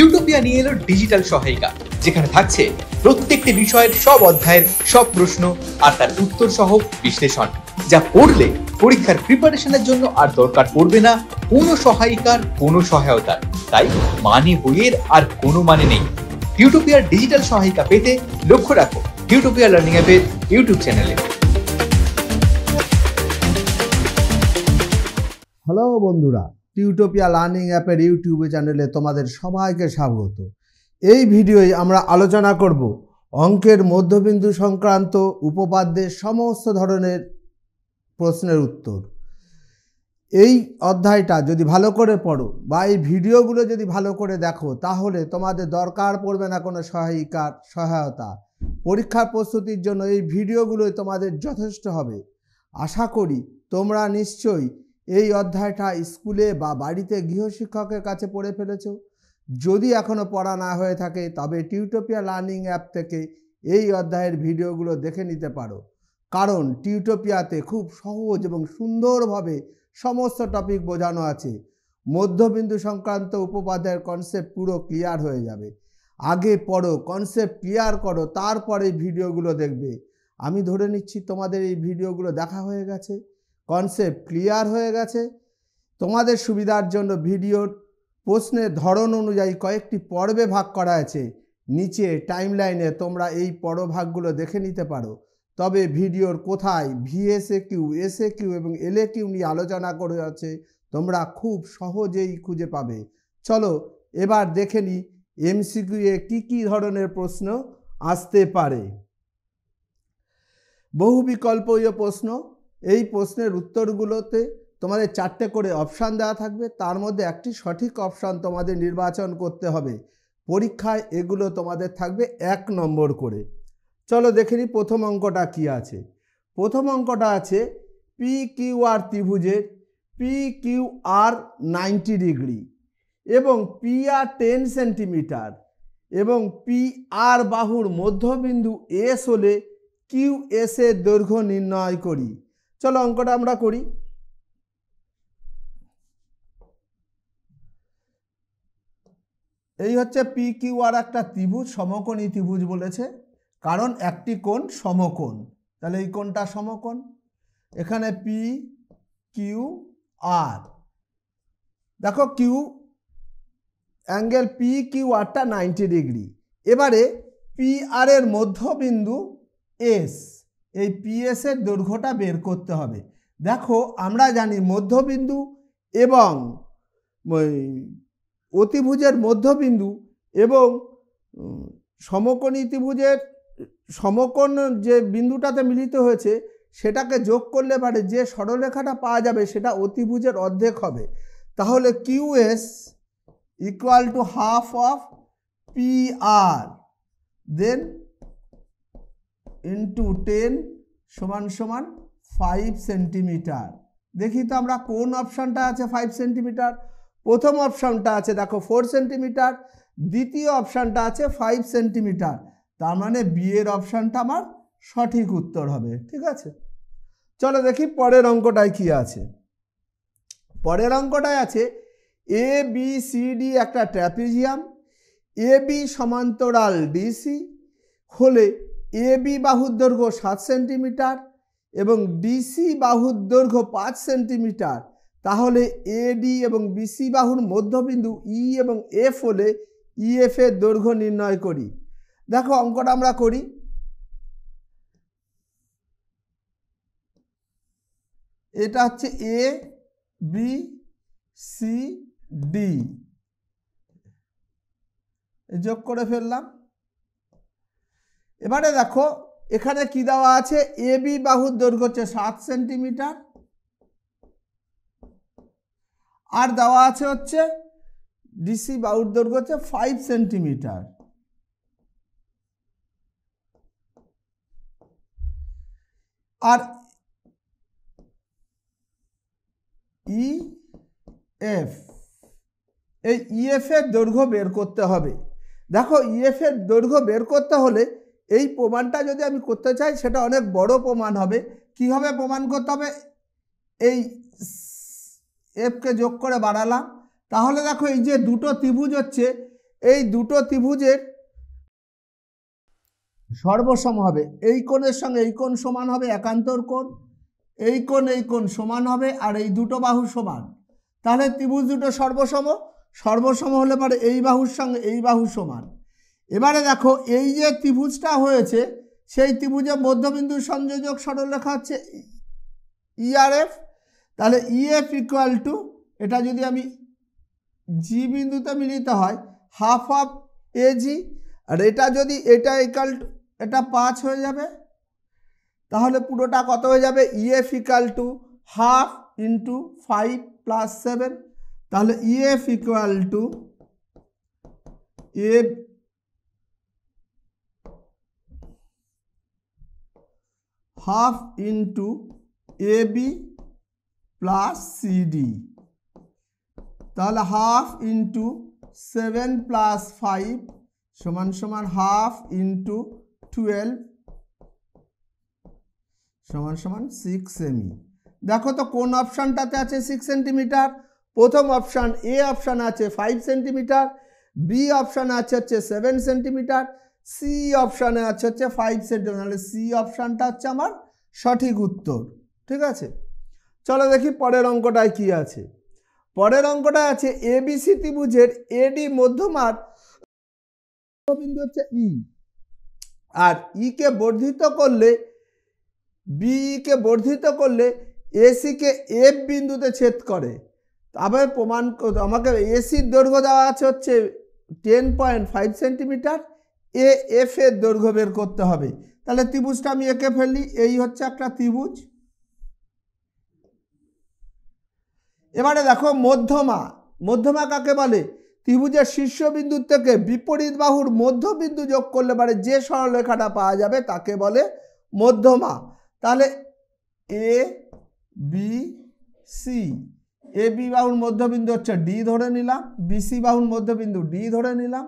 Utopia নিয়ে এলো digital সহায়িকা যেখানে থাকছে প্রত্যেকটি বিষয়ের সব অধ্যায়ের সব প্রশ্ন আর তার উত্তর সহ বিশ্লেষণ যা পড়লে পরীক্ষার প্রিপারেশনের জন্য আর দরকার পড়বে না কোনো সহায়িকার কোনো সহায়তার তাই মানে বইয়ের আর কোনো মানে নেই ইউটোপিয়ার ডিজিটাল সহায়িকা পেতে লক্ষ্য রাখো ইউটোপিয়া লার্নিং অ্যাপের ইউটিউব চ্যানেলে হ্যালো বন্ধুরা টিউটোপিয়া লার্নিং অ্যাপের ইউটিউব চ্যানেলে তোমাদের সবাইকে স্বাগত এই ভিডিওই আমরা আলোচনা করব অঙ্কের মধ্যবিন্দু সংক্রান্ত উপপাদ্যের সমস্ত ধরনের প্রশ্নের উত্তর এই অধ্যায়টা যদি ভালো করে পড়ো বা এই ভিডিওগুলো যদি ভালো করে দেখো তাহলে তোমাদের দরকার পড়বে না কোনো সহায়িকার সহায়তা পরীক্ষার প্রস্তুতির জন্য এই ভিডিওগুলোই তোমাদের যথেষ্ট হবে আশা করি তোমরা নিশ্চয়ই এই অধ্যায়টা স্কুলে বা বাড়িতে গৃহশিক্ষকের কাছে পড়ে ফেলেছ যদি এখনও পড়া না হয়ে থাকে তবে টিউটোপিয়া লার্নিং অ্যাপ থেকে এই অধ্যায়ের ভিডিওগুলো দেখে নিতে পারো কারণ টিউটোপিয়াতে খুব সহজ এবং সুন্দরভাবে সমস্ত টপিক বোঝানো আছে মধ্যবিন্দু সংক্রান্ত উপপাদ্যের কনসেপ্ট পুরো ক্লিয়ার হয়ে যাবে আগে পড়ো কনসেপ্ট ক্লিয়ার করো তারপরে ভিডিওগুলো দেখবে আমি ধরে নিচ্ছি তোমাদের এই ভিডিওগুলো দেখা হয়ে গেছে কনসেপ্ট ক্লিয়ার হয়ে গেছে তোমাদের সুবিধার জন্য ভিডিওর প্রশ্নের ধরন অনুযায়ী কয়েকটি পর্বে ভাগ করা আছে নিচে টাইমলাইনে তোমরা এই পরভাগগুলো দেখে নিতে পারো তবে ভিডিওর কোথায় ভিএসএ কিউ এসএ কিউ এবং এলএ কিউ নিয়ে আলোচনা করে আছে তোমরা খুব সহজেই খুঁজে পাবে চলো এবার দেখে নিই এমসিকিউয়ে কী কী ধরনের প্রশ্ন আসতে পারে বহু বিকল্পীয় প্রশ্ন এই প্রশ্নের উত্তরগুলোতে তোমাদের চারটে করে অপশান দেওয়া থাকবে তার মধ্যে একটি সঠিক অপশান তোমাদের নির্বাচন করতে হবে পরীক্ষায় এগুলো তোমাদের থাকবে এক নম্বর করে চলো দেখে নিই প্রথম অঙ্কটা কি আছে প্রথম অঙ্কটা আছে পি কিউ আর ত্রিভুজের P Q R ninety degree এবং পি আর টেন সেন্টিমিটার এবং পি আর বাহুর মধ্যবিন্দু এস হলে কিউ এস এর দৈর্ঘ্য নির্ণয় করি চলো অঙ্কটা আমরা করি এই হচ্ছে পি কিউ আর একটা ত্রিভুজ সমকোণী ত্রিভুজ বলেছে কারণ একটি কোণ সমকোণ তাহলে এই কোণটা সমকোণ এখানে পি কিউ আর দেখো কিউ অ্যাঙ্গেল পি কিউ আরটা নাইনটি ডিগ্রি এবারে পি আর এর মধ্যবিন্দু এস এই পিএসের দৈর্ঘ্যটা বের করতে হবে দেখো আমরা জানি মধ্যবিন্দু এবং অতিভুজের মধ্যবিন্দু এবং সমকোণ ইতিভুজের সমকোণ যে বিন্দুটাতে মিলিত হয়েছে সেটাকে যোগ করলে পারে যে সরলরেখাটা পাওয়া যাবে সেটা অতিভুজের অর্ধেক হবে তাহলে QS equal to half of P R then into ten সমান সমান ফাইভ সেন্টিমিটার দেখি তো আমরা কোন অপশানটা আছে ফাইভ সেন্টিমিটার প্রথম অপশানটা আছে দেখো ফোর সেন্টিমিটার দ্বিতীয় অপশানটা আছে ফাইভ সেন্টিমিটার তার মানে বিয়ের অপশানটা আমার সঠিক উত্তর হবে ঠিক আছে চলো দেখি পরের অঙ্কটায় কি আছে পরের অঙ্কটায় আছে এ বি সি ডি একটা ট্র্যাপিজিয়াম এ বি সমান্তরাল ডিসি হলে এ বি বাহুর দৈর্ঘ্য সাত সেন্টিমিটার এবং বিসি বাহুর দৈর্ঘ্য পাঁচ সেন্টিমিটার তাহলে এ ডি এবং বিসি বাহুর মধ্যবিন্দু ই এবং এফ হলে ইএফ এর দৈর্ঘ্য নির্ণয় করি দেখো অঙ্কটা আমরা করি এটা হচ্ছে এ বি সি ডি যোগ করে ফেললাম এবারে দেখো এখানে কি দেওয়া আছে এ বি বাহুর দৈর্ঘ্য হচ্ছে সাত সেন্টিমিটার আর দেওয়া আছে হচ্ছে ডিসি বাহুর দৈর্ঘ্য হচ্ছে ফাইভ সেন্টিমিটার আর ই e এফ এই ইএফ e এর দৈর্ঘ্য বের করতে হবে দেখো ইএফ e এর দৈর্ঘ্য বের করতে হলে এই প্রমাণটা যদি আমি করতে চাই সেটা অনেক বড় প্রমাণ হবে কীভাবে প্রমাণ করতে হবে এই এফকে যোগ করে বাড়ালাম তাহলে দেখো এই যে দুটো ত্রিভুজ হচ্ছে এই দুটো ত্রিভুজের সর্বসম হবে এই কোণের সঙ্গে এই কোণ সমান হবে একান্তর কোণ এই কোণ এই কোণ সমান হবে আর এই দুটো বাহু সমান তাহলে ত্রিভুজ দুটো সর্বসম সর্বসম হলে পরে এই বাহুর সঙ্গে এই বাহু সমান এবারে দেখো এই যে ত্রিভুজটা হয়েছে সেই ত্রিভুজে মধ্যবিন্দু সংযোজক সরলরেখা হচ্ছে ইআরএফ e তাহলে ইএফ ইকুয়াল টু এটা যদি আমি জি বিন্দুতে মিলিত হয় হাফ হাফ এজি আর এটা যদি এটা ইকাল টু এটা পাঁচ হয়ে যাবে তাহলে পুরোটা কত হয়ে যাবে EF equal to half into five plus seven তাহলে EF equal to F half into A B plus CD তাহলে half into seven plus five সমান সমান হাফ ইন্টু টুয়েলভ সমান সমান সিক্স সেমি দেখো তো কোন অপশানটাতে আছে সিক্স সেন্টিমিটার প্রথম অপশান এ অপশান আছে ফাইভ সেন্টিমিটার বি অপশান আছে হচ্ছে সেভেন সেন্টিমিটার সি অপশানে আছে হচ্ছে ফাইভ সেন্টেন্স তাহলে সি অপশানটা হচ্ছে আমার সঠিক উত্তর ঠিক আছে চলো দেখি পরের অঙ্কটায় কি আছে পরের অঙ্কটা আছে এ সি ত্রিভুজের এডি মধ্যমার বিন্দু হচ্ছে ই e, আর ইকে e বর্ধিত করলে বিকে বর্ধিত করলে এসিকে এফ বিন্দুতে ছেদ করে আবার প্রমাণ আমাকে এসির দৈর্ঘ্য দেওয়া আছে হচ্ছে ten point five centimetre A F এর দৈর্ঘ্য বের করতে হবে তাহলে ত্রিভুজটা আমি এঁকে ফেললি এই হচ্ছে একটা ত্রিভুজ এবারে দেখো মধ্যমা মধ্যমা কাকে বলে ত্রিভুজের শীর্ষবিন্দু থেকে বিপরীত বাহুর মধ্যবিন্দু যোগ করলে পারে যে সরলরেখাটা পাওয়া যাবে তাকে বলে মধ্যমা তাহলে A B C A B বাহুর মধ্যবিন্দু হচ্ছে ডি ধরে নিলাম বিসি বাহুর মধ্যবিন্দু ডি ধরে নিলাম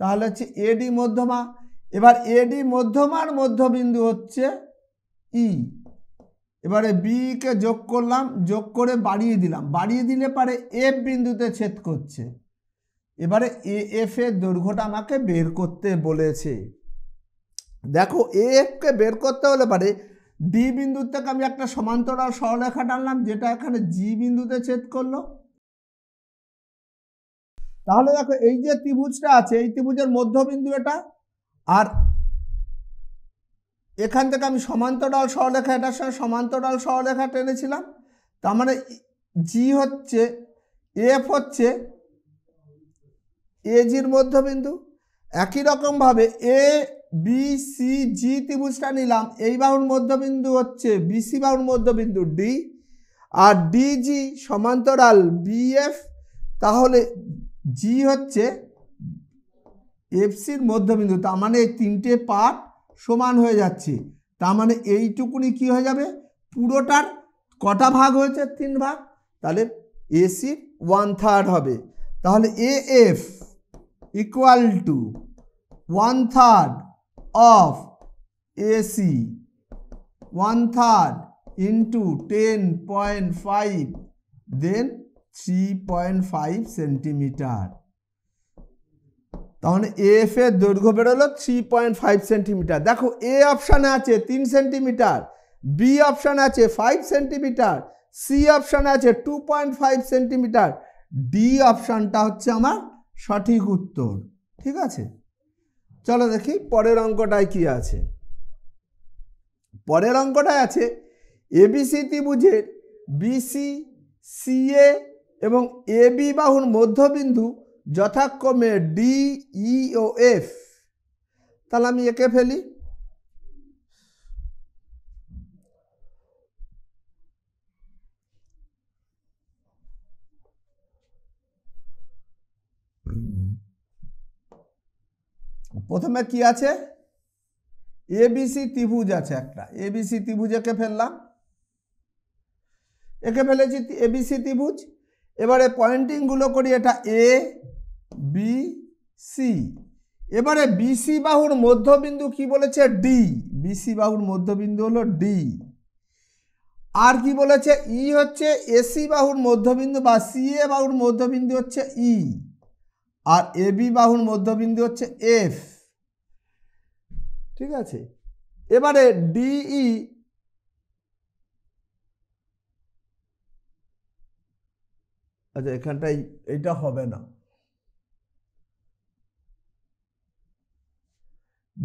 তাহলে হচ্ছে এডি মধ্যমা এবার এডি মধ্যমার মধ্যবিন্দু হচ্ছে ই e। এবারে বিকে যোগ করলাম যোগ করে বাড়িয়ে দিলাম বাড়িয়ে দিলে পারে এফ বিন্দুতে ছেদ করছে এবারে এ এফ এর দৈর্ঘ্যটা আমাকে বের করতে বলেছে দেখো এ এফকে বের করতে হলে পারে ডি বিন্দুর থেকে আমি একটা সমান্তরাল সরলরেখা টানলাম যেটা এখানে জি বিন্দুতে ছেদ করলো তাহলে দেখো এই যে ত্রিভুজটা আছে এই ত্রিভুজের মধ্যবিন্দু এটা আর এখান থেকে আমি সমান্তরাল সরলেখা এটার সঙ্গে সমান্তরাল সরলেখা টেনেছিলাম তার মানে জি হচ্ছে এফ হচ্ছে এ জির মধ্যবিন্দু একই রকমভাবে এ বি সি জি ত্রিভুজটা নিলাম এই বাহুর মধ্যবিন্দু হচ্ছে বিসি বাহুর মধ্যবিন্দু ডি আর ডিজি সমান্তরাল বিএফ তাহলে জি হচ্ছে এফসির মধ্যবিন্দু তার মানে এই তিনটে পার্ট সমান হয়ে যাচ্ছে তার মানে এইটুকুনি কি হয়ে যাবে পুরোটার কটা ভাগ হয়েছে তিন ভাগ তাহলে এসি ওয়ান থার্ড হবে তাহলে A F equal to one third of AC one third into ten point five then three point five centimetre তখন এফ এর দৈর্ঘ্য বেরোলো থ্রি পয়েন্ট ফাইভ সেন্টিমিটার দেখো এ অপশানে আছে তিন সেন্টিমিটার বি অপশানে আছে ফাইভ সেন্টিমিটার সি অপশানে আছে two point five centimetre D অপশানটা হচ্ছে আমার সঠিক উত্তর ঠিক আছে চলো দেখি পরের অঙ্কটায় কি আছে পরের অঙ্কটায় আছে এবিসি ত্রিভুজের বিসি সিএ এবং এ বি বাহুর মধ্যবিন্দু যথাক্রমে ডি ই ও এফ তাহলে আমি এঁকে ফেলি প্রথমে কি আছে এবিসি ত্রিভুজ আছে একটা এবিসি ত্রিভুজ এঁকে ফেললাম একে ফেলেছি এবিসি ত্রিভুজ এবারে পয়েন্টিংগুলো করি এটা এ বি সি এবারে বিসি বাহুর মধ্যবিন্দু কি বলেছে ডি বিসি বাহুর মধ্যবিন্দু হলো ডি আর কি বলেছে ই e হচ্ছে এসি বাহুর মধ্যবিন্দু বা সি এ বাহুর মধ্যবিন্দু হচ্ছে ই e। আর এবি বাহুর মধ্যবিন্দু হচ্ছে এফ ঠিক আছে এবারে ডিই আচ্ছা এখানটাই এটা হবে না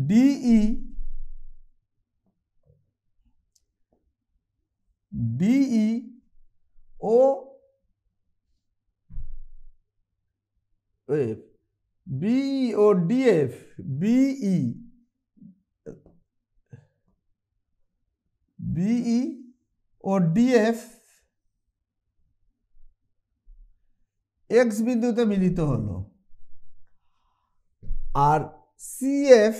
ডিই ডিই ও এফ বিই ও ডিএফ বিই বিই ও ডিএফ এক্স বিন্দুতে মিলিত হলো আর সিএফ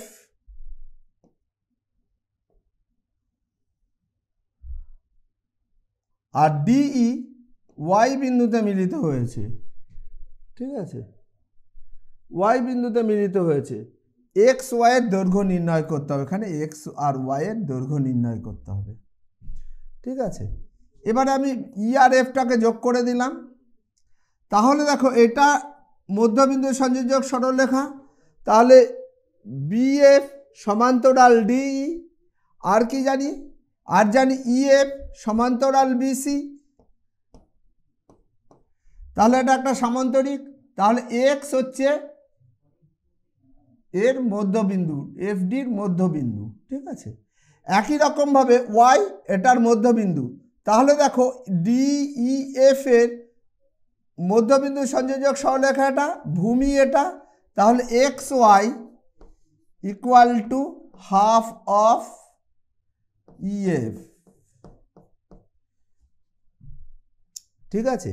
আর ডিই ওয়াই e বিন্দুতে মিলিত হয়েছে ঠিক আছে ওয়াই বিন্দুতে মিলিত হয়েছে এক্স ওয়াইয়ের দৈর্ঘ্য নির্ণয় করতে হবে এখানে এক্স আর ওয়াইয়ের দৈর্ঘ্য নির্ণয় করতে হবে ঠিক আছে এবারে আমি ই e আর এফটাকে যোগ করে দিলাম তাহলে দেখো এটা মধ্যবিন্দু সংযোজক সরলরেখা তাহলে বিএফ সমান্তরাল ডি e, আর কি জানি আর জানি ইএফ e সমান্তরাল বিসি তাহলে এটা একটা সামান্তরিক তাহলে এক্স হচ্ছে এর মধ্যবিন্দু এফডির মধ্যবিন্দু ঠিক আছে একই রকমভাবে ওয়াই এটার মধ্যবিন্দু তাহলে দেখো ডিইএফ e এর মধ্যবিন্দু সংযোজক সহলেখা এটা ভূমি এটা তাহলে X Y equal to half of EF ঠিক আছে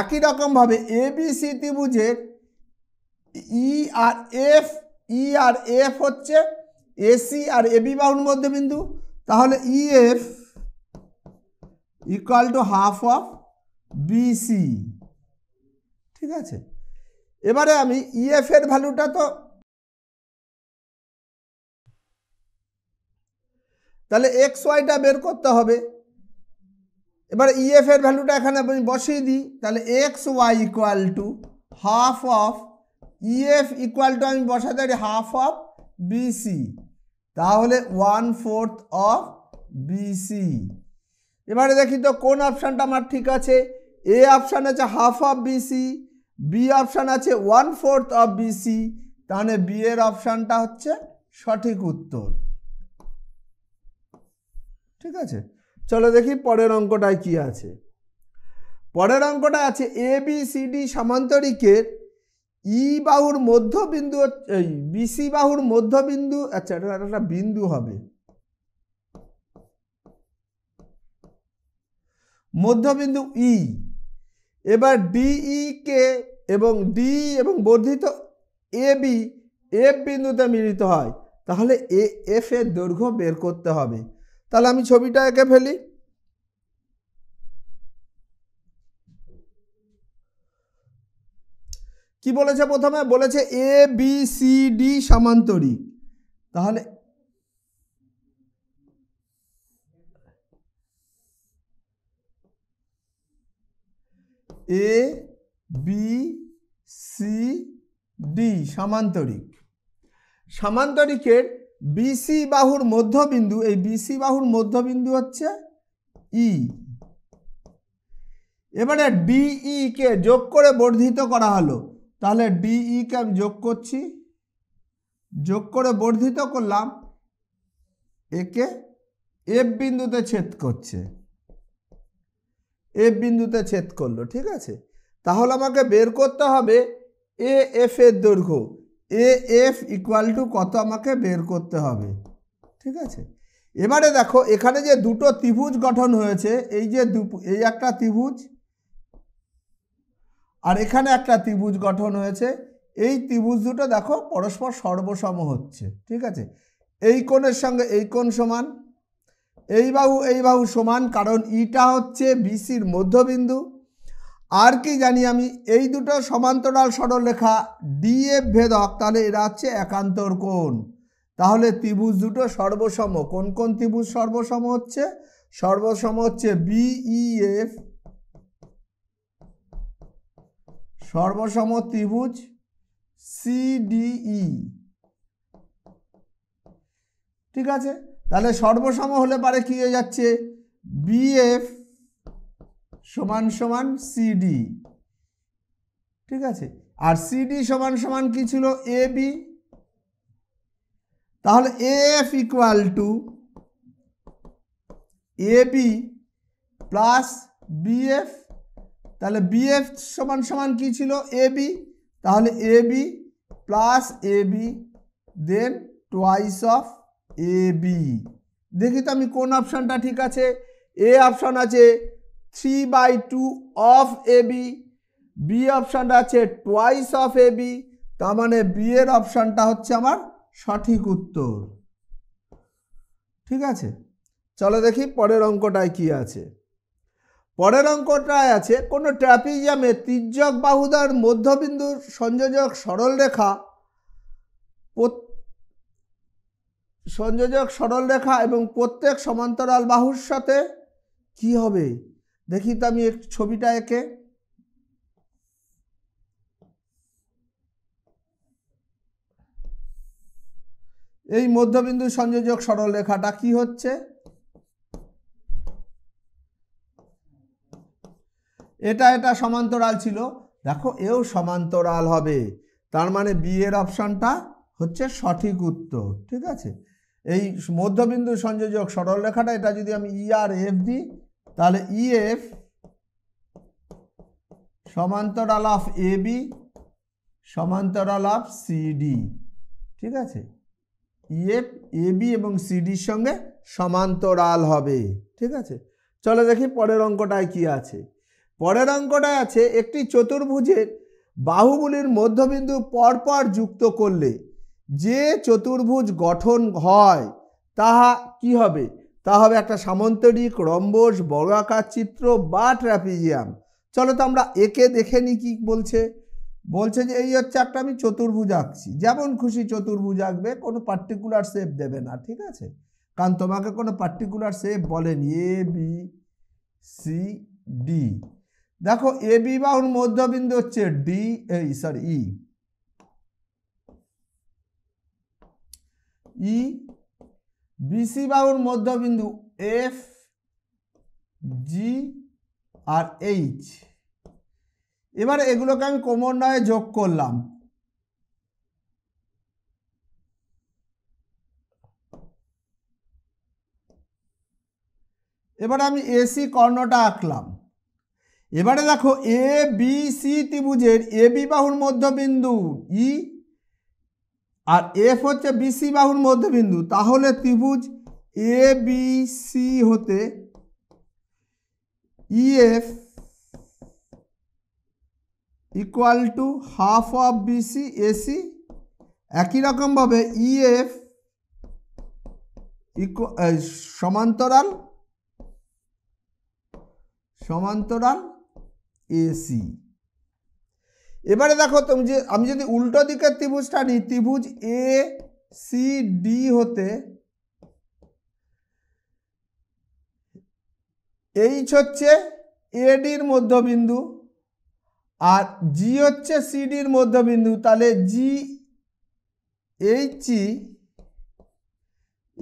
একই রকমভাবে এ বি সি ত্রিভুজের ই e আর এফ ই e আর এফ হচ্ছে এসি আর এবি বাহুর মধ্যবিন্দু তাহলে EF equal to half of BC ঠিক আছে এবারে আমি ইএফ e এর ভ্যালুটা তো তাহলে এক্স ওয়াইটা বের করতে হবে এবার ইএফ e এর ভ্যালুটা এখানে আমি বসিয়ে দিই তাহলে X Y equal to half of EF equal to আমি বসাতে পারি হাফ অফ বিসি তাহলে ওয়ান ফোর্থ অফ বিসি এবারে দেখি তো কোন অপশানটা আমার ঠিক আছে এ অপশান আছে half of BC B option আছে one fourth of B C তাহলে বি এর অপশানটা হচ্ছে সঠিক উত্তর ঠিক আছে চলো দেখি পরের অঙ্কটায় কি আছে পরের অঙ্কটা আছে এ বি সি ডি সামান্তরিকের ই e বাহুর মধ্যবিন্দু এই বিসি বাহুর মধ্যবিন্দু আচ্ছা এটা একটা বিন্দু হবে মধ্যবিন্দু ই e, এবার ডিই e কে এবং ডি এবং বর্ধিত এ বি এফ বিন্দুতে মিলিত হয় তাহলে এ এফ এর দৈর্ঘ্য বের করতে হবে তাহলে আমি ছবিটা এঁকে ফেলি কি বলেছে প্রথমে বলেছে এ বি সি ডি সামান্তরিক তাহলে এ বি সি ডি সামান্তরিক সামান্তরিকের বিসি বাহুর মধ্যবিন্দু এই বিসি বাহুর মধ্যবিন্দু হচ্ছে ই e। এবারে ডিই e কে যোগ করে বর্ধিত করা হলো তাহলে ডিই e কে আমি যোগ করছি যোগ করে বর্ধিত করলাম একে এফ বিন্দুতে ছেদ করছে এফ বিন্দুতে ছেদ করলো ঠিক আছে তাহলে আমাকে বের করতে হবে এ এফ এর দৈর্ঘ্য এ এফ ইকুয়াল টু কত আমাকে বের করতে হবে ঠিক আছে এবারে দেখো এখানে যে দুটো ত্রিভুজ গঠন হয়েছে এই যে দু এই একটা ত্রিভুজ আর এখানে একটা ত্রিভুজ গঠন হয়েছে এই ত্রিভুজ দুটো দেখো পরস্পর সর্বসম হচ্ছে ঠিক আছে এই কোণের সঙ্গে এই কোণ সমান এই বাহু এই বাহু সমান কারণ ইটা হচ্ছে বিসির মধ্যবিন্দু আর কি জানি আমি এই দুটো সমান্তরাল সরলরেখা এফ ভেদক তাহলে এরা হচ্ছে একান্তর কোণ তাহলে ত্রিভুজ দুটো সর্বসম কোন কোন ত্রিভুজ সর্বসম হচ্ছে সর্বসম হচ্ছে এফ সর্বসম ত্রিভুজ সিডিই ঠিক আছে তাহলে সর্বসম হলে পারে কী হয়ে যাচ্ছে বিএফ সমান সমান সিডি ঠিক আছে আর সিডি সমান সমান কি ছিল এ বি তাহলে F equal to A B plus BF তাহলে বিএফ সমান সমান কি ছিল এ বি তাহলে A B plus A B then twice of A B দেখি তো আমি কোন অপশানটা ঠিক আছে এ অপশান আছে three by two of A B B অপশানটা আছে টোয়াইস অফ এ বি তার মানে বি এর অপশানটা হচ্ছে আমার সঠিক উত্তর ঠিক আছে চলো দেখি পরের অঙ্কটায় কি আছে পরের অঙ্কটায় আছে কোনো ট্র্যাপিজিয়ামে তির্যক বাহুদার মধ্যবিন্দুর সংযোজক সরলরেখা সংযোজক সরলরেখা এবং প্রত্যেক সমান্তরাল বাহুর সাথে কি হবে দেখি তো আমি ছবিটা একে এই মধ্যবিন্দু সংযোজক সরলরেখাটা কি হচ্ছে এটা এটা সমান্তরাল ছিল দেখো এও সমান্তরাল হবে তার মানে বি এর অপশানটা হচ্ছে সঠিক উত্তর ঠিক আছে এই মধ্যবিন্দু সংযোজক সরলরেখাটা এটা যদি আমি ই e আর এফ দিই তাহলে ইএফ e সমান্তরাল অফ এ বি সমান্তরাল অফ সিডি ঠিক আছে ইএফ এ বি এবং সিডির সঙ্গে সমান্তরাল হবে ঠিক আছে চলো দেখি পরের অঙ্কটায় কি আছে পরের অঙ্কটায় আছে একটি চতুর্ভুজের বাহুগুলির মধ্যবিন্দু পরপর যুক্ত করলে যে চতুর্ভুজ গঠন হয় তাহা কি হবে তা হবে একটা সামন্তরিক রম্বস বর্গাকার চিত্র বা ট্র্যাপিজিয়াম চলো তো আমরা একে দেখে নিই কী বলছে বলছে যে এই হচ্ছে একটা আমি চতুর্ভুজ আঁকছি যেমন খুশি চতুর্ভুজ আঁকবে কোনো পার্টিকুলার শেপ দেবে না ঠিক আছে কারণ তোমাকে কোনো পার্টিকুলার শেপ বলেনি এ বি সি ডি দেখো এ বি বাহুর মধ্যবিন্দু হচ্ছে ডি এই সরি ই ই বিসি বাহুর মধ্যবিন্দু এফ জি আর এইচ এবার এগুলোকে আমি কোমন্বয়ে যোগ করলাম এবার আমি এসি কর্ণটা আঁকলাম এবারে দেখো এ বি সি ত্রিভুজের এ বি বাহুর মধ্যবিন্দু ই e আর এফ হচ্ছে বিসি বাহুর মধ্যবিন্দু তাহলে ত্রিভুজ এ বি সি হতে EF equal to half of BC AC একই রকমভাবে ইএফ e ইকু সমান্তরাল সমান্তরাল এসি এবারে দেখো তুমি যে আমি যদি উল্টো দিকের ত্রিভুজটা নিই ত্রিভুজ এ সি ডি হতে এইচ হচ্ছে এডির মধ্যবিন্দু আর জি হচ্ছে সিডির মধ্যবিন্দু তাহলে G H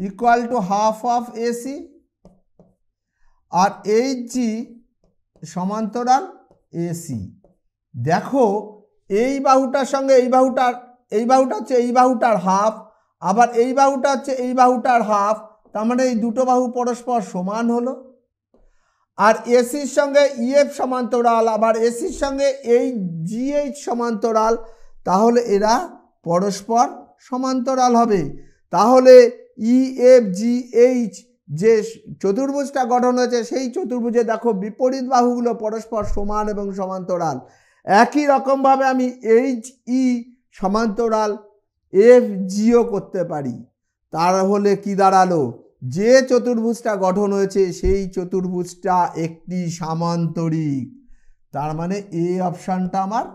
equal to half of AC আর এইচ জি সমান্তরাল এসি দেখো এই বাহুটার সঙ্গে এই বাহুটার এই বাহুটা হচ্ছে এই বাহুটার হাফ আবার এই বাহুটা হচ্ছে এই বাহুটার হাফ তার মানে এই দুটো বাহু পরস্পর সমান হলো আর এসির সঙ্গে ইএফ সমান্তরাল আবার এসির সঙ্গে এই জিএইচ সমান্তরাল তাহলে এরা পরস্পর সমান্তরাল হবে তাহলে ইএফ জিএইচ যে চতুর্ভুজটা গঠন হয়েছে সেই চতুর্ভুজে দেখো বিপরীত বাহুগুলো পরস্পর সমান এবং সমান্তরাল একই রকমভাবে আমি এইচ ই e সমান্তরাল এফ জিও করতে পারি তার হলে কি দাঁড়ালো যে চতুর্ভুজটা গঠন হয়েছে সেই চতুর্ভুজটা একটি সামান্তরিক তার মানে এই অপশানটা আমার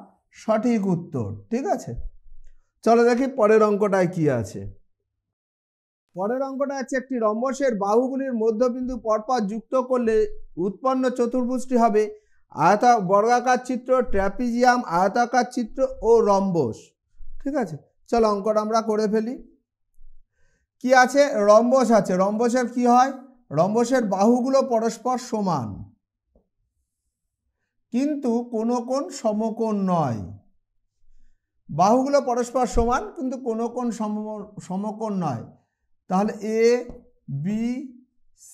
সঠিক উত্তর ঠিক আছে চলো দেখি পরের অঙ্কটায় কি আছে পরের অঙ্কটা আছে একটি রম্বসের বাহুগুলির মধ্যবিন্দু পরপর যুক্ত করলে উৎপন্ন চতুর্ভুজটি হবে আয়তা বর্গাকার চিত্র ট্র্যাপিজিয়াম আয়তাকার চিত্র ও রম্বস ঠিক আছে চলো অঙ্কটা আমরা করে ফেলি কি আছে রম্বস আছে রম্বসের কি হয় রম্বসের বাহুগুলো পরস্পর সমান কিন্তু কোনো কোন সমকোণ নয় বাহুগুলো পরস্পর সমান কিন্তু কোনো কোন সম সমকোণ নয় তাহলে A B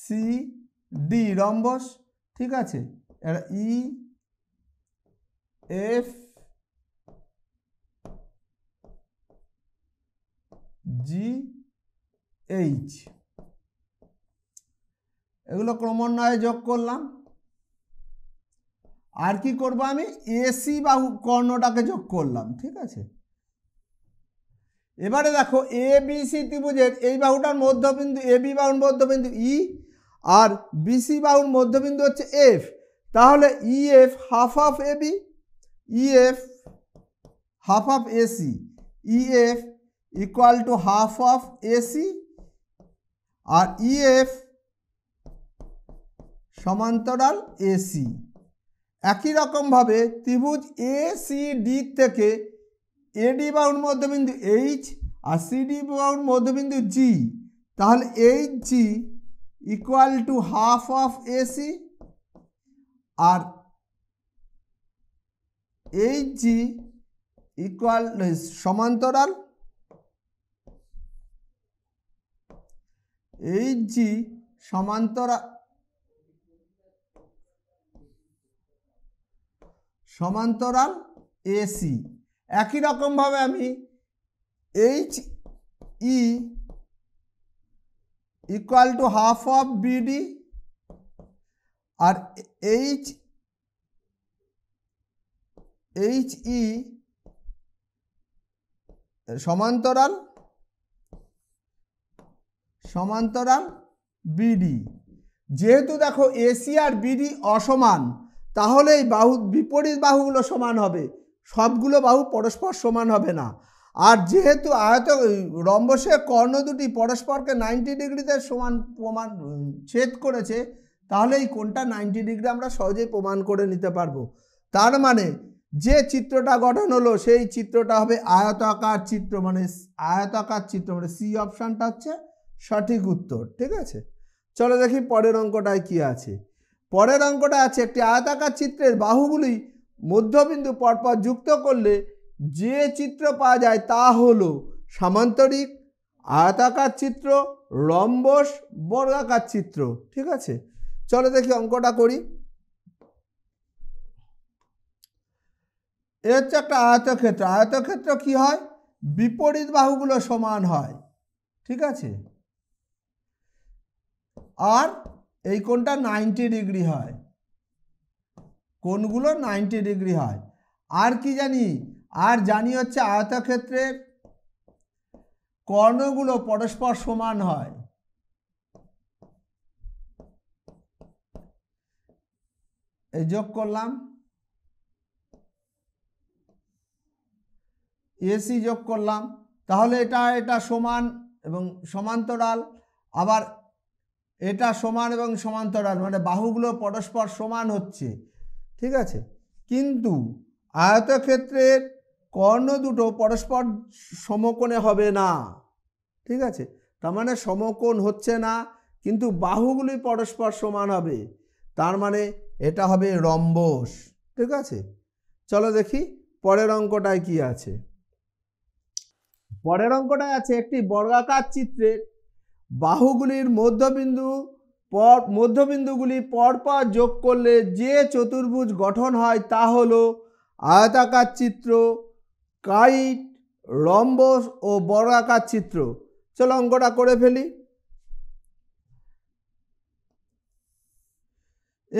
C D rhombus ঠিক আছে এটা ই এফ জি এইচ এগুলো ক্রমান্বয়ে যোগ করলাম আর কি করব আমি এসি বা কর্ণটাকে যোগ করলাম ঠিক আছে এবারে দেখো এ বি সি ত্রিভুজের এই বাহুটার মধ্যবিন্দু এ বি বাহুর মধ্যবিন্দু ই e, আর বিসি বাহুর মধ্যবিন্দু হচ্ছে এফ তাহলে EF half of A B EF half C AC EF equal to half A AC আর ইএফ e সমান্তরাল এসি একই রকমভাবে ত্রিভুজ এ সি ডি থেকে এডি বাউন মধ্যবিন্দু এইচ আর সিডি বাউন মধ্যবিন্দু জি তাহলে H G equal to half of AC আর এই জি ইকুয়াল সমান্তরাল এই জি সমান্তরাল সমান্তরাল এসি একই রকমভাবে আমি H E equal to half of BD আর এইচ এইচ ই সমান্তরাল সমান্তরাল বিডি যেহেতু দেখো এসি আর বিডি অসমান তাহলে এই বাহু বিপরীত বাহুগুলো সমান হবে সবগুলো বাহু পরস্পর সমান হবে না আর যেহেতু আয়ত রম্বসে কর্ণ দুটি পরস্পরকে নাইনটি ডিগ্রিতে সমান প্রমাণ ছেদ করেছে তাহলে এই কোনটা নাইনটি ডিগ্রি আমরা সহজেই প্রমাণ করে নিতে পারবো তার মানে যে চিত্রটা গঠন হলো সেই চিত্রটা হবে আয়তাকার চিত্র মানে আয়তাকার চিত্র মানে সি অপশানটা হচ্ছে সঠিক উত্তর ঠিক আছে চলো দেখি পরের অঙ্কটায় কি আছে পরের অঙ্কটা আছে একটি আয়তাকার চিত্রের বাহুগুলি মধ্যবিন্দু পরপর যুক্ত করলে যে চিত্র পাওয়া যায় তা হলো সামান্তরিক আয়তাকার চিত্র রম্বস বর্গাকার চিত্র ঠিক আছে চলো দেখি অঙ্কটা করি এ হচ্ছে একটা আয়তক্ষেত্র আয়তক্ষেত্র কি হয় বিপরীত বাহুগুলো সমান হয় ঠিক আছে আর এই কোনটা নাইনটি ডিগ্রি হয় কোনগুলো নাইনটি ডিগ্রি হয় আর কি জানি আর জানি হচ্ছে আয়তক্ষেত্রের কর্ণগুলো পরস্পর সমান হয় যোগ করলাম এসি যোগ করলাম তাহলে এটা এটা সমান এবং সমান্তরাল আবার এটা সমান এবং সমান্তরাল মানে বাহুগুলো পরস্পর সমান হচ্ছে ঠিক আছে কিন্তু আয়তক্ষেত্রের কর্ণ দুটো পরস্পর সমকোণে হবে না ঠিক আছে তার মানে সমকোণ হচ্ছে না কিন্তু বাহুগুলি পরস্পর সমান হবে তার মানে এটা হবে রম্বস ঠিক আছে চলো দেখি পরের অঙ্কটায় কি আছে পরের অঙ্কটায় আছে একটি বর্গাকার চিত্রের বাহুগুলির মধ্যবিন্দু পর মধ্যবিন্দুগুলি পরপর যোগ করলে যে চতুর্ভুজ গঠন হয় তা হলো আয়তাকার চিত্র কাইট রম্বস ও বর্গাকার চিত্র চলো অঙ্কটা করে ফেলি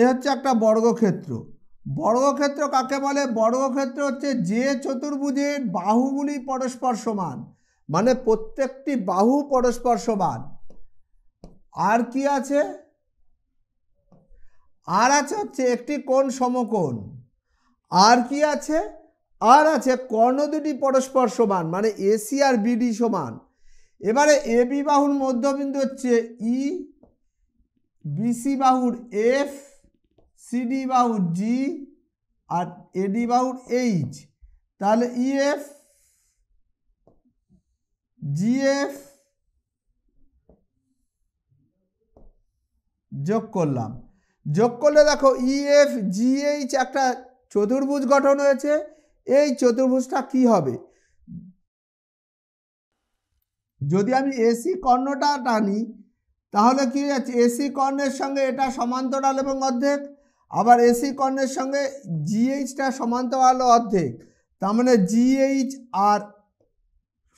এ হচ্ছে একটা বর্গক্ষেত্র বর্গক্ষেত্র কাকে বলে বর্গক্ষেত্র হচ্ছে যে চতুর্ভুজের বাহুগুলি পরস্পর সমান মানে প্রত্যেকটি বাহু পরস্পর সমান আর কি আছে আর আছে হচ্ছে একটি কোন সমকোণ আর কি আছে আর আছে কর্ণ দুটি পরস্পর সমান মানে এসি আর বিডি সমান এবারে এ বি বাহুর মধ্যবিন্দু হচ্ছে ই e, বিসি বাহুর এফ সিডি বাউট জি আর এডি বাউট এইচ তাহলে ইএফ e জিএফ যোগ করলাম যোগ করলে দেখো ইএফ e জিএইচ একটা চতুর্ভুজ গঠন হয়েছে এই চতুর্ভুজটা কি হবে যদি আমি এসি কর্ণটা টানি তাহলে কি যাচ্ছে এসি কর্ণের সঙ্গে এটা সমান্তরাল এবং অর্ধেক আবার এসি কর্ণের সঙ্গে জিএইচটা সমান্তরাল অর্ধেক তার মানে জিএইচ আর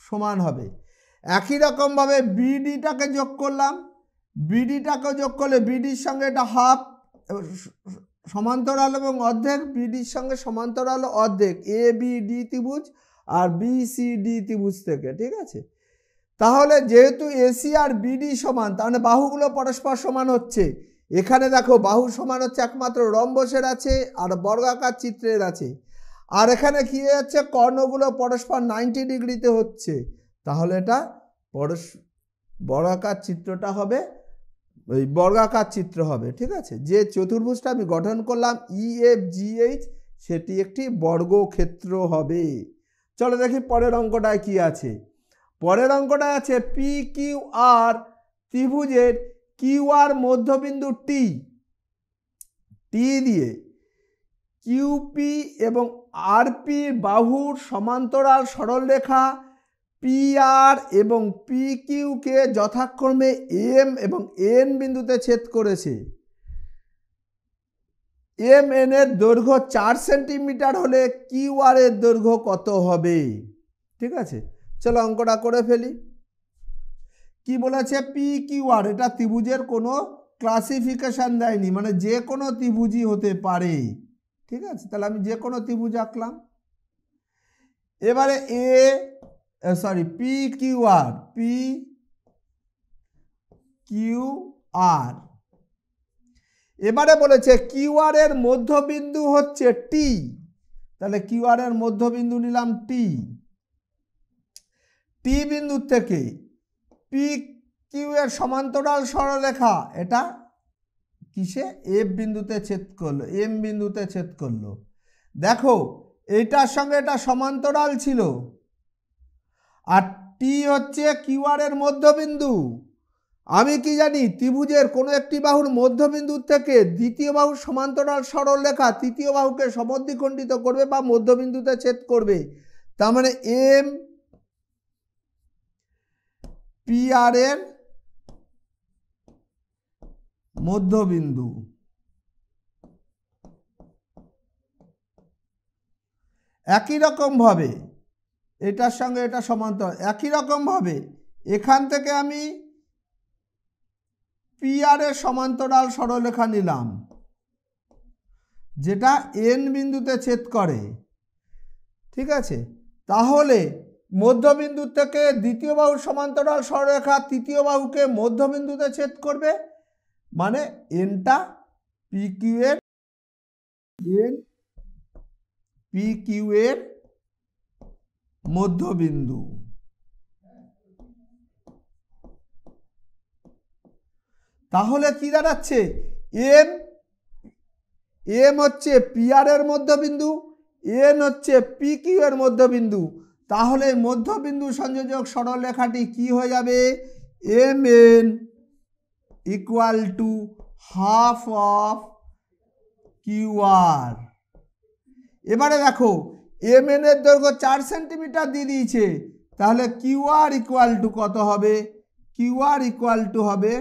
সমান হবে একই রকমভাবে বিডিটাকে যোগ করলাম বিডিটাকে যোগ করলে বিডির সঙ্গে এটা হাফ সমান্তরাল এবং অর্ধেক বিডির সঙ্গে সমান্তরাল অর্ধেক এ বি ডি ত্রিভুজ আর বি সি ডি ত্রিভুজ থেকে ঠিক আছে তাহলে যেহেতু এসি আর বিডি সমান তাহলে মানে বাহুগুলো পরস্পর সমান হচ্ছে এখানে দেখো বাহু সমান হচ্ছে একমাত্র রম্বসের আছে আর বর্গাকার চিত্রের আছে আর এখানে কী হচ্ছে কর্ণগুলো পরস্পর নাইনটি ডিগ্রিতে হচ্ছে তাহলে এটা পরস বর্গাকার চিত্রটা হবে ওই বর্গাকার চিত্র হবে ঠিক আছে যে চতুর্ভুজটা আমি গঠন করলাম ই এফ জি এইচ সেটি একটি বর্গক্ষেত্র হবে চলো দেখি পরের অঙ্কটায় কি আছে পরের অঙ্কটায় আছে পি কিউ আর ত্রিভুজের কিউ আর মধ্যবিন্দু টি টি দিয়ে কিউপি এবং আরপি বাহুর সমান্তরাল সরলরেখা পিআর এবং পি কিউকে যথাক্রমে এম এবং এন বিন্দুতে ছেদ করেছে এম এন এর দৈর্ঘ্য চার সেন্টিমিটার হলে কিউ এর দৈর্ঘ্য কত হবে ঠিক আছে চলো অঙ্কটা করে ফেলি কি বলেছে পি কিউআর এটা ত্রিভুজের কোনো ক্লাসিফিকেশান দেয়নি মানে যে কোনো ত্রিভুজই হতে পারে ঠিক আছে তাহলে আমি যে কোনো ত্রিভুজ আঁকলাম এবারে A sorry P Q R P Q R এবারে বলেছে কিউআর এর মধ্যবিন্দু হচ্ছে টি তাহলে কিউআর এর মধ্যবিন্দু নিলাম টি টি বিন্দু থেকে পি কিউ এর সমান্তরাল সরলরেখা এটা কিসে এফ বিন্দুতে ছেদ করলো এম বিন্দুতে ছেদ করলো দেখো এইটার সঙ্গে এটা সমান্তরাল ছিল আর টি হচ্ছে কিউআর এর মধ্যবিন্দু আমি কি জানি ত্রিভুজের কোনো একটি বাহুর মধ্যবিন্দু থেকে দ্বিতীয় বাহুর সমান্তরাল সরল রেখা তৃতীয় বাহুকে সমদ্বিখণ্ডিত করবে বা মধ্যবিন্দুতে ছেদ করবে তার মানে এম পিআরের মধ্যবিন্দু একই রকমভাবে এটার সঙ্গে এটা সমান্তর একই রকমভাবে এখান থেকে আমি পিআরের সমান্তরাল সরলরেখা নিলাম যেটা এন বিন্দুতে ছেদ করে ঠিক আছে তাহলে মধ্যবিন্দু থেকে দ্বিতীয় বাহুর সমান্তরাল সরলরেখা তৃতীয় বাহুকে মধ্যবিন্দুতে ছেদ করবে মানে এনটা পি কিউ এর এন পি কিউ এর মধ্যবিন্দু তাহলে কি দাঁড়াচ্ছে এম এম হচ্ছে পিআর এর মধ্যবিন্দু এন হচ্ছে পি কিউ এর মধ্যবিন্দু তাহলে মধ্যবিন্দু সংযোজক সরলরেখাটি কি হয়ে যাবে M N equal to half of QR এবারে দেখো এম এন এর দৈর্ঘ্য চার সেন্টিমিটার দিয়ে দিয়েছে তাহলে কিউআর ইকুয়াল টু কত হবে কিউআর ইকুয়াল টু হবে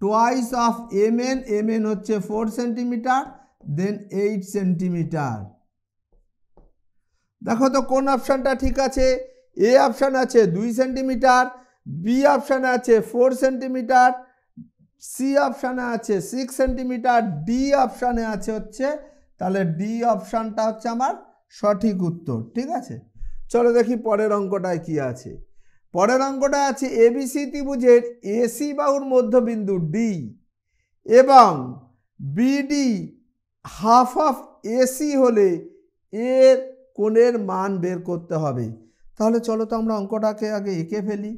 twice of M N M N হচ্ছে four centimetre then eight centimetre দেখো তো কোন অপশানটা ঠিক আছে এ অপশান আছে দুই সেন্টিমিটার বি অপশানে আছে ফোর সেন্টিমিটার সি অপশানে আছে সিক্স সেন্টিমিটার ডি অপশানে আছে হচ্ছে তাহলে ডি অপশানটা হচ্ছে আমার সঠিক উত্তর ঠিক আছে চলো দেখি পরের অঙ্কটায় কি আছে পরের অঙ্কটা আছে এবিসি ত্রিভুজের এসি বাহুর মধ্যবিন্দু ডি এবং বিডি হাফ অফ এসি হলে এর কোণের মান বের করতে হবে তাহলে চলো তো আমরা অঙ্কটাকে আগে এঁকে ফেলি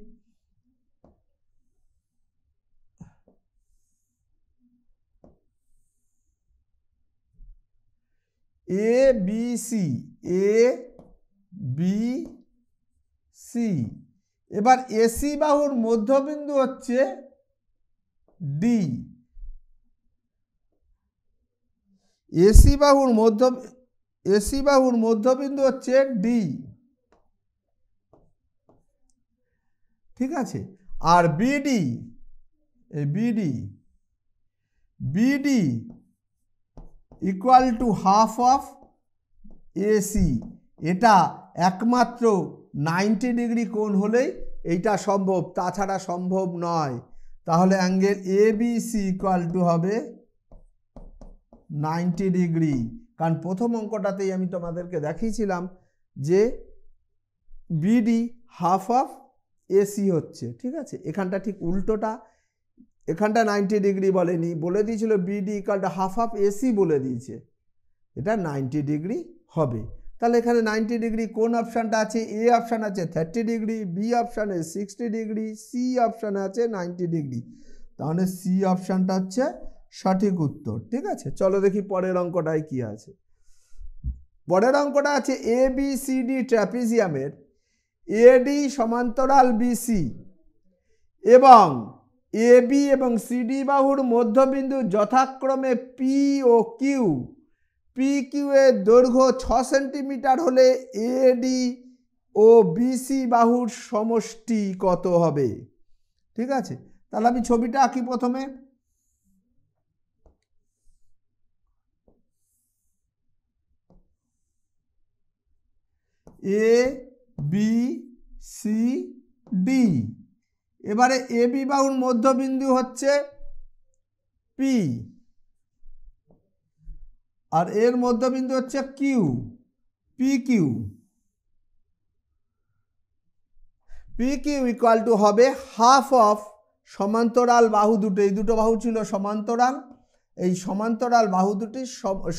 A B C A B C এবার এসি বাহুর মধ্যবিন্দু হচ্ছে ডি এসি বাহুর মধ্য এসি বাহুর মধ্যবিন্দু হচ্ছে ডি ঠিক আছে আর বিডি এই BD BD equal to half of AC এটা একমাত্র নাইনটি ডিগ্রি কোণ হলেই এইটা সম্ভব তাছাড়া সম্ভব নয় তাহলে angle A B C equal to হবে নাইনটি ডিগ্রি কারণ প্রথম অঙ্কটাতেই আমি তোমাদেরকে দেখিয়েছিলাম যে বিডি হাফ অফ এসি হচ্ছে ঠিক আছে এখানটা ঠিক উল্টোটা এখানটা নাইনটি ডিগ্রি বলেনি বলে দিয়েছিল বিডি ইকালটা হাফ অফ এসি বলে দিয়েছে এটা নাইনটি ডিগ্রি হবে তাহলে এখানে নাইনটি ডিগ্রি কোন অপশানটা আছে এ অপশান আছে থার্টি ডিগ্রি বি অপশানে সিক্সটি ডিগ্রি সি অপশানে আছে নাইনটি ডিগ্রি তাহলে সি অপশানটা হচ্ছে সঠিক উত্তর ঠিক আছে চলো দেখি পরের অঙ্কটায় কি আছে পরের অঙ্কটা আছে এ বি সি ডি ট্র্যাপিজিয়ামের এডি সমান্তরাল বিসি এবং এ বি এবং সিডি বাহুর মধ্যবিন্দু যথাক্রমে পি ও কিউ পি কিউ এর দৈর্ঘ্য ছ সেন্টিমিটার হলে এডি ও বিসি বাহুর সমষ্টি কত হবে ঠিক আছে তাহলে আমি ছবিটা আঁকি প্রথমে এ বি সি ডি এবারে এ বিবাহুর মধ্যবিন্দু হচ্ছে পি আর এর মধ্যবিন্দু হচ্ছে Q P Q P Q equal to হবে হাফ অফ সমান্তরাল বাহু দুটো এই দুটো বাহু ছিল সমান্তরাল এই সমান্তরাল বাহু দুটির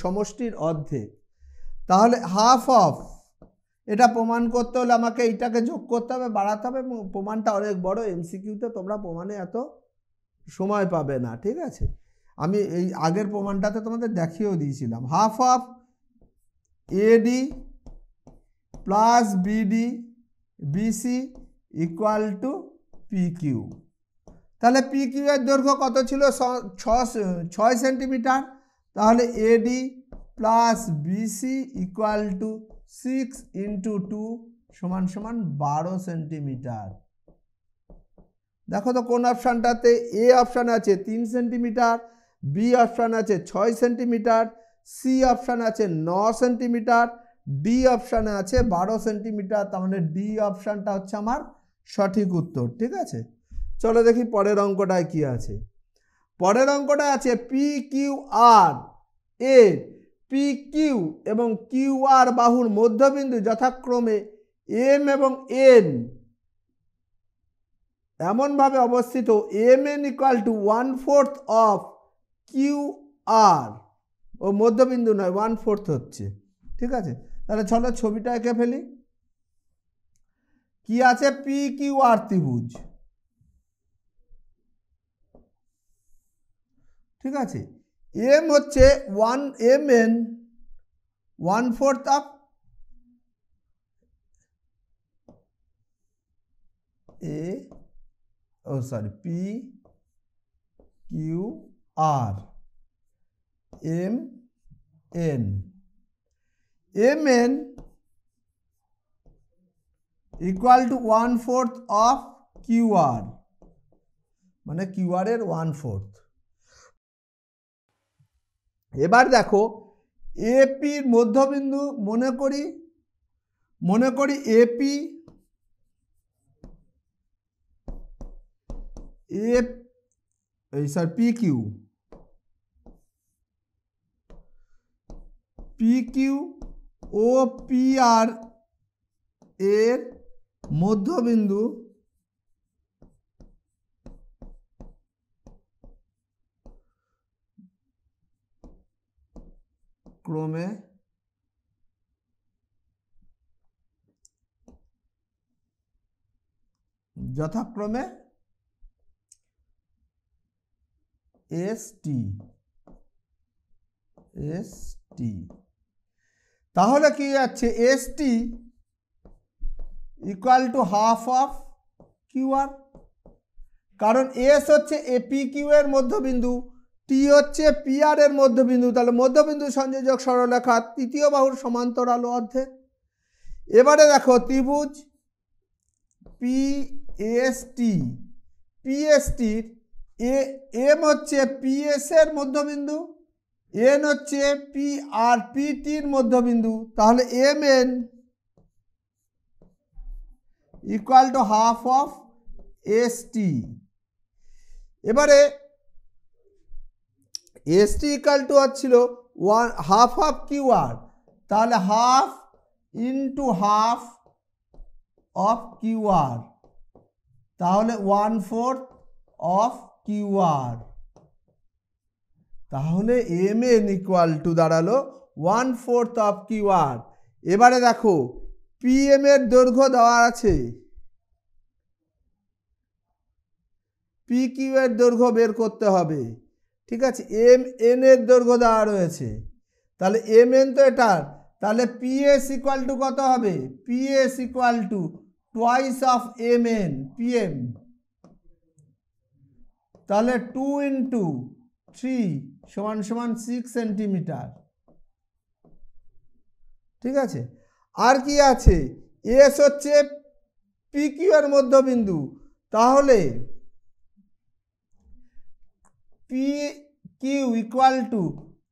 সমষ্টির অর্ধেক তাহলে হাফ অফ এটা প্রমাণ করতে হলে আমাকে এইটাকে যোগ করতে হবে বাড়াতে হবে এবং প্রমাণটা অনেক বড় এমসিকিউতে তোমরা প্রমাণে এত সময় পাবে না ঠিক আছে আমি এই আগের প্রমাণটাতে তোমাদের দেখিয়েও দিয়েছিলাম half of AD plus BD BC equal to PQ তাহলে পিকিউ এর দৈর্ঘ্য কত ছিল ছয় সেন্টিমিটার তাহলে AD plus BC equal to six into two সমান সমান বারো সেন্টিমিটার দেখো তো কোন অপশানটাতে এ অপশান আছে তিন সেন্টিমিটার বি অপশান আছে ছয় সেন্টিমিটার সি অপশান আছে ন সেন্টিমিটার ডি অপশানে আছে বারো সেন্টিমিটার তার মানে ডি অপশানটা হচ্ছে আমার সঠিক উত্তর ঠিক আছে চলো দেখি পরের অঙ্কটায় কি আছে পরের অঙ্কটা আছে পি কিউ আর এ পি কিউ এবং কিউ আর বাহুর মধ্যবিন্দু যথাক্রমে এম এবং এন এমনভাবে অবস্থিত M N equal to one fourth of Q R ও মধ্যবিন্দু নয় ওয়ান ফোর্থ হচ্ছে ঠিক আছে তাহলে চলো ছবিটা এঁকে ফেলি কি আছে পি কিউ আর ত্রিভুজ ঠিক আছে एम हे one M N one fourth of A sorry P QR M N M N equal to one fourth of QR मैं किऊआर वन फोर्थ এবার দেখো এপির মধ্যবিন্দু মনে করি মনে করি এপি এপ এই sir P Q P Q ও পি আর এর মধ্যবিন্দু ক্রমে যথাক্রমে এস টি এস টি তাহলে কি যাচ্ছে S T equal to half of Q R কারণ এস হচ্ছে এপি কিউ এর মধ্যবিন্দু টি হচ্ছে পিআর এর মধ্যবিন্দু তাহলে মধ্যবিন্দু সংযোজক সরলরেখা তৃতীয় বাহুর সমান্তরাল অর্ধে এবারে দেখো ত্রিভুজ পিএসটি পিএসটির এ এম হচ্ছে পিএস এর মধ্যবিন্দু এন হচ্ছে পি আর পিটির মধ্যবিন্দু তাহলে M N equal to half of S T এবারে এসটি ইকাল টু আর ছিল one half half Q R তাহলে half into half of Q R তাহলে one fourth of Q R তাহলে এম এন ইকুয়াল টু দাঁড়ালো one fourth of Q R এবারে দেখো PM এর দৈর্ঘ্য দেওয়া আছে পি কিউ এর দৈর্ঘ্য বের করতে হবে ঠিক আছে এম এন এর দৈর্ঘ্য দেওয়া রয়েছে তাহলে এম এন তো এটার তাহলে পি এস ইকুয়াল টু কত হবে P S equal to twice of M N P M তাহলে টু ইন্টু থ্রি সমান সমান সিক্স সেন্টিমিটার ঠিক আছে আর কি আছে এস হচ্ছে পিকিউ এর মধ্যবিন্দু তাহলে P Q equal to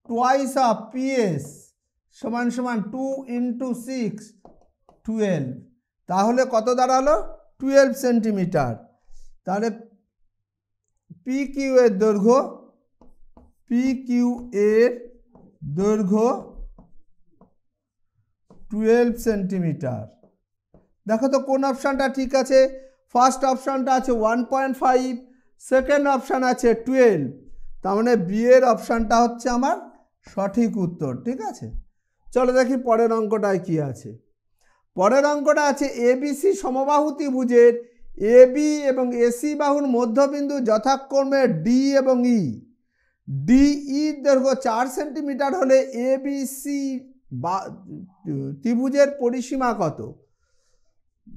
twice of PS সমান সমান টু ইন্টু সিক্স টুয়েলভ তাহলে কত দাঁড়ালো টুয়েলভ সেন্টিমিটার তাহলে পি এর দৈর্ঘ্য পি এর দৈর্ঘ্য টুয়েলভ সেন্টিমিটার দেখো তো কোন অপশানটা ঠিক আছে ফার্স্ট অপশানটা আছে one point five second option আছে টুয়েলভ তার মানে বিয়ের অপশানটা হচ্ছে আমার সঠিক উত্তর ঠিক আছে চলো দেখি পরের অঙ্কটায় কি আছে পরের অঙ্কটা আছে এবিসি সমবাহু ত্রিভুজের এবি এবং এসি বাহুর মধ্যবিন্দু যথাক্রমে ডি এবং ই ডি ই দৈর্ঘ্য চার সেন্টিমিটার হলে এ সি বা ত্রিভুজের পরিসীমা কত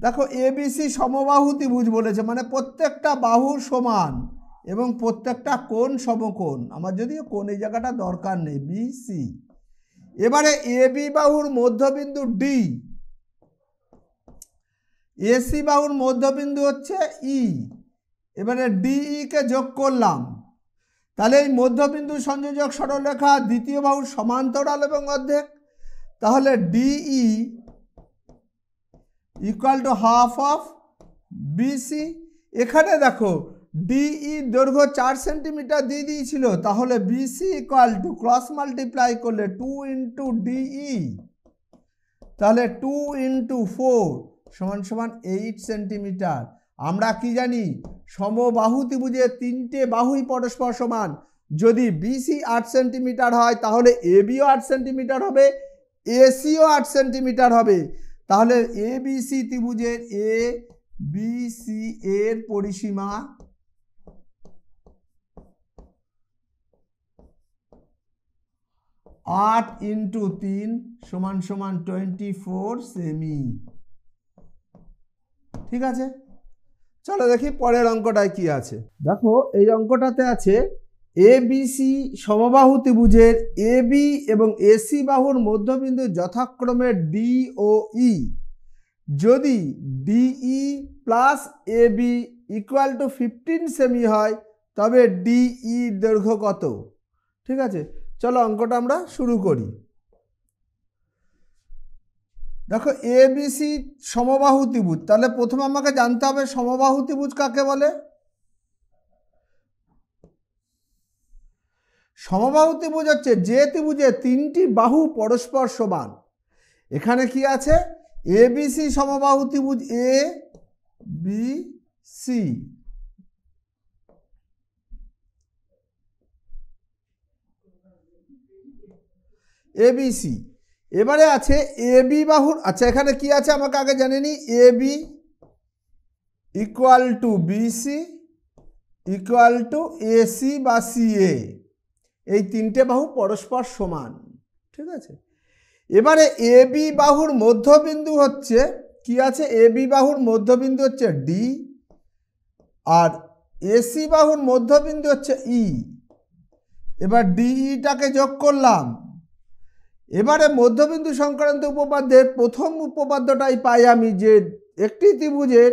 দেখো এবিসি সমবাহু ত্রিভুজ বলেছে মানে প্রত্যেকটা বাহু সমান এবং প্রত্যেকটা কোন সমকোণ আমার যদিও কোন এই জায়গাটা দরকার নেই বি সি এবারে এ বি বাহুর মধ্যবিন্দু ডি এ সি বাহুর মধ্যবিন্দু হচ্ছে ই e। এবারে ডিইকে e যোগ করলাম তাহলে এই মধ্যবিন্দু সংযোজক সরলরেখা দ্বিতীয় বাহুর সমান্তরাল এবং অর্ধেক তাহলে DE equal to half of BC এখানে দেখো বিই e দৈর্ঘ্য চার সেন্টিমিটার দিয়ে দিয়েছিল তাহলে BC equal to cross multiply করলে টু ইন্টু ডিই তাহলে টু ইন্টু ফোর সমান সমান এইট সেন্টিমিটার আমরা কি জানি সমবাহু ত্রিভুজে তিনটে বাহুই পরস্পর সমান যদি বিসি আট সেন্টিমিটার হয় তাহলে এবিও আট সেন্টিমিটার হবে এসিও আট সেন্টিমিটার হবে তাহলে এবিসি ত্রিভুজের এ বিসি এর পরিসীমা আট ইন্টু তিন সমান সমান টোয়েন্টি ফোর সেমি ঠিক আছে চলো দেখি পরের অঙ্কটায় কি আছে দেখো এই অঙ্কটাতে আছে এ বিসি সমবাহু ত্রিভুজের এ বি এবং এসি বাহুর মধ্যবিন্দু যথাক্রমে ডি ও ই e। যদি DE plus A B equal to fifteen সেমি হয় তবে ডিই e দৈর্ঘ্য কত ঠিক আছে চলো অঙ্কটা আমরা শুরু করি দেখো এ বিসি সমবাহু ত্রিভুজ তাহলে প্রথমে আমাকে জানতে হবে সমবাহু ত্রিভুজ কাকে বলে সমবাহু ত্রিভুজ হচ্ছে যে ত্রিভুজে তিনটি বাহু পরস্পর সমান এখানে কি আছে এবিসি সমবাহু ত্রিভুজ এ বি সি এবিসি এবারে আছে এবি বাহুর আচ্ছা এখানে কি আছে আমাকে আগে জানেনি AB equal to BC equal to AC বা সিএ এই তিনটে বাহু পরস্পর সমান ঠিক আছে এবারে এবি বাহুর মধ্যবিন্দু হচ্ছে কি আছে এবি বাহুর মধ্যবিন্দু হচ্ছে ডি আর এসি বাহুর মধ্যবিন্দু হচ্ছে ই e। এবার ডিইটাকে e যোগ করলাম এবারে মধ্যবিন্দু সংক্রান্ত উপপাদ্যের প্রথম উপপাদ্যটাই পাই আমি যে একটি ত্রিভুজের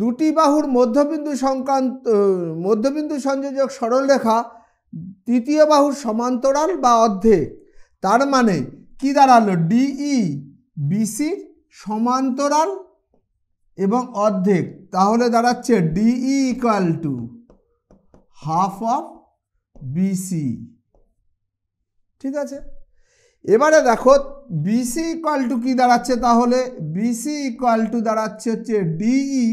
দুটি বাহুর মধ্যবিন্দু সংক্রান্ত মধ্যবিন্দু সংযোজক সরলরেখা তৃতীয় বাহুর সমান্তরাল বা অর্ধেক তার মানে কি দাঁড়ালো ডিই বিসির সমান্তরাল এবং অর্ধেক তাহলে দাঁড়াচ্ছে DE equal to half of BC ঠিক আছে এবারে দেখো বিসি ইকুয়াল টু কী দাঁড়াচ্ছে তাহলে বিসি ইকুয়াল টু দাঁড়াচ্ছে হচ্ছে DE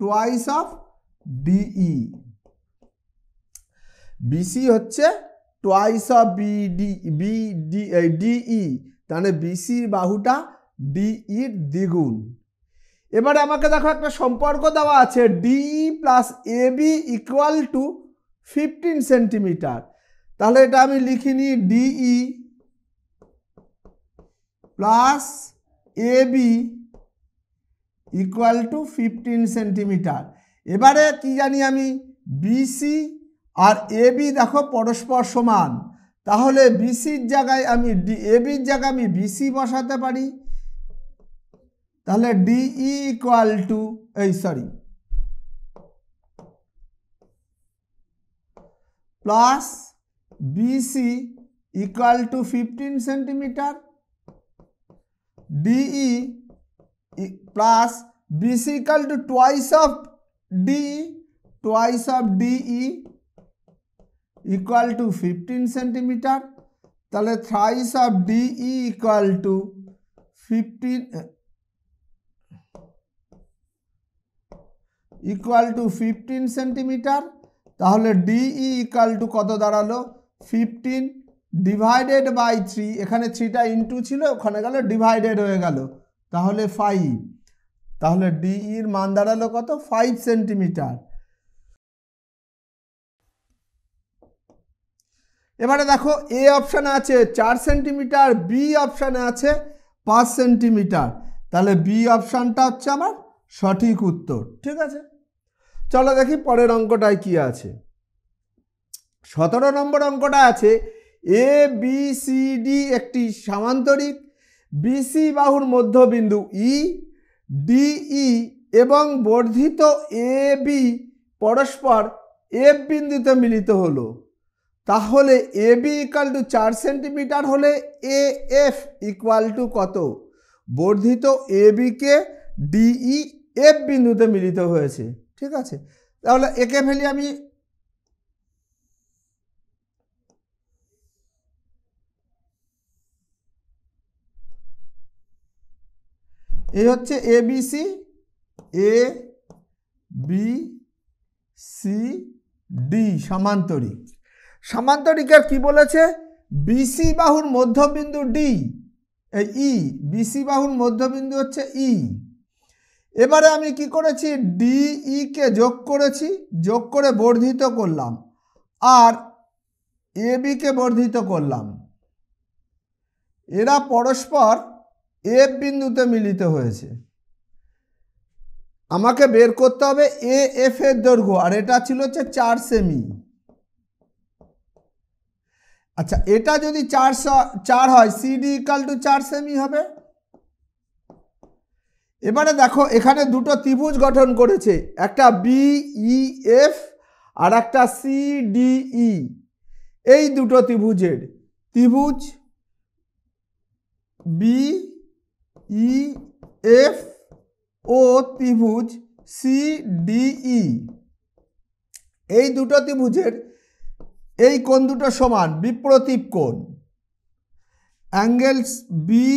twice of DE BC হচ্ছে twice of BD BD DE তাহলে বিসির বাহুটা ডিইর e দ্বিগুণ এবারে আমাকে দেখো একটা সম্পর্ক দেওয়া আছে DE plus A B equal to fifteen centimetre তাহলে এটা আমি লিখিনি DE plus A B equal to fifteen centimetre এবারে কি জানি আমি বিসি আর এ বি দেখো পরস্পর সমান তাহলে বিসির জায়গায় আমি ডি এ বির জায়গায় আমি বিসি বসাতে পারি তাহলে ডি ই ইকুয়াল টু এই sorry plus BC equal to fifteen centimetre DE plus BC equal to twice of DE, twice of DE equal to 15 centimeter. তাহলে thrice of DE equal to 15 equal to fifteen centimetre তাহলে DE equal to কত দাঁড়ালো fifteen divided by three এখানে থ্রিটা into ছিল ওখানে গেল divided হয়ে গেল তাহলে ফাইভ তাহলে ডিইর মান দাঁড়ালো কত ফাইভ সেন্টিমিটার এবারে দেখো এ অপশান আছে চার সেন্টিমিটার বি অপশান আছে পাঁচ সেন্টিমিটার তাহলে বি অপশানটা হচ্ছে আমার সঠিক উত্তর ঠিক আছে চলো দেখি পরের অঙ্কটায় কি আছে সতেরো নম্বর অঙ্কটা আছে এ বি সি ডি একটি সামান্তরিক বিসি বাহুর মধ্যবিন্দু ই e, ডিই e এবং বর্ধিত এ বি পরস্পর এফ বিন্দুতে মিলিত হলো তাহলে এ বি ইকুয়াল টু চার সেন্টিমিটার হলে এ এফ ইকুয়াল টু কত বর্ধিত এ বিকে ডিই এফ বিন্দুতে মিলিত হয়েছে ঠিক আছে তাহলে একে ফেলি আমি এই হচ্ছে A B C A B C D সামান্তরিক সামান্তরিকের কি বলেছে বিসি বাহুর মধ্যবিন্দু ডি ই বিসি বাহুর মধ্যবিন্দু হচ্ছে ই e। এবারে আমি কি করেছি ডি e কে যোগ করেছি যোগ করে বর্ধিত করলাম আর এ বিকে বর্ধিত করলাম এরা পরস্পর এফ বিন্দুতে মিলিত হয়েছে আমাকে বের করতে হবে এ এফ এর দৈর্ঘ্য আর এটা ছিল হচ্ছে চার সেমি আচ্ছা এটা যদি চার চার হয় সিডি ইকাল টু চার সেমি হবে এবারে দেখো এখানে দুটো ত্রিভুজ গঠন করেছে একটা বিই এফ e, আর একটা সিডিই e। এই দুটো ত্রিভুজের ত্রিভুজ বি ই এফ ও ত্রিভুজ সি ই এই দুটো ত্রিভুজের এই কোণ দুটো সমান বিপ্রতীপ কোণ angles B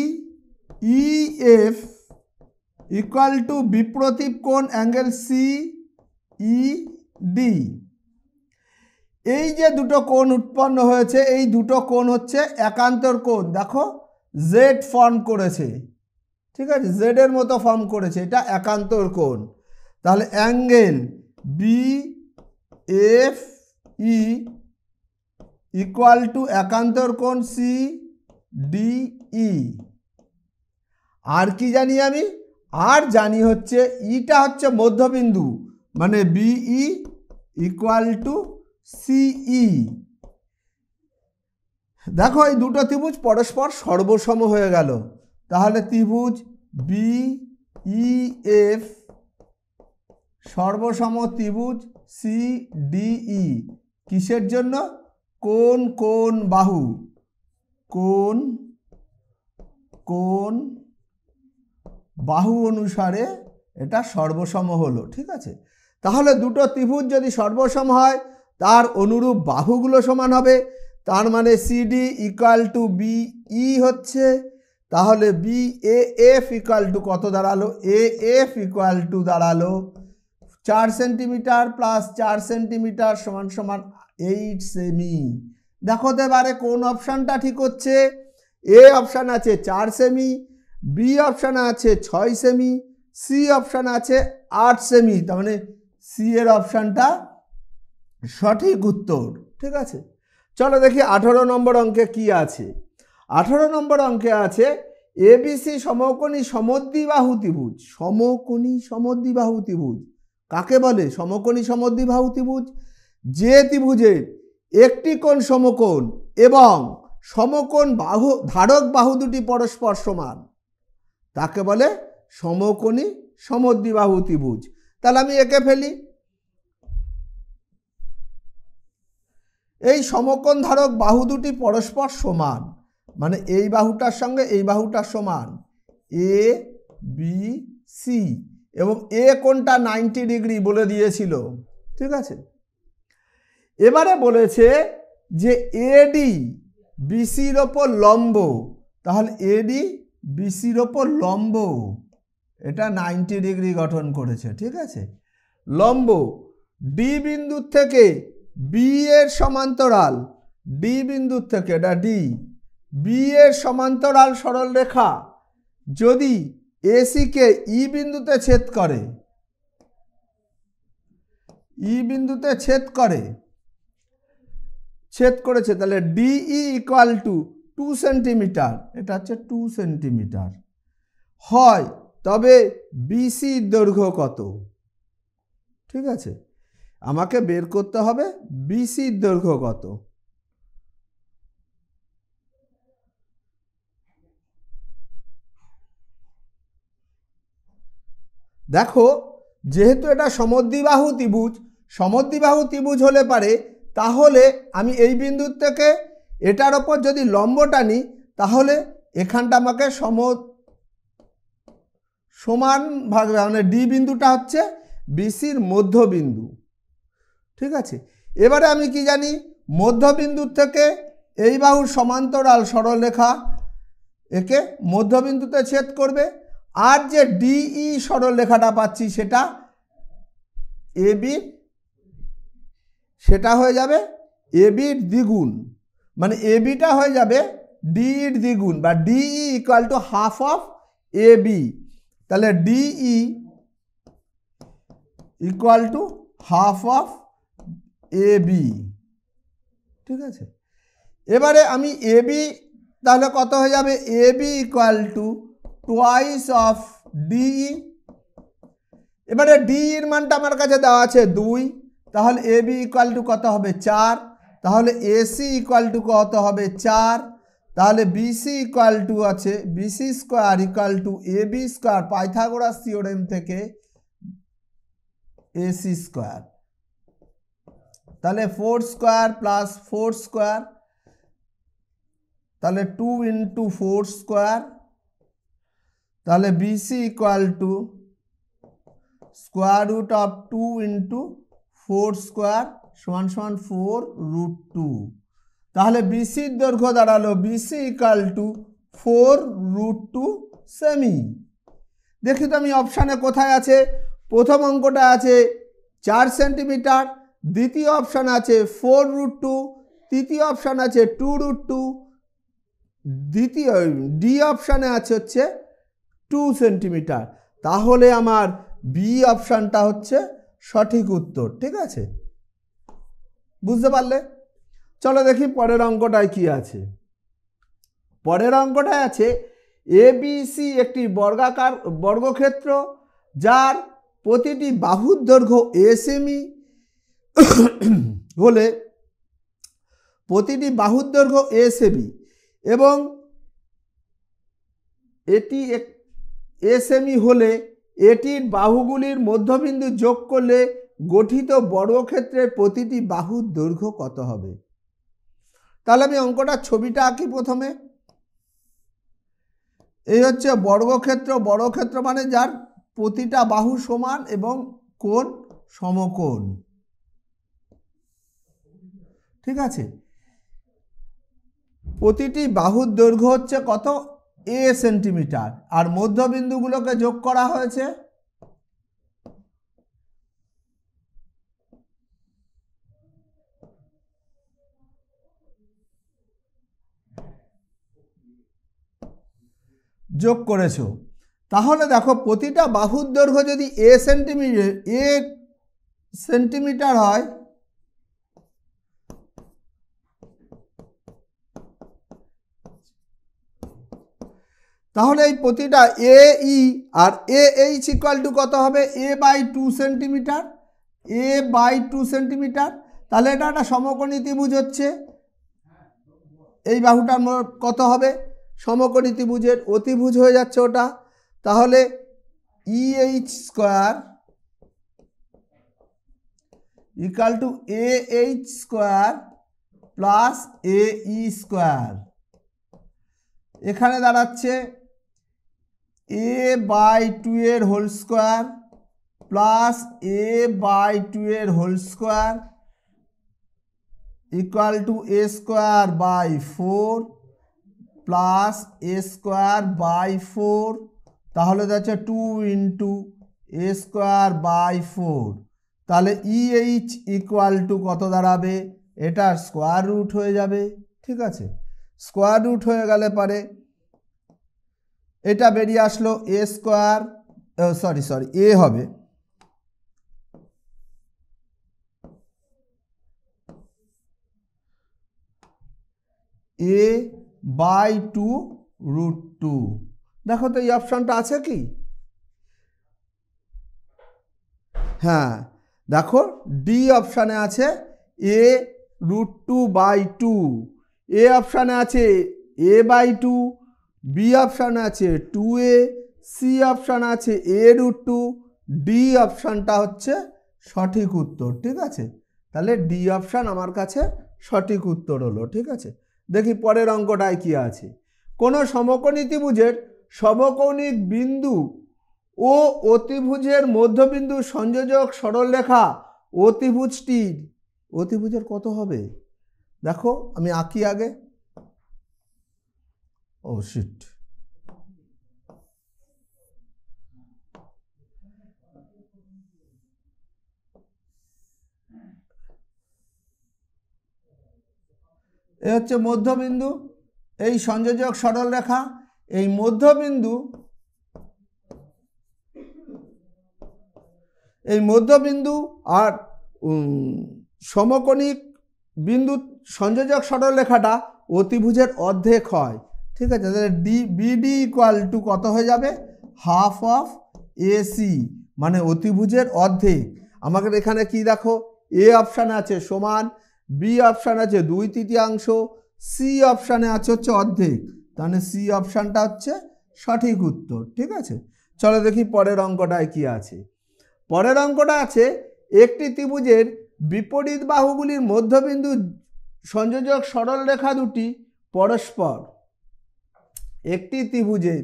E F equal to বিপ্রতীপ কোণ অ্যাঙ্গেল সি ই ডি এই যে দুটো কোণ উৎপন্ন হয়েছে এই দুটো কোণ হচ্ছে একান্তর কোণ দেখো জেড ফর্ম করেছে ঠিক আছে জেডের মতো ফর্ম করেছে এটা একান্তর কোণ তাহলে angle B F E equal to একান্তর কোণ সি ডি ই আর কি জানি আমি আর জানি হচ্ছে ইটা e হচ্ছে মধ্যবিন্দু মানে বিই ইকুয়াল টু সিই দেখো এই দুটো ত্রিভুজ পরস্পর সর্বসম হয়ে গেল তাহলে ত্রিভুজ বি ই এফ সর্বসম ত্রিভুজ সি ডিই e। কিসের জন্য কোন কোন বাহু কোন কোন বাহু অনুসারে এটা সর্বসম হলো ঠিক আছে তাহলে দুটো ত্রিভুজ যদি সর্বসম হয় তার অনুরূপ বাহুগুলো সমান হবে তার মানে সিডি ইকাল টু বিই হচ্ছে তাহলে B A F equal to কত দাঁড়ালো এ এফ ইকুয়াল টু দাঁড়ালো চার সেন্টিমিটার প্লাস চার সেন্টিমিটার সমান সমান এইট সেমি দেখো তো এবারে কোন অপশানটা ঠিক হচ্ছে এ অপশান আছে চার সেমি বি অপশান আছে ছয় সেমি সি অপশান আছে আট সেমি তার মানে সি এর অপশানটা সঠিক উত্তর ঠিক আছে চলো দেখি আঠারো নম্বর অঙ্কে কি আছে আঠারো নম্বর অঙ্কে আছে এবিসি সমকোণী সমদ্বিবাহু ত্রিভুজ সমকোণী সমদ্বিবাহু ত্রিভুজ কাকে বলে সমকোণী সমদ্বিবাহু ত্রিভুজ যে ত্রিভুজের একটি কোণ সমকোণ এবং সমকোণ বাহু ধারক বাহু দুটি পরস্পর সমান তাকে বলে সমকোণী সমদ্বিবাহু ত্রিভুজ তাহলে আমি একে ফেলি এই সমকোণ ধারক বাহু দুটি পরস্পর সমান মানে এই বাহুটার সঙ্গে এই বাহুটা সমান এ বি সি এবং এ কোনটা নাইনটি ডিগ্রি বলে দিয়েছিল ঠিক আছে এবারে বলেছে যে এডি বিসির ওপর লম্ব তাহলে এডি বিসির ওপর লম্ব এটা নাইনটি ডিগ্রি গঠন করেছে ঠিক আছে লম্ব ডি বিন্দুর থেকে বি এর সমান্তরাল ডি বিন্দুর থেকে এটা ডি বি এর সমান্তরাল সরলরেখা যদি এসিকে ই বিন্দুতে ছেদ করে ই বিন্দুতে ছেদ করে ছেদ করেছে তাহলে DE equal two two centimetre এটা হচ্ছে টু সেন্টিমিটার হয় তবে বিসি দৈর্ঘ্য কত ঠিক আছে আমাকে বের করতে হবে বিসির দৈর্ঘ্য কত দেখো যেহেতু এটা সমদ্বিবাহু ত্রিভুজ সমদ্বিবাহু ত্রিভুজ হলে পারে তাহলে আমি এই বিন্দু থেকে এটার ওপর যদি লম্ব টানি তাহলে এখানটা আমাকে সম সমান ভাগ মানে ডি বিন্দুটা হচ্ছে বিসির মধ্যবিন্দু ঠিক আছে এবারে আমি কি জানি মধ্যবিন্দুর থেকে এই বাহুর সমান্তরাল সরলরেখা একে মধ্যবিন্দুতে ছেদ করবে আর যে ডিই e রেখাটা পাচ্ছি সেটা এ বি সেটা হয়ে যাবে এ বির দ্বিগুণ মানে এ বিটা হয়ে যাবে ডিইর e দ্বিগুণ বা DE equal to half of A B তাহলে DE equal to half of A B ঠিক আছে এবারে আমি এ বি তাহলে কত হয়ে যাবে A B equal to twice of DE এবারে ডি এর মানটা আমার কাছে দেওয়া আছে দুই তাহলে এ বি ইকুয়াল টু কত হবে চার তাহলে এ সি ইকুয়াল টু কত হবে চার তাহলে বিসি ইকুয়াল টু আছে BC square equal to A B square Pythagoras theorem থেকে এ সি স্কোয়ার তাহলে four square plus four square তাহলে টু ইন্টু ফোর স্কোয়ার তাহলে BC equal to square root of two into four square সমান সমান four root two তাহলে বিসির দৈর্ঘ্য দাঁড়ালো BC equal to four root two সেমি দেখি তো আমি অপশানে কোথায় আছে প্রথম অঙ্কটা আছে চার সেন্টিমিটার দ্বিতীয় অপশান আছে ফোর রুট টু তৃতীয় অপশান আছে টু রুট টু দ্বিতীয় ডি অপশানে আছে হচ্ছে টু সেন্টিমিটার তাহলে আমার বি অপশানটা হচ্ছে সঠিক উত্তর ঠিক আছে বুঝতে পারলে চলো দেখি পরের অঙ্কটায় কি আছে পরের অঙ্কটায় আছে এবিসি একটি বর্গাকার বর্গক্ষেত্র যার প্রতিটি বাহুর দৈর্ঘ্য এসএমই e হলে প্রতিটি বাহুর দৈর্ঘ্য এসএবি এবং এটি এক এসএমই হলে এটির বাহুগুলির মধ্যবিন্দু যোগ করলে গঠিত বর্গক্ষেত্রের প্রতিটি বাহুর দৈর্ঘ্য কত হবে তাহলে আমি অঙ্কটার ছবিটা আঁকি প্রথমে এই হচ্ছে বর্গক্ষেত্র বর্গক্ষেত্র মানে যার প্রতিটা বাহু সমান এবং কোন সমকোণ ঠিক আছে প্রতিটি বাহুর দৈর্ঘ্য হচ্ছে কত এ সেন্টিমিটার আর মধ্যবিন্দুগুলোকে যোগ করা হয়েছে যোগ করেছো তাহলে দেখো প্রতিটা বাহুর দৈর্ঘ্য যদি এ সেন্টিমিটার এ সেন্টিমিটার হয় তাহলে এই প্রতিটা এ ই e আর এ এইচ ইকুয়াল টু কত হবে A by two centimetre A by two centimetre তাহলে এটা একটা সমকোণী ত্রিভুজ হচ্ছে এই বাহুটার কত হবে সমকোণী ত্রিভুজের অতিভুজ হয়ে যাচ্ছে ওটা তাহলে E H square equal to A H square plus A E square এখানে দাঁড়াচ্ছে এ বাই টু এর whole square plus A by two এর whole square equal to A square by four plus A square by four তাহলে যাচ্ছে two into A square by four তাহলে EH equal to কত দাঁড়াবে এটার square root হয়ে যাবে ঠিক আছে স্কোয়ার রুট হয়ে গেলে পারে এটা বেরিয়ে আসলো A square sorry sorry A হবে A by two root two দেখো তো এই অপশানটা আছে কি হ্যাঁ দেখো ডি অপশানে আছে A root two by two A অপশানে আছে A by two B option আছে টু এ সি অপশান আছে এ রুট টু ডি অপশানটা হচ্ছে সঠিক উত্তর ঠিক আছে তাহলে ডি অপশান আমার কাছে সঠিক উত্তর হলো ঠিক আছে দেখি পরের অঙ্কটায় কি আছে কোনো সমকোণী ত্রিভুজের সমকৌণিক বিন্দু ও অতিভুজের মধ্যবিন্দু সংযোজক সরলরেখা অতিভুজটির অতিভুজের কত হবে দেখো আমি আঁকি আগে ও shit. এ হচ্ছে মধ্যবিন্দু এই সংযোজক সরল রেখা এই মধ্যবিন্দু এই মধ্যবিন্দু আর সমকোণিক বিন্দু সংযোজক সরল রেখাটা অতিভুজের অর্ধেক হয় ঠিক আছে তাহলে ডি বিডি ইকুয়াল টু কত হয়ে যাবে হাফ অফ এসি মানে অতিভুজের অর্ধেক আমাদের এখানে কি দেখো এ অপশান আছে সমান বি অপশান আছে দুই তৃতীয়াংশ সি অপশানে আছে হচ্ছে অর্ধেক তাহলে সি অপশানটা হচ্ছে সঠিক উত্তর ঠিক আছে চলো দেখি পরের অঙ্কটায় কি আছে পরের অঙ্কটা আছে একটি ত্রিভুজের বিপরীত বাহুগুলির মধ্যবিন্দু সংযোজক সরল রেখা দুটি পরস্পর একটি ত্রিভুজের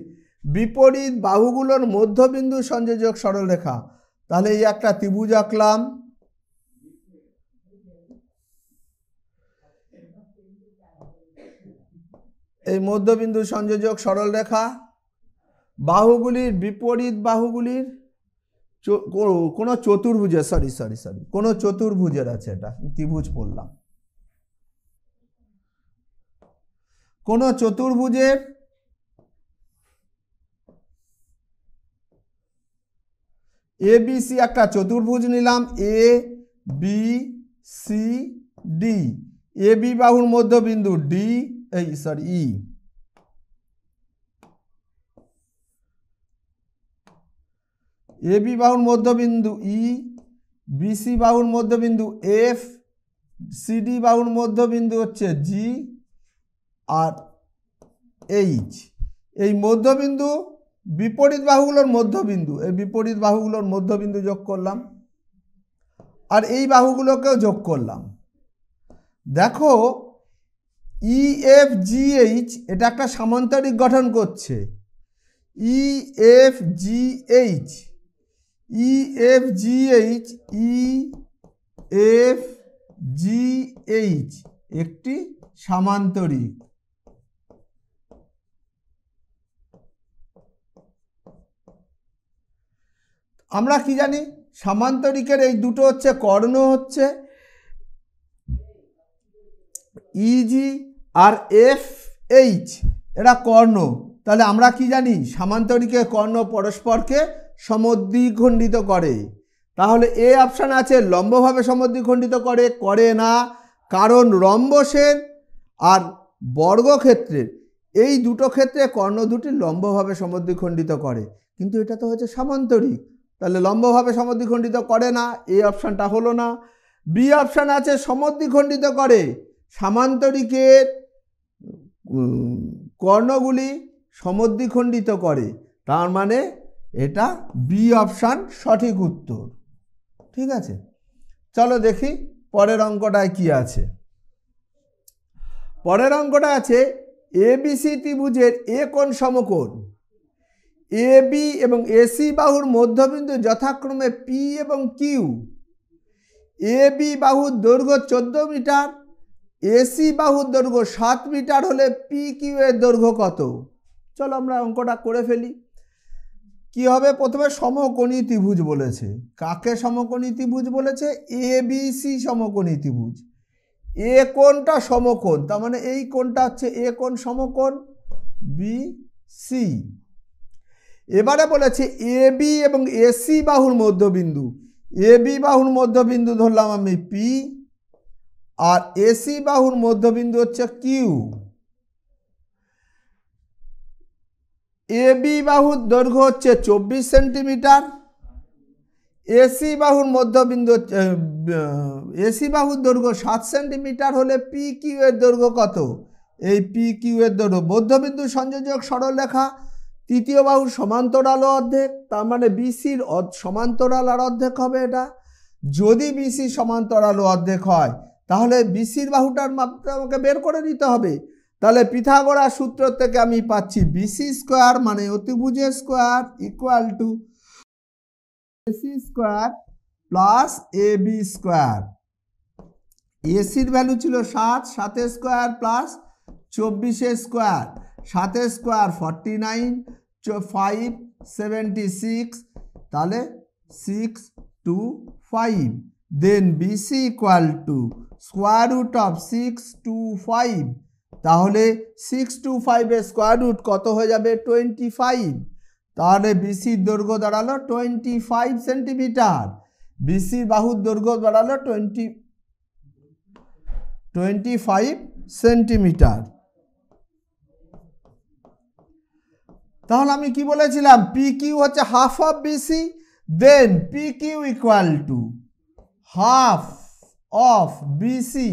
বিপরীত বাহুগুলোর মধ্যবিন্দু সংযোজক সরলরেখা তাহলে এই একটা ত্রিভুজ আঁকলাম এই মধ্যবিন্দু সংযোজক সরলরেখা বাহুগুলির বিপরীত বাহুগুলির কোনো চতুর্ভুজের সরি সরি সরি কোনো চতুর্ভুজের আছে এটা ত্রিভুজ পড়লাম কোনো চতুর্ভুজের এ বি সি একটা চতুর্ভুজ নিলাম A B C D A B বাহুর মধ্যবিন্দু ডি এই সরি ই এ বি বাহুর মধ্যবিন্দু ই e। বিসি বাহুর মধ্যবিন্দু এফ সি ডি বাহুর মধ্যবিন্দু হচ্ছে জি আর এইচ এই মধ্যবিন্দু বিপরীত বাহুগুলোর মধ্যবিন্দু এই বিপরীত বাহুগুলোর মধ্যবিন্দু যোগ করলাম আর এই বাহুগুলোকেও যোগ করলাম দেখো ই এফ জি এইচ এটা একটা সামান্তরিক গঠন করছে E F G H E F G H E F G H একটি সামান্তরিক আমরা কি জানি সামান্তরিকের এই দুটো হচ্ছে কর্ণ হচ্ছে ইজি e আর এফ এইচ এরা কর্ণ তাহলে আমরা কি জানি সামান্তরিকের কর্ণ পরস্পরকে সমদ্বিখণ্ডিত করে তাহলে এ অপশান আছে লম্বভাবে সমদ্বিখণ্ডিত করে করে না কারণ রম্বসের আর বর্গক্ষেত্রের এই দুটো ক্ষেত্রে কর্ণ দুটি লম্বভাবে সমদ্বিখণ্ডিত করে কিন্তু এটা তো হচ্ছে সামান্তরিক তাহলে লম্বভাবে সমদ্বিখণ্ডিত করে না এ অপশানটা হলো না বি অপশান আছে সমদ্বিখণ্ডিত করে সামান্তরিকের কর্ণগুলি সমদ্বিখণ্ডিত করে তার মানে এটা বি অপশান সঠিক উত্তর ঠিক আছে চলো দেখি পরের অঙ্কটায় কি আছে পরের অঙ্কটা আছে এবিসি ত্রিভুজের এ কোন সমকোণ এ বি এবং এসি বাহুর মধ্যবিন্দু যথাক্রমে পি এবং কিউ এ বি বাহুর দৈর্ঘ্য চোদ্দ মিটার এসি বাহুর দৈর্ঘ্য সাত মিটার হলে পি কিউ এর দৈর্ঘ্য কত চলো আমরা অঙ্কটা করে ফেলি কি হবে প্রথমে সমকোণী ত্রিভুজ বলেছে কাকে সমকোণী ত্রিভুজ বলেছে এ বি সি সমকোণী ত্রিভুজ এ কোনটা সমকোণ তার মানে এই কোনটা হচ্ছে এ কোন সমকোণ বি সি এবারে বলেছে এ বি এবং এসি বাহুর মধ্যবিন্দু এ বি বাহুর মধ্যবিন্দু ধরলাম আমি পি আর এসি বাহুর মধ্যবিন্দু হচ্ছে কিউ এ বি বাহুর দৈর্ঘ্য হচ্ছে চব্বিশ সেন্টিমিটার এসি বাহুর মধ্যবিন্দু হচ্ছে এসি বাহুর দৈর্ঘ্য সাত সেন্টিমিটার হলে পি কিউ এর দৈর্ঘ্য কত এই পি কিউ এর দৈর্ঘ্য মধ্যবিন্দু সংযোজক সরল রেখা তৃতীয় বাহুর সমান্তরাল অর্ধেক তার মানে বিসির সমান্তরাল আর অর্ধেক হবে এটা যদি বিসি সমান্তরাল অর্ধেক হয় তাহলে বিসির বাহুটার মাত্রা আমাকে বের করে নিতে হবে তাহলে পিথাগোড়া সূত্র থেকে আমি পাচ্ছি বিসি স্কোয়ার মানে অতিভুজে square equal to AC square plus A B square এসির ভ্যালু ছিল সাত সাতের স্কোয়ার প্লাস চব্বিশের স্কোয়ার সাতের square forty nine five seventy six তাহলে six two five then BC equal to square root of six two five তাহলে six two ফাইভের স্কোয়ার রুট কত হয়ে যাবে টোয়েন্টি ফাইভ তাহলে বিসির দৈর্ঘ্য দাঁড়ালো টোয়েন্টি ফাইভ সেন্টিমিটার বিসির বাহুর দৈর্ঘ্য দাঁড়ালো টোয়েন্টি টোয়েন্টি ফাইভ সেন্টিমিটার তাহলে আমি কি বলেছিলাম পি কিউ হচ্ছে half of BC then P Q equal to half of BC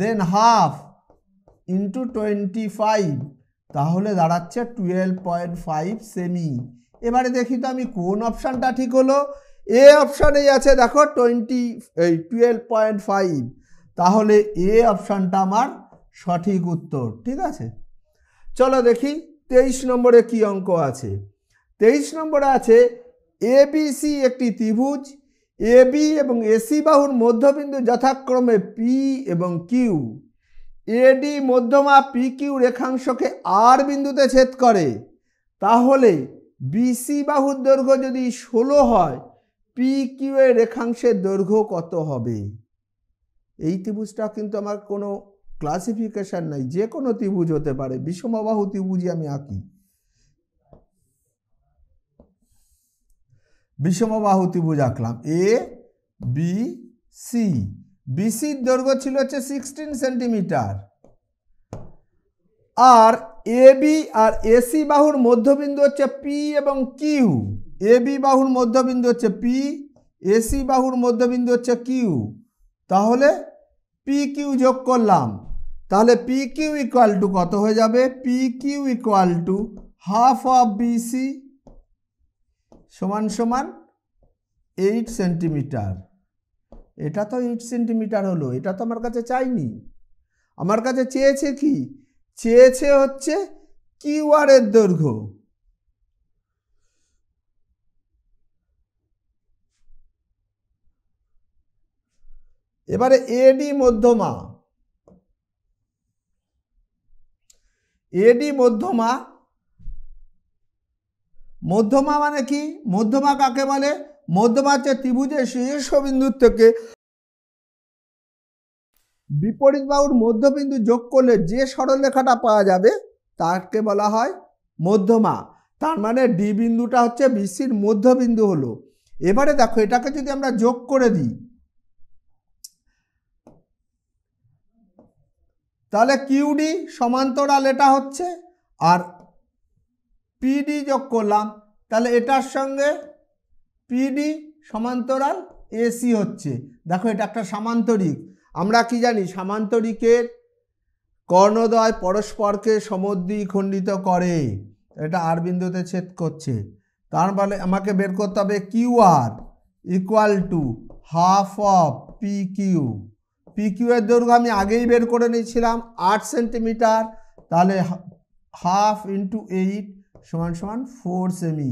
then half into twenty five তাহলে দাঁড়াচ্ছে টুয়েলভ পয়েন্ট ফাইভ সেমি এবারে দেখি তো আমি কোন অপশানটা ঠিক হলো এ অপশানেই আছে দেখো টোয়েন্টি এই টুয়েলভ পয়েন্ট ফাইভ তাহলে এ অপশানটা আমার সঠিক উত্তর ঠিক আছে চলো দেখি তেইশ নম্বরে কি অঙ্ক আছে তেইশ নম্বরে আছে এবিসি একটি ত্রিভুজ এবি এবং এসি বাহুর মধ্যবিন্দু যথাক্রমে পি এবং কিউ এডি মধ্যমা পি কিউ রেখাংশকে আর বিন্দুতে ছেদ করে তাহলে বিসি বাহুর দৈর্ঘ্য যদি ষোলো হয় পি কিউ এর রেখাংশের দৈর্ঘ্য কত হবে এই ত্রিভুজটা কিন্তু আমার কোনো ক্লাসিফিকেশান নাই যে কোনো ত্রিভুজ হতে পারে বিষমবাহু ত্রিভুজই আমি আঁকি বিষমবাহু ত্রিভুজ আঁকলাম এ বি সি বিসির দৈর্ঘ্য ছিল হচ্ছে সিক্সটিন সেন্টিমিটার আর এ বি আর এসি বাহুর মধ্যবিন্দু হচ্ছে পি এবং কিউ এ বি বাহুর মধ্যবিন্দু হচ্ছে পি এসি বাহুর মধ্যবিন্দু হচ্ছে কিউ তাহলে পি কিউ যোগ করলাম তাহলে পি কিউ ইকুয়াল টু কত হয়ে যাবে P Q equal to half of BC সমান সমান এইট সেন্টিমিটার এটা তো এইট সেন্টিমিটার হলো এটা তো আমার কাছে চাইনি আমার কাছে চেয়েছে কি চেয়েছে হচ্ছে কিউআরের দৈর্ঘ্য এবারে এডি মধ্যমা এডি মধ্যমা মধ্যমা মানে কি মধ্যমা কাকে বলে মধ্যমা হচ্ছে ত্রিভুজের শীর্ষবিন্দুর থেকে বিপরীত বাউর মধ্যবিন্দু যোগ করলে যে সরলরেখাটা পাওয়া যাবে তাকে বলা হয় মধ্যমা তার মানে ডি বিন্দুটা হচ্ছে বিসির মধ্যবিন্দু হলো এবারে দেখো এটাকে যদি আমরা যোগ করে দিই তাহলে কিউডি সমান্তরাল এটা হচ্ছে আর পিডি যোগ করলাম তাহলে এটার সঙ্গে পিডি সমান্তরাল এসি হচ্ছে দেখো এটা একটা সামান্তরিক আমরা কি জানি সামান্তরিকের কর্ণদয় পরস্পরকে খণ্ডিত করে এটা আর বিন্দুতে ছেদ করছে তার বলে মানে আমাকে বের করতে হবে Q R equal to half of P Q PQ এর দৈর্ঘ্য আমি আগেই বের করে নিয়েছিলাম আট সেন্টিমিটার তাহলে হাফ ইন্টু এইট সমান সমান ফোর সেমি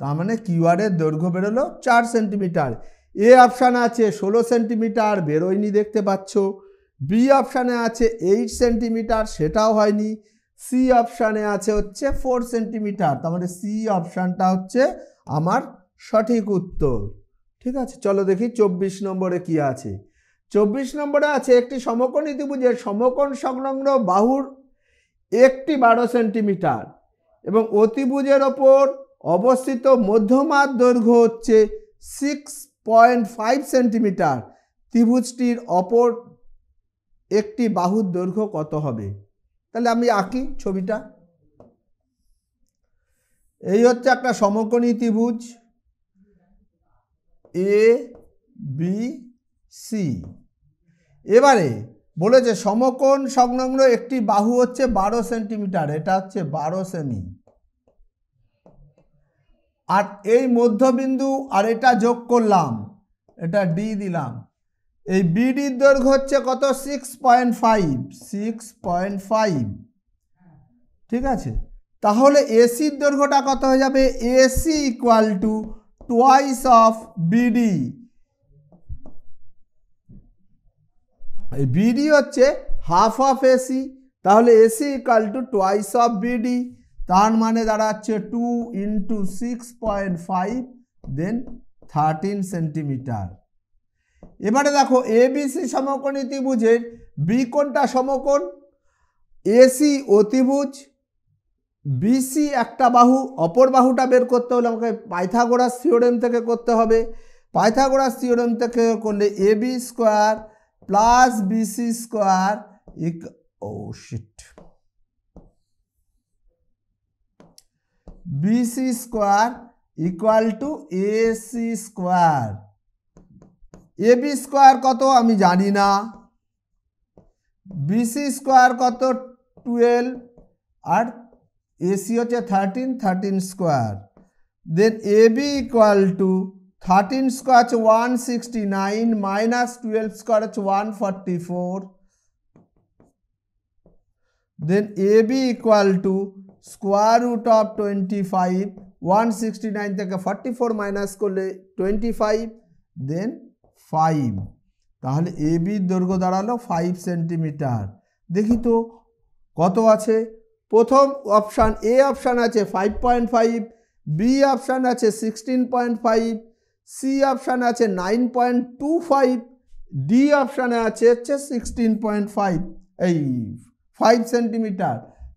তার মানে কিউআরের দৈর্ঘ্য বেরোলো চার সেন্টিমিটার এ অপশানে আছে ষোলো সেন্টিমিটার বেরোয়নি দেখতে পাচ্ছ বি অপশানে আছে এইট সেন্টিমিটার সেটাও হয়নি সি অপশানে আছে হচ্ছে ফোর সেন্টিমিটার তার মানে সি অপশানটা হচ্ছে আমার সঠিক উত্তর ঠিক আছে চলো দেখি চব্বিশ নম্বরে কি আছে চব্বিশ নম্বরে আছে একটি সমকোণ ত্রিভুজের সমকোণ সংলগ্ন বাহুর একটি বারো সেন্টিমিটার এবং অতিভুজের ওপর অবস্থিত মধ্যমার দৈর্ঘ্য হচ্ছে সিক্স পয়েন্ট ফাইভ সেন্টিমিটার ত্রিভুজটির অপর একটি বাহুর দৈর্ঘ্য কত হবে তাহলে আমি আঁকি ছবিটা এই হচ্ছে একটা সমকোণী ত্রিভুজ এ বি সি এবারে বলেছে সমকোণ সংলগ্ন একটি বাহু হচ্ছে বারো সেন্টিমিটার এটা হচ্ছে বারো সেমি আর এই মধ্যবিন্দু আর এটা যোগ করলাম এটা ডি দিলাম এই বিডির দৈর্ঘ্য হচ্ছে কত six point five six point five ঠিক আছে তাহলে এসির দৈর্ঘ্যটা কত হয়ে যাবে AC equal to twice of BD BD হচ্ছে হাফ অফ এসি তাহলে AC equal to twice of BD তার মানে দাঁড়াচ্ছে two into six point five then thirteen centimetre এবারে দেখো এবিসি সমকোণী ত্রিভুজের বি কোণটা সমকোণ এসি অতিভুজ বিসি একটা বাহু অপর বাহুটা বের করতে হলে আমাকে পাইথাগোড়া থিওরেম থেকে করতে হবে পাইথাগোড়া থিওরেম থেকে করলে A B square plus BC square ইক ও শিট BC square equal to A C square A B square কত আমি জানি না বিসি স্কোয়ার কত টুয়েলভ আর এসি হচ্ছে thirteen thirteen square then A B equal to thirteen square হচ্ছে one sixty nine minus twelve square হচ্ছে one forty four then A B equal to square root of twenty five one sixty nine থেকে forty four minus করলে twenty five then five তাহলে A বির দৈর্ঘ্য দাঁড়ালো five centimetre দেখি তো কত আছে প্রথম অপশান এ অপশান আছে five point five B option আছে sixteen point five C option আছে nine point two five D অপশানে আছে হচ্ছে সিক্সটিন পয়েন্ট ফাইভ এই ফাইভ সেন্টিমিটার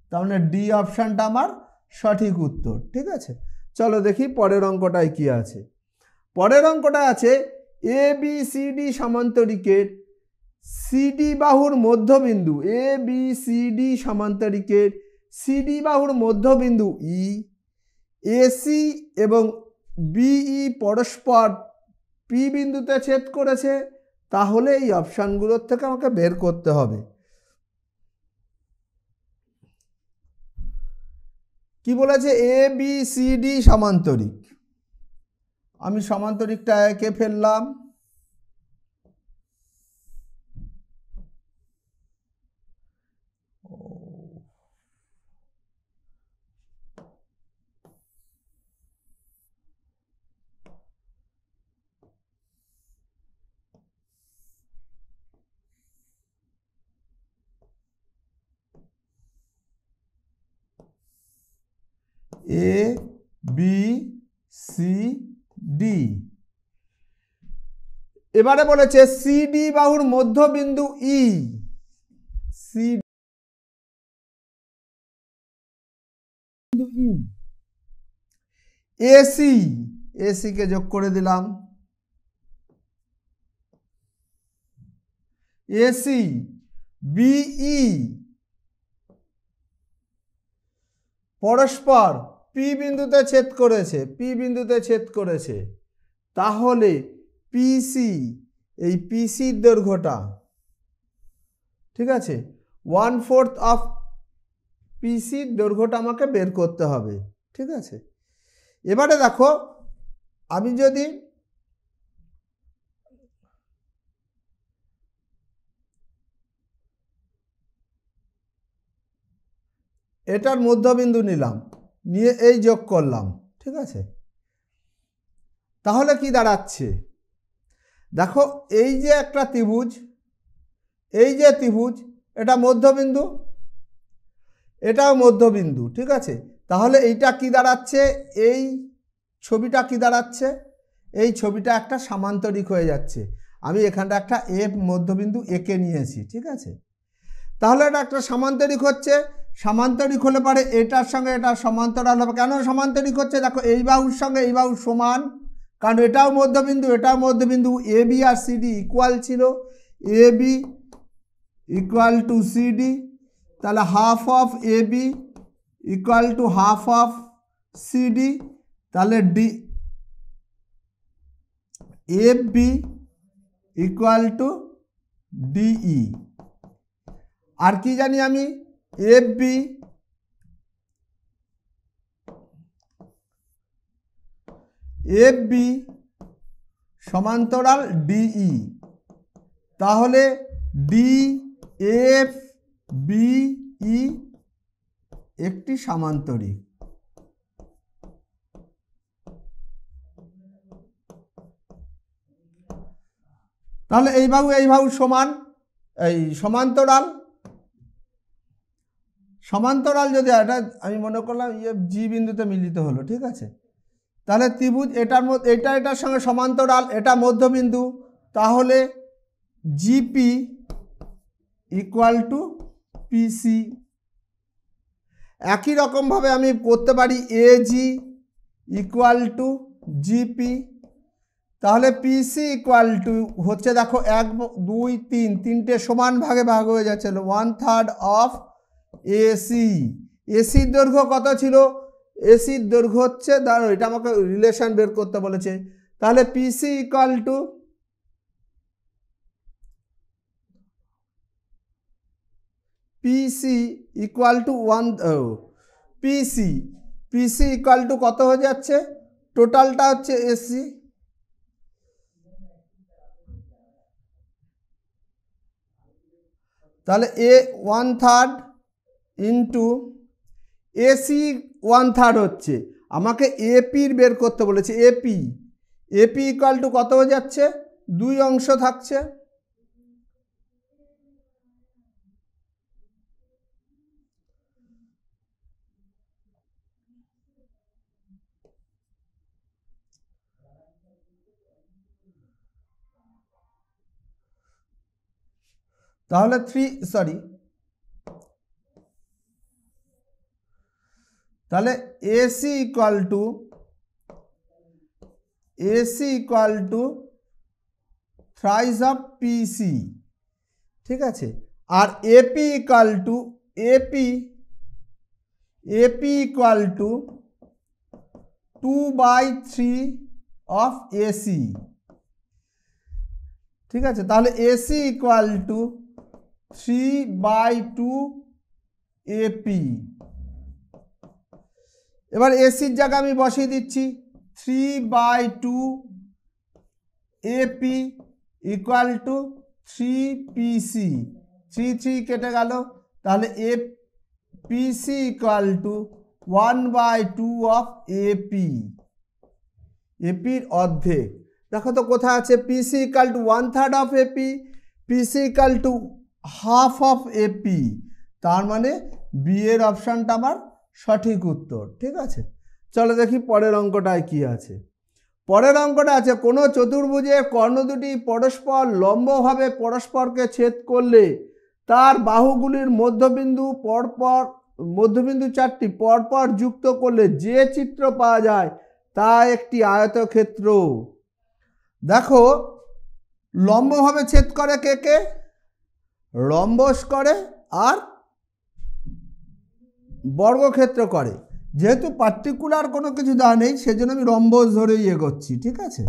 তার মানে ডি অপশানটা আমার সঠিক উত্তর ঠিক আছে চলো দেখি পরের অঙ্কটায় কি আছে পরের অঙ্কটা আছে এ বি সি ডি সমান্তরিকের সিডি বাহুর মধ্যবিন্দু এ বি সি ডি সমান্তরিকের সিডি বাহুর মধ্যবিন্দু ই এসি এবং বিই পরস্পর পি বিন্দুতে ছেদ করেছে তাহলে এই অপশানগুলোর থেকে আমাকে বের করতে হবে কি বলেছে এ বি সি ডি সমান্তরিক আমি সমান্তরিকটা একে ফেললাম এ বি সি ডি এবারে বলেছে সিডি বাহুর মধ্যবিন্দু ই সি ডি এসি এসিকে যোগ করে দিলাম এসি বিই e। পরস্পর পি বিন্দুতে ছেদ করেছে পি বিন্দুতে ছেদ করেছে তাহলে পিসি এই পিসির দৈর্ঘ্যটা ঠিক আছে ওয়ান ফোর্থ অফ পিসির দৈর্ঘ্যটা আমাকে বের করতে হবে ঠিক আছে এবারে দেখো আমি যদি এটার মধ্যবিন্দু নিলাম নিয়ে এই যোগ করলাম ঠিক আছে তাহলে কি দাঁড়াচ্ছে দেখো এই যে একটা ত্রিভুজ এই যে ত্রিভুজ এটা মধ্যবিন্দু এটাও মধ্যবিন্দু ঠিক আছে তাহলে এইটা কি দাঁড়াচ্ছে এই ছবিটা কি দাঁড়াচ্ছে এই ছবিটা একটা সামান্তরিক হয়ে যাচ্ছে আমি এখানটা একটা এফ মধ্যবিন্দু একে নিয়েছি ঠিক আছে তাহলে এটা একটা সামান্তরিক হচ্ছে সমান্তরিক হলে পারে এটার সঙ্গে এটা সমান্তরাল হবে কেন সমান্তরিক হচ্ছে দেখো এই বাহুর সঙ্গে এই বাহু সমান কারণ এটাও মধ্যবিন্দু এটাও মধ্যবিন্দু এ বি আর সিডি ইকুয়াল ছিল A B equal to CD তাহলে half of A B equal to half of CD তাহলে D A B equal to DE আর কি জানি আমি এফ বি এফ বি সমান্তরাল ডিই e. তাহলে ডি এফ বিই একটি সামান্তরিক তাহলে এই বাহু এই বাহু সমান এই সমান্তরাল সমান্তরাল যদি এটা আমি মনে করলাম ইয়ে জি বিন্দুতে মিলিত হলো ঠিক আছে তাহলে ত্রিভুজ এটার মধ্যে এটা এটার সঙ্গে সমান্তরাল এটা মধ্যবিন্দু তাহলে জিপি ইকুয়াল টু পিসি একই রকমভাবে আমি করতে পারি A G equal to GP তাহলে পিসি ইকুয়াল টু হচ্ছে দেখো এক দুই তিন তিনটে সমান ভাগে ভাগ হয়ে যাচ্ছে ওয়ান থার্ড অফ এসি এসির দৈর্ঘ্য কত ছিল এসির দৈর্ঘ্য হচ্ছে দাঁড়ো এটা আমাকে রিলেশন বের করতে বলেছে তাহলে PC equal to PC equal to one PC PC equal to কত হয়ে যাচ্ছে টোটালটা হচ্ছে এসি তাহলে এ one third into AC one third হচ্ছে আমাকে এপির বের করতে বলেছে এপি এপি ইকাল টু কত হয়ে যাচ্ছে দুই অংশ থাকছে তাহলে থ্রি সরি তাহলে AC equal to AC equal to thrice of PC ঠিক আছে আর AP equal to AP AP equal two two by three of AC ঠিক আছে তাহলে AC equal to three by two AP এবার এসির জায়গা আমি বসিয়ে দিচ্ছি three by two AP equal to three PC three three কেটে গেল তাহলে এ PC equal to one by two of AP এপির অর্ধেক দেখো তো কোথায় আছে PC equal to one third of AP PC equal to half of AP তার মানে বি এর অপশানটা আমার সঠিক উত্তর ঠিক আছে চলো দেখি পরের অঙ্কটায় কি আছে পরের অঙ্কটা আছে কোনো চতুর্ভুজে কর্ণ দুটি পরস্পর লম্বভাবে পরস্পরকে ছেদ করলে তার বাহুগুলির মধ্যবিন্দু পরপর মধ্যবিন্দু চারটি পরপর যুক্ত করলে যে চিত্র পাওয়া যায় তা একটি আয়তক্ষেত্র দেখো লম্বভাবে ছেদ করে কে কে রম্বস করে আর বর্গক্ষেত্র করে যেহেতু পার্টিকুলার কোনো কিছু দেওয়া নেই সেজন্য আমি রম্বস ধরেই এগোচ্ছি ঠিক আছে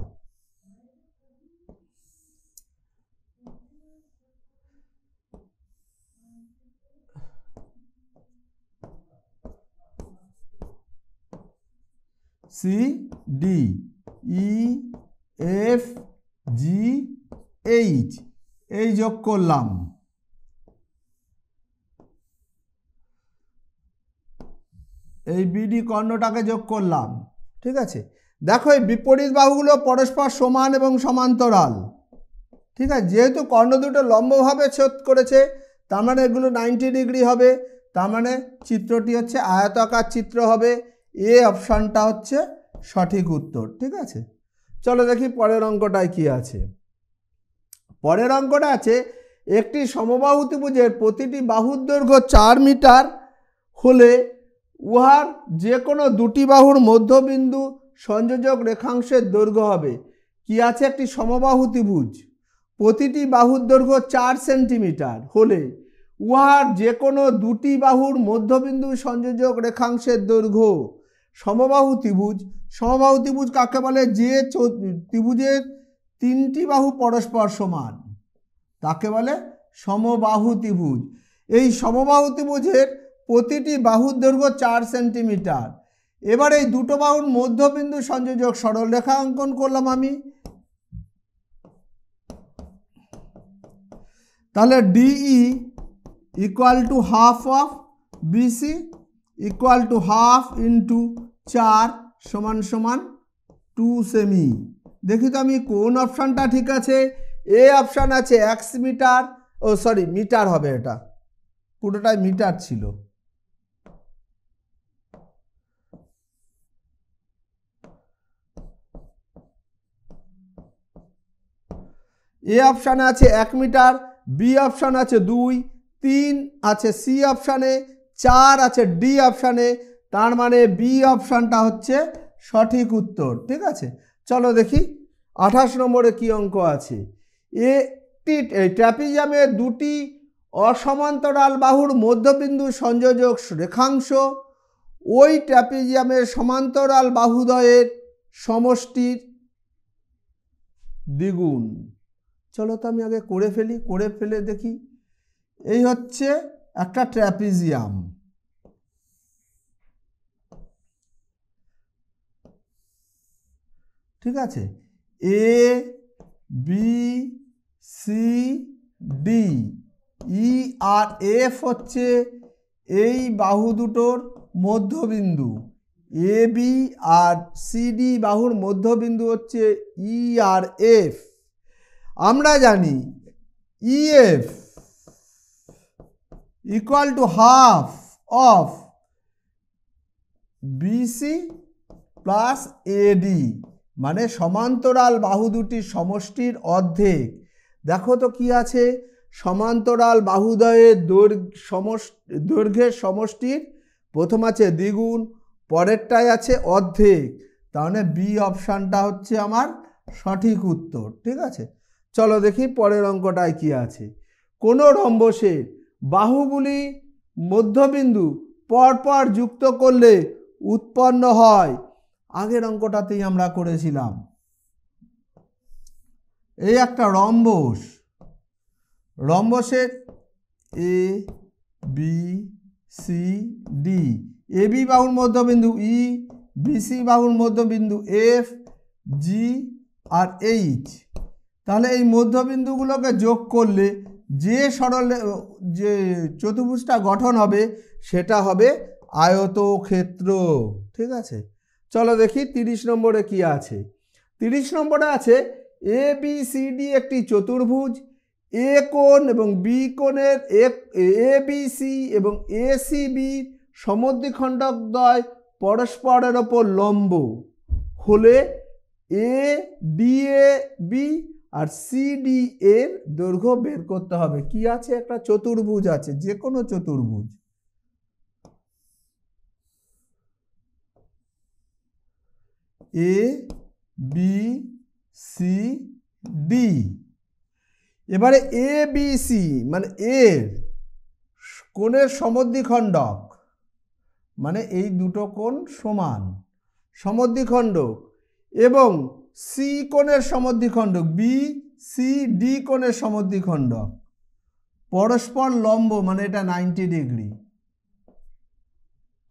C D E F G H এই যোগ করলাম এই বিডি কর্ণটাকে যোগ করলাম ঠিক আছে দেখো এই বিপরীত বাহুগুলো পরস্পর সমান এবং সমান্তরাল ঠিক আছে যেহেতু কর্ণ দুটো লম্বভাবে ছেদ করেছে তার মানে এগুলো নাইনটি ডিগ্রি হবে তার মানে চিত্রটি হচ্ছে আয়তাকার চিত্র হবে এ অপশানটা হচ্ছে সঠিক উত্তর ঠিক আছে চলো দেখি পরের অঙ্কটায় কি আছে পরের অঙ্কটা আছে একটি সমবাহু ত্রিভুজের প্রতিটি বাহুর দৈর্ঘ্য চার মিটার হলে উহার যে কোনো দুটি বাহুর মধ্যবিন্দু সংযোজক রেখাংশের দৈর্ঘ্য হবে কি আছে একটি সমবাহু ত্রিভুজ প্রতিটি বাহুর দৈর্ঘ্য চার সেন্টিমিটার হলে উহার যে কোনো দুটি বাহুর মধ্যবিন্দু সংযোজক রেখাংশের দৈর্ঘ্য সমবাহু ত্রিভুজ সমবাহু ত্রিভুজ কাকে বলে যে ত্রিভুজের তিনটি বাহু পরস্পর সমান তাকে বলে সমবাহু ত্রিভুজ এই সমবাহু ত্রিভুজের প্রতিটি বাহুর দৈর্ঘ্য চার সেন্টিমিটার এবার এই দুটো বাহুর মধ্যবিন্দু সংযোজক সরলরেখা অঙ্কন করলাম আমি তাহলে DE equal to half of BC equal to half into চার সমান সমান টু সেমি দেখি তো আমি কোন অপশানটা ঠিক আছে এ অপশান আছে এক্স মিটার ও সরি মিটার হবে এটা পুরোটাই মিটার ছিল এ অপশানে আছে এক মিটার বি অপশান আছে দুই তিন আছে সি অপশানে চার আছে ডি অপশানে তার মানে বি অপশানটা হচ্ছে সঠিক উত্তর ঠিক আছে চলো দেখি আঠাশ নম্বরে কি অঙ্ক আছে একটি ট্র্যাপিজামে দুটি অসমান্তরাল বাহুর মধ্যবিন্দু সংযোজক রেখাংশ ওই ট্র্যাপিজিয়ামের সমান্তরাল বাহুদয়ের সমষ্টির দ্বিগুণ চলো তো আমি আগে করে ফেলি করে ফেলে দেখি এই হচ্ছে একটা ট্র্যাপিজিয়াম ঠিক আছে A B C D E আর এফ হচ্ছে এই বাহু দুটোর মধ্যবিন্দু এ বি আর সি ডি বাহুর মধ্যবিন্দু হচ্ছে ই e আর এফ আমরা জানি EF equal to half of BC plus AD মানে সমান্তরাল বাহু দুটির সমষ্টির অর্ধেক দেখো তো কি আছে সমান্তরাল বাহুদয়ের দৈর্ঘ্যের সমষ্টির প্রথম আছে দ্বিগুণ পরেরটাই আছে অর্ধেক তাহলে বি অপশানটা হচ্ছে আমার সঠিক উত্তর ঠিক আছে চলো দেখি পরের অঙ্কটায় কি আছে কোনো রম্বসের বাহুগুলি মধ্যবিন্দু পরপর যুক্ত করলে উৎপন্ন হয় আগের অঙ্কটাতেই আমরা করেছিলাম এই একটা রম্বস রম্বসের A B C D A B বাহুর মধ্যবিন্দু ই বি সি বাহুর মধ্যবিন্দু এফ জি আর এইচ তাহলে এই মধ্যবিন্দুগুলোকে যোগ করলে যে সরল যে চতুর্ভুজটা গঠন হবে সেটা হবে আয়তক্ষেত্র ঠিক আছে চলো দেখি তিরিশ নম্বরে কি আছে তিরিশ নম্বরে আছে এ বি সি ডি একটি চতুর্ভুজ এ কোণ এবং বি কোণের এ বি সি এবং এ সি বি সমদ্বিখণ্ডকদ্বয় পরস্পরের ওপর লম্ব হলে এ ডি এ বি আর সিডি এর দৈর্ঘ্য বের করতে হবে কি আছে একটা চতুর্ভুজ আছে যে কোনো চতুর্ভুজ এ বি সি ডি এবারে এ বি সি মানে এর কোণের সমদ্বিখণ্ডক মানে এই দুটো কোণ সমান সমদ্বিখণ্ডক এবং সি কোণের সমদ্বিখণ্ডক বি সি ডি কোণের সমদ্বিখণ্ডক পরস্পর লম্ব মানে এটা নাইনটি ডিগ্রি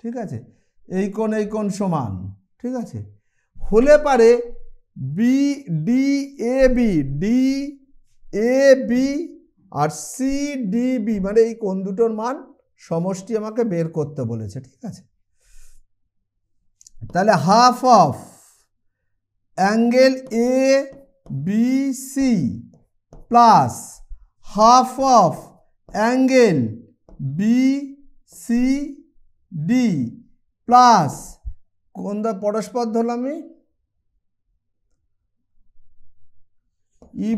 ঠিক আছে এই কোণ এই কোণ সমান ঠিক আছে হলে পারে B D A B D A B আর সি ডি বি মানে এই কোন দুটোর মান সমষ্টি আমাকে বের করতে বলেছে ঠিক আছে তাহলে half of angle A B C plus half of angle B C D plus কোন দা পরস্পর ধরলাম ই e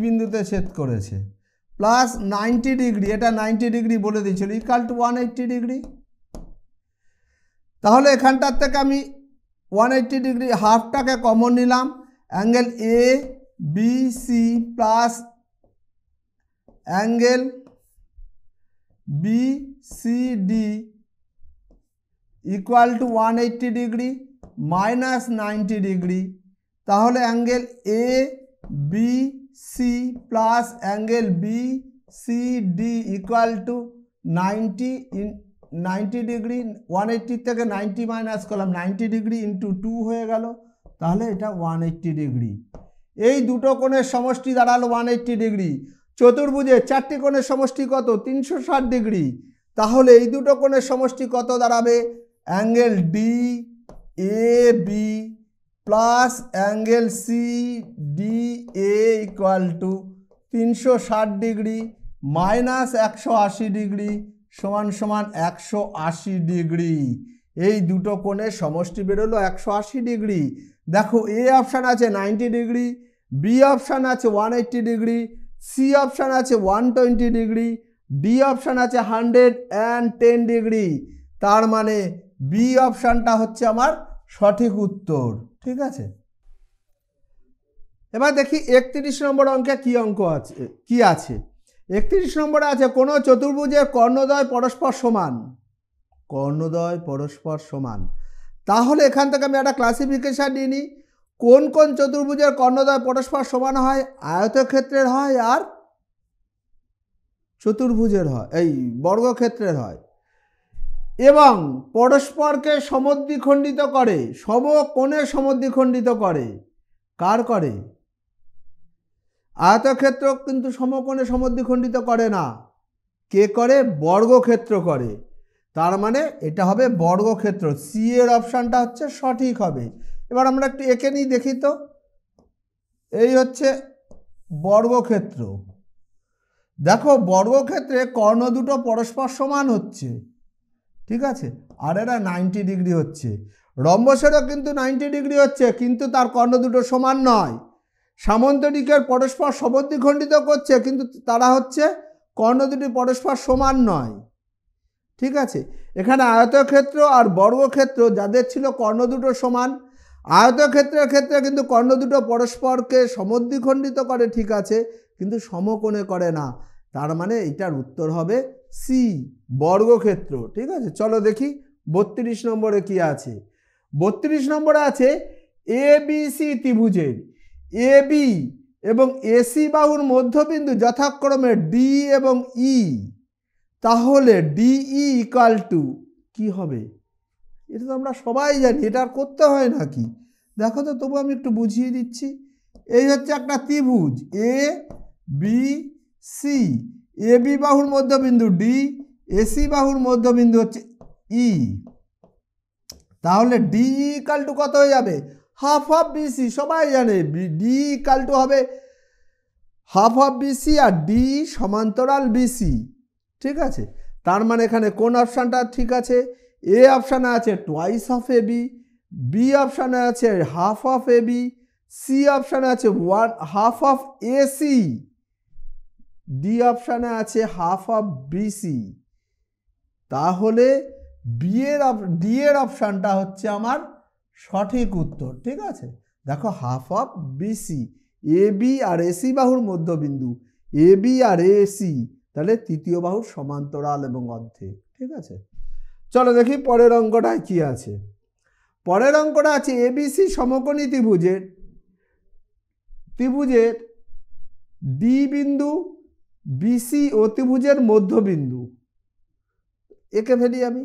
বিন্দুতে ছেদ করেছে প্লাস নাইনটি ডিগ্রি এটা নাইনটি ডিগ্রি বলে দিয়েছিল equal to one eighty degree তাহলে এখানটার থেকে আমি ওয়ান এইটটি ডিগ্রি হাফটাকে কমন নিলাম angle A B C plus angle B C D BCD to one 180 degree minus ninety degree তাহলে angle A B C plus angle B C D equal to ninety in ninety degree one eighty থেকে ninety minus করলাম ninety degree into two হয়ে গেল তাহলে এটা one eighty degree এই দুটো কোণের সমষ্টি দাঁড়ালো ওয়ান এইট্টি ডিগ্রি চতুর্ভুজে চারটি কোণের সমষ্টি কত তিনশো ষাট ডিগ্রি তাহলে এই দুটো কোণের সমষ্টি কত দাঁড়াবে angle D A B plus angle C D A equal to তিনশো ষাট ডিগ্রি মাইনাস একশো আশি ডিগ্রি সমান সমান একশো আশি ডিগ্রি এই দুটো কোণের সমষ্টি বেরোলো একশো আশি ডিগ্রি দেখো এ অপশান আছে নাইনটি ডিগ্রি বি অপশান আছে one eighty degree C option আছে one twenty degree D option আছে হান্ড্রেড অ্যান্ড টেন ডিগ্রি তার মানে বি অপশানটা হচ্ছে আমার সঠিক উত্তর ঠিক আছে এবার দেখি একত্রিশ নম্বর অঙ্কে কি অঙ্ক আছে কি আছে একত্রিশ নম্বরে আছে কোনো চতুর্ভুজের কর্ণদয় পরস্পর সমান কর্ণদ্বয় পরস্পর সমান তাহলে এখান থেকে আমি একটা ক্লাসিফিকেশান নিয়ে নিই কোন কোন চতুর্ভুজের কর্ণদ্বয় পরস্পর সমান হয় আয়তক্ষেত্রের হয় আর চতুর্ভুজের হয় এই বর্গক্ষেত্রের হয় এবং পরস্পরকে সমদ্বিখণ্ডিত করে সমকোণে সমদ্বিখণ্ডিত করে কার করে আয়তক্ষেত্র কিন্তু সমকোণে সমদ্বিখণ্ডিত করে না কে করে বর্গক্ষেত্র করে তার মানে এটা হবে বর্গক্ষেত্র সি এর অপশানটা হচ্ছে সঠিক হবে এবার আমরা একটু এঁকে নিয়ে দেখি তো এই হচ্ছে বর্গক্ষেত্র দেখো বর্গক্ষেত্রে কর্ণ দুটো পরস্পর সমান হচ্ছে ঠিক আছে আর এরা নাইনটি ডিগ্রি হচ্ছে রম্বসেরও কিন্তু নাইনটি ডিগ্রি হচ্ছে কিন্তু তার কর্ণ দুটো সমান নয় সামন্তরিকের পরস্পর সমদ্বিখণ্ডিত করছে কিন্তু তারা হচ্ছে কর্ণ দুটি পরস্পর সমান নয় ঠিক আছে এখানে আয়তক্ষেত্র আর বর্গক্ষেত্র যাদের ছিল কর্ণ দুটো সমান আয়তক্ষেত্রের ক্ষেত্রে কিন্তু কর্ণ দুটো পরস্পরকে সমদ্বিখণ্ডিত করে ঠিক আছে কিন্তু সমকোণে করে না তার মানে এটার উত্তর হবে সি বর্গক্ষেত্র ঠিক আছে চলো দেখি বত্রিশ নম্বরে কি আছে বত্রিশ নম্বরে আছে এ বি সি ত্রিভুজের এ বি এবং এসি বাহুর মধ্যবিন্দু যথাক্রমে ডি এবং ই e। তাহলে ডিই ইকাল টু কী হবে এটা তো আমরা সবাই জানি এটা আর করতে হয় নাকি দেখো তো তবু আমি একটু বুঝিয়ে দিচ্ছি এই হচ্ছে একটা ত্রিভুজ A B C A B বাহুর মধ্যবিন্দু ডি এসি বাহুর মধ্যবিন্দু হচ্ছে ই e। তাহলে ডি ইকাল টু কত হয়ে যাবে হাফ বি সি সবাই জানে ডি ইকাল টু হবে হাফ বি সি আর ডি সমান্তরাল বিসি ঠিক আছে তার মানে এখানে কোন অপশানটা ঠিক আছে এ অপশানে আছে twice of A B B অপশানে আছে half of A B C অপশানে আছে one half of A C D অপশানে আছে হাফ অফ বিসি তাহলে বিয়ের ডি এর অপশানটা হচ্ছে আমার সঠিক উত্তর ঠিক আছে দেখো half of BC A B আর এসি বাহুর মধ্যবিন্দু এ বি আর এসি তাহলে তৃতীয় বাহুর সমান্তরাল এবং অর্ধেক ঠিক আছে চলো দেখি পরের অঙ্কটায় কি আছে পরের অঙ্কটা আছে এবিসি সমকোণী ত্রিভুজের ত্রিভুজের ডি বিন্দু বিসি ও ত্রিভুজের মধ্যবিন্দু একে ফেলি আমি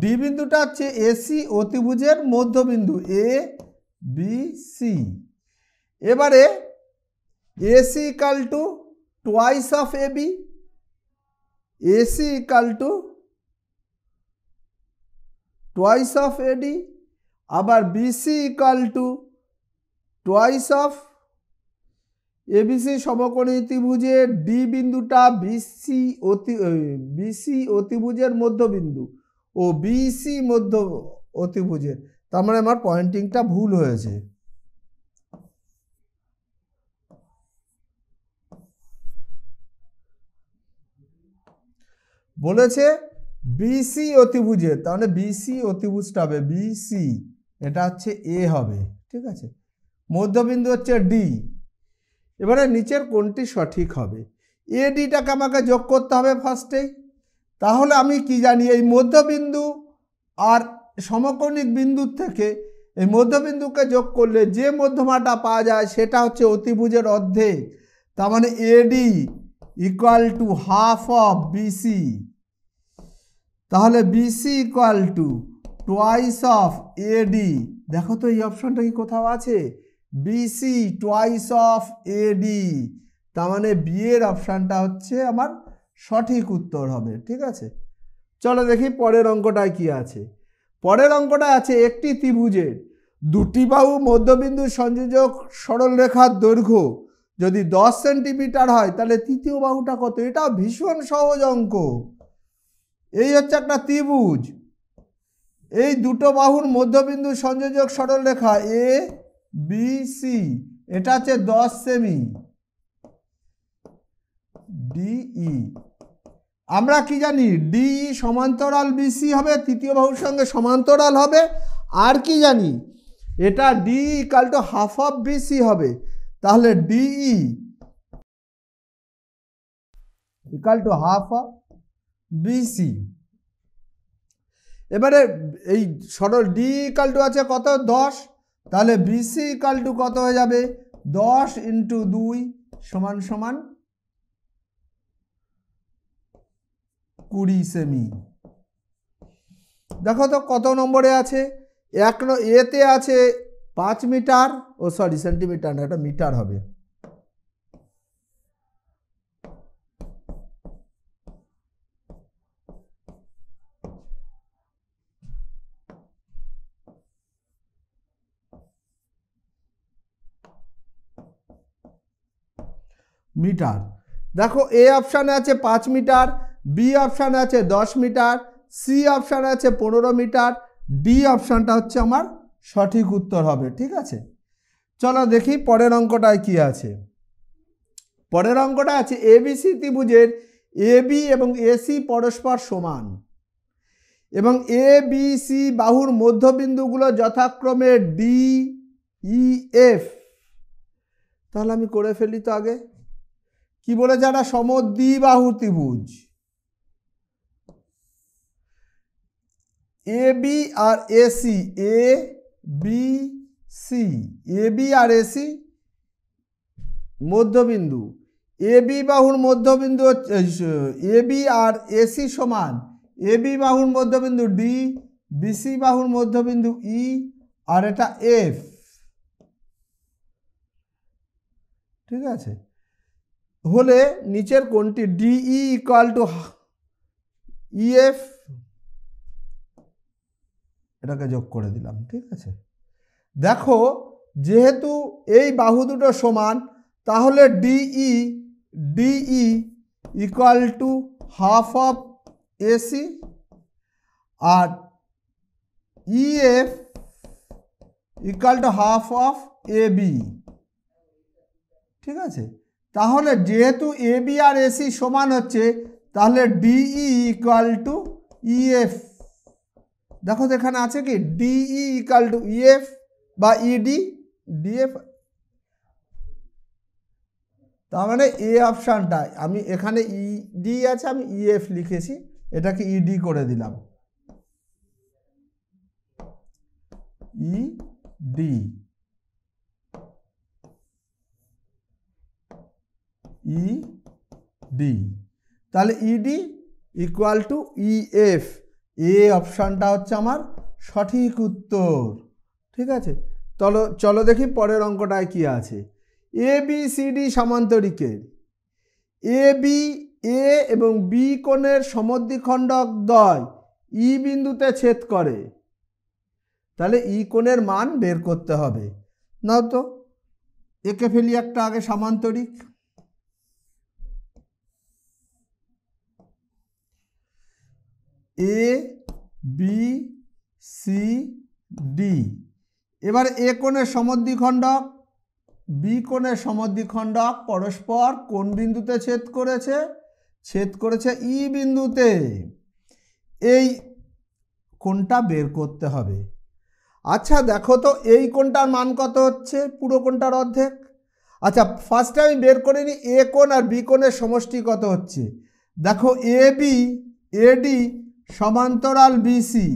ডি বিন্দুটা হচ্ছে এসি অতিভুজের মধ্যবিন্দু এ বি সি এবারে AC equal to twice of A B AC equal to twice of AD আবার BC equal to twice of ABC সমকোণী ত্রিভুজে ডি বিন্দুটা বিসি অতি বিসি অতিভুজের মধ্যবিন্দু ও বিসি মধ্য অতিভুজের তার মানে আমার পয়েন্টিংটা ভুল হয়েছে বলেছে বিসি অতিভুজে তাহলে বিসি অতিভুজটা হবে বিসি এটা হচ্ছে এ হবে ঠিক আছে মধ্যবিন্দু হচ্ছে ডি এবারে নিচের কোনটি সঠিক হবে এ ডিটাকে আমাকে যোগ করতে হবে ফার্স্টেই তাহলে আমি কি জানি এই মধ্যবিন্দু আর সমকৌণিক বিন্দুর থেকে এই মধ্যবিন্দুকে যোগ করলে যে মধ্যমাটা পাওয়া যায় সেটা হচ্ছে অতিভুজের অর্ধেক তার মানে AD equal to half of BC তাহলে BC equal to twice of AD দেখো তো এই অপশনটা কি কোথাও আছে বিসি টোয়াইস অফ এডি তার মানে বিয়ের অপশানটা হচ্ছে আমার সঠিক উত্তর হবে ঠিক আছে চলো দেখি পরের অঙ্কটায় কি আছে পরের অঙ্কটা আছে একটি ত্রিভুজের দুটি বাহু মধ্যবিন্দু সংযোজক সরলরেখার দৈর্ঘ্য যদি দশ সেন্টিমিটার হয় তাহলে তৃতীয় বাহুটা কত এটা ভীষণ সহজ অঙ্ক এই হচ্ছে একটা ত্রিভুজ এই দুটো বাহুর মধ্যবিন্দু সংযোজক সরল রেখা এ বি সি এটা হচ্ছে দশ সেমি ডিই e। আমরা কি জানি ডিই e সমান্তরাল বিসি হবে তৃতীয় বাহুর সঙ্গে সমান্তরাল হবে আর কি জানি এটা ডিই কাল টু হাফ অফ বিসি হবে তাহলে DE equal to half of BC এবারে এই সরল ডি ইকাল টু আছে কত দশ তাহলে বিসি ইকাল টু কত হয়ে যাবে দশ ইন্টু দুই সমান সমান কুড়ি সেমি দেখো তো কত নম্বরে আছে এক এতে আছে পাঁচ মিটার ও সরি সেন্টিমিটার না মিটার হবে মিটার দেখো এ অপশানে আছে পাঁচ মিটার বি অপশানে আছে দশ মিটার সি অপশানে আছে পনেরো মিটার ডি অপশানটা হচ্ছে আমার সঠিক উত্তর হবে ঠিক আছে চলো দেখি পরের অঙ্কটায় কি আছে পরের অঙ্কটা আছে এবিসি ত্রিভুজের এবি এবং এসি পরস্পর সমান এবং এ বি সি বাহুর মধ্যবিন্দুগুলো যথাক্রমে ডি ই এফ তাহলে আমি করে ফেলি তো আগে কি বলেছে সমদ্বি সমদ্বিবাহু ত্রিভুজ এ বি আর A C A B C A B আর এ সি মধ্যবিন্দু এ বি বাহুর মধ্যবিন্দু এ বি আর এ সি সমান এ বি বাহুর মধ্যবিন্দু ডি বিসি বাহুর মধ্যবিন্দু ই e আর এটা এফ ঠিক আছে হলে নিচের কোনটি ডিই ইকুয়াল টু ইএফ এটাকে যোগ করে দিলাম ঠিক আছে দেখো যেহেতু এই বাহু দুটো সমান তাহলে DE DE equal to half of AC আর EF equal to half of A B ঠিক আছে তাহলে যেহেতু এ বি আর এসি সমান হচ্ছে তাহলে ডিই ইকুয়াল টু ইএফ দেখো এখানে আছে কি ডিই ইকুয়াল টু ইএফ বা ইডি e, ডিএফ তার মানে এ অপশানটা আমি এখানে ইডি e, আছে আমি ইএফ e, লিখেছি এটাকে ইডি করে দিলাম ইডি ই e ডি তাহলে ED equal to EF A অপশানটা হচ্ছে আমার সঠিক উত্তর ঠিক আছে চলো চলো দেখি পরের অঙ্কটায় কি আছে এ বি সি ডি সামান্তরিকের এ বি এ এবং বি কোণের সমদ্বিখণ্ডক দয় ই e বিন্দুতে ছেদ করে তাহলে ই e কোণের মান বের করতে হবে না তো একে ফেলি একটা আগে সামান্তরিক এ বি সি ডি এবার এ কোণের সমদ্বিখণ্ডক বি কোণের সমদ্বিখণ্ডক পরস্পর কোন বিন্দুতে ছেদ করেছে ছেদ করেছে ই e বিন্দুতে এই কোনটা বের করতে হবে আচ্ছা দেখো তো এই কোনটার মান কত হচ্ছে পুরো কোনটার অর্ধেক আচ্ছা ফার্স্টে আমি বের করে নিই এ কোণ আর বি কোণের সমষ্টি কত হচ্ছে দেখো এ বি এডি সমান্তরাল বিসি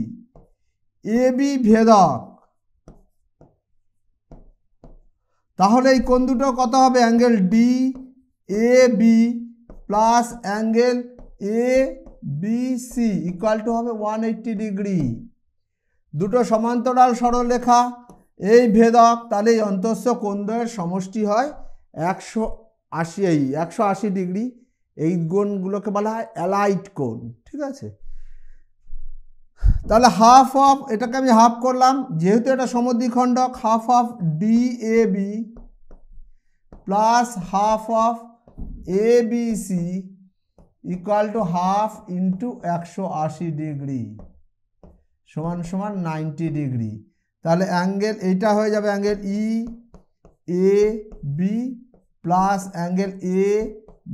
এ বি ভেদক তাহলে এই কোন দুটো কত হবে angle D A B plus angle A B C equal to হবে ওয়ান এইট্টি ডিগ্রি দুটো সমান্তরাল সরলরেখা এই ভেদক তাহলে এই অন্তঃস্থ কোণদ্বয়ের সমষ্টি হয় একশো আশি এই একশো আশি ডিগ্রি এই গুণগুলোকে বলা হয় অ্যালাইট কোণ ঠিক আছে তাহলে হাফ অফ এটাকে আমি হাফ করলাম যেহেতু এটা সমদ্বিখণ্ডক half of D A B plus half of A B C equal to half into একশো আশি ডিগ্রি সমান সমান নাইনটি ডিগ্রি তাহলে অ্যাঙ্গেল এইটা হয়ে যাবে angle E A B plus angle A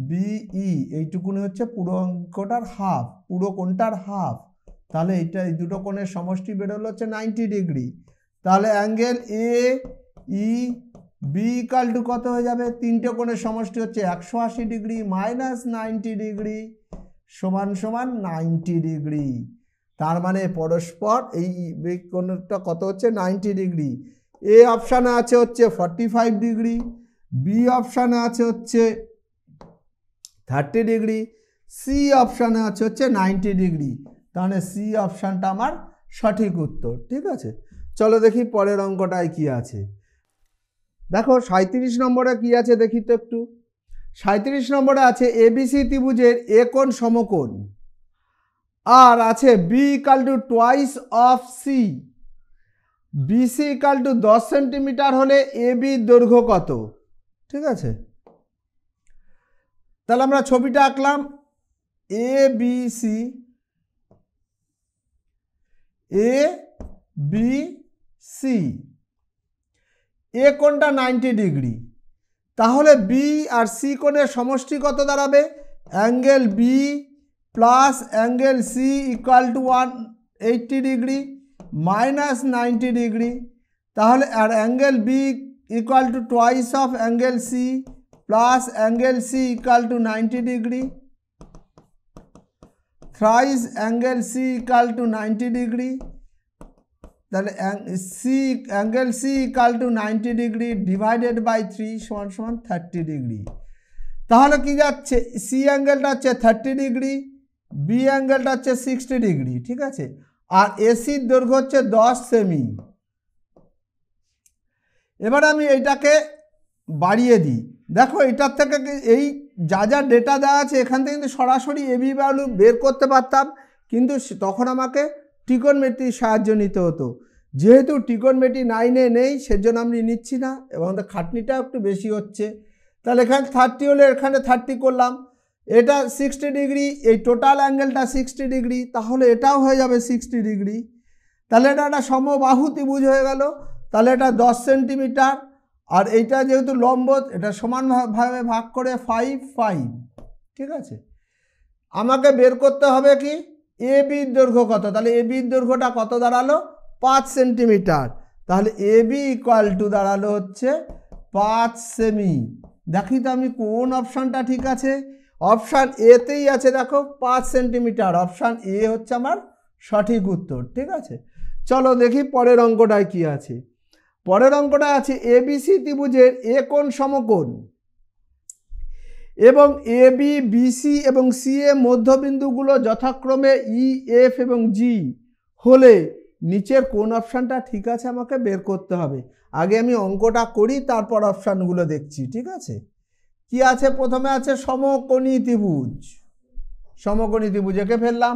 BE এইটুকুনি হচ্ছে পুরো অঙ্কটার হাফ পুরো কোনটার হাফ তাহলে এটা এই দুটো কোণের সমষ্টি বেরোলো হচ্ছে নাইনটি ডিগ্রি তাহলে angle A E B equal to কত হয়ে যাবে তিনটে কোণের সমষ্টি হচ্ছে একশো আশি ডিগ্রি মাইনাস নাইনটি ডিগ্রি সমান সমান নাইনটি ডিগ্রি তার মানে পরস্পর এই কোণটা কত হচ্ছে নাইনটি ডিগ্রি এ অপশানে আছে হচ্ছে ফর্টি ফাইভ ডিগ্রি বি অপশানে আছে হচ্ছে থার্টি ডিগ্রি সি অপশানে আছে হচ্ছে নাইনটি ডিগ্রি তাহলে সি অপশানটা আমার সঠিক উত্তর ঠিক আছে চলো দেখি পরের অঙ্কটায় কি আছে দেখো সাঁত্রিশ নম্বরে কি আছে দেখি তো একটু সাঁত্রিশ নম্বরে আছে এবিসি ত্রিভুজের এ কোণ সমকোণ আর আছে B equal to twice of C BC equal to দশ সেন্টিমিটার হলে এ বি দৈর্ঘ্য কত ঠিক আছে তাহলে আমরা ছবিটা আঁকলাম A B C A B C A কোনটা নাইনটি ডিগ্রি তাহলে বি আর সি কোণের সমষ্টি কত দাঁড়াবে angle B plus angle C equal to one eighty degree minus ninety degree তাহলে আর angle B equal to twice of angle C plus angle C equal to ninety degree thrice angle C equal to 90 degree তাহলে C angle C equal to ninety degree divided by three সমান সমান thirty degree তাহলে কি যাচ্ছে C অ্যাঙ্গেলটা হচ্ছে thirty degree B অ্যাঙ্গেলটা হচ্ছে sixty degree ঠিক আছে আর এসির দৈর্ঘ্য হচ্ছে দশ সেমি এবার আমি এইটাকে বাড়িয়ে দিই দেখো এটার থেকে এই যা যা ডেটা দেওয়া আছে এখান থেকে কিন্তু সরাসরি এবি ভ্যালু বের করতে পারতাম কিন্তু তখন আমাকে মেটির সাহায্য নিতে হতো যেহেতু মেটি নাইনে নেই সেজন্য আমি নিচ্ছি না এবং তার খাটনিটা একটু বেশি হচ্ছে তাহলে এখানে থার্টি হলে এখানে থার্টি করলাম এটা সিক্সটি ডিগ্রি এই টোটাল অ্যাঙ্গেলটা সিক্সটি ডিগ্রি তাহলে এটাও হয়ে যাবে সিক্সটি ডিগ্রি তাহলে এটা একটা সমবাহু ত্রিভুজ হয়ে গেল তাহলে এটা দশ সেন্টিমিটার আর এইটা যেহেতু লম্ব এটা সমানভাবে ভাগ করে ফাইভ ফাইভ ঠিক আছে আমাকে বের করতে হবে কি এ বির দৈর্ঘ্য কত তাহলে এ বির দৈর্ঘ্যটা কত দাঁড়ালো পাঁচ সেন্টিমিটার তাহলে এ বি ইকুয়াল টু দাঁড়ালো হচ্ছে পাঁচ সেমি দেখি তো আমি কোন অপশানটা ঠিক আছে অপশান এতেই আছে দেখো পাঁচ সেন্টিমিটার অপশান এ হচ্ছে আমার সঠিক উত্তর ঠিক আছে চলো দেখি পরের অঙ্কটায় কি আছে পরের অঙ্কটা আছে এ সি ত্রিভুজের এ কোন সমকোণ এবং এ বি বিসি এবং সি এ মধ্যবিন্দুগুলো যথাক্রমে ই e, এফ এবং জি হলে নিচের কোন অপশানটা ঠিক আছে আমাকে বের করতে হবে আগে আমি অঙ্কটা করি তারপর অপশানগুলো দেখছি ঠিক আছে কি আছে প্রথমে আছে সমকোণী ত্রিভুজ সমকোণী ত্রিভুজ এঁকে ফেললাম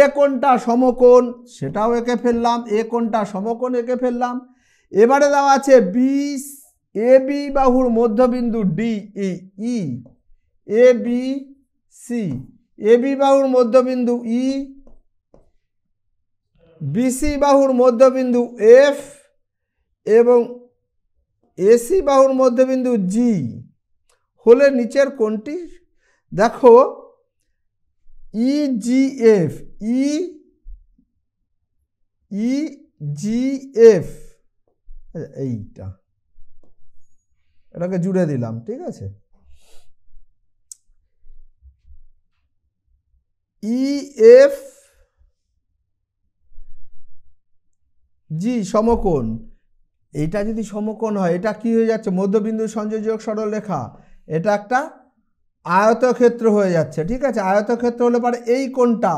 এ কোনটা সমকোণ সেটাও এঁকে ফেললাম এ কোনটা সমকোণ এঁকে ফেললাম এবারে দেওয়া আছে বি এ বি বাহুর মধ্যবিন্দু D E A B C A B বাহুর মধ্যবিন্দু ই e, বিসি বাহুর মধ্যবিন্দু এফ এবং এসি বাহুর মধ্যবিন্দু জি হলে নিচের কোনটি দেখো ই জি এফ ই ই জি এফ এইটা এটাকে জুড়ে দিলাম ঠিক আছে ই এফ জি সমকোণ এটা যদি সমকোণ হয় এটা কি হয়ে যাচ্ছে মধ্যবিন্দু সংযোজক সরল রেখা এটা একটা আয়তক্ষেত্র হয়ে যাচ্ছে ঠিক আছে আয়তক্ষেত্র হলে পারে এই কোনটা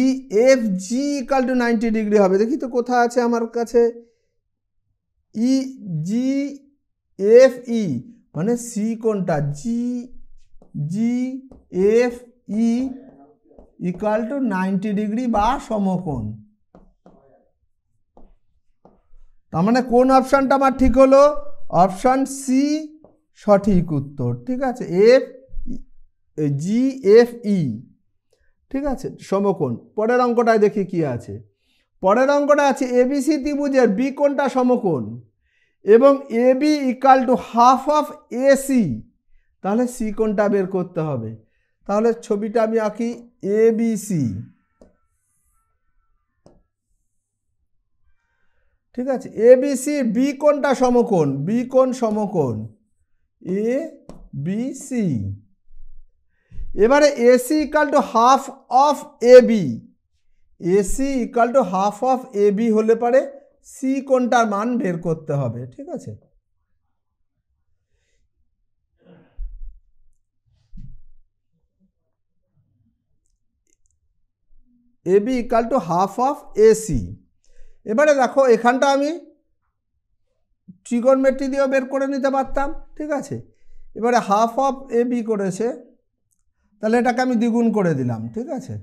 E F G equal to ninety degree হবে দেখি তো কোথায় আছে আমার কাছে ই জি এফ ই মানে সি কোনটা G G F E equal to ninety degree বা সমকোণ তার মানে কোন অপশানটা আমার ঠিক হলো অপশান সি সঠিক উত্তর ঠিক আছে এফ জি এফ ই ঠিক আছে সমকোণ পরের অঙ্কটায় দেখি কি আছে পরের অঙ্কটা আছে এবিসি ত্রিভুজের বি কোনটা সমকোণ এবং A B equal to half of A C তাহলে সি কোনটা বের করতে হবে তাহলে ছবিটা আমি আঁকি এ বি সি ঠিক আছে এ বি সি বি কোনটা সমকোণ বি কোন সমকোণ এ বি সি এবারে AC equal to half of A B AC equal to half of A B হলে পারে সি কোনটার মান বের করতে হবে ঠিক আছে A B equal to half of AC এবারে দেখো এখানটা আমি ট্রিগনমেট্রি দিয়েও বের করে নিতে পারতাম ঠিক আছে এবারে হাফ অফ এ বি করেছে তাহলে এটাকে আমি দ্বিগুণ করে দিলাম ঠিক আছে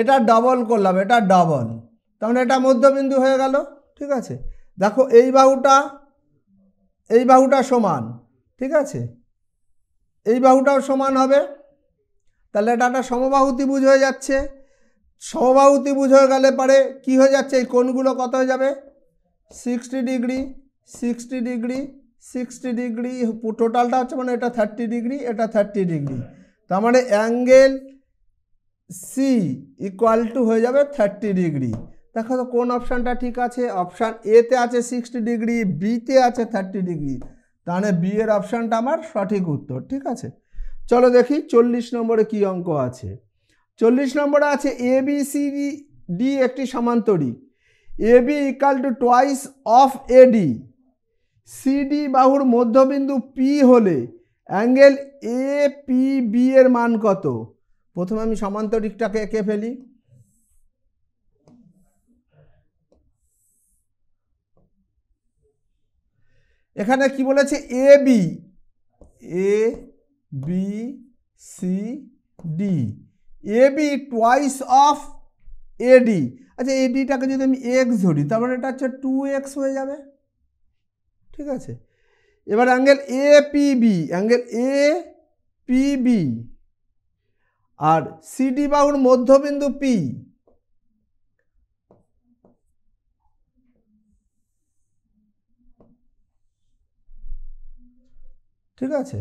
এটা ডবল করলাম এটা ডবল তাহলে মানে এটা মধ্যবিন্দু হয়ে গেল ঠিক আছে দেখো এই বাহুটা এই বাহুটা সমান ঠিক আছে এই বাহুটাও সমান হবে তাহলে এটা একটা সমবাহু ত্রিভুজ হয়ে যাচ্ছে সমবাহু ত্রিভুজ হয়ে গেলে পরে কি হয়ে যাচ্ছে এই কোণগুলো কত হয়ে যাবে sixty degree sixty degree sixty degree টোটালটা হচ্ছে মানে এটা থার্টি ডিগ্রি এটা থার্টি ডিগ্রি তার মানে অ্যাঙ্গেল সি ইকুয়াল টু হয়ে যাবে থার্টি ডিগ্রি দেখো তো কোন অপশানটা ঠিক আছে অপশান এতে আছে সিক্সটি ডিগ্রি বিতে আছে থার্টি ডিগ্রি তাহলে বি এর অপশানটা আমার সঠিক উত্তর ঠিক আছে চলো দেখি চল্লিশ নম্বরে কি অঙ্ক আছে চল্লিশ নম্বরে আছে এ বি সি ডি একটি সমান্তরিক A B equal to twice of A D CD বাহুর মধ্যবিন্দু পি হলে অ্যাঙ্গেল এ পি বি এর মান কত প্রথমে আমি সমান্তরিকটাকে এঁকে ফেলি এখানে কি বলেছে A B A B C D A B twice of AD আচ্ছা এডিটাকে যদি আমি এক্স ধরি তারপরে মানে এটা হচ্ছে টু এক্স হয়ে যাবে ঠিক আছে এবার angle A P B angle A P B আর সিডি বাহুর মধ্যবিন্দু পি ঠিক আছে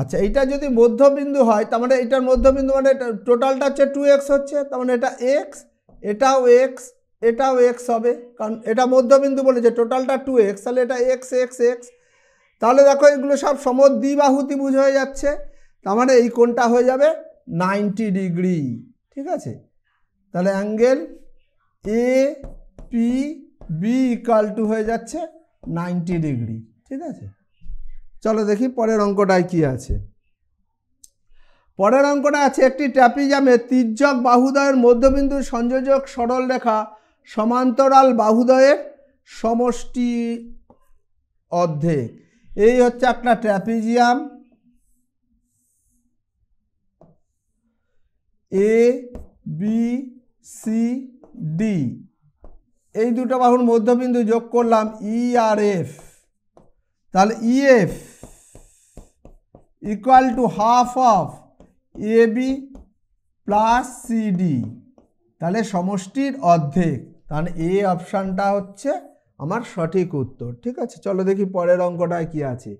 আচ্ছা এটা যদি মধ্যবিন্দু হয় তার মানে এটার মধ্যবিন্দু মানে টোটালটা হচ্ছে টু এক্স হচ্ছে তার মানে এটা এক্স এটাও এক্স এটাও এক্স হবে কারণ এটা মধ্যবিন্দু বলেছে টোটালটা টু এক্স তাহলে এটা এক্স এক্স এক্স তাহলে দেখো এগুলো সব সমদ্বিবাহু বুঝ হয়ে যাচ্ছে তার মানে এই কোনটা হয়ে যাবে নাইনটি ডিগ্রি ঠিক আছে তাহলে angle A P B equal to হয়ে যাচ্ছে নাইনটি ডিগ্রি ঠিক আছে চলো দেখি পরের অঙ্কটায় কি আছে পরের অঙ্কটা আছে একটি ট্যাপিজামে তির্যক বাহুদয়ের মধ্যবিন্দু সংযোজক সরল রেখা সমান্তরাল বাহুদয়ের সমষ্টি অর্ধেক এই হচ্ছে একটা trapezium A B C D এই দুটো বাহুর মধ্যবিন্দু যোগ করলাম ই e আর এফ তাহলে EF equal to half of A B plus C D তাহলে সমষ্টির অর্ধেক তাহলে এ অপশানটা হচ্ছে আমার সঠিক উত্তর ঠিক আছে চলো দেখি পরের অঙ্কটায় কি আছে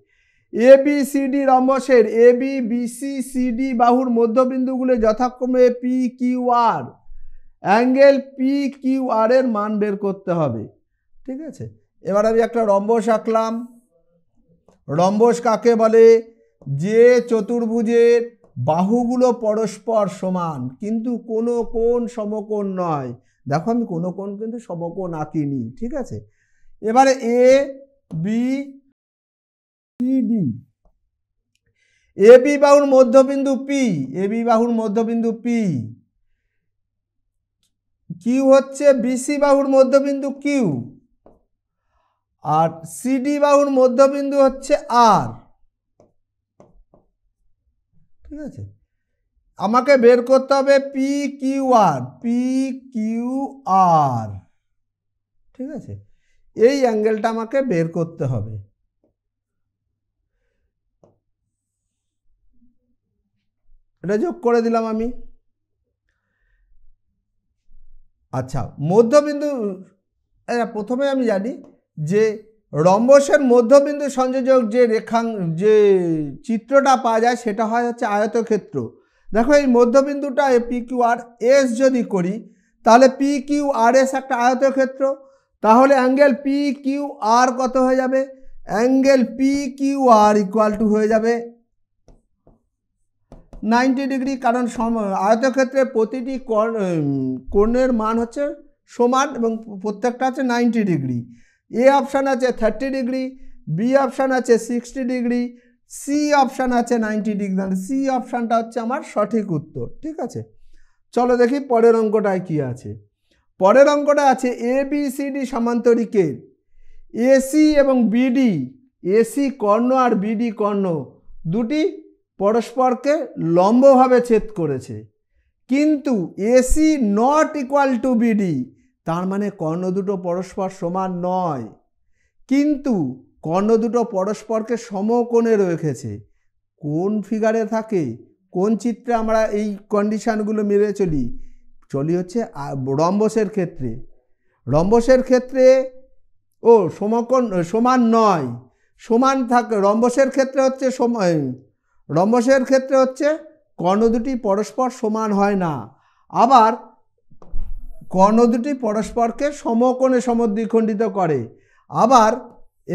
এ বি সি ডি রম্বসের এ বি বিসি সিডি বাহুর মধ্যবিন্দুগুলি যথাক্রমে P Q R angle P Q R এর মান বের করতে হবে ঠিক আছে এবার আমি একটা রম্বস আঁকলাম রম্বস কাকে বলে যে চতুর্ভুজের বাহুগুলো পরস্পর সমান কিন্তু কোনো কোন সমকোণ নয় দেখো আমি কোনো কোন কিন্তু সমকোণ আঁকিনি ঠিক আছে এবারে এ বি সিডি এবি বাহুর মধ্যবিন্দু পি এবি বাহুর মধ্যবিন্দু পি কিউ হচ্ছে বিসি বাহুর মধ্যবিন্দু কিউ আর সিডি বাহুর মধ্যবিন্দু হচ্ছে আর ঠিক আছে আমাকে বের করতে হবে পি কিউ আর পি কিউ আর ঠিক আছে এই অ্যাঙ্গেলটা আমাকে বের করতে হবে এটা যোগ করে দিলাম আমি আচ্ছা মধ্যবিন্দু প্রথমে আমি জানি যে রম্বসের মধ্যবিন্দু সংযোজক যে রেখাং যে চিত্রটা পাওয়া যায় সেটা হয় হচ্ছে আয়তক্ষেত্র দেখো এই মধ্যবিন্দুটা পি কিউ আর এস যদি করি তাহলে পি কিউ আর এস একটা আয়তক্ষেত্র তাহলে অ্যাঙ্গেল পি কিউ আর কত হয়ে যাবে angle P Q R equal to হয়ে যাবে নাইনটি ডিগ্রি কারণ সম আয়তক্ষেত্রে প্রতিটি কর্ণের মান হচ্ছে সমান এবং প্রত্যেকটা আছে নাইনটি ডিগ্রি এ অপশান আছে থার্টি ডিগ্রি বি অপশান আছে সিক্সটি ডিগ্রি সি অপশান আছে নাইনটি ডিগ্রি সি অপশানটা হচ্ছে আমার সঠিক উত্তর ঠিক আছে চলো দেখি পরের অঙ্কটায় কি আছে পরের অঙ্কটা আছে এ বি সি ডি সমান্তরিকের এসি এবং বিডি এসি কর্ণ আর বিডি কর্ণ দুটি পরস্পরকে লম্বভাবে ছেদ করেছে কিন্তু AC not equal to BD তার মানে কর্ণ দুটো পরস্পর সমান নয় কিন্তু কর্ণ দুটো পরস্পরকে সমকোণে রেখেছে কোন ফিগারে থাকে কোন চিত্রে আমরা এই কন্ডিশানগুলো মেরে চলি চলি হচ্ছে রম্বসের ক্ষেত্রে রম্বসের ক্ষেত্রে ও সমকোণ সমান নয় সমান থাকে রম্বসের ক্ষেত্রে হচ্ছে সময় রম্বসের ক্ষেত্রে হচ্ছে কর্ণ দুটি পরস্পর সমান হয় না আবার কর্ণ দুটি পরস্পরকে সমকোণে সমদ্বিখণ্ডিত করে আবার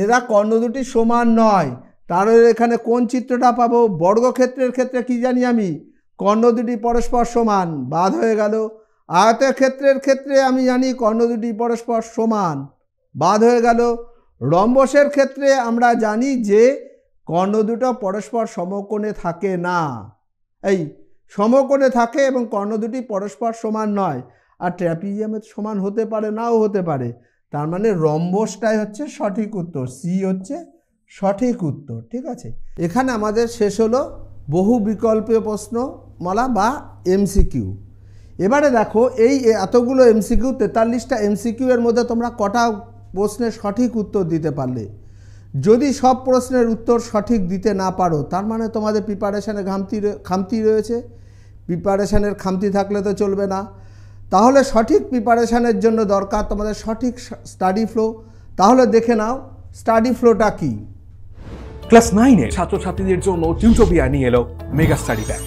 এরা কর্ণ দুটি সমান নয় তার এখানে কোন চিত্রটা পাবো বর্গক্ষেত্রের ক্ষেত্রে কি জানি আমি কর্ণ দুটি পরস্পর সমান বাদ হয়ে গেল আয়তের ক্ষেত্রের ক্ষেত্রে আমি জানি কর্ণ দুটি পরস্পর সমান বাদ হয়ে গেল রম্বসের ক্ষেত্রে আমরা জানি যে কর্ণ দুটো পরস্পর সমকোণে থাকে না এই সমকোণে থাকে এবং কর্ণ দুটি পরস্পর সমান নয় আর ট্র্যাপিজিয়ামের সমান হতে পারে নাও হতে পারে তার মানে রম্বসটাই হচ্ছে সঠিক উত্তর সি হচ্ছে সঠিক উত্তর ঠিক আছে এখানে আমাদের শেষ হলো বহু বিকল্পীয় প্রশ্নমালা বা এমসিকিউ এবারে দেখো এই এতগুলো এমসিকিউ তেতাল্লিশটা এমসিকিউ এর মধ্যে তোমরা কটা প্রশ্নের সঠিক উত্তর দিতে পারলে যদি সব প্রশ্নের উত্তর সঠিক দিতে না পারো তার মানে তোমাদের প্রিপারেশানের ঘামতি খামতি রয়েছে প্রিপারেশানের খামতি থাকলে তো চলবে না তাহলে সঠিক প্রিপারেশানের জন্য দরকার তোমাদের সঠিক স্টাডি ফ্লো তাহলে দেখে নাও স্টাডি ফ্লোটা কী ক্লাস নাইনে ছাত্রছাত্রীদের জন্য টিউটোপিয়া নিয়ে এলো মেগা স্টাডি ব্যাগ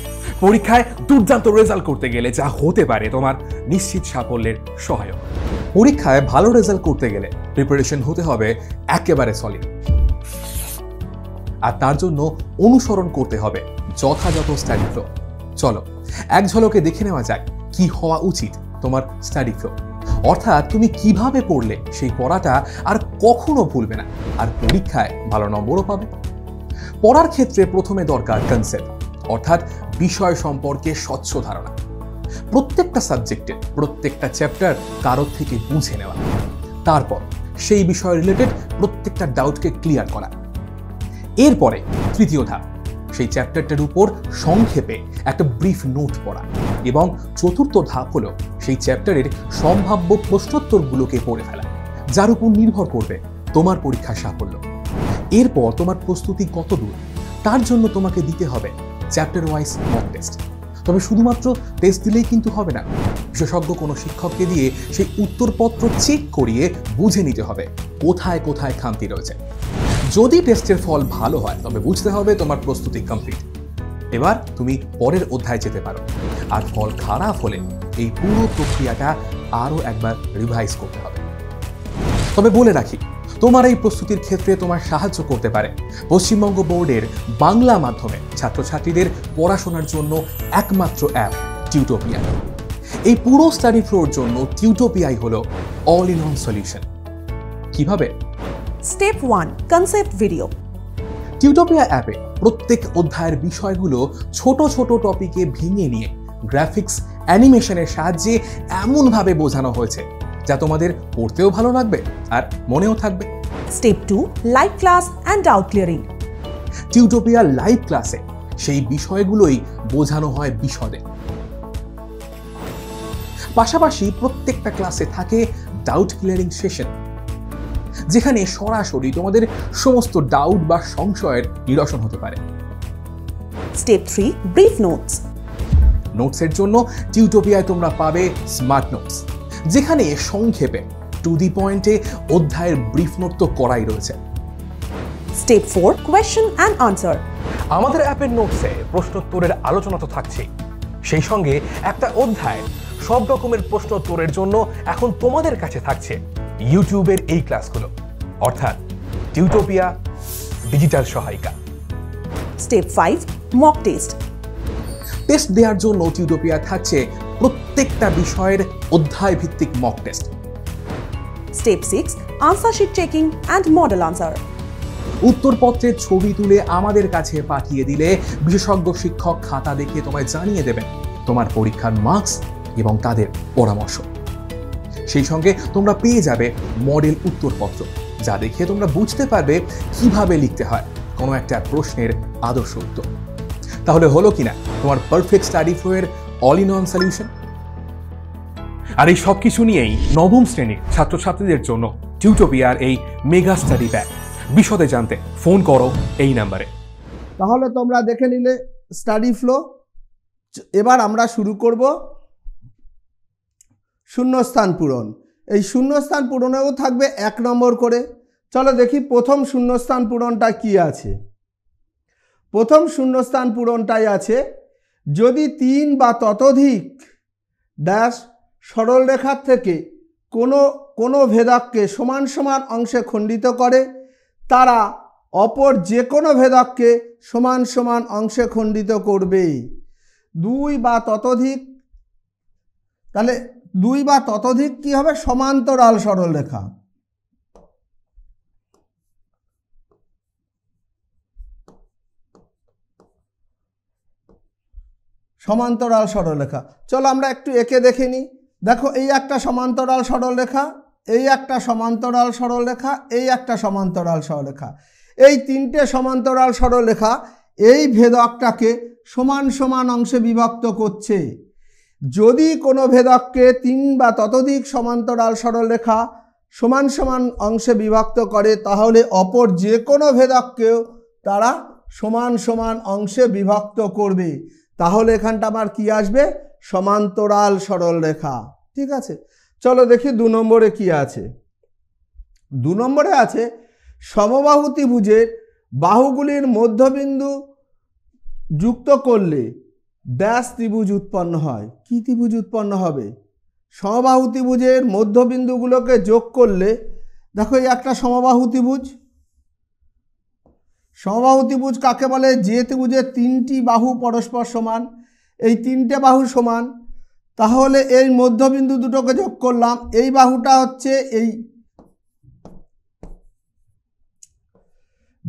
পরীক্ষায় দুর্দান্ত রেজাল্ট করতে গেলে যা হতে পারে তোমার নিশ্চিত সাফল্যের সহায়ক পরীক্ষায় ভালো রেজাল্ট করতে গেলে প্রিপারেশন হতে হবে একেবারে সলিড আর তার জন্য অনুসরণ করতে হবে যথাযথ স্টাডি ফ্লো চলো এক ঝলকে দেখে নেওয়া যাক কি হওয়া উচিত তোমার স্টাডি ফ্লো অর্থাৎ তুমি কিভাবে পড়লে সেই পড়াটা আর কখনো ভুলবে না আর পরীক্ষায় ভালো নম্বরও পাবে পড়ার ক্ষেত্রে প্রথমে দরকার কনসেপ্ট অর্থাৎ বিষয় সম্পর্কে স্বচ্ছ ধারণা প্রত্যেকটা সাবজেক্টের প্রত্যেকটা চ্যাপ্টার কারোর থেকে বুঝে নেওয়া তারপর সেই বিষয় রিলেটেড প্রত্যেকটা ডাউটকে ক্লিয়ার করা এরপরে তৃতীয় ধাপ সেই চ্যাপ্টারটার উপর সংক্ষেপে একটা ব্রিফ নোট পড়া এবং চতুর্থ ধাপ হলো সেই চ্যাপ্টারের সম্ভাব্য প্রশ্নোত্তরগুলোকে পড়ে ফেলা যার উপর নির্ভর করবে তোমার পরীক্ষার সাফল্য এরপর তোমার প্রস্তুতি কত দূর তার জন্য তোমাকে দিতে হবে চ্যাপ্টার ওয়াইজ মক টেস্ট তবে শুধুমাত্র টেস্ট দিলেই কিন্তু হবে না বিশেষজ্ঞ কোনো শিক্ষককে দিয়ে সেই উত্তরপত্র চেক করিয়ে বুঝে নিতে হবে কোথায় কোথায় খামতি রয়েছে যদি টেস্টের ফল ভালো হয় তবে বুঝতে হবে তোমার প্রস্তুতি কমপ্লিট এবার তুমি পরের অধ্যায় যেতে পারো আর ফল খারাপ হলে এই পুরো প্রক্রিয়াটা আরও একবার রিভাইজ করতে হবে তবে বলে রাখি তোমার এই প্রস্তুতির ক্ষেত্রে তোমার সাহায্য করতে পারে পশ্চিমবঙ্গ বোর্ডের বাংলা মাধ্যমে ছাত্রছাত্রীদের পড়াশোনার জন্য একমাত্র অ্যাপ টিউটোপিয়া এই পুরো স্টাডি ফ্লোর জন্য টিউটোপিয়াই হল অল ইন ওয়ান সলিউশন কিভাবে step one concept video Tutopia অ্যাপে প্রত্যেক অধ্যায়ের বিষয়গুলো ছোট ছোট টপিকে ভেঙে নিয়ে গ্রাফিক্স অ্যানিমেশনের সাহায্যে এমনভাবে বোঝানো হয়েছে যা তোমাদের পড়তেও ভালো লাগবে আর মনেও থাকবে step two live class and doubt clearing Tutopia live ক্লাসে সেই বিষয়গুলোই বোঝানো হয় বিশদে পাশাপাশি প্রত্যেকটা ক্লাসে থাকে ডাউট ক্লিয়ারিং সেশন যেখানে সরাসরি তোমাদের সমস্ত ডাউট বা সংশয়ের নিরসন হতে পারে স্টেপ থ্রি ব্রিফ নোটস নোটসের জন্য টিউটোপিয়ায় তোমরা পাবে স্মার্ট নোটস যেখানে সংক্ষেপে টু দি পয়েন্টে অধ্যায়ের ব্রিফ নোট তো করাই রয়েছে step four question and answer আমাদের অ্যাপের নোটসে প্রশ্নোত্তরের আলোচনা তো থাকছেই সেই সঙ্গে একটা অধ্যায় সব রকমের প্রশ্নোত্তরের জন্য এখন তোমাদের কাছে থাকছে ইউটিউবের এই ক্লাসগুলো অর্থাৎ টিউটোপিয়া ডিজিটাল সহায়িকা step five mock test test দেওয়ার জন্য টিউটোপিয়া থাকছে প্রত্যেকটা বিষয়ের অধ্যায় ভিত্তিক mock test step six answer sheet checking and model answer উত্তরপত্রের ছবি তুলে আমাদের কাছে পাঠিয়ে দিলে বিশেষজ্ঞ শিক্ষক খাতা দেখে তোমায় জানিয়ে দেবেন তোমার পরীক্ষার মার্কস এবং তাদের পরামর্শ সেই সঙ্গে তোমরা পেয়ে যাবে মডেল উত্তরপত্র যা দেখে তোমরা বুঝতে পারবে কিভাবে লিখতে হয় কোনো একটা প্রশ্নের আদর্শ উত্তর তাহলে হলো কিনা তোমার পারফেক্ট স্টাডি ফ্লোয়ের অল ইন ওয়ান সলিউশন আর এই সব কিছু নিয়েই নবম শ্রেণীর ছাত্রছাত্রীদের জন্য টিউটোপিয়ার এই মেগা স্টাডি ব্যাগ বিশদে জানতে ফোন করো এই নাম্বারে তাহলে তোমরা দেখে নিলে স্টাডি ফ্লো এবার আমরা শুরু করব শূন্যস্থান পূরণ এই শূন্যস্থান পূরণেও থাকবে এক নম্বর করে চলো দেখি প্রথম শূন্যস্থান পূরণটা কি আছে প্রথম শূন্যস্থান পূরণটাই আছে যদি তিন বা ততোধিক ড্যাশ সরলরেখার থেকে কোনো কোনো ভেদককে সমান সমান অংশে খণ্ডিত করে তারা অপর যে কোনো ভেদককে সমান সমান অংশে খণ্ডিত করবে দুই বা ততোধিক তাহলে দুই বা ততোধিক কি হবে সমান্তরাল সরলরেখা সমান্তরাল সরলরেখা চলো আমরা একটু একে দেখে নিই দেখো এই একটা সমান্তরাল সরলরেখা এই একটা সমান্তরাল সরলরেখা এই একটা সমান্তরাল সরলরেখা এই তিনটে সমান্তরাল সরলরেখা এই ভেদকটাকে সমান সমান অংশে বিভক্ত করছে যদি কোনো ভেদককে তিন বা ততোধিক সমান্তরাল সরলরেখা সমান সমান অংশে বিভক্ত করে তাহলে অপর যে কোনো ভেদককেও তারা সমান সমান অংশে বিভক্ত করবে তাহলে এখানটা আবার কি আসবে সমান্তরাল সরল রেখা ঠিক আছে চলো দেখি দু নম্বরে কি আছে দু নম্বরে আছে সমবাহু ত্রিভুজের বাহুগুলির মধ্যবিন্দু যুক্ত করলে ড্যাস ত্রিভুজ উৎপন্ন হয় কি ত্রিভুজ উৎপন্ন হবে সমবাহু ত্রিভুজের মধ্যবিন্দুগুলোকে যোগ করলে দেখো এই একটা সমবাহু ত্রিভুজ সমবাহু ত্রিভুজ কাকে বলে যে ত্রিভুজের তিনটি বাহু পরস্পর সমান এই তিনটে বাহু সমান তাহলে এই মধ্যবিন্দু দুটোকে যোগ করলাম এই বাহুটা হচ্ছে এই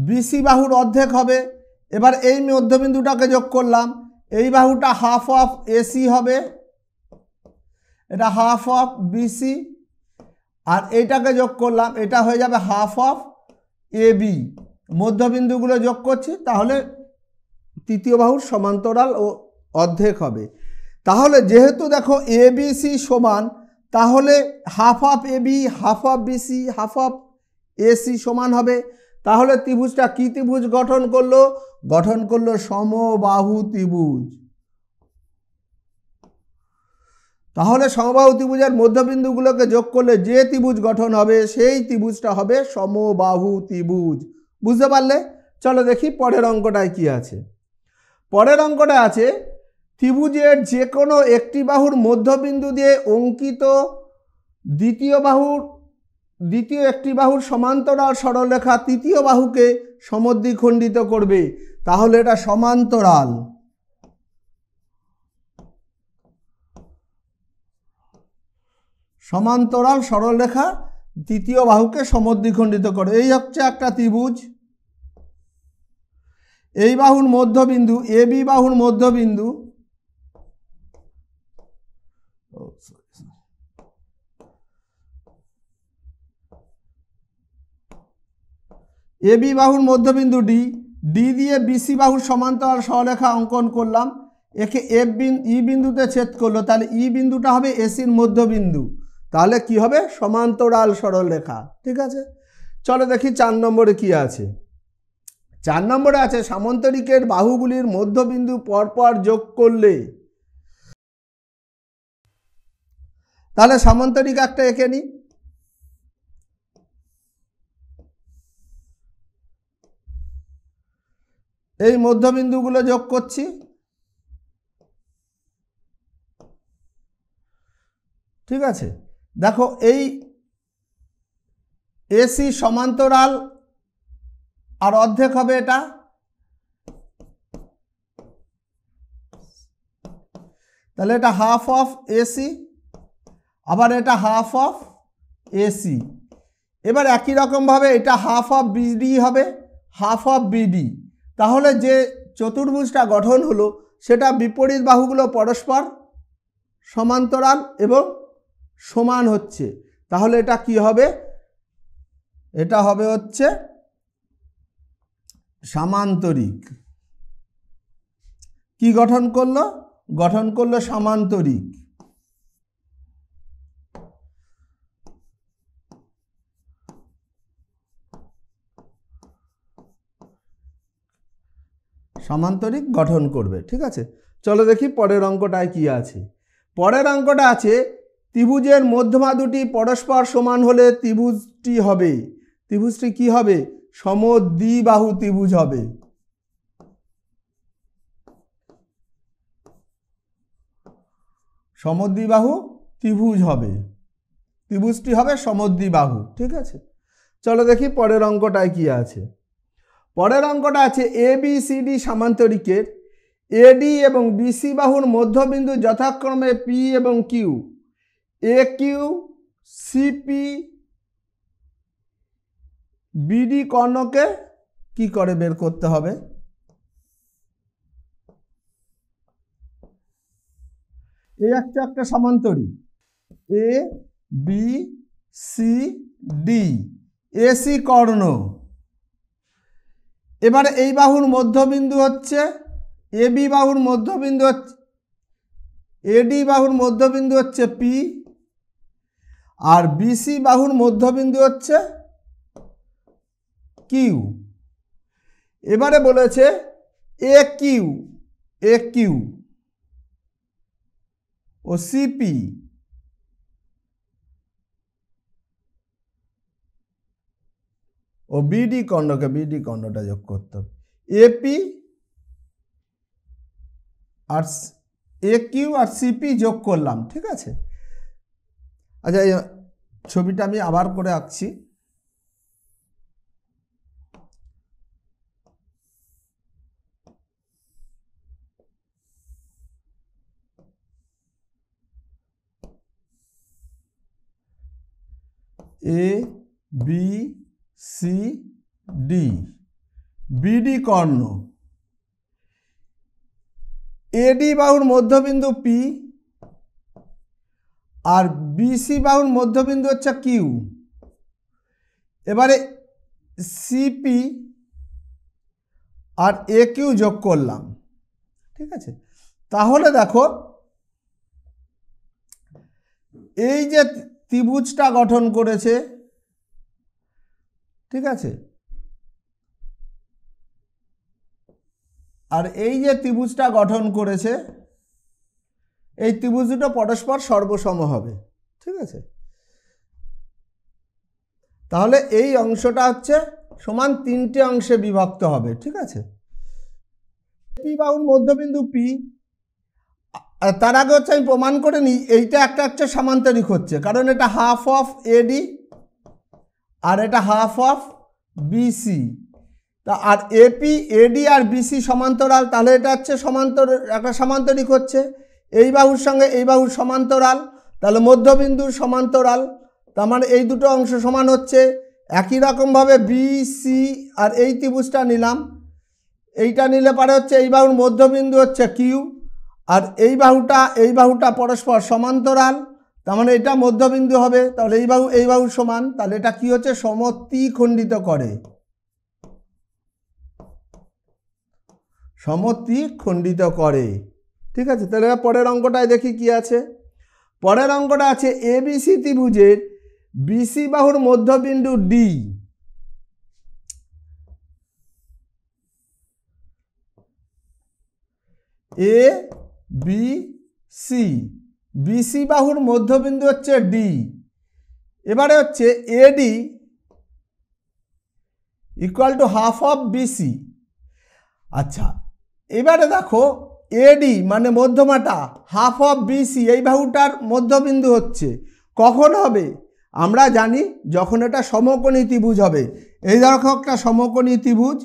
বিসি বাহুর অর্ধেক হবে এবার এই মধ্যবিন্দুটাকে যোগ করলাম এই বাহুটা হাফ অফ এসি হবে এটা হাফ অফ বিসি আর এইটাকে যোগ করলাম এটা হয়ে যাবে হাফ অফ এবি মধ্যবিন্দুগুলো যোগ করছি তাহলে তৃতীয় বাহুর সমান্তরাল ও অর্ধেক হবে তাহলে যেহেতু দেখো এ বিসি সমান তাহলে half half A B half half BC half half AC সমান হবে তাহলে ত্রিভুজটা কী ত্রিভুজ গঠন করলো গঠন করলো সমবাহু ত্রিভুজ তাহলে সমবাহু ত্রিভুজের মধ্যবিন্দুগুলোকে যোগ করলে যে ত্রিভুজ গঠন হবে সেই ত্রিভুজটা হবে সমবাহু ত্রিভুজ বুঝতে পারলে চলো দেখি পরের অঙ্কটায় কি আছে পরের অঙ্কটা আছে ত্রিভুজের যে কোনো একটি বাহুর মধ্যবিন্দু দিয়ে অঙ্কিত দ্বিতীয় বাহুর দ্বিতীয় একটি বাহুর সমান্তরাল সরলরেখা তৃতীয় বাহুকে সমদ্বিখণ্ডিত করবে তাহলে এটা সমান্তরাল সমান্তরাল সরলরেখা দ্বিতীয় বাহুকে সমদ্বিখণ্ডিত করে এই হচ্ছে একটা ত্রিভুজ এই বাহুর মধ্যবিন্দু এ বি বাহুর মধ্যবিন্দু এ বি বাহুর মধ্যবিন্দু ডি ডি দিয়ে বিসি বাহুর সমান্তরাল সরেখা অঙ্কন করলাম একে এফ বিন ই বিন্দুতে ছেদ করলো তাহলে ই বিন্দুটা হবে এসির মধ্যবিন্দু তাহলে কি হবে সমান্তরাল সরল রেখা ঠিক আছে চলো দেখি চার নম্বরে কি আছে চার নম্বরে আছে সামন্তরিকের বাহুগুলির মধ্যবিন্দু পরপর যোগ করলে তাহলে সামন্তরিক একটা এঁকে নি এই মধ্যবিন্দুগুলো যোগ করছি ঠিক আছে দেখো এই এসি সমান্তরাল আর অর্ধেক হবে এটা তাহলে এটা হাফ অফ এসি আবার এটা হাফ অফ এসি এবার একই রকমভাবে এটা হাফ অফ বিডি হবে হাফ অফ বিডি তাহলে যে চতুর্ভুজটা গঠন হলো সেটা বিপরীত বাহুগুলো পরস্পর সমান্তরাল এবং সমান হচ্ছে তাহলে এটা কি হবে এটা হবে হচ্ছে সামান্তরিক কি গঠন করলো গঠন করলো সামান্তরিক সামান্তরিক গঠন করবে ঠিক আছে চলো দেখি পরের অঙ্কটায় কি আছে পরের অঙ্কটা আছে ত্রিভুজের মধ্যমা দুটি পরস্পর সমান হলে ত্রিভুজটি হবে ত্রিভুজটি কি হবে সমদ্বিবাহু ত্রিভুজ হবে সমদ্বিবাহু ত্রিভুজ হবে ত্রিভুজটি হবে সমদ্বিবাহু ঠিক আছে চলো দেখি পরের অঙ্কটায় কি আছে পরের অঙ্কটা আছে এ বি সি ডি সামান্তরিকের এডি এবং বিসি বাহুর মধ্যবিন্দু যথাক্রমে পি এবং কিউ একিউ সিপি বিডি কর্ণকে কি করে বের করতে হবে এ একটা একটা সামান্তরী A B C D AC কর্ণ এবারে এই বাহুর মধ্যবিন্দু হচ্ছে এ বি বাহুর মধ্যবিন্দু হচ্ছে এডি বাহুর মধ্যবিন্দু হচ্ছে পি আর বিসি বাহুর মধ্যবিন্দু হচ্ছে কিউ এবারে বলেছে এ কিউ এ কিউ ও সিপি ও বিডি কণ্ডকে বিডি খণ্ডটা যোগ করতে হবে এপি আর এ কিউ আর সিপি যোগ করলাম ঠিক আছে আচ্ছা এই ছবিটা আমি আবার করে আঁকছি A B C D BD কর্ণ এডি বাহুর মধ্যবিন্দু পি আর বিসি বাহুর মধ্যবিন্দু হচ্ছে কিউ এবারে সিপি আর এ কিউ যোগ করলাম ঠিক আছে তাহলে দেখো এই যে ত্রিভুজটা গঠন করেছে ঠিক আছে আর এই যে ত্রিভুজটা গঠন করেছে এই ত্রিভুজ দুটো পরস্পর সর্বসম হবে ঠিক আছে তাহলে এই অংশটা হচ্ছে সমান তিনটে অংশে বিভক্ত হবে ঠিক আছে পি বাউন মধ্যবিন্দু পি তার আগে হচ্ছে আমি প্রমাণ করে নিই এইটা একটা হচ্ছে সামান্তরিক হচ্ছে কারণ এটা হাফ অফ এডি আর এটা হাফ অফ বিসি তা আর এপি এডি আর বিসি সমান্তরাল তাহলে এটা হচ্ছে সমান্তর একটা সামান্তরিক হচ্ছে এই বাহুর সঙ্গে এই বাহু সমান্তরাল তাহলে মধ্যবিন্দু সমান্তরাল তার মানে এই দুটো অংশ সমান হচ্ছে একই রকমভাবে বি সি আর এই ত্রিভুজটা নিলাম এইটা নিলে পারে হচ্ছে এই বাহুর মধ্যবিন্দু হচ্ছে কিউ আর এই বাহুটা এই বাহুটা পরস্পর সমান্তরাল তার মানে এটা মধ্যবিন্দু হবে তাহলে এই বাহু এই বাহু সমান তাহলে এটা কি হচ্ছে খণ্ডিত করে খণ্ডিত করে ঠিক আছে তাহলে পরের অঙ্কটায় দেখি কি আছে পরের অঙ্কটা আছে এ সি ত্রিভুজের বিসি বাহুর মধ্যবিন্দু D A B C BC বাহুর মধ্যবিন্দু হচ্ছে ডি এবারে হচ্ছে এডি equal to half of BC আচ্ছা এবারে দেখো এডি মানে মধ্যমাটা হাফ অফ বিসি এই বাহুটার মধ্যবিন্দু হচ্ছে কখন হবে আমরা জানি যখন এটা সমকোণী ত্রিভুজ হবে এই ধরো একটা সমকোণী ত্রিভুজ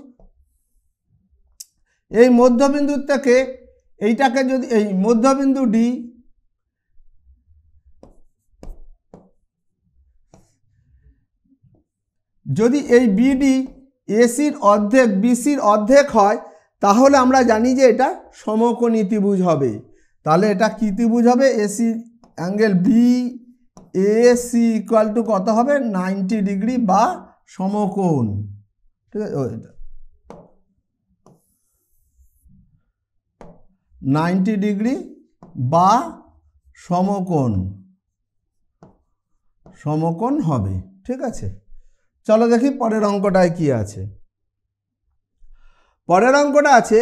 এই মধ্যবিন্দুর থেকে এইটাকে যদি এই মধ্যবিন্দু ডি যদি এই বিডি এসির অর্ধেক বিসির অর্ধেক হয় তাহলে আমরা জানি যে এটা সমকোণী ত্রিভুজ হবে তাহলে এটা কী ত্রিভুজ হবে AC angle B AC equal to কত হবে নাইনটি ডিগ্রি বা সমকোণ ঠিক আছে নাইনটি ডিগ্রি বা সমকোণ সমকোণ হবে ঠিক আছে চলো দেখি পরের অঙ্কটায় কি আছে পরের অঙ্কটা আছে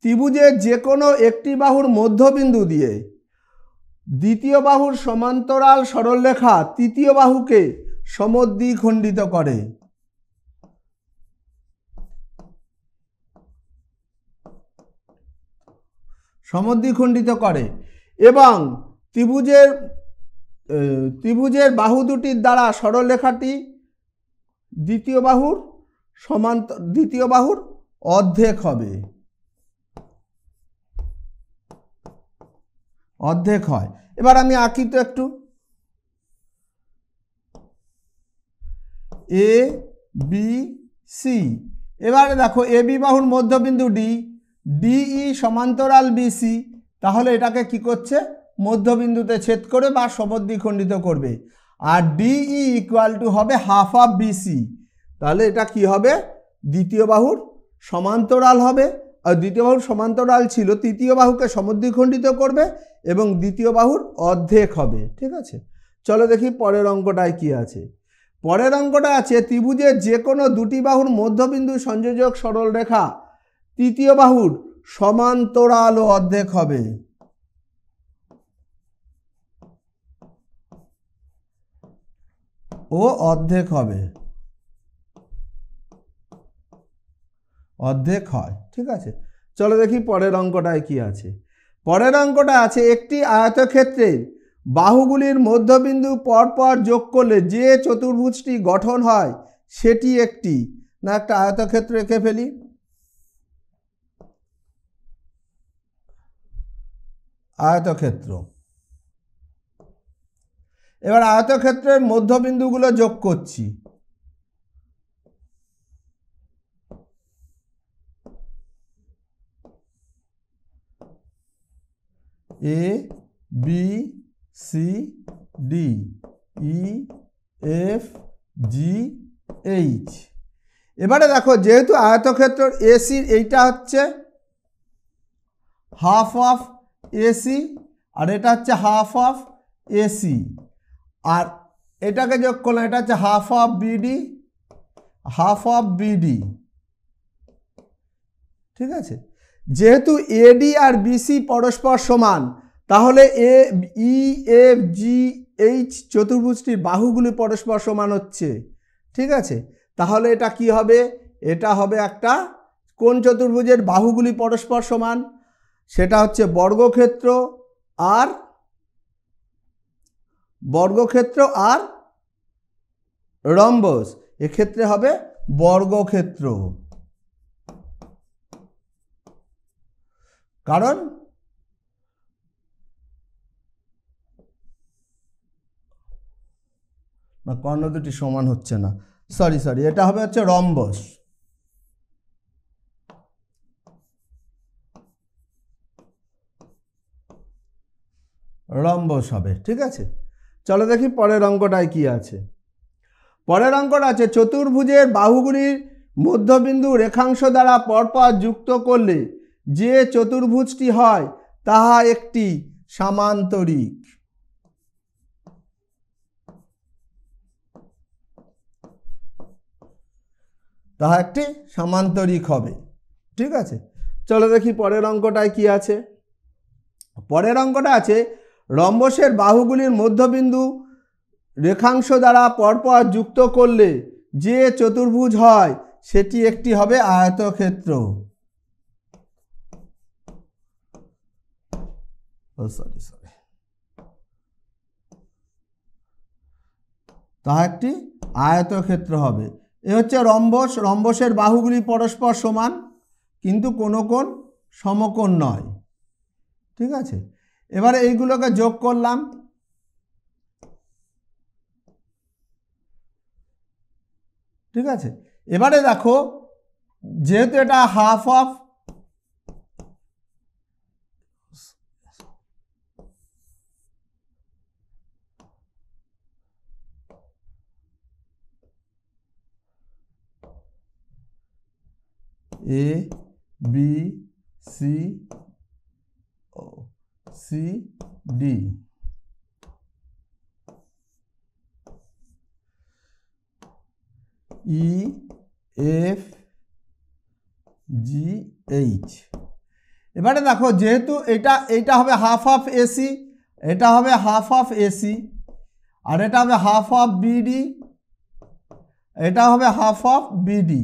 ত্রিভুজের যে কোনো একটি বাহুর মধ্যবিন্দু দিয়ে দ্বিতীয় বাহুর সমান্তরাল সরলরেখা তৃতীয় বাহুকে সমদ্বিখণ্ডিত করে সমদ্বিখণ্ডিত করে এবং ত্রিভুজের ত্রিভুজের বাহু দুটির দ্বারা সরলরেখাটি দ্বিতীয় বাহুর সমান্তর দ্বিতীয় বাহুর অর্ধেক হবে অর্ধেক হয় এবার আমি আঁকি তো একটু এ বি সি এবারে দেখো এ বি বাহুর মধ্যবিন্দু ডি ডিই e সমান্তরাল বিসি তাহলে এটাকে কি করছে মধ্যবিন্দুতে ছেদ করে বা সমদ্বিখণ্ডিত করবে আর ডিই ইকুয়াল টু হবে হাফ অফ বিসি তাহলে এটা কি হবে দ্বিতীয় বাহুর সমান্তরাল হবে আর দ্বিতীয় বাহুর সমান্তরাল ছিল তৃতীয় বাহুকে সমুদ্রিখণ্ডিত করবে এবং দ্বিতীয় বাহুর অর্ধেক হবে ঠিক আছে চলো দেখি পরের অঙ্কটায় কি আছে পরের অঙ্কটা আছে ত্রিভুজের যে কোনো দুটি বাহুর মধ্যবিন্দু সংযোজক সরল রেখা তৃতীয় বাহুর সমান্তরাল ও অর্ধেক হবে ও অর্ধেক হবে অর্ধেক হয় ঠিক আছে চলো দেখি পরের অঙ্কটায় কি আছে পরের অঙ্কটা আছে একটি আয়তক্ষেত্রের বাহুগুলির মধ্যবিন্দু পরপর যোগ করলে যে চতুর্ভুজটি গঠন হয় সেটি একটি না একটা আয়তক্ষেত্র রেখে ফেলি আয়তক্ষেত্র এবার আয়তক্ষেত্রের মধ্যবিন্দুগুলো যোগ করছি A B C D E F G H এবারে দেখো যেহেতু আয়তক্ষেত্র এসির এইটা হচ্ছে হাফ অফ এসি আর এটা হচ্ছে হাফ অফ এসি আর এটাকে যোগ করলাম এটা হচ্ছে half of BD half of BD ঠিক আছে যেহেতু এডি আর বিসি পরস্পর সমান তাহলে এ ই এফ জি এইচ চতুর্ভুজটির বাহুগুলি পরস্পর সমান হচ্ছে ঠিক আছে তাহলে এটা কি হবে এটা হবে একটা কোন চতুর্ভুজের বাহুগুলি পরস্পর সমান সেটা হচ্ছে বর্গক্ষেত্র আর বর্গক্ষেত্র আর রম্বস এক্ষেত্রে হবে বর্গক্ষেত্র কারণ না কর্ণ দুটি সমান হচ্ছে না সরি সরি এটা হবে হচ্ছে রম্বস রম্বস হবে ঠিক আছে চলো দেখি পরের অঙ্কটায় কি আছে পরের অঙ্কটা আছে চতুর্ভুজের বাহুগুলির মধ্যবিন্দু রেখাংশ দ্বারা পরপর যুক্ত করলে যে চতুর্ভুজটি হয় তাহা একটি সামান্তরিক তাহা একটি সামান্তরিক হবে ঠিক আছে চলো দেখি পরের অঙ্কটায় কি আছে পরের অঙ্কটা আছে রম্বসের বাহুগুলির মধ্যবিন্দু রেখাংশ দ্বারা পরপর যুক্ত করলে যে চতুর্ভুজ হয় সেটি একটি হবে আয়তক্ষেত্র সরি oh, সরি তাহা একটি আয়তক্ষেত্র হবে এ হচ্ছে রম্বস রম্বসের বাহুগুলি পরস্পর সমান কিন্তু কোনো কোন সমকোণ নয় ঠিক আছে এবারে এইগুলোকে যোগ করলাম ঠিক আছে এবারে দেখো যেহেতু এটা half of A B C ও C D E F G H এবারে দেখো যেহেতু এটা এটা হবে হাফ অফ এসি এটা হবে হাফ অফ এসি আর এটা হবে হাফ হাফ বিডি এটা হবে হাফ হাফ বিডি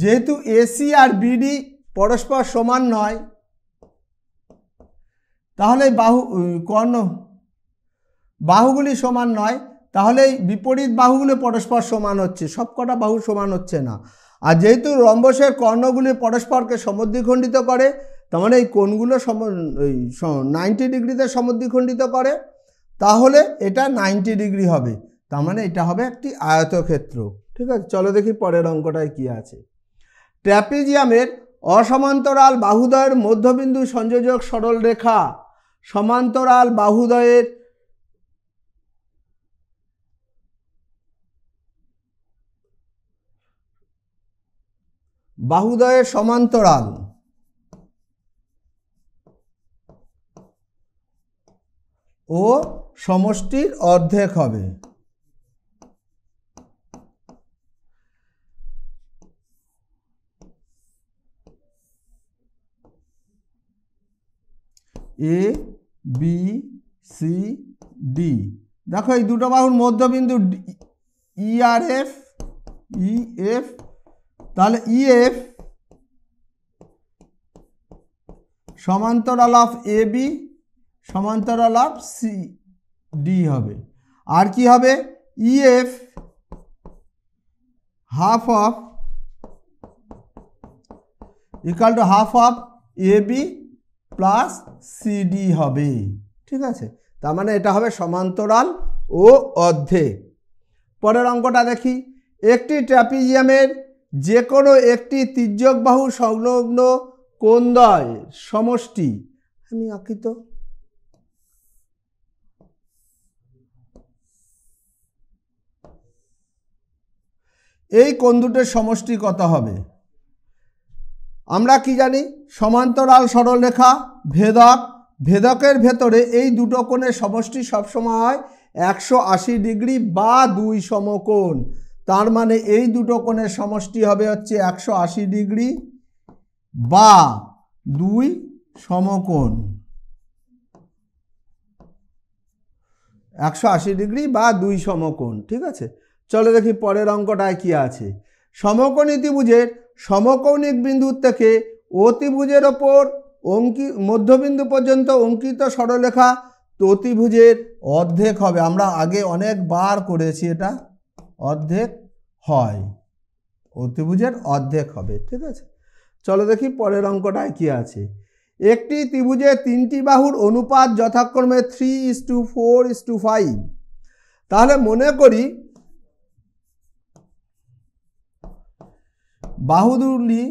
যেহেতু এসি আর বিডি পরস্পর সমান নয় তাহলে বাহু কর্ণ বাহুগুলি সমান নয় তাহলে বিপরীত বাহুগুলো পরস্পর সমান হচ্ছে সবকটা বাহু সমান হচ্ছে না আর যেহেতু রম্বসের কর্ণগুলি পরস্পরকে সমদ্বিখণ্ডিত করে তার মানে এই কোণগুলো সম নাইনটি ডিগ্রিতে সমদ্বিখণ্ডিত করে তাহলে এটা নাইনটি ডিগ্রি হবে তার মানে এটা হবে একটি আয়তক্ষেত্র ঠিক আছে চলো দেখি পরের অঙ্কটায় কি আছে ট্র্যাপিজিয়ামের অসমান্তরাল বাহুদয়ের মধ্যবিন্দু সংযোজক সরল রেখা সমান্তরাল বাহুদয়ের বাহুদয়ের সমান্তরাল ও সমষ্টির অর্ধেক হবে এ বি সি ডি দেখো এই দুটো বাহুর মধ্যবিন্দু ই e আর এফ ই এফ তাহলে ই e, এফ সমান্তরাল অফ এ বি সমান্তরাল অফ সি ডি হবে আর কি হবে E F half of equal to half of A B plus CD হবে ঠিক আছে তার মানে এটা হবে সমান্তরাল ও অর্ধে পরের অঙ্কটা দেখি একটি ট্র্যাপিজিয়ামের যে কোনো একটি তির্যক বাহু সংলগ্ন কোন্দয় সমষ্টি আমি আঁকিত এই কোন দুটোর সমষ্টি কত হবে আমরা কি জানি সমান্তরাল সরলরেখা ভেদক ভেদকের ভেতরে এই দুটো কোণের সমষ্টি সবসময় একশো আশি ডিগ্রি বা দুই সমকোণ তার মানে এই দুটো কোণের সমষ্টি হবে হচ্ছে একশো আশি ডিগ্রি বা দুই সমকোণ একশো আশি ডিগ্রি বা দুই সমকোণ ঠিক আছে চলে দেখি পরের অঙ্কটায় কি আছে সমকোণ ত্রিভুজের সমকৌণিক বিন্দু থেকে অতিভুজের ওপর অঙ্কি মধ্যবিন্দু পর্যন্ত অঙ্কিত সরলেখা ততিভুজের অর্ধেক হবে আমরা আগে অনেকবার করেছি এটা অর্ধেক হয় অতিভুজের অর্ধেক হবে ঠিক আছে চলো দেখি পরের অঙ্কটায় কী আছে একটি ত্রিভুজে তিনটি বাহুর অনুপাত যথাক্রমে three is to four is to five তাহলে মনে করি বাহুদুরলি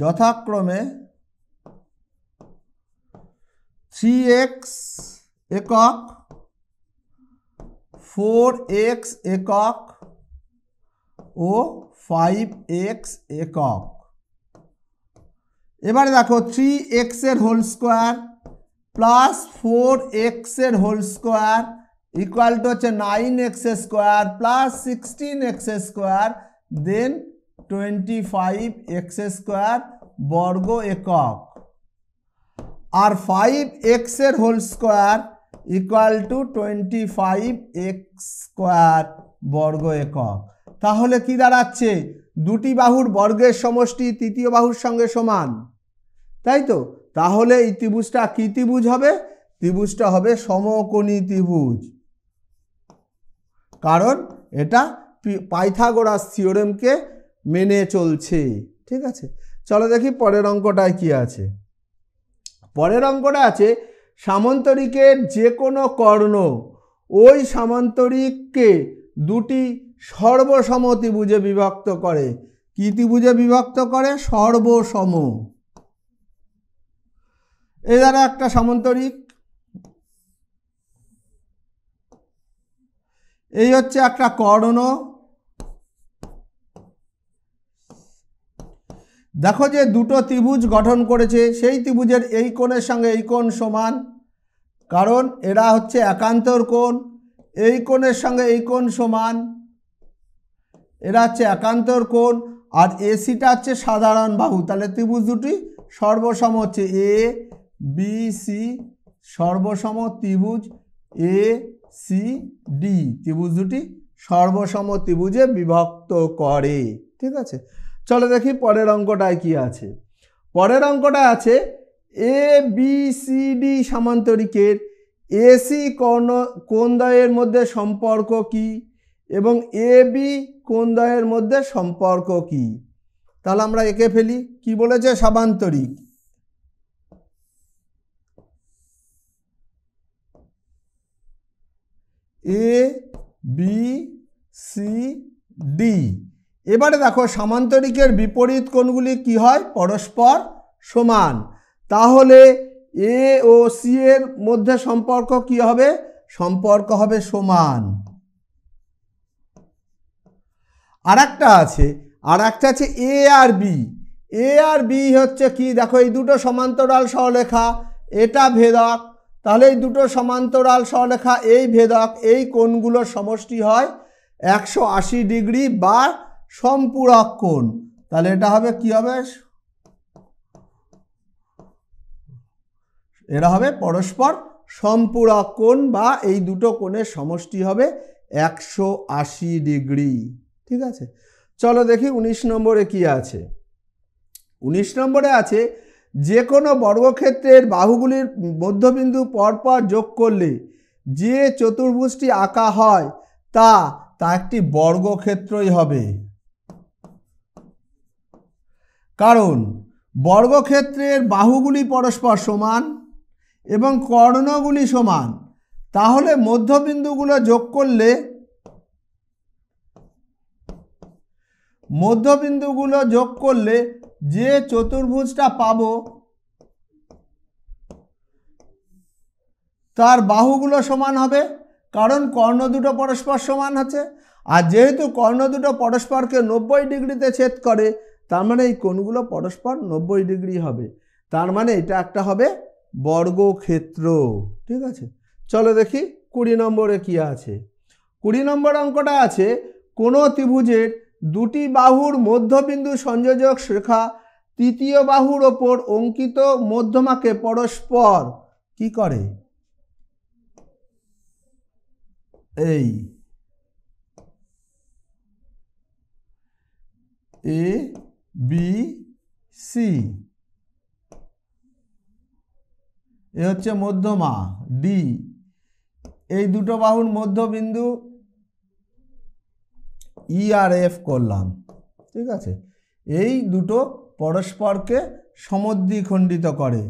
যথাক্রমে থ্রি এক্স একক ফোর এক্স একক ও ফাইভ এক্স একক এবারে দেখো থ্রি এক্সের হোল স্কোয়ার প্লাস ফোর এক্সের হোল স্কোয়ার ইকুয়াল টু হচ্ছে nine X square plus sixteen X square then twenty five X square বর্গ একক আর ফাইভ এক্সের whole square equal to twenty five X square বর্গ একক তাহলে কি দাঁড়াচ্ছে দুটি বাহুর বর্গের সমষ্টি তৃতীয় বাহুর সঙ্গে সমান তাই তো তাহলে এই ত্রিভুজটা কী ত্রিভুজ হবে ত্রিভুজটা হবে সমকোণী ত্রিভুজ কারণ এটা পাইথাগোরাস থিওরেমকে মেনে চলছে ঠিক আছে চলো দেখি পরের অঙ্কটায় কি আছে পরের অঙ্কটা আছে সামন্তরিকের যে কোনো কর্ণ ওই সামান্তরিককে দুটি সর্বসম ত্রিভুজে বিভক্ত করে কী ত্রিভুজে বিভক্ত করে সর্বসম এ দ্বারা একটা সামন্তরিক এই হচ্ছে একটা কর্ণ দেখো যে দুটো ত্রিভুজ গঠন করেছে সেই ত্রিভুজের এই কোণের সঙ্গে এই কোণ সমান কারণ এরা হচ্ছে একান্তর কোণ এই কোণের সঙ্গে এই কোণ সমান এরা হচ্ছে একান্তর কোণ আর এসিটা হচ্ছে সাধারণ বাহু তাহলে ত্রিভুজ দুটি সর্বসম হচ্ছে এ বি সি সর্বসম ত্রিভুজ এ সি ডি ত্রিভুজ দুটি সর্বসম ত্রিভুজে বিভক্ত করে ঠিক আছে চলো দেখি পরের অঙ্কটায় কি আছে পরের অঙ্কটা আছে এ বি সি ডি সামান্তরিকের এসি কোন কোনদয়ের মধ্যে সম্পর্ক কি এবং এ বি কোনদয়ের মধ্যে সম্পর্ক কি তাহলে আমরা একে ফেলি কি বলেছে সামান্তরিক এ বি সি ডি এবারে দেখো সামান্তরিকের বিপরীত কোণগুলি কি হয় পরস্পর সমান তাহলে এ ও সি এর মধ্যে সম্পর্ক কি হবে সম্পর্ক হবে সমান আর আছে আর আছে এ R B A R B হচ্ছে কি দেখো এই দুটো সমান্তরাল সহলেখা এটা ভেদক তাহলে এই দুটো সমান্তরাল সরলেখা এই ভেদক এই কোণগুলোর সমষ্টি হয় একশো ডিগ্রি বা সম্পূরক কোণ তাহলে এটা হবে কি হবে এরা হবে পরস্পর সম্পূরক কোণ বা এই দুটো কোণের সমষ্টি হবে একশো ডিগ্রি ঠিক আছে চলো দেখি ১৯ নম্বরে কি আছে ১৯ নম্বরে আছে যে কোনো বর্গক্ষেত্রের বাহুগুলির মধ্যবিন্দু পরপর যোগ করলে যে চতুর্ভুজটি আঁকা হয় তা তা একটি বর্গক্ষেত্রই হবে কারণ বর্গক্ষেত্রের বাহুগুলি পরস্পর সমান এবং কর্ণগুলি সমান তাহলে মধ্যবিন্দুগুলো যোগ করলে মধ্যবিন্দুগুলো যোগ করলে যে চতুর্ভুজটা পাব তার বাহুগুলো সমান হবে কারণ কর্ণ দুটো পরস্পর সমান আছে আর যেহেতু কর্ণ দুটো পরস্পরকে নব্বই ডিগ্রিতে ছেদ করে তার মানে এই কোণগুলো পরস্পর নব্বই ডিগ্রি হবে তার মানে এটা একটা হবে বর্গক্ষেত্র ঠিক আছে চলো দেখি কুড়ি নম্বরে কী আছে কুড়ি নম্বর অঙ্কটা আছে কোনো ত্রিভুজের দুটি বাহুর মধ্যবিন্দু সংযোজক রেখা তৃতীয় বাহুর ওপর অঙ্কিত মধ্যমাকে পরস্পর কি করে এই এ বি সি এ হচ্ছে মধ্যমা ডি এই দুটো বাহুর মধ্যবিন্দু ইআরএফ e করলাম ঠিক আছে এই দুটো পরস্পরকে সমদ্বিখণ্ডিত করে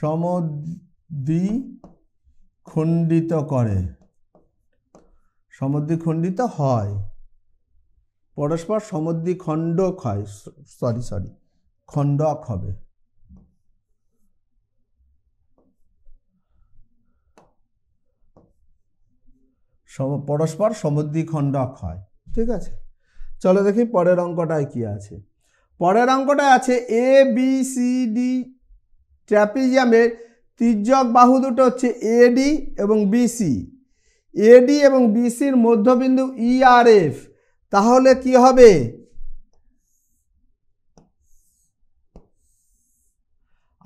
সমদ্বিখণ্ডিত করে সমদ্বিখণ্ডিত হয় পরস্পর সমদ্বিখণ্ডক হয় সরি সরি খণ্ডক হবে পরস্পর সমদ্বিখণ্ডক হয় ঠিক আছে চলো দেখি পরের অঙ্কটায় কি আছে পরের অঙ্কটায় আছে এ বি সি ডি ট্র্যাপিজিয়ামের তির্যক বাহু দুটো হচ্ছে এডি এবং বিসি এডি এবং বিসির মধ্যবিন্দু ইআরএফ e, তাহলে কি হবে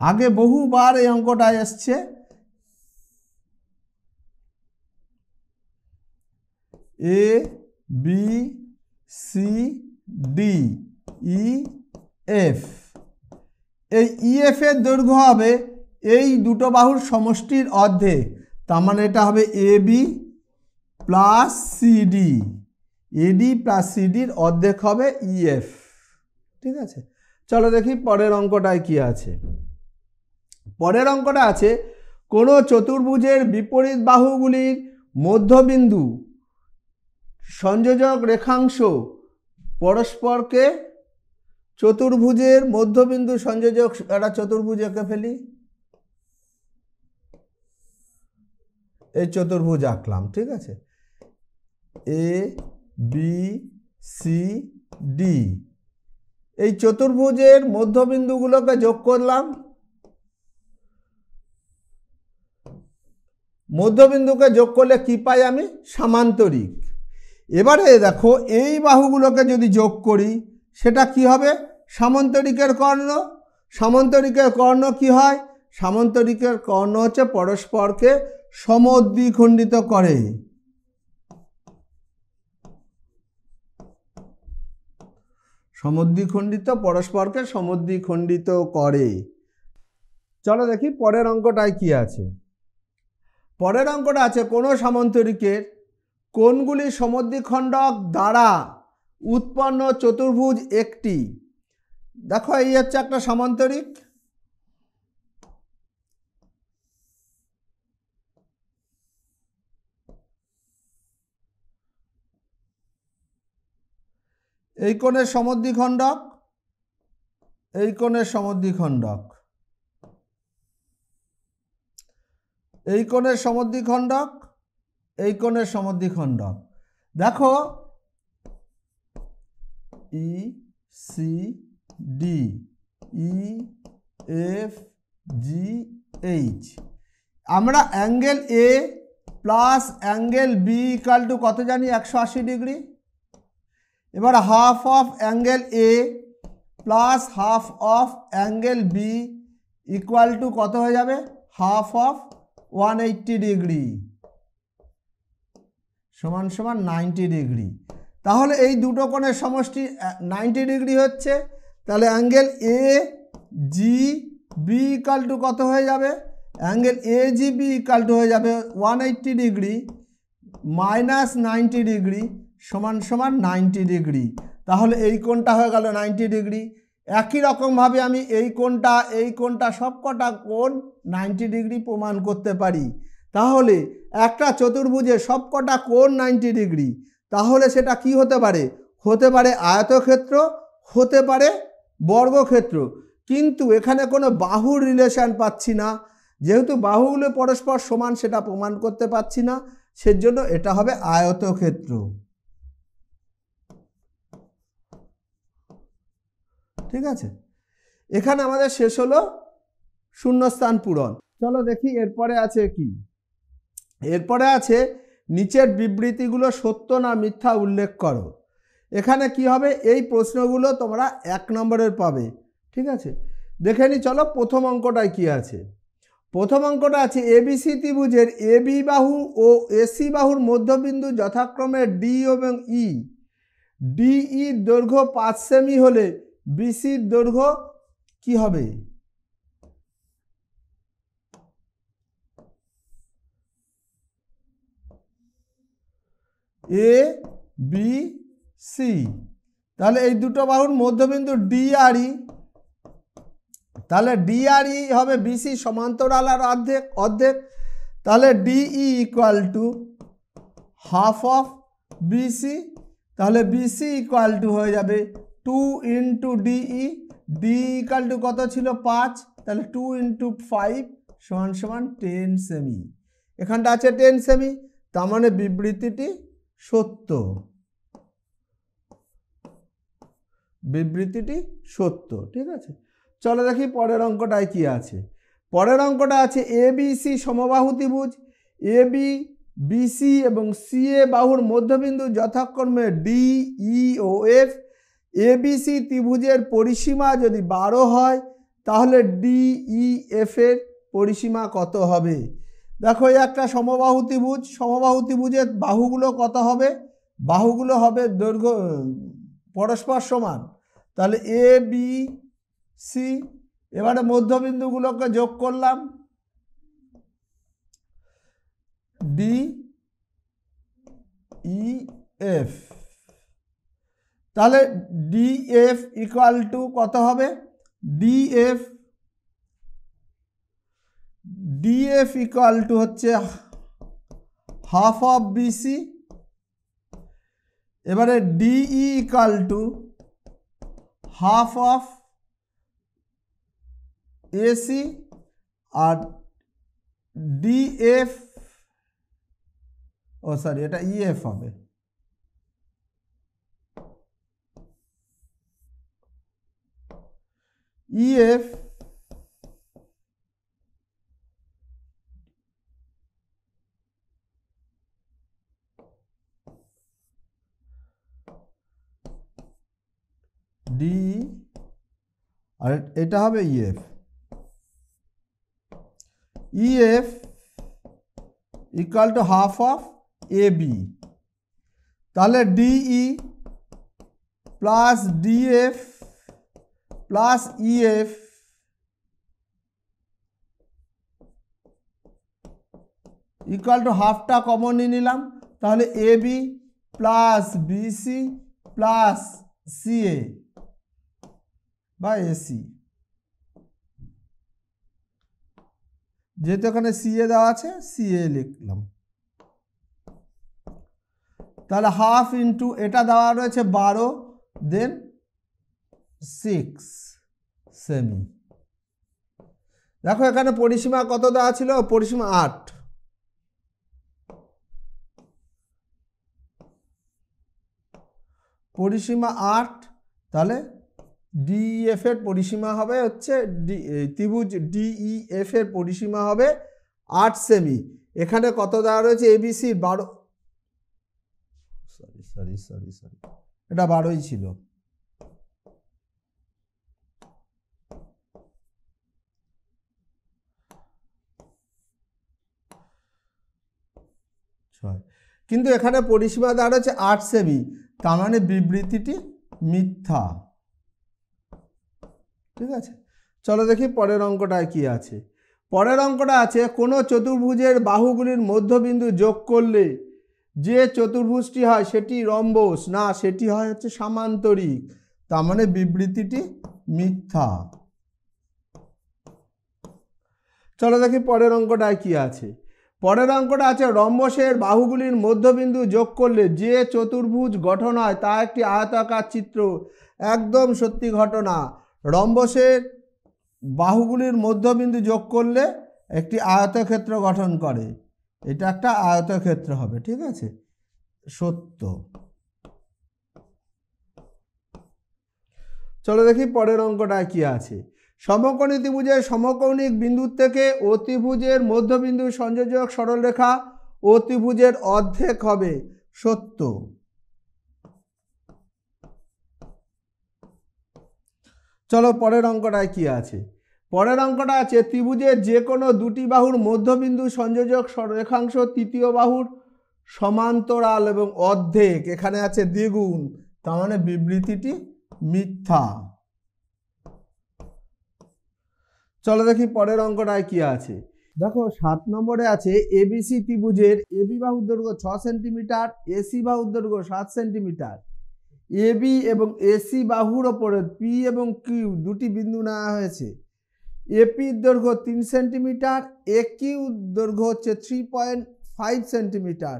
আগে বহুবার এই অঙ্কটা এসছে A B C D E F এই ইএফ e এর দৈর্ঘ্য হবে এই দুটো বাহুর সমষ্টির অর্ধেক তার মানে এটা হবে A B plus CD AD plus সিডির অর্ধেক হবে ইএফ e ঠিক আছে চলো দেখি পরের অঙ্কটায় কি আছে পরের অঙ্কটা আছে কোনো চতুর্ভুজের বিপরীত বাহুগুলির মধ্যবিন্দু সংযোজক রেখাংশ পরস্পরকে চতুর্ভুজের মধ্যবিন্দু সংযোজক একটা চতুর্ভুজ এঁকে ফেলি এই চতুর্ভুজ আঁকলাম ঠিক আছে এ বি সি ডি এই চতুর্ভুজের মধ্যবিন্দুগুলোকে যোগ করলাম মধ্যবিন্দুকে যোগ করলে কি পাই আমি সামান্তরিক এবারে দেখো এই বাহুগুলোকে যদি যোগ করি সেটা কি হবে সামন্তরিকের কর্ণ সামন্তরিকের কর্ণ কি হয় সামন্তরিকের কর্ণ হচ্ছে পরস্পরকে সমদ্বিখণ্ডিত করে সমদ্বিখণ্ডিত পরস্পরকে সমদ্বিখণ্ডিত করে চলো দেখি পরের অঙ্কটায় কি আছে পরের অঙ্কটা আছে কোনো সামন্তরিকের কোনগুলি খণ্ডক দ্বারা উৎপন্ন চতুর্ভুজ একটি দেখো এই হচ্ছে একটা সামান্তরিক এই কোণের খণ্ডক এই কোণের খণ্ডক এই কোণের খণ্ডক এই কোণের খণ্ড দেখো E C D E F G H আমরা angle A plus angle B equal to কত জানি একশো আশি ডিগ্রি এবার half of angle A plus half of angle B equal to কত হয়ে যাবে half of one eighty degree সমান সমান নাইনটি ডিগ্রি তাহলে এই দুটো কোণের সমষ্টি নাইনটি ডিগ্রি হচ্ছে তাহলে angle A G B equal to কত হয়ে যাবে angle A G B equal to হয়ে যাবে one eighty degree minus ninety degree সমান সমান নাইনটি ডিগ্রি তাহলে এই কোণটা হয়ে গেল নাইনটি ডিগ্রি একই রকমভাবে আমি এই কোণটা এই কোণটা সবকটা কোণ নাইনটি ডিগ্রি প্রমাণ করতে পারি তাহলে একটা চতুর্ভুজে সবকটা কোন নাইনটি ডিগ্রি তাহলে সেটা কি হতে পারে হতে পারে আয়তক্ষেত্র হতে পারে বর্গক্ষেত্র কিন্তু এখানে কোনো বাহুর রিলেশান পাচ্ছি না যেহেতু বাহুগুলো পরস্পর সমান সেটা প্রমাণ করতে পাচ্ছি না সেজন্য এটা হবে আয়তক্ষেত্র ঠিক আছে এখানে আমাদের শেষ হলো শূন্যস্থান পূরণ চলো দেখি এরপরে আছে কি এরপরে আছে নিচের বিবৃতিগুলো সত্য না মিথ্যা উল্লেখ করো এখানে কি হবে এই প্রশ্নগুলো তোমরা এক নম্বরের পাবে ঠিক আছে দেখে নি চলো প্রথম অঙ্কটায় কি আছে প্রথম অঙ্কটা আছে এবিসি ত্রিভুজের এবি বাহু ও এসি বাহুর মধ্যবিন্দু যথাক্রমে ডি এবং ই e। ডিই e দৈর্ঘ্য পাঁচ সেমি হলে বিসির দৈর্ঘ্য কি হবে এ বি সি তাহলে এই দুটো বাহুর মধ্যবিন্দু ডিআরই e। তাহলে ডিআরই e হবে বিসি সমান্তরাল আর অর্ধেক অর্ধেক তাহলে DE equal to half of BC তাহলে বিসি ইকুয়াল টু হয়ে যাবে two into DE D equal to কত ছিল পাঁচ তাহলে টু ইন্টু ফাইভ সমান সমান টেন সেমি এখানটা আছে টেন সেমি তার মানে বিবৃতিটি সত্য বিবৃতিটি সত্য ঠিক আছে চলে দেখি পরের অঙ্কটায় কি আছে পরের অঙ্কটা আছে এ বিসি সমবাহু ত্রিভুজ এ বি বিসি এবং সি এ বাহুর মধ্যবিন্দু যথাক্রমে ডি ই e ও এফ এ বিসি ত্রিভুজের পরিসীমা যদি বারো হয় তাহলে ডি ই এফ এর পরিসীমা কত হবে দেখো একটা সমবাহু ত্রিভুজ সমবাহু ত্রিভুজের বাহুগুলো কত হবে বাহুগুলো হবে দৈর্ঘ্য পরস্পর সমান তাহলে এ বি সি এবারে মধ্যবিন্দুগুলোকে যোগ করলাম ডি ই এফ তাহলে ডিএফ ইকুয়াল টু কত হবে ডিএফ ডিএফ ইকুয়াল টু হচ্ছে হাফ অফ বিসি এবারে DE equal to half of AC আর ডিএফ ও সরি এটা ইএফ e হবে ইএফ e আর এটা হবে EF EF equal to half of A B তাহলে DE plus DF plus EF equal to হাফটা কমন নিয়ে নিলাম তাহলে A B plus BC plus CA বা এসি যেহেতু এখানে সিএ দেওয়া আছে সিএ লিখলাম তাহলে হাফ ইন্টু এটা দেওয়া রয়েছে বারো দেন সিক্স সেমি দেখো এখানে পরিসীমা কত দেওয়া ছিল পরিসীমা আট পরিসীমা আট তাহলে ডিইএফ e এর পরিসীমা হবে হচ্ছে ডি ত্রিভুজ ডিইএফ e এর পরিসীমা হবে আট সেমি এখানে কত দেওয়া রয়েছে এবিসি বারো সরি সরি সরি সরি এটা বারোই ছিল ছয় কিন্তু এখানে পরিসীমা দাঁড়াচ্ছে রয়েছে আট সেমি তার মানে বিবৃতিটি মিথ্যা ঠিক আছে চলো দেখি পরের অঙ্কটায় কি আছে পরের অঙ্কটা আছে কোনো চতুর্ভুজের বাহুগুলির মধ্যবিন্দু যোগ করলে যে চতুর্ভুজটি হয় সেটি রম্বস না সেটি হয় হচ্ছে সামান্তরিক তার মানে বিবৃতিটি মিথ্যা চলো দেখি পরের অঙ্কটায় কি আছে পরের অঙ্কটা আছে রম্বসের বাহুগুলির মধ্যবিন্দু যোগ করলে যে চতুর্ভুজ গঠন হয় তা একটি আয়তাকার চিত্র একদম সত্যি ঘটনা রম্বসের বাহুগুলির মধ্যবিন্দু যোগ করলে একটি আয়তক্ষেত্র গঠন করে এটা একটা আয়তক্ষেত্র হবে ঠিক আছে সত্য চলো দেখি পরের অঙ্কটা কি আছে সমকোণী ত্রিভুজে সমকৌণিক বিন্দুর থেকে অতিভুজের মধ্যবিন্দু সংযোজক সরলরেখা অতিভুজের অর্ধেক হবে সত্য চলো পরের অঙ্কটায় কি আছে পরের অঙ্কটা আছে ত্রিভুজের যে কোনো দুটি বাহুর মধ্যবিন্দু সংযোজক রেখাংশ তৃতীয় বাহুর সমান্তরাল এবং অর্ধেক এখানে আছে দ্বিগুণ তার মানে বিবৃতিটি মিথ্যা চলো দেখি পরের অঙ্কটায় কি আছে দেখো সাত নম্বরে আছে এবিসি ত্রিভুজের এবি বাহুর দৈর্ঘ্য ছ সেন্টিমিটার এসি বাহুর দৈর্ঘ্য সাত সেন্টিমিটার এবি এবং এসি বাহুর ওপরে পি এবং কিউ দুটি বিন্দু নেওয়া হয়েছে এপির দৈর্ঘ্য তিন সেন্টিমিটার এ কিউ দৈর্ঘ্য হচ্ছে থ্রি পয়েন্ট ফাইভ সেন্টিমিটার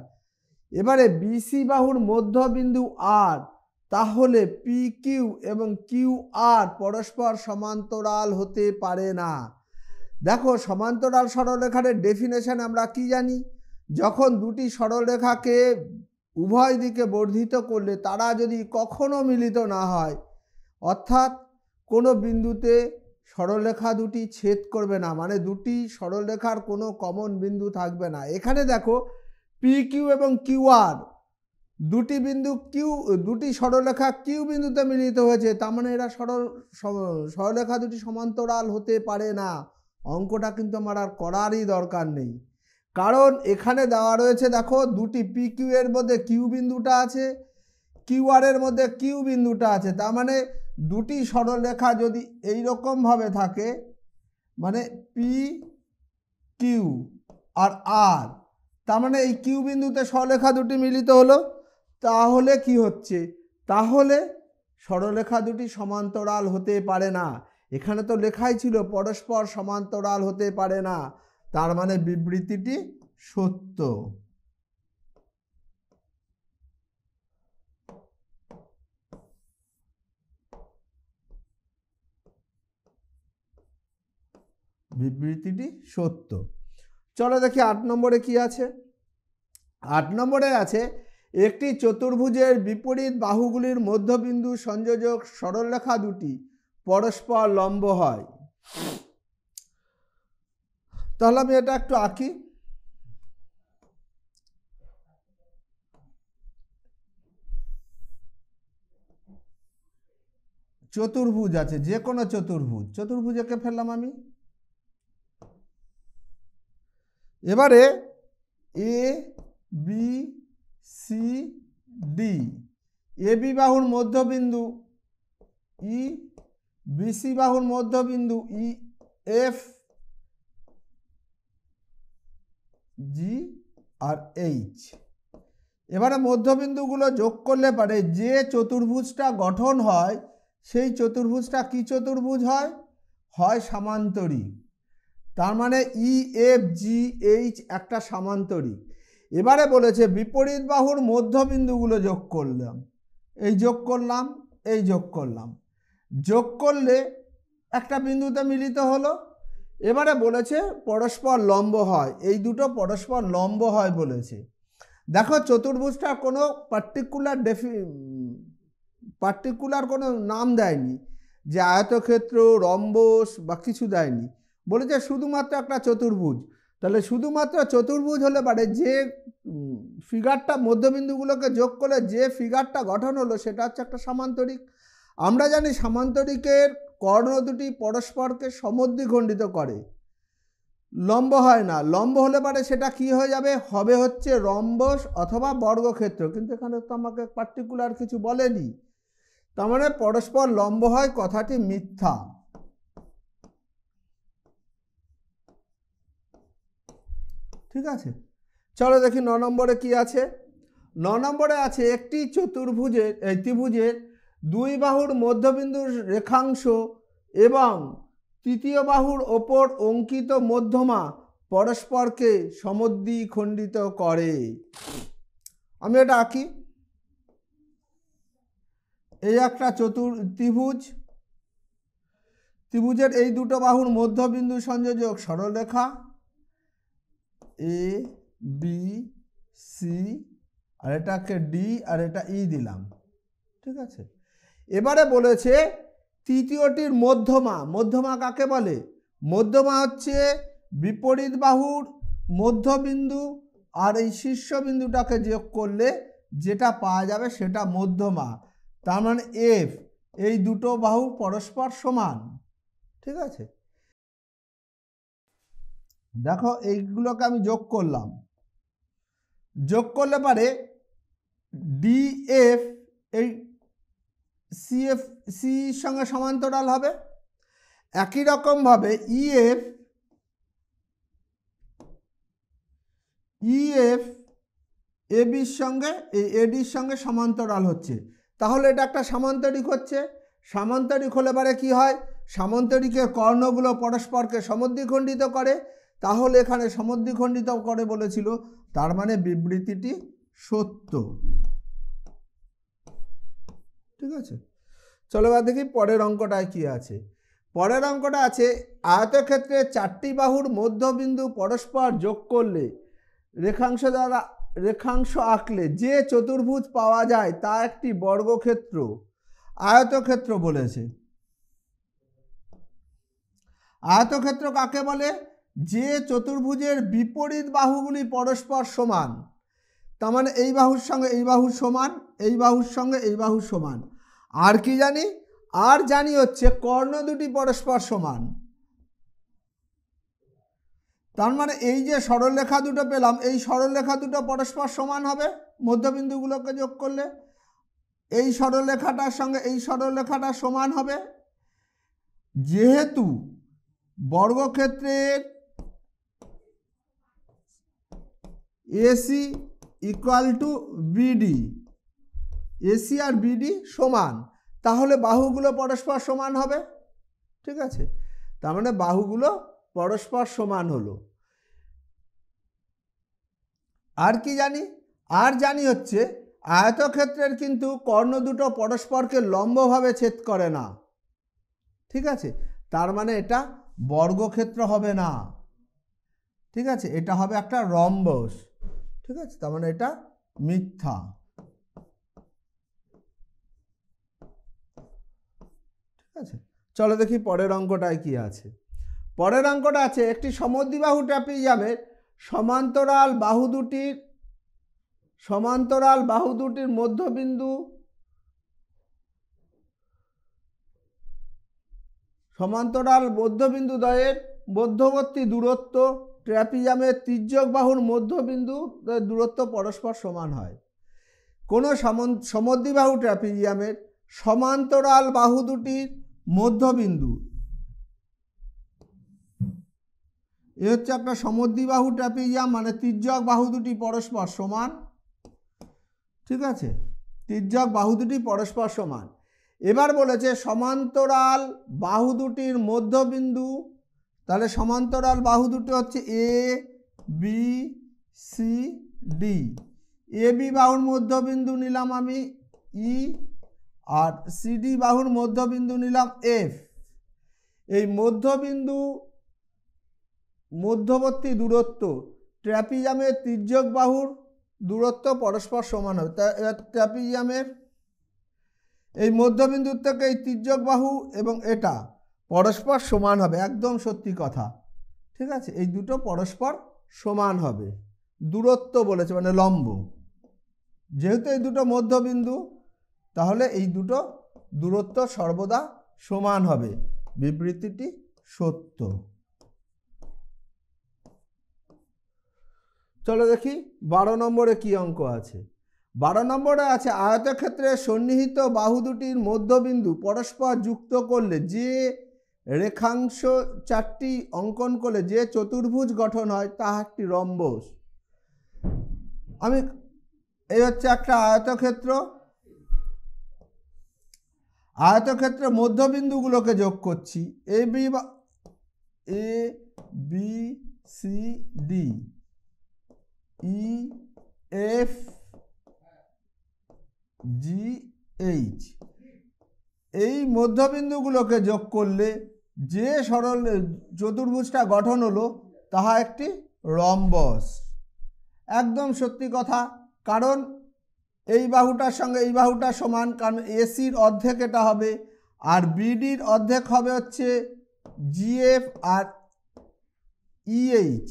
এবারে বিসি বাহুর মধ্য বিন্দু আর তাহলে পি কিউ এবং কিউ আর পরস্পর সমান্তরাল হতে পারে না দেখো সমান্তরাল সরলরেখার ডেফিনেশন আমরা কি জানি যখন দুটি সরলরেখাকে উভয় দিকে বর্ধিত করলে তারা যদি কখনো মিলিত না হয় অর্থাৎ কোনো বিন্দুতে সরলরেখা দুটি ছেদ করবে না মানে দুটি সরলরেখার কোনো কমন বিন্দু থাকবে না এখানে দেখো পি কিউ এবং কিউ আর দুটি বিন্দু কিউ দুটি সরলরেখা কিউ বিন্দুতে মিলিত হয়েছে তার মানে এরা সরল সরলরেখা দুটি সমান্তরাল হতে পারে না অঙ্কটা কিন্তু আমার আর করারই দরকার নেই কারণ এখানে দেওয়া রয়েছে দেখো দুটি পি কিউ এর মধ্যে কিউ বিন্দুটা আছে কিউ আর এর মধ্যে কিউ বিন্দুটা আছে তার মানে দুটি সরলরেখা যদি এই রকমভাবে থাকে মানে পি কিউ আর আর তার মানে এই কিউ বিন্দুতে সরলরেখা দুটি মিলিত হলো তাহলে কি হচ্ছে তাহলে সরলরেখা দুটি সমান্তরাল হতে পারে না এখানে তো লেখাই ছিল পরস্পর সমান্তরাল হতে পারে না তার মানে বিবৃতিটি সত্য বিবৃতিটি সত্য চলো দেখি আট নম্বরে কি আছে আট নম্বরে আছে একটি চতুর্ভুজের বিপরীত বাহুগুলির মধ্যবিন্দু সংযোজক সরলরেখা দুটি পরস্পর লম্ব হয় তাহলে আমি এটা একটু আঁকি চতুর্ভুজ আছে যে কোনো চতুর্ভুজ চতুর্ভুজ একে ফেললাম আমি এবারে A B C D A B বাহুর মধ্যবিন্দু ই বিসি বাহুর মধ্যবিন্দু ই এফ জি আর এইচ এবারে মধ্যবিন্দুগুলো যোগ করলে পারে যে চতুর্ভুজটা গঠন হয় সেই চতুর্ভুজটা কি চতুর্ভুজ হয় হয় সামান্তরিক তার মানে ই এফ জি এইচ একটা সামান্তরিক এবারে বলেছে বিপরীত বাহুর মধ্যবিন্দুগুলো যোগ করলাম এই যোগ করলাম এই যোগ করলাম যোগ করলে একটা বিন্দুতে মিলিত হলো এবারে বলেছে পরস্পর লম্ব হয় এই দুটো পরস্পর লম্ব হয় বলেছে দেখো চতুর্ভুজটা কোনো পার্টিকুলার ডেফি পার্টিকুলার কোনো নাম দেয়নি যে আয়তক্ষেত্র রম্বস বা কিছু দেয়নি বলেছে শুধুমাত্র একটা চতুর্ভুজ তাহলে শুধুমাত্র চতুর্ভুজ হলে পারে যে ফিগারটা মধ্যবিন্দুগুলোকে যোগ করলে যে ফিগারটা গঠন হলো সেটা হচ্ছে একটা সামান্তরিক আমরা জানি সামান্তরিকের কর্ণ দুটি পরস্পরকে সমদ্বিখণ্ডিত করে লম্ব হয় না লম্ব হলে পারে সেটা কি হয়ে যাবে হবে হচ্ছে রম্বস অথবা বর্গক্ষেত্র কিন্তু এখানে তো আমাকে পার্টিকুলার কিছু বলেনি তার মানে পরস্পর লম্ব হয় কথাটি মিথ্যা ঠিক আছে চলো দেখি ন নম্বরে কি আছে ন নম্বরে আছে একটি চতুর্ভুজের ত্রিভুজের দুই বাহুর মধ্যবিন্দুর রেখাংশ এবং তৃতীয় বাহুর ওপর অঙ্কিত মধ্যমা পরস্পরকে সমদ্বিখণ্ডিত করে আমি এটা আঁকি এই একটা চতুর ত্রিভুজ ত্রিভুজের এই দুটো বাহুর মধ্যবিন্দু সংযোজক সরলরেখা এ বি সি আর এটাকে ডি আর এটা ই e দিলাম ঠিক আছে এবারে বলেছে তৃতীয়টির মধ্যমা মধ্যমা কাকে বলে মধ্যমা হচ্ছে বিপরীত বাহুর মধ্যবিন্দু আর এই শীর্ষবিন্দুটাকে যোগ করলে যেটা পাওয়া যাবে সেটা মধ্যমা তার মানে এফ এই দুটো বাহু পরস্পর সমান ঠিক আছে দেখো এইগুলোকে আমি যোগ করলাম যোগ করলে পারে ডিএফ এই সিএফ সিইর সঙ্গে সমান্তরাল হবে একই রকমভাবে ইএফ e ইএফ এবির e সঙ্গে এই এডির সঙ্গে সমান্তরাল হচ্ছে তাহলে এটা একটা সামান্তরিক হচ্ছে সামান্তরিক হলে পরে কী হয় সামান্তরিকের কর্ণগুলো পরস্পরকে সমদ্বিখণ্ডিত করে তাহলে এখানে সমদ্বিখণ্ডিত করে বলেছিল তার মানে বিবৃতিটি সত্য ঠিক আছে চলো বা দেখি পরের অঙ্কটায় কি আছে পরের অঙ্কটা আছে আয়তক্ষেত্রে চারটি বাহুর মধ্যবিন্দু পরস্পর যোগ করলে রেখাংশ দ্বারা রেখাংশ আঁকলে যে চতুর্ভুজ পাওয়া যায় তা একটি বর্গক্ষেত্র আয়তক্ষেত্র বলেছে আয়তক্ষেত্র কাকে বলে যে চতুর্ভুজের বিপরীত বাহুগুলি পরস্পর সমান তার মানে এই বাহুর সঙ্গে এই বাহুর সমান এই বাহুর সঙ্গে এই বাহুর সমান আর কি জানি আর জানি হচ্ছে কর্ণ দুটি পরস্পর সমান তার মানে এই যে সরলরেখা দুটো পেলাম এই সরলরেখা দুটো পরস্পর সমান হবে মধ্যবিন্দুগুলোকে যোগ করলে এই সরলরেখাটার সঙ্গে এই সরলরেখাটা সমান হবে যেহেতু বর্গক্ষেত্রের AC equal to BD AC আর বিডি সমান তাহলে বাহুগুলো পরস্পর সমান হবে ঠিক আছে তার মানে বাহুগুলো পরস্পর সমান হলো আর কি জানি আর জানি হচ্ছে আয়তক্ষেত্রের কিন্তু কর্ণ দুটো পরস্পরকে লম্বভাবে ছেদ করে না ঠিক আছে তার মানে এটা বর্গক্ষেত্র হবে না ঠিক আছে এটা হবে একটা রম্বস ঠিক আছে তার মানে এটা মিথ্যা আছে চলো দেখি পরের অঙ্কটায় কি আছে পরের অঙ্কটা আছে একটি সমদ্বিবাহু ট্র্যাপিজামের সমান্তরাল বাহু দুটির সমান্তরাল বাহু দুটির মধ্যবিন্দু সমান্তরাল মধ্যবিন্দু দ্বয়ের মধ্যবর্তী দূরত্ব ট্র্যাপিজামের তির্যক বাহুর মধ্যবিন্দু দূরত্ব পরস্পর সমান হয় কোনো সমদ্বিবাহু ট্র্যাপিজিয়ামের সমান্তরাল বাহু দুটির মধ্যবিন্দু এ হচ্ছে আপনার সমদ্বিবাহু ট্র্যাপিজিয়াম মানে তির্যক বাহু দুটি পরস্পর সমান ঠিক আছে তির্যক বাহু দুটি পরস্পর সমান এবার বলেছে সমান্তরাল বাহু দুটির মধ্যবিন্দু তাহলে সমান্তরাল বাহু দুটি হচ্ছে A B C D A B বাহুর মধ্যবিন্দু নিলাম আমি ই e, আর সিডি বাহুর মধ্যবিন্দু নিলাম এফ এই মধ্যবিন্দু মধ্যবর্তী দূরত্ব ট্র্যাপিজামের তির্যক বাহুর দূরত্ব পরস্পর সমান হবে ট্র্যাপিজামের এই মধ্যবিন্দুর থেকে এই তির্যক বাহু এবং এটা পরস্পর সমান হবে একদম সত্যি কথা ঠিক আছে এই দুটো পরস্পর সমান হবে দূরত্ব বলেছে মানে লম্ব যেহেতু এই দুটো মধ্যবিন্দু তাহলে এই দুটো দূরত্ব সর্বদা সমান হবে বিবৃতিটি সত্য চলো দেখি বারো নম্বরে কি অঙ্ক আছে বারো নম্বরে আছে আয়তক্ষেত্রে সন্নিহিত বাহু দুটির মধ্যবিন্দু পরস্পর যুক্ত করলে যে রেখাংশ চারটি অঙ্কন করলে যে চতুর্ভুজ গঠন হয় তা একটি রম্বস আমি এই হচ্ছে একটা আয়তক্ষেত্র আয়তক্ষেত্রে মধ্যবিন্দুগুলোকে যোগ করছি A B A B C D E F G H এই মধ্যবিন্দুগুলোকে যোগ করলে যে সরল চতুর্ভুজটা গঠন হলো তাহা একটি রম্বস একদম সত্যি কথা কারণ এই বাহুটার সঙ্গে এই বাহুটা সমান কারণ এসির অর্ধেক এটা হবে আর বিডির অর্ধেক হবে হচ্ছে জিএফ আর ইএইচ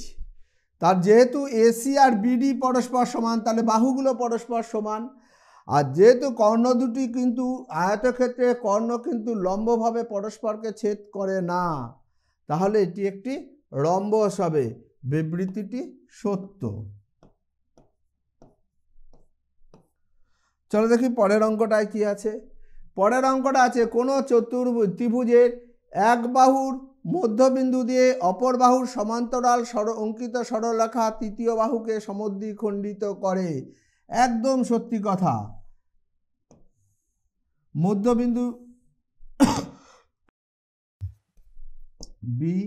তার যেহেতু এসি আর বিডি পরস্পর সমান তাহলে বাহুগুলো পরস্পর সমান আর যেহেতু কর্ণ দুটি কিন্তু আয়তক্ষেত্রে কর্ণ কিন্তু লম্বভাবে পরস্পরকে ছেদ করে না তাহলে এটি একটি রম্বস হবে বিবৃতিটি সত্য চলো দেখি পরের অঙ্কটায় কি আছে পরের অঙ্কটা আছে কোনো চতুর্ভুজ ত্রিভুজের এক বাহুর মধ্যবিন্দু দিয়ে অপর বাহুর সমান্তরাল সর অঙ্কিত সরলরেখা তৃতীয় বাহুকে সমদ্বিখণ্ডিত করে একদম সত্যি কথা মধ্যবিন্দু বি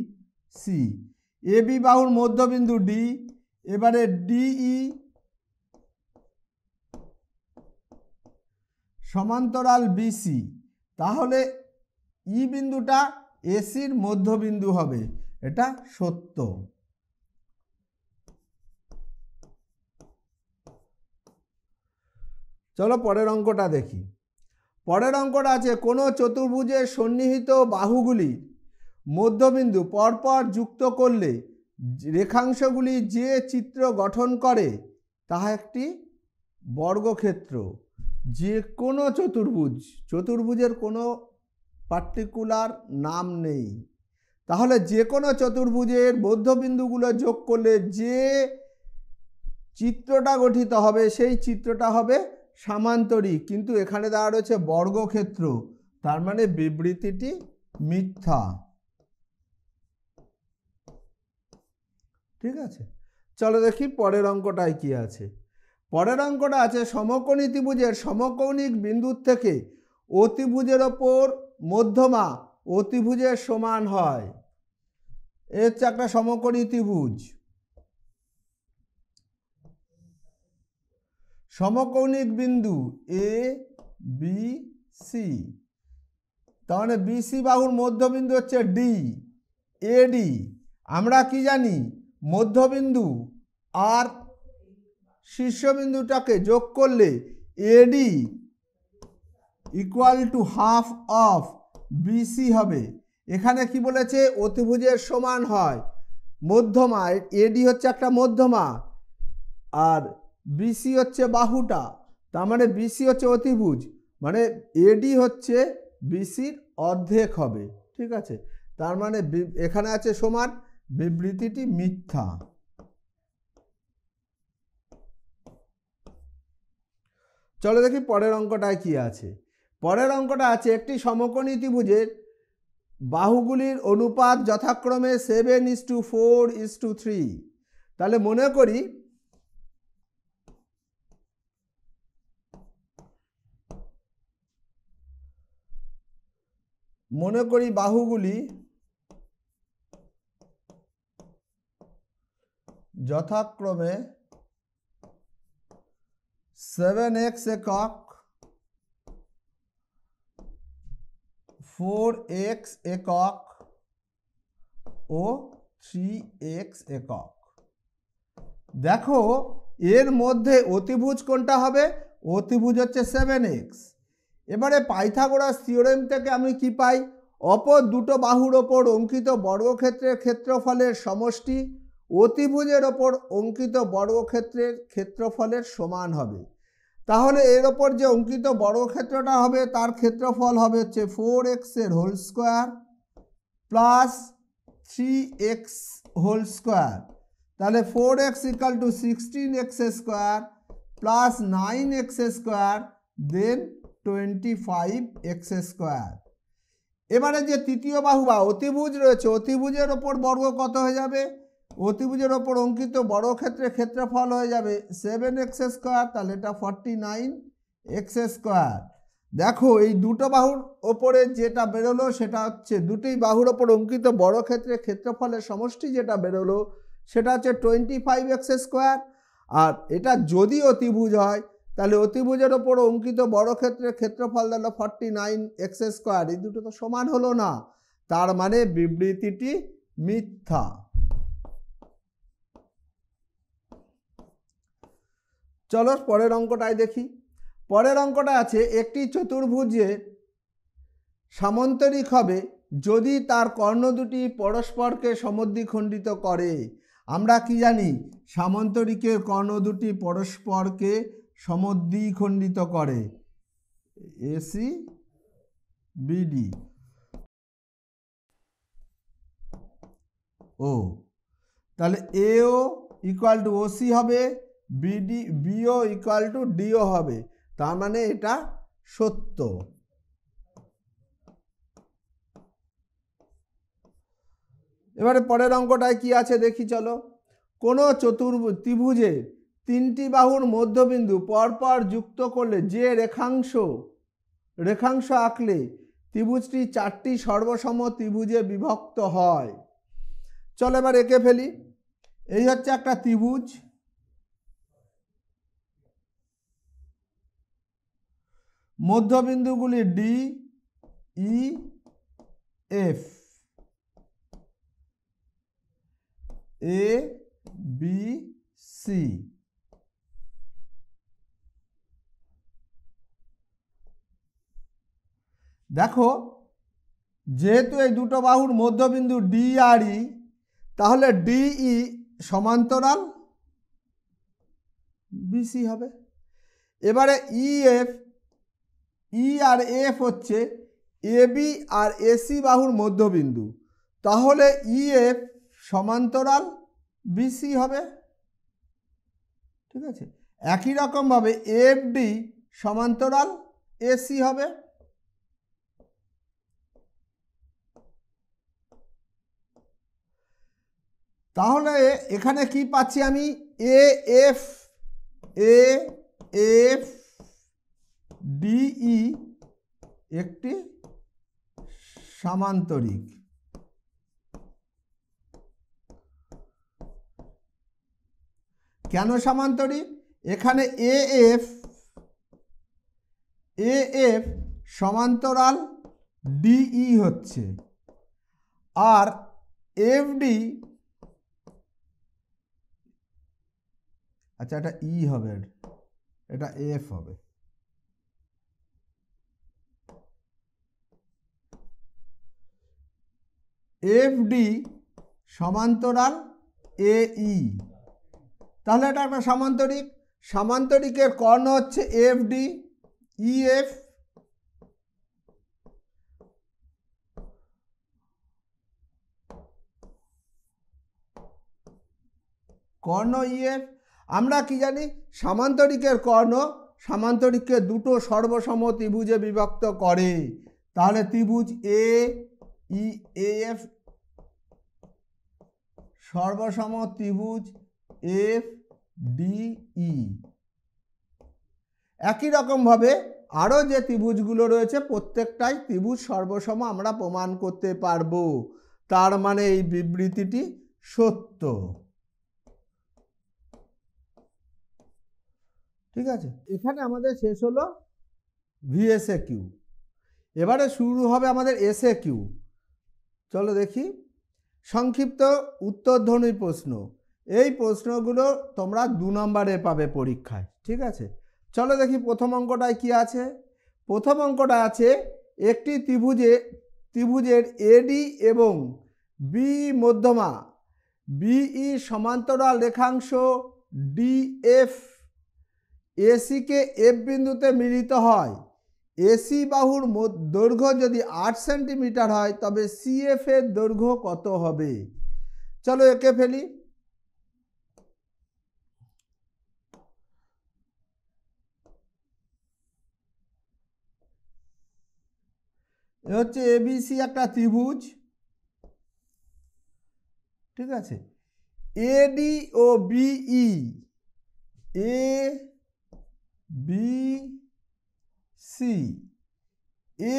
সি এবি বাহুর মধ্যবিন্দু ডি এবারে ডিই সমান্তরাল বিসি তাহলে ই e বিন্দুটা এসির মধ্যবিন্দু হবে এটা সত্য চলো পরের অঙ্কটা দেখি পরের অঙ্কটা আছে কোনো চতুর্ভুজের সন্নিহিত বাহুগুলি মধ্যবিন্দু পরপর যুক্ত করলে রেখাংশগুলি যে চিত্র গঠন করে তাহা একটি বর্গক্ষেত্র যে কোনো চতুর্ভুজ চতুর্ভুজের কোনো পার্টিকুলার নাম নেই তাহলে যে কোনো চতুর্ভুজের বৌদ্ধবিন্দুগুলো যোগ করলে যে চিত্রটা গঠিত হবে সেই চিত্রটা হবে সামান্তরিক কিন্তু এখানে দেওয়া রয়েছে বর্গক্ষেত্র তার মানে বিবৃতিটি মিথ্যা ঠিক আছে চলো দেখি পরের অঙ্কটায় কি আছে পরের অঙ্কটা আছে সমকোণী ত্রিভুজের সমকৌণিক বিন্দুর থেকে অতিভুজের ওপর মধ্যমা অতিভুজের সমান হয় এ হচ্ছে একটা সমকোণী ত্রিভুজ সমকৌণিক বিন্দু এ বি সি তাহলে বিসি বাহুর মধ্যবিন্দু হচ্ছে ডি এডি আমরা কি জানি মধ্যবিন্দু আর শীর্ষবিন্দুটাকে যোগ করলে AD equal to half of BC হবে এখানে কি বলেছে অতিভুজের সমান হয় মধ্যমা এডি হচ্ছে একটা মধ্যমা আর বিসি হচ্ছে বাহুটা তার মানে বিসি হচ্ছে অতিভুজ মানে এডি হচ্ছে বিসির অর্ধেক হবে ঠিক আছে তার মানে এখানে আছে সমান বিবৃতিটি মিথ্যা চলো দেখি পরের অঙ্কটায় কি আছে পরের অঙ্কটা আছে একটি সমকোণী ত্রিভুজের বাহুগুলির অনুপাত যথাক্রমে seven is to four is to three তাহলে মনে করি মনে করি বাহুগুলি যথাক্রমে সেভেন এক্স একক ফোর এক্স একক ও থ্রি এক্স একক দেখো এর মধ্যে অতিভুজ কোনটা হবে অতিভুজ হচ্ছে সেভেন এক্স এবারে পাইথাগোরাস থিওরেম থেকে আমি কি পাই অপর দুটো বাহুর ওপর অঙ্কিত বর্গক্ষেত্রের ক্ষেত্রফলের সমষ্টি অতিভুজের ওপর অঙ্কিত বর্গক্ষেত্রের ক্ষেত্রফলের সমান হবে তাহলে এর ওপর যে অঙ্কিত বর্গক্ষেত্রটা হবে তার ক্ষেত্রফল হবে হচ্ছে ফোর এক্সের whole square plus three X whole square তাহলে four X equal to sixteen X square plus nine X square then twenty five X square এবারে যে তৃতীয় বাহু বা অতিভুজ রয়েছে অতিভুজের ওপর বর্গ কত হয়ে যাবে অতিভুজের ওপর অঙ্কিত বড় ক্ষেত্রে ক্ষেত্রফল হয়ে যাবে সেভেন এক্স স্কোয়ার তাহলে এটা ফর্টি নাইন এক্স স্কোয়ার দেখো এই দুটো বাহুর ওপরে যেটা বেরোলো সেটা হচ্ছে দুটি বাহুর ওপর অঙ্কিত বড় ক্ষেত্রে ক্ষেত্রফলের সমষ্টি যেটা বেরোলো সেটা হচ্ছে টোয়েন্টি ফাইভ এক্স স্কোয়ার আর এটা যদি অতিভুজ হয় তাহলে অতিভুজের ওপর অঙ্কিত বড় ক্ষেত্রে ক্ষেত্রফল দিল ফর্টি নাইন এক্স স্কোয়ার এই দুটো তো সমান হলো না তার মানে বিবৃতিটি মিথ্যা চলো পরের অঙ্কটাই দেখি পরের অঙ্কটা আছে একটি চতুর্ভুজে সামন্তরিক হবে যদি তার কর্ণ দুটি পরস্পরকে সমদ্বিখণ্ডিত করে আমরা কি জানি সামন্তরিকের কর্ণ দুটি পরস্পরকে সমদ্বিখণ্ডিত করে এসি বিডি ও তাহলে এও ইকুয়াল টু ওসি হবে BD BO equal to DO হবে তার মানে এটা সত্য এবারে পরের অঙ্কটায় কি আছে দেখি চলো কোনো চতুর ত্রিভুজে তিনটি বাহুর মধ্যবিন্দু পরপর যুক্ত করলে যে রেখাংশ রেখাংশ আঁকলে ত্রিভুজটি চারটি সর্বসম ত্রিভুজে বিভক্ত হয় চলো এবার এঁকে ফেলি এই হচ্ছে একটা ত্রিভুজ মধ্যবিন্দুগুলি D E F A B C দেখো যেহেতু এই দুটো বাহুর মধ্যবিন্দু ডি আর ই তাহলে ডি ই সমান্তরাল বিসি হবে এবারে ই এফ ই e আর এফ হচ্ছে এবি আর এসি বাহুর মধ্যবিন্দু তাহলে ইএফ e সমান্তরাল বিসি হবে ঠিক আছে একই রকমভাবে এফ ডি সমান্তরাল এসি হবে তাহলে এখানে কি পাচ্ছি আমি A F A F DE একটি সামান্তরিক কেন সামান্তরিক এখানে এ এফ এ এফ সমান্তরাল ডিই হচ্ছে আর এফ ডি আচ্ছা এটা ই হবে এটা এফ হবে এফডি সমান্তরাল ই e। তাহলে এটা একটা সামান্তরিক সামান্তরিকের কর্ণ হচ্ছে এফডি ইএফ e কর্ণ ইএফ e আমরা কি জানি সামান্তরিকের কর্ণ সামান্তরিককে দুটো সর্বসম ত্রিভুজে বিভক্ত করে তাহলে ত্রিভুজ এ এফ e সর্বসম ত্রিভুজ এফ ডিই e। একই রকমভাবে আরও যে ত্রিভুজগুলো রয়েছে প্রত্যেকটাই ত্রিভুজ সর্বসম আমরা প্রমাণ করতে পারব তার মানে এই বিবৃতিটি সত্য ঠিক আছে এখানে আমাদের শেষ হলো ভিএসএ কিউ এবারে শুরু হবে আমাদের এসএ কিউ চলো দেখি সংক্ষিপ্ত উত্তরধনী প্রশ্ন এই প্রশ্নগুলো তোমরা দু নম্বরে পাবে পরীক্ষায় ঠিক আছে চলো দেখি প্রথম অঙ্কটায় কি আছে প্রথম অঙ্কটা আছে একটি ত্রিভুজে ত্রিভুজের এডি এবং বি মধ্যমা বিই e সমান্তরাল রেখাংশ ডিএফ এসিকে এফ বিন্দুতে মিলিত হয় এসি বাহুর দৈর্ঘ্য যদি আট সেন্টিমিটার হয় তবে সিএফ এর দৈর্ঘ্য কত হবে চলো এঁকে ফেলি হচ্ছে এবিসি একটা ত্রিভুজ ঠিক আছে এডি ও BE A B C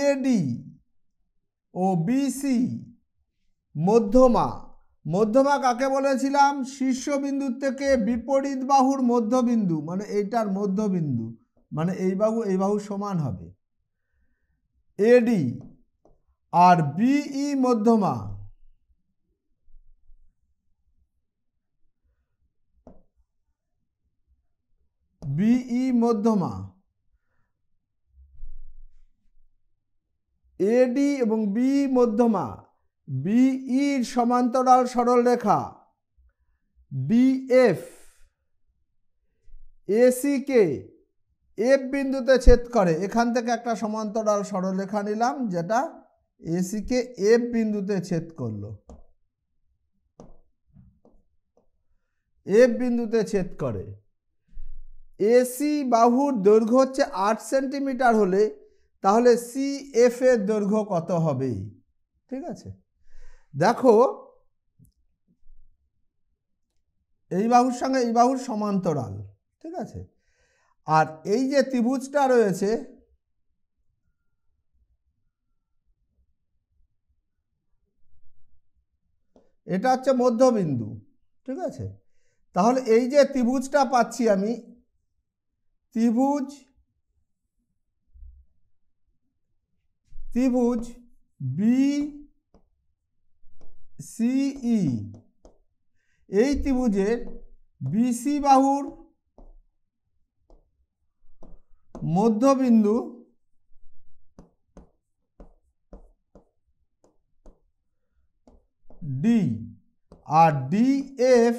AD ও বিসি মধ্যমা মধ্যমা কাকে বলেছিলাম শীর্ষবিন্দু থেকে বিপরীত বাহুর মধ্যবিন্দু মানে এইটার মধ্যবিন্দু মানে এই বাহু এই বাহু সমান হবে এডি আর বিই মধ্যমা বিই মধ্যমা এডি এবং বি মধ্যমা বিইর e সমান্তরাল সরলরেখা ডিএফ এসিকে এফ বিন্দুতে ছেদ করে এখান থেকে একটা সমান্তরাল সরলরেখা নিলাম যেটা এসিকে এফ বিন্দুতে ছেদ করলো এফ বিন্দুতে ছেদ করে এসি বাহুর দৈর্ঘ্য হচ্ছে আট সেন্টিমিটার হলে তাহলে সি এফ এর দৈর্ঘ্য কত হবে ঠিক আছে দেখো এই বাহুর সঙ্গে এই বাহুর সমান্তরাল ঠিক আছে আর এই যে ত্রিভুজটা রয়েছে এটা হচ্ছে মধ্যবিন্দু ঠিক আছে তাহলে এই যে ত্রিভুজটা পাচ্ছি আমি ত্রিভুজ ত্রিভুজ বি সিই e। এই ত্রিভুজের বিসি বাহুর মধ্যবিন্দু ডি আর ডিএফ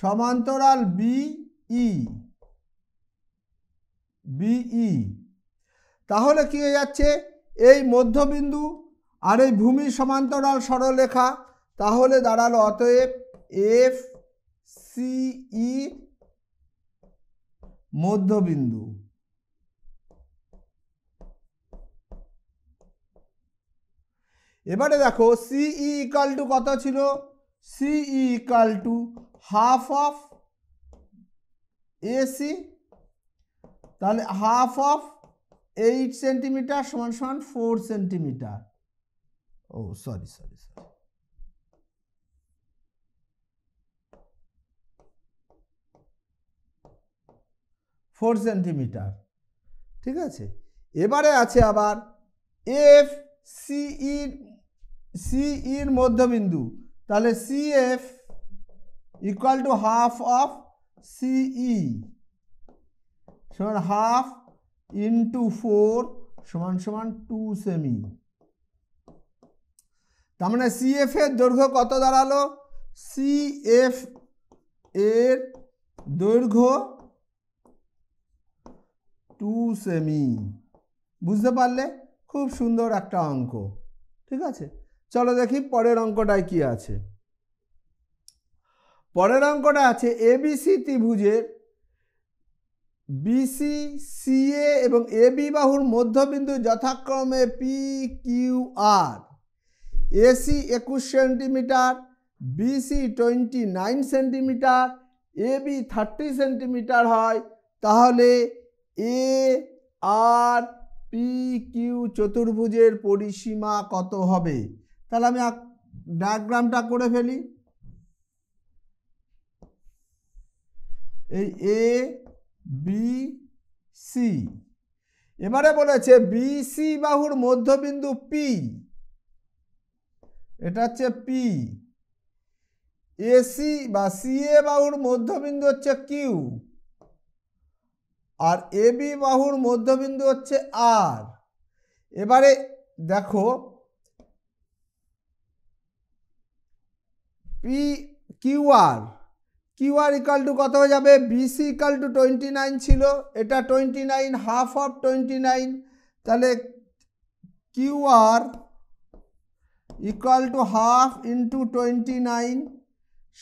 সমান্তরাল বিই বিই e। e। তাহলে কী হয়ে যাচ্ছে এই মধ্যবিন্দু আর এই ভূমি সমান্তরাল সরলরেখা তাহলে দাঁড়ালো অতএব এফ সিই e মধ্যবিন্দু এবারে দেখো সিই ইকাল টু কত ছিল CE equal to half of AC তাহলে হাফ অফ এইট সেন্টিমিটার সমান সমান ফোর সেন্টিমিটার ও sorry sorry sorry four centimetre ঠিক আছে এবারে আছে আবার এফ সিই সিইর মধ্যবিন্দু তাহলে CF equal to half of CE সমান হাফ ইন্টু ফোর সমান সমান টু সেমি তার মানে সিএফ এর দৈর্ঘ্য কত দাঁড়ালো সিএফ এর দৈর্ঘ্য টু সেমি বুঝতে পারলে খুব সুন্দর একটা অঙ্ক ঠিক আছে চলো দেখি পরের অঙ্কটায় কি আছে পরের অঙ্কটা আছে এবিসি ত্রিভুজের বিসি সিএ এবং এ বি বাহুর মধ্যবিন্দু যথাক্রমে পি কিউ আর এসি একুশ centimetre BC twenty nine centimetre A B thirty centimetre হয় তাহলে এ আর পি কিউ চতুর্ভুজের পরিসীমা কত হবে তাহলে আমি ডায়াগ্রামটা করে ফেলি এই এ বিসি এবারে বলেছে বিসি বাহুর মধ্যবিন্দু পি এটা হচ্ছে পি এসি বা সিএ বাহুর মধ্যবিন্দু হচ্ছে কিউ আর এবি বাহুর মধ্যবিন্দু হচ্ছে আর এবারে দেখো P Q R Q R equal to কত হয়ে যাবে BC equal to twenty nine ছিল এটা twenty nine half of twenty nine তাহলে Q R equal to half into twenty nine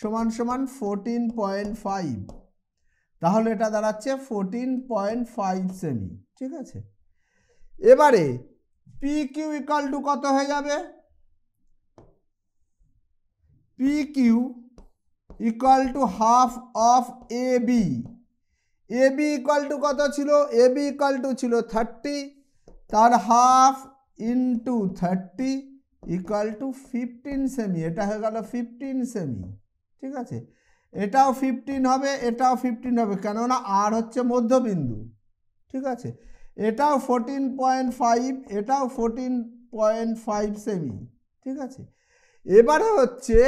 সমান সমান ফোরটিন পয়েন্ট ফাইভ তাহলে এটা দাঁড়াচ্ছে ফোরটিন পয়েন্ট ফাইভ সেমি ঠিক আছে এবারে পি কিউ ইকাল টু কত হয়ে যাবে P Q equal to half of A B A B equal to কত ছিল এ বি ইকুয়াল টু ছিল থার্টি তার half into thirty equal to fifteen সেমি এটা হয়ে গেল ফিফটিন সেমি ঠিক আছে এটাও ফিফটিন হবে এটাও ফিফটিন হবে কেননা আর হচ্ছে মধ্যবিন্দু ঠিক আছে এটাও ফোরটিন পয়েন্ট ফাইভ এটাও ফোরটিন পয়েন্ট ফাইভ সেমি ঠিক আছে এবারে হচ্ছে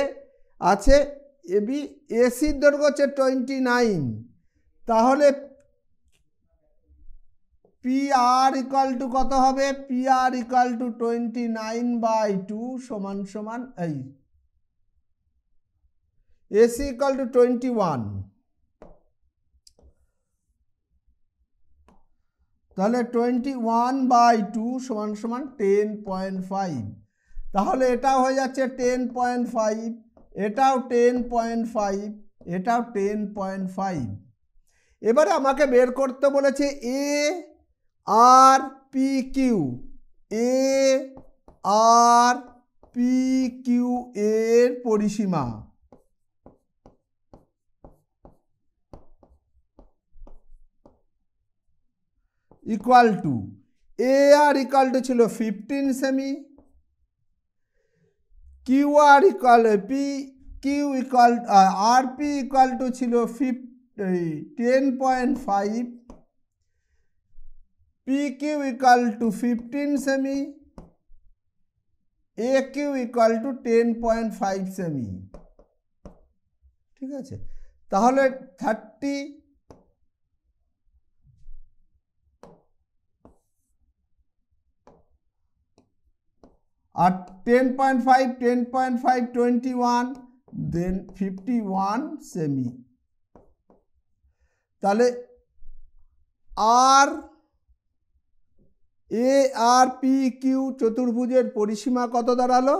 আছে এবি এসির দৈর্ঘ্য হচ্ছে টোয়েন্টি নাইন তাহলে পি আর ইকাল টু কত হবে P R equal to twenty nine by two সমান সমান এই AC equal to twenty one তাহলে টোয়েন্টি ওয়ান বাই টু সমান সমান টেন পয়েন্ট ফাইভ তাহলে এটা হয়ে যাচ্ছে টেন পয়েন্ট ফাইভ এটাও টেন পয়েন্ট ফাইভ এটাও টেন পয়েন্ট ফাইভ এবারে আমাকে বের করতে বলেছে A R P Q A R P Q এর পরিসীমা equal to A R equal to ছিল ফিফটিন সেমি Q R equal P Q equal R P equal to ছিল ফিফ ten point five P Q equal to fifteen সেমি A Q equal to ten point five সেমি ঠিক আছে তাহলে thirty আর ten point five ten point five twenty one then fifty one semi তাহলে আর এ আর পি কিউ চতুর্ভুজের পরিসীমা কত দাঁড়ালো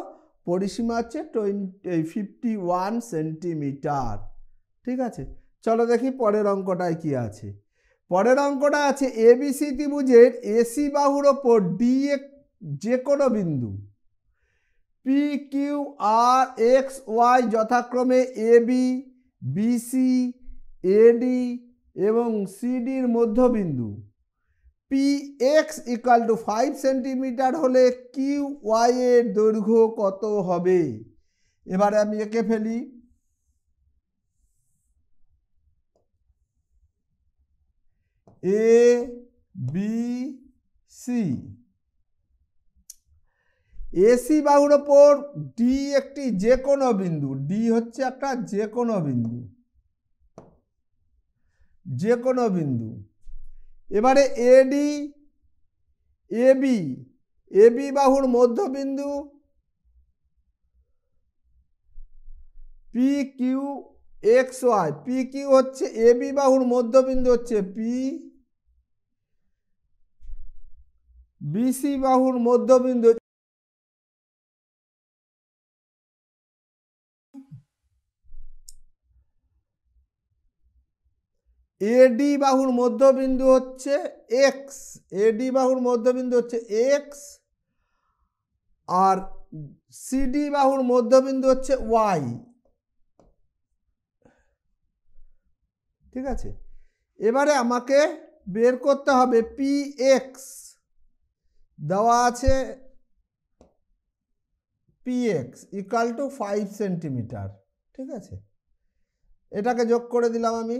পরিসীমা হচ্ছে টোয়েন্টি ফিফটি ওয়ান সেন্টিমিটার ঠিক আছে চলো দেখি পরের অঙ্কটায় কি আছে পরের অঙ্কটা আছে এবিসি ত্রিভুজের এসি বাহুর ওপর ডি এ যে কোনো বিন্দু পি কিউ আর এক্স ওয়াই যথাক্রমে এ বি বিসি এডি এবং সিডির মধ্যবিন্দু P X equal to five centimetre হলে কিউ ওয়াইয়ের দৈর্ঘ্য কত হবে এবারে আমি এঁকে ফেলি এ বি সি এসি বাহুর ওপর ডি একটি যে কোনো বিন্দু ডি হচ্ছে একটা যে কোনো বিন্দু যে কোনো বিন্দু এবারে এডি এবি এবি বাহুর মধ্যবিন্দু P Q X Y P Q হচ্ছে এবি বাহুর মধ্যবিন্দু হচ্ছে পি বিসি বাহুর মধ্যবিন্দু এডি বাহুর মধ্যবিন্দু হচ্ছে এক্স এডি বাহুর মধ্যবিন্দু হচ্ছে এক্স আর সিডি বাহুর মধ্যবিন্দু হচ্ছে ওয়াই ঠিক আছে এবারে আমাকে বের করতে হবে পি এক্স দেওয়া আছে P X equal to five centimetre ঠিক আছে এটাকে যোগ করে দিলাম আমি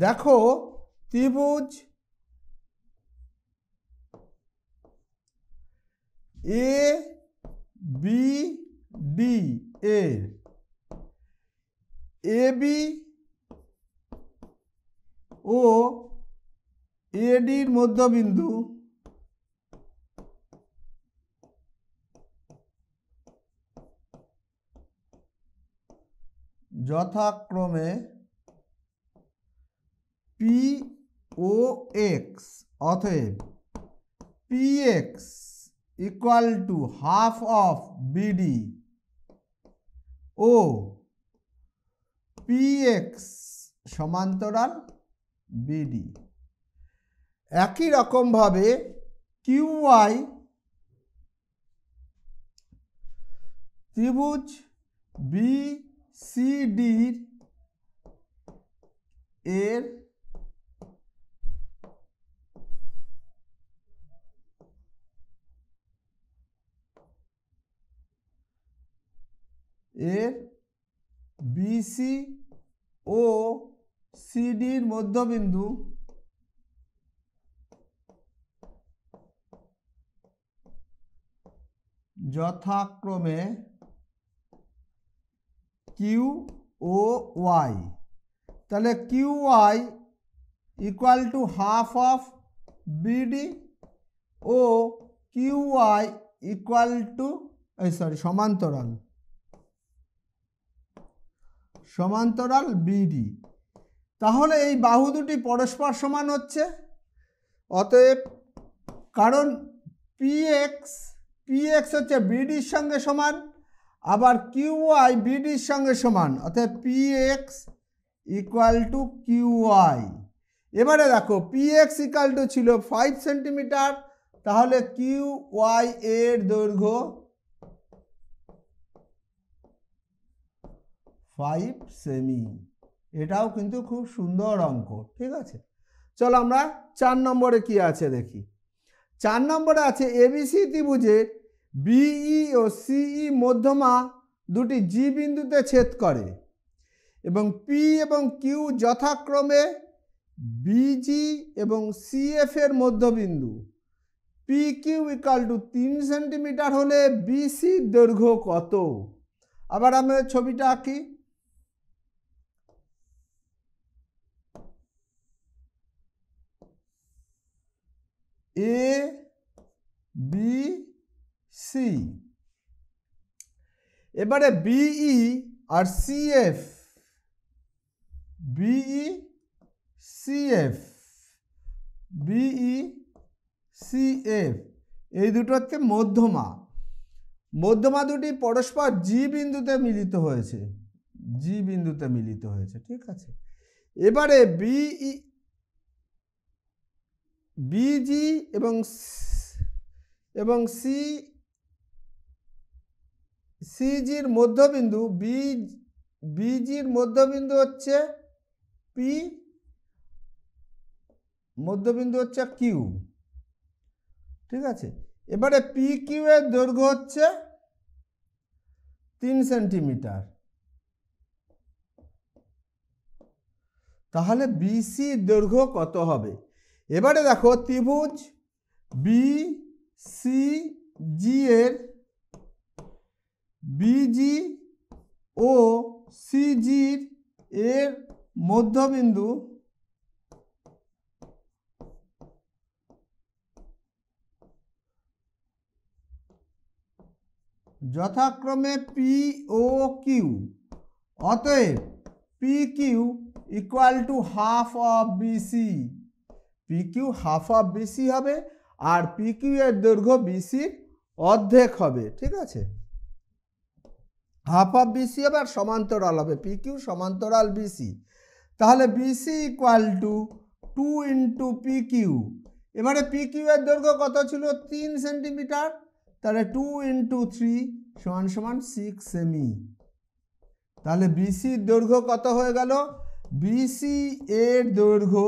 দেখো ত্রিভুজ এ বি ডি এর এ বি ও এডির মধ্যবিন্দু যথাক্রমে পি ও এক্স অতএব PX equal to half of BD ও পি এক্স সমান্তরাল বিডি একই রকমভাবে কিউ ওয়াই ত্রিভুজ বিসিডির এর এর বিসি ও সিডির মধ্যবিন্দু যথাক্রমে কিউ ও ওয়াই তাহলে Q Y equal to half of BD ও Q Y equal to sorry সমান্তরাল সমান্তরাল বিডি তাহলে এই বাহু দুটি পরস্পর সমান হচ্ছে অতএব কারণ পিএক্স পিএক্স হচ্ছে বিডির সঙ্গে সমান আবার কিউ আই বিডির সঙ্গে সমান অর্থাৎ PX equal to Q Y এবারে দেখো পিএক্স ইকাল টু ছিল ফাইভ সেন্টিমিটার তাহলে কিউ ওয়াই এর দৈর্ঘ্য ফাইভ সেমি এটাও কিন্তু খুব সুন্দর অঙ্ক ঠিক আছে চলো আমরা চার নম্বরে কি আছে দেখি চার নম্বরে আছে এবিসি ত্রিভুজের বিই e ও সিই e মধ্যমা দুটি জি বিন্দুতে ছেদ করে এবং পি এবং কিউ যথাক্রমে বিজি এবং সিএফ এর মধ্যবিন্দু পি কিউ ইকাল টু তিন সেন্টিমিটার হলে বিসির দৈর্ঘ্য কত আবার আমরা ছবিটা আঁকি এ বি সি এবারে বিই e আর CF BE CF BE CF এই দুটো হচ্ছে মধ্যমা মধ্যমা দুটি পরস্পর জি বিন্দুতে মিলিত হয়েছে জি বিন্দুতে মিলিত হয়েছে ঠিক আছে এবারে বিই বিজি এবং এবং সি সিজির মধ্যবিন্দু বি বিজির মধ্যবিন্দু হচ্ছে পি মধ্যবিন্দু হচ্ছে কিউ ঠিক আছে এবারে পি কিউ এর দৈর্ঘ্য হচ্ছে তিন সেন্টিমিটার তাহলে বিসি দৈর্ঘ্য কত হবে এবারে দেখো ত্রিভুজ বি সি জি এর বিজি ও সিজির এর মধ্যবিন্দু যথাক্রমে পি ও কিউ অতএব P Q equal to half of BC PQ half of BC হবে আর পিকিউ এর দৈর্ঘ্য বিসি অর্ধেক হবে ঠিক আছে হাফ অফ বিসি হবে আর সমান্তরাল হবে পিকিউ সমান্তরাল বিসি তাহলে BC equal two two into PQ এবারে পিকিউ এর দৈর্ঘ্য কত ছিল তিন সেন্টিমিটার তাহলে টু ইন্টু থ্রি সমান সমান সিক্স সেমি তাহলে বিসির দৈর্ঘ্য কত হয়ে গেল বিসি এর দৈর্ঘ্য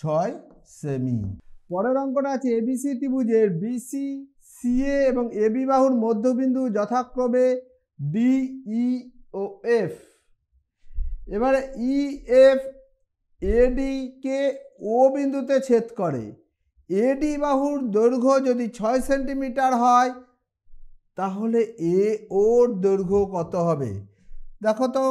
ছয় সেমি পরের অঙ্কটা আছে এবিসি ত্রিভুজের বিসি সিএ এবং এবি বাহুর মধ্যবিন্দু যথাক্রমে ডি ই ও এফ এবারে ই এফ এডিকে ও বিন্দুতে ছেদ করে এডি বাহুর দৈর্ঘ্য যদি ছয় সেন্টিমিটার হয় তাহলে এ ওর দৈর্ঘ্য কত হবে দেখো তো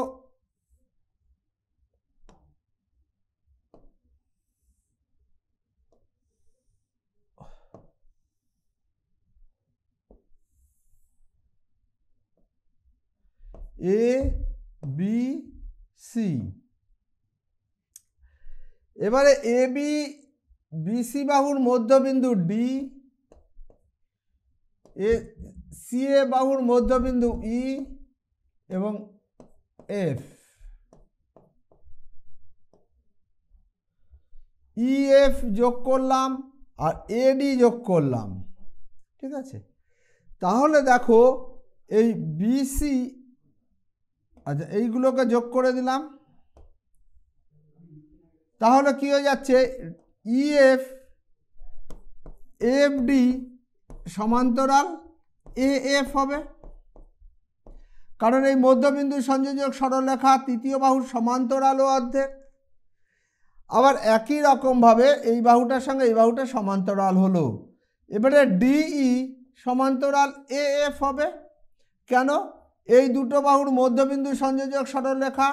এ বি সি এবারে এ বি বিসি বাহুর মধ্যবিন্দু ডি এ সি এ বাহুর মধ্যবিন্দু ই e এবং এফ ই এফ যোগ করলাম আর এ ডি যোগ করলাম ঠিক আছে তাহলে দেখো এই বিসি আচ্ছা এইগুলোকে যোগ করে দিলাম তাহলে কী হয়ে যাচ্ছে ইএফ e এফডি সমান্তরাল এ এফ হবে কারণ এই মধ্যবিন্দু সংযোজক সরলরেখা তৃতীয় বাহুর সমান্তরাল অর্ধেক আবার একই রকমভাবে এই বাহুটার সঙ্গে এই বাহুটা সমান্তরাল হলো এবারে ডিই e সমান্তরাল এ এফ হবে কেন এই দুটো বাহুর মধ্যবিন্দু সংযোজক সরলরেখা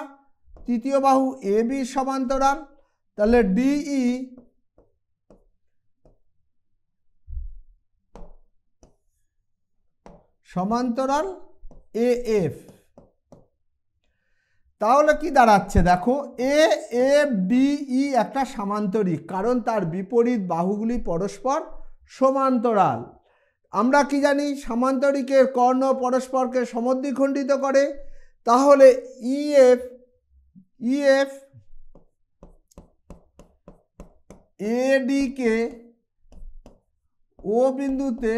তৃতীয় বাহু এ বি সমান্তরাল তাহলে ডিই সমান্তরাল এ এফ তাহলে কি দাঁড়াচ্ছে দেখো এ এফ ডিই একটা সামান্তরিক কারণ তার বিপরীত বাহুগুলি পরস্পর সমান্তরাল আমরা কি জানি সামান্তরিকের কর্ণ পরস্পরকে সমদ্বিখণ্ডিত করে তাহলে ইএফ ইএফ এডিকে ও বিন্দুতে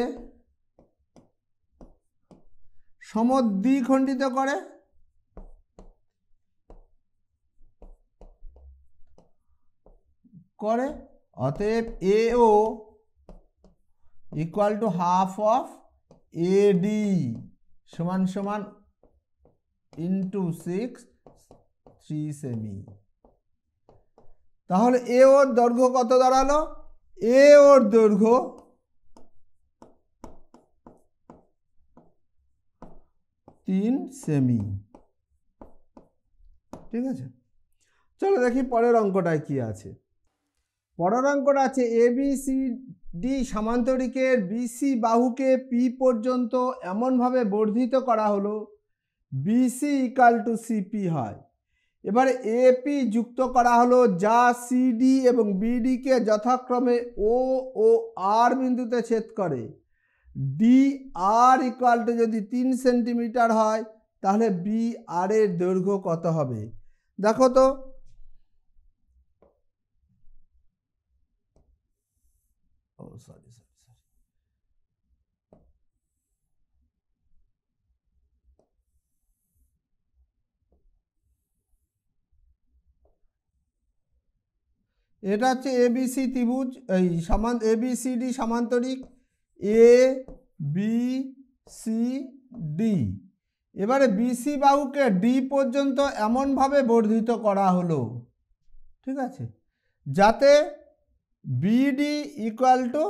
সমদ্বিখণ্ডিত করে করে অতএব A O equal to half of AD সমান সমান ইন্টু সিক্স থ্রি সেমি তাহলে এ ওর দৈর্ঘ্য কত দাঁড়ালো এ ওর দৈর্ঘ্য তিন সেমি ঠিক আছে চলো দেখি পরের অঙ্কটায় কি আছে পরের অঙ্কটা আছে এ বি সি ডি সামান্তরিকের বিসি বাহুকে পি পর্যন্ত এমনভাবে বর্ধিত করা হলো বিসি ইকাল টু সিপি হয় এবার এপি যুক্ত করা হলো যা সিডি এবং বিডিকে যথাক্রমে ও ও আর বিন্দুতে ছেদ করে ডি আর ইকাল টু যদি তিন সেন্টিমিটার হয় তাহলে বি আর এর দৈর্ঘ্য কত হবে দেখো তো Oh, সরি সরি সরি এটা হচ্ছে এবিসি ত্রিভুজ এই সামান এবিসিডি সামান্তরিক এ বি সি ডি এবারে বিসি বাহুকে ডি পর্যন্ত এমনভাবে বর্ধিত করা হলো ঠিক আছে যাতে বিডি ইকুয়াল টু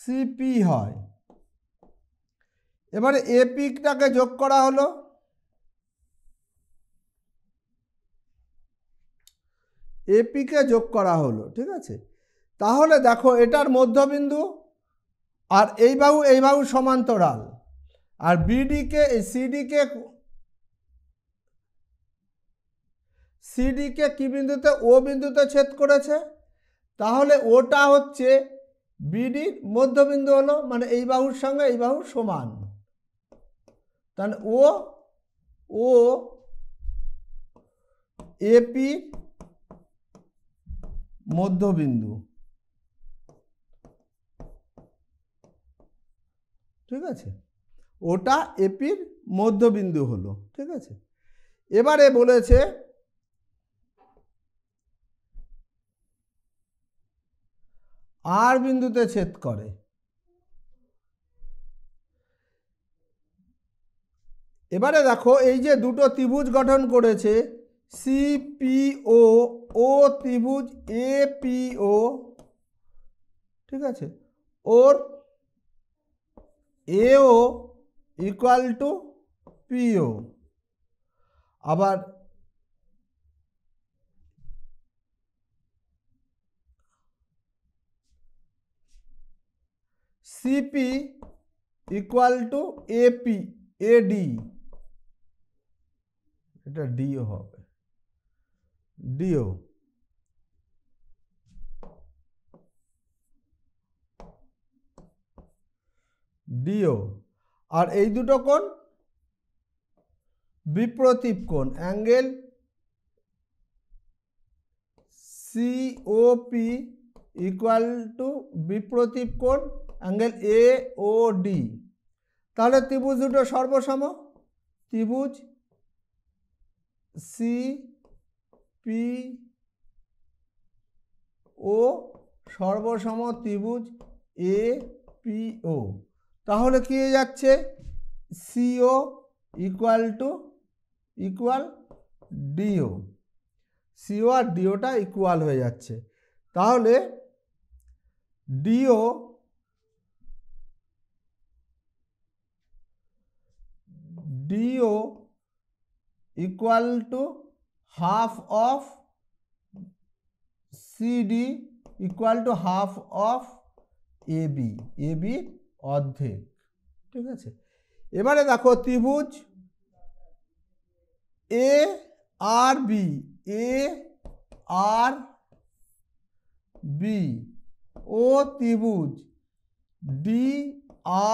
সিপি হয় এবারে এ পিকটাকে যোগ করা হলো এপিকে যোগ করা হলো ঠিক আছে তাহলে দেখো এটার মধ্যবিন্দু আর এই বাহু এই বাহু সমান্তরাল আর বিডিকে সিডিকে সিডিকে কি বিন্দুতে ও বিন্দুতে ছেদ করেছে তাহলে ওটা হচ্ছে বিডির মধ্যবিন্দু হলো মানে এই বাহুর সঙ্গে এই বাহু সমান তাহলে ও ও এপি মধ্যবিন্দু ঠিক আছে ওটা এপির মধ্যবিন্দু হলো ঠিক আছে এবারে বলেছে আর বিন্দুতে ছেদ করে এবারে দেখো এই যে দুটো ত্রিভুজ গঠন করেছে সিপিও ও ত্রিভুজ এপিও ঠিক আছে ওর এও ইকুয়াল টু পিও আবার CP equal to AP AD এটা ডিও হবে ডিও ডিও আর এই দুটো কোন বিপ্রতীপ কোন অ্যাঙ্গেল সিওপি ইকুয়াল টু বিপ্রতীপ কোন অ্যাঙ্গেল এ ও ডি তাহলে ত্রিভুজ দুটো সর্বসম ত্রিভুজ সি পি ও সর্বসম ত্রিভুজ এ পি ও তাহলে কী হয়ে যাচ্ছে CO equal to equal DO CO আর ডিওটা ইকুয়াল হয়ে যাচ্ছে তাহলে DO DO equal to half of CD equal to half of A B A B অর্ধেক ঠিক আছে এবারে দেখো ত্রিভুজ A R B A R B ও ত্রিভুজ ডি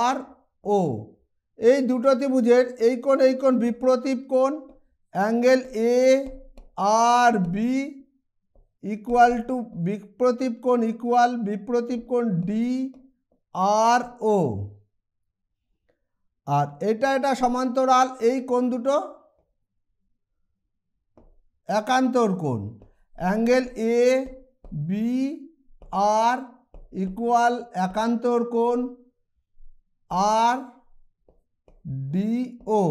আর ও এই দুটো ত্রিভুজের এই কোণ এই কোণ বিপ্রতীপ কোণ angle A R B equal to বিপ্রতীপ কোণ ইকুয়াল বিপ্রতীপ কোণ ডি আর ও আর এটা এটা সমান্তরাল এই কোণ দুটো একান্তর কোণ angle A B R equal একান্তর কোণ আর ডিও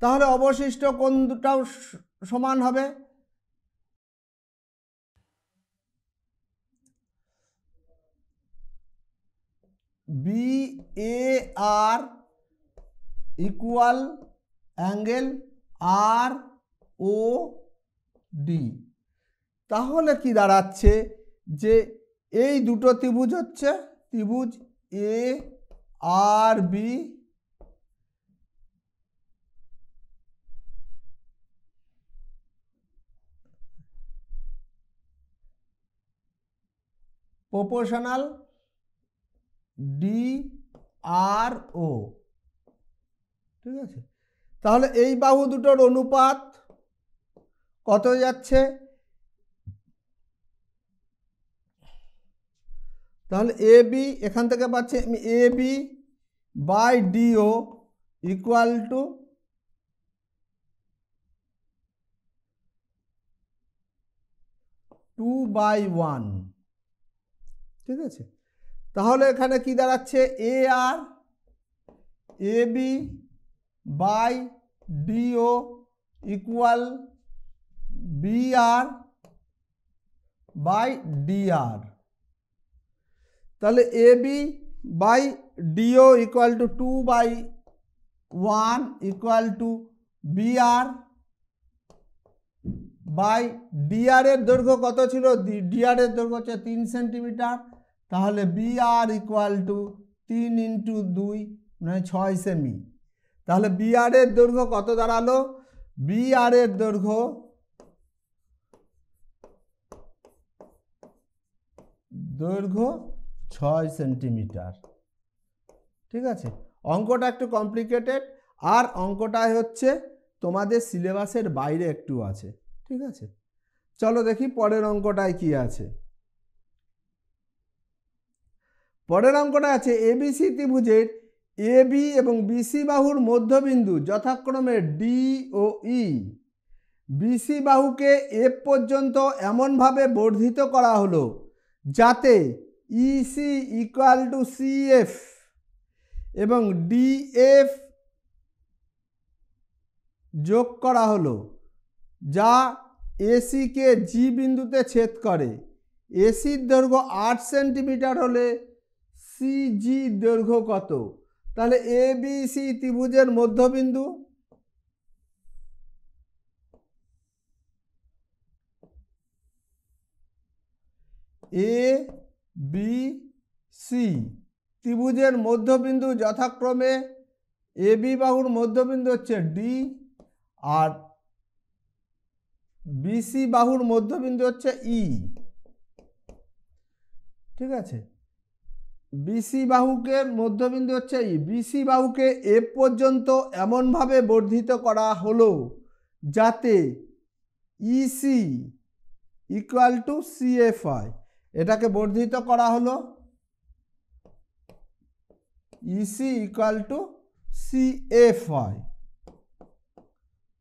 তাহলে অবশিষ্ট কোন দুটাও সমান হবে B A R equal angle R O D তাহলে কি দাঁড়াচ্ছে যে এই দুটো ত্রিভুজ হচ্ছে ত্রিভুজ A R B proportional D R O ঠিক আছে তাহলে এই বাহু দুটোর অনুপাত কত যাচ্ছে তাহলে এ বি এখান থেকে পাচ্ছি আমি A B by DO equal two two by one ঠিক আছে তাহলে এখানে কি দাঁড়াচ্ছে A R A B by DO equal B R by DR তাহলে A B by DO equal two two by one equal to BR by DR এর দৈর্ঘ্য কত ছিল ডিআর এর দৈর্ঘ্য হচ্ছে তিন সেন্টিমিটার তাহলে বিআর ইকুয়াল টু তিন ইন্টু দুই মানে ছয় সেমি তাহলে বিআর এর দৈর্ঘ্য কত দাঁড়ালো বিআর এর দৈর্ঘ্য দৈর্ঘ্য ছয় সেন্টিমিটার ঠিক আছে অঙ্কটা একটু কমপ্লিকেটেড আর অঙ্কটাই হচ্ছে তোমাদের সিলেবাসের বাইরে একটু আছে ঠিক আছে চলো দেখি পরের অঙ্কটায় কি আছে পরের অঙ্কটা আছে এবিসি ত্রিভুজের এ বি এবং বিসি বাহুর মধ্যবিন্দু যথাক্রমে ডি ও ই e। বিসি বাহুকে এ পর্যন্ত এমনভাবে বর্ধিত করা হলো যাতে ইসি ইকুয়াল টু সিএফ এবং ডিএফ যোগ করা হলো যা এসিকে জি বিন্দুতে ছেদ করে এসির দৈর্ঘ্য আট সেন্টিমিটার হলে সিজি দৈর্ঘ্য কত তাহলে এ বি সি ত্রিভুজের মধ্যবিন্দু এ বি সি ত্রিভুজের মধ্যবিন্দু যথাক্রমে এ বি বাহুর মধ্যবিন্দু হচ্ছে ডি আর বিসি বাহুর মধ্যবিন্দু হচ্ছে ই e। ঠিক আছে বিসি বাহুকে মধ্যবিন্দু হচ্ছে ই e। বিসি বাহুকে এ পর্যন্ত এমনভাবে বর্ধিত করা হলো যাতে ইসি ইকুয়াল টু সিএফ হয় এটাকে বর্ধিত করা হলো ইসি ইকুয়াল টু সিএফআই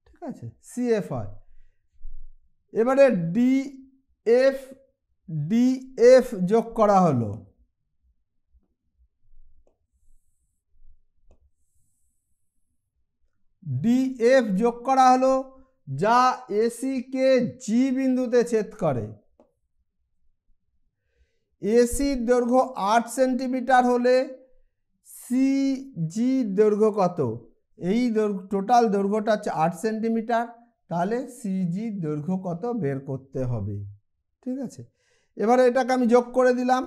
ঠিক আছে সিএফআই এবারে ডিএফ ডিএফ যোগ করা হলো ডিএফ যোগ করা হলো যা এসিকে জি বিন্দুতে ছেদ করে এসির দৈর্ঘ্য আট সেন্টিমিটার হলে সিজি দৈর্ঘ্য কত এই দৈর্ঘ্য টোটাল দৈর্ঘ্যটা হচ্ছে আট সেন্টিমিটার তাহলে সিজি দৈর্ঘ্য কত বের করতে হবে ঠিক আছে এবারে এটাকে আমি যোগ করে দিলাম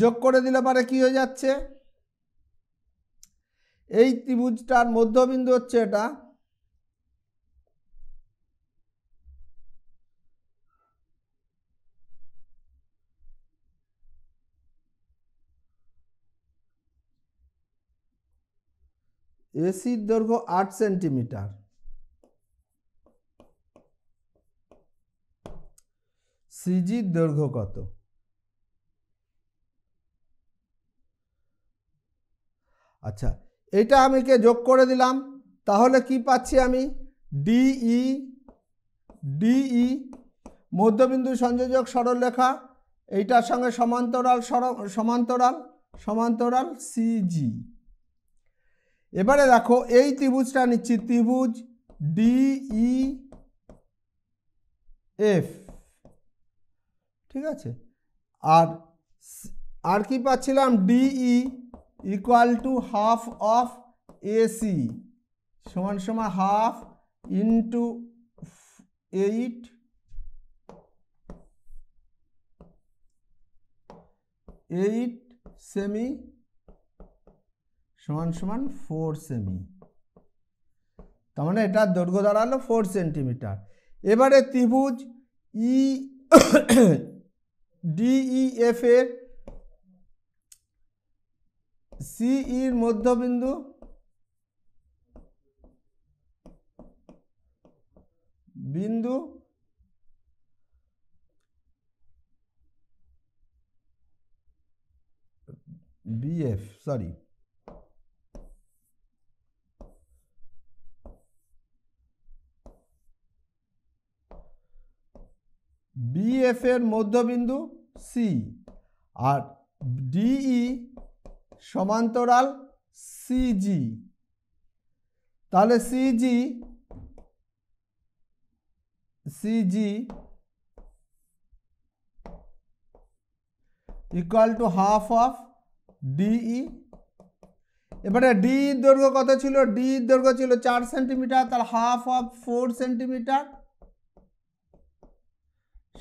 যোগ করে দিলে পরে কী হয়ে যাচ্ছে এই ত্রিভুজটার মধ্যবিন্দু হচ্ছে এটা এসির দৈর্ঘ্য আট সেন্টিমিটার সিজির দৈর্ঘ্য কত আচ্ছা এটা আমি কে যোগ করে দিলাম তাহলে কি পাচ্ছি আমি ডিই ডিই মধ্যবিন্দু সংযোজক সরলরেখা এইটার সঙ্গে সমান্তরাল সমান্তরাল সমান্তরাল সিজি এবারে দেখো এই ত্রিভুজটা নিচ্ছি ত্রিভুজ ডিই এফ e ঠিক আছে আর আর কি পাচ্ছিলাম DE equal to half of AC সমান সমান হাফ ইন্টু এইট এইট সেমি সমান সমান ফোর সেমি তার মানে এটার দৈর্ঘ্য দাঁড়ালো ফোর সেন্টিমিটার এবারে ত্রিভুজ ই e ডিইএফ e এর সিইর e মধ্যবিন্দু বিন্দু বিএফ সরি বিএফ এর মধ্যবিন্দু সি আর ডিই e সমান্তরাল সিজি তাহলে CG CG equal to half of DE এবারে ডি দৈর্ঘ্য কত ছিল ডি দৈর্ঘ্য ছিল চার সেন্টিমিটার তার হাফ অফ ফোর সেন্টিমিটার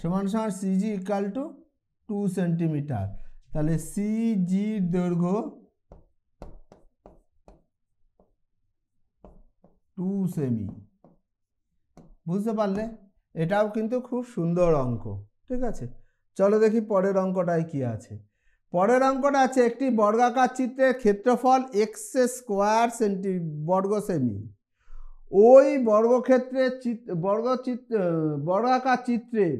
সমান সমান CG equal to two centimetre তাহলে সিজির দৈর্ঘ্য টু সেমি বুঝতে পারলে এটাও কিন্তু খুব সুন্দর অঙ্ক ঠিক আছে চলো দেখি পরের অঙ্কটায় কি আছে পরের অঙ্কটা আছে একটি বর্গাকার চিত্রের ক্ষেত্রফল এক্স স্কোয়ার সেন্টি বর্গ সেমি ওই বর্গক্ষেত্রের চিত্র বর্গচিত্র বর্গাকার চিত্রের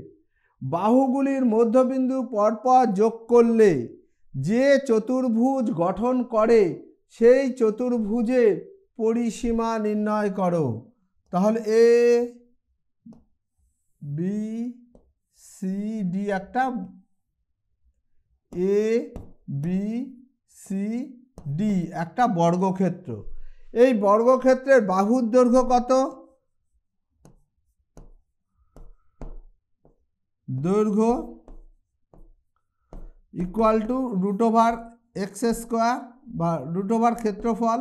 বাহুগুলির মধ্যবিন্দু পরপর যোগ করলে যে চতুর্ভুজ গঠন করে সেই চতুর্ভুজের পরিসীমা নির্ণয় করো তাহলে এ বি সি ডি একটা এ বি সি ডি একটা বর্গক্ষেত্র এই বর্গক্ষেত্রের বাহুর দৈর্ঘ্য কত দৈর্ঘ্য equal to root over X square বা রুট ওভার ক্ষেত্রফল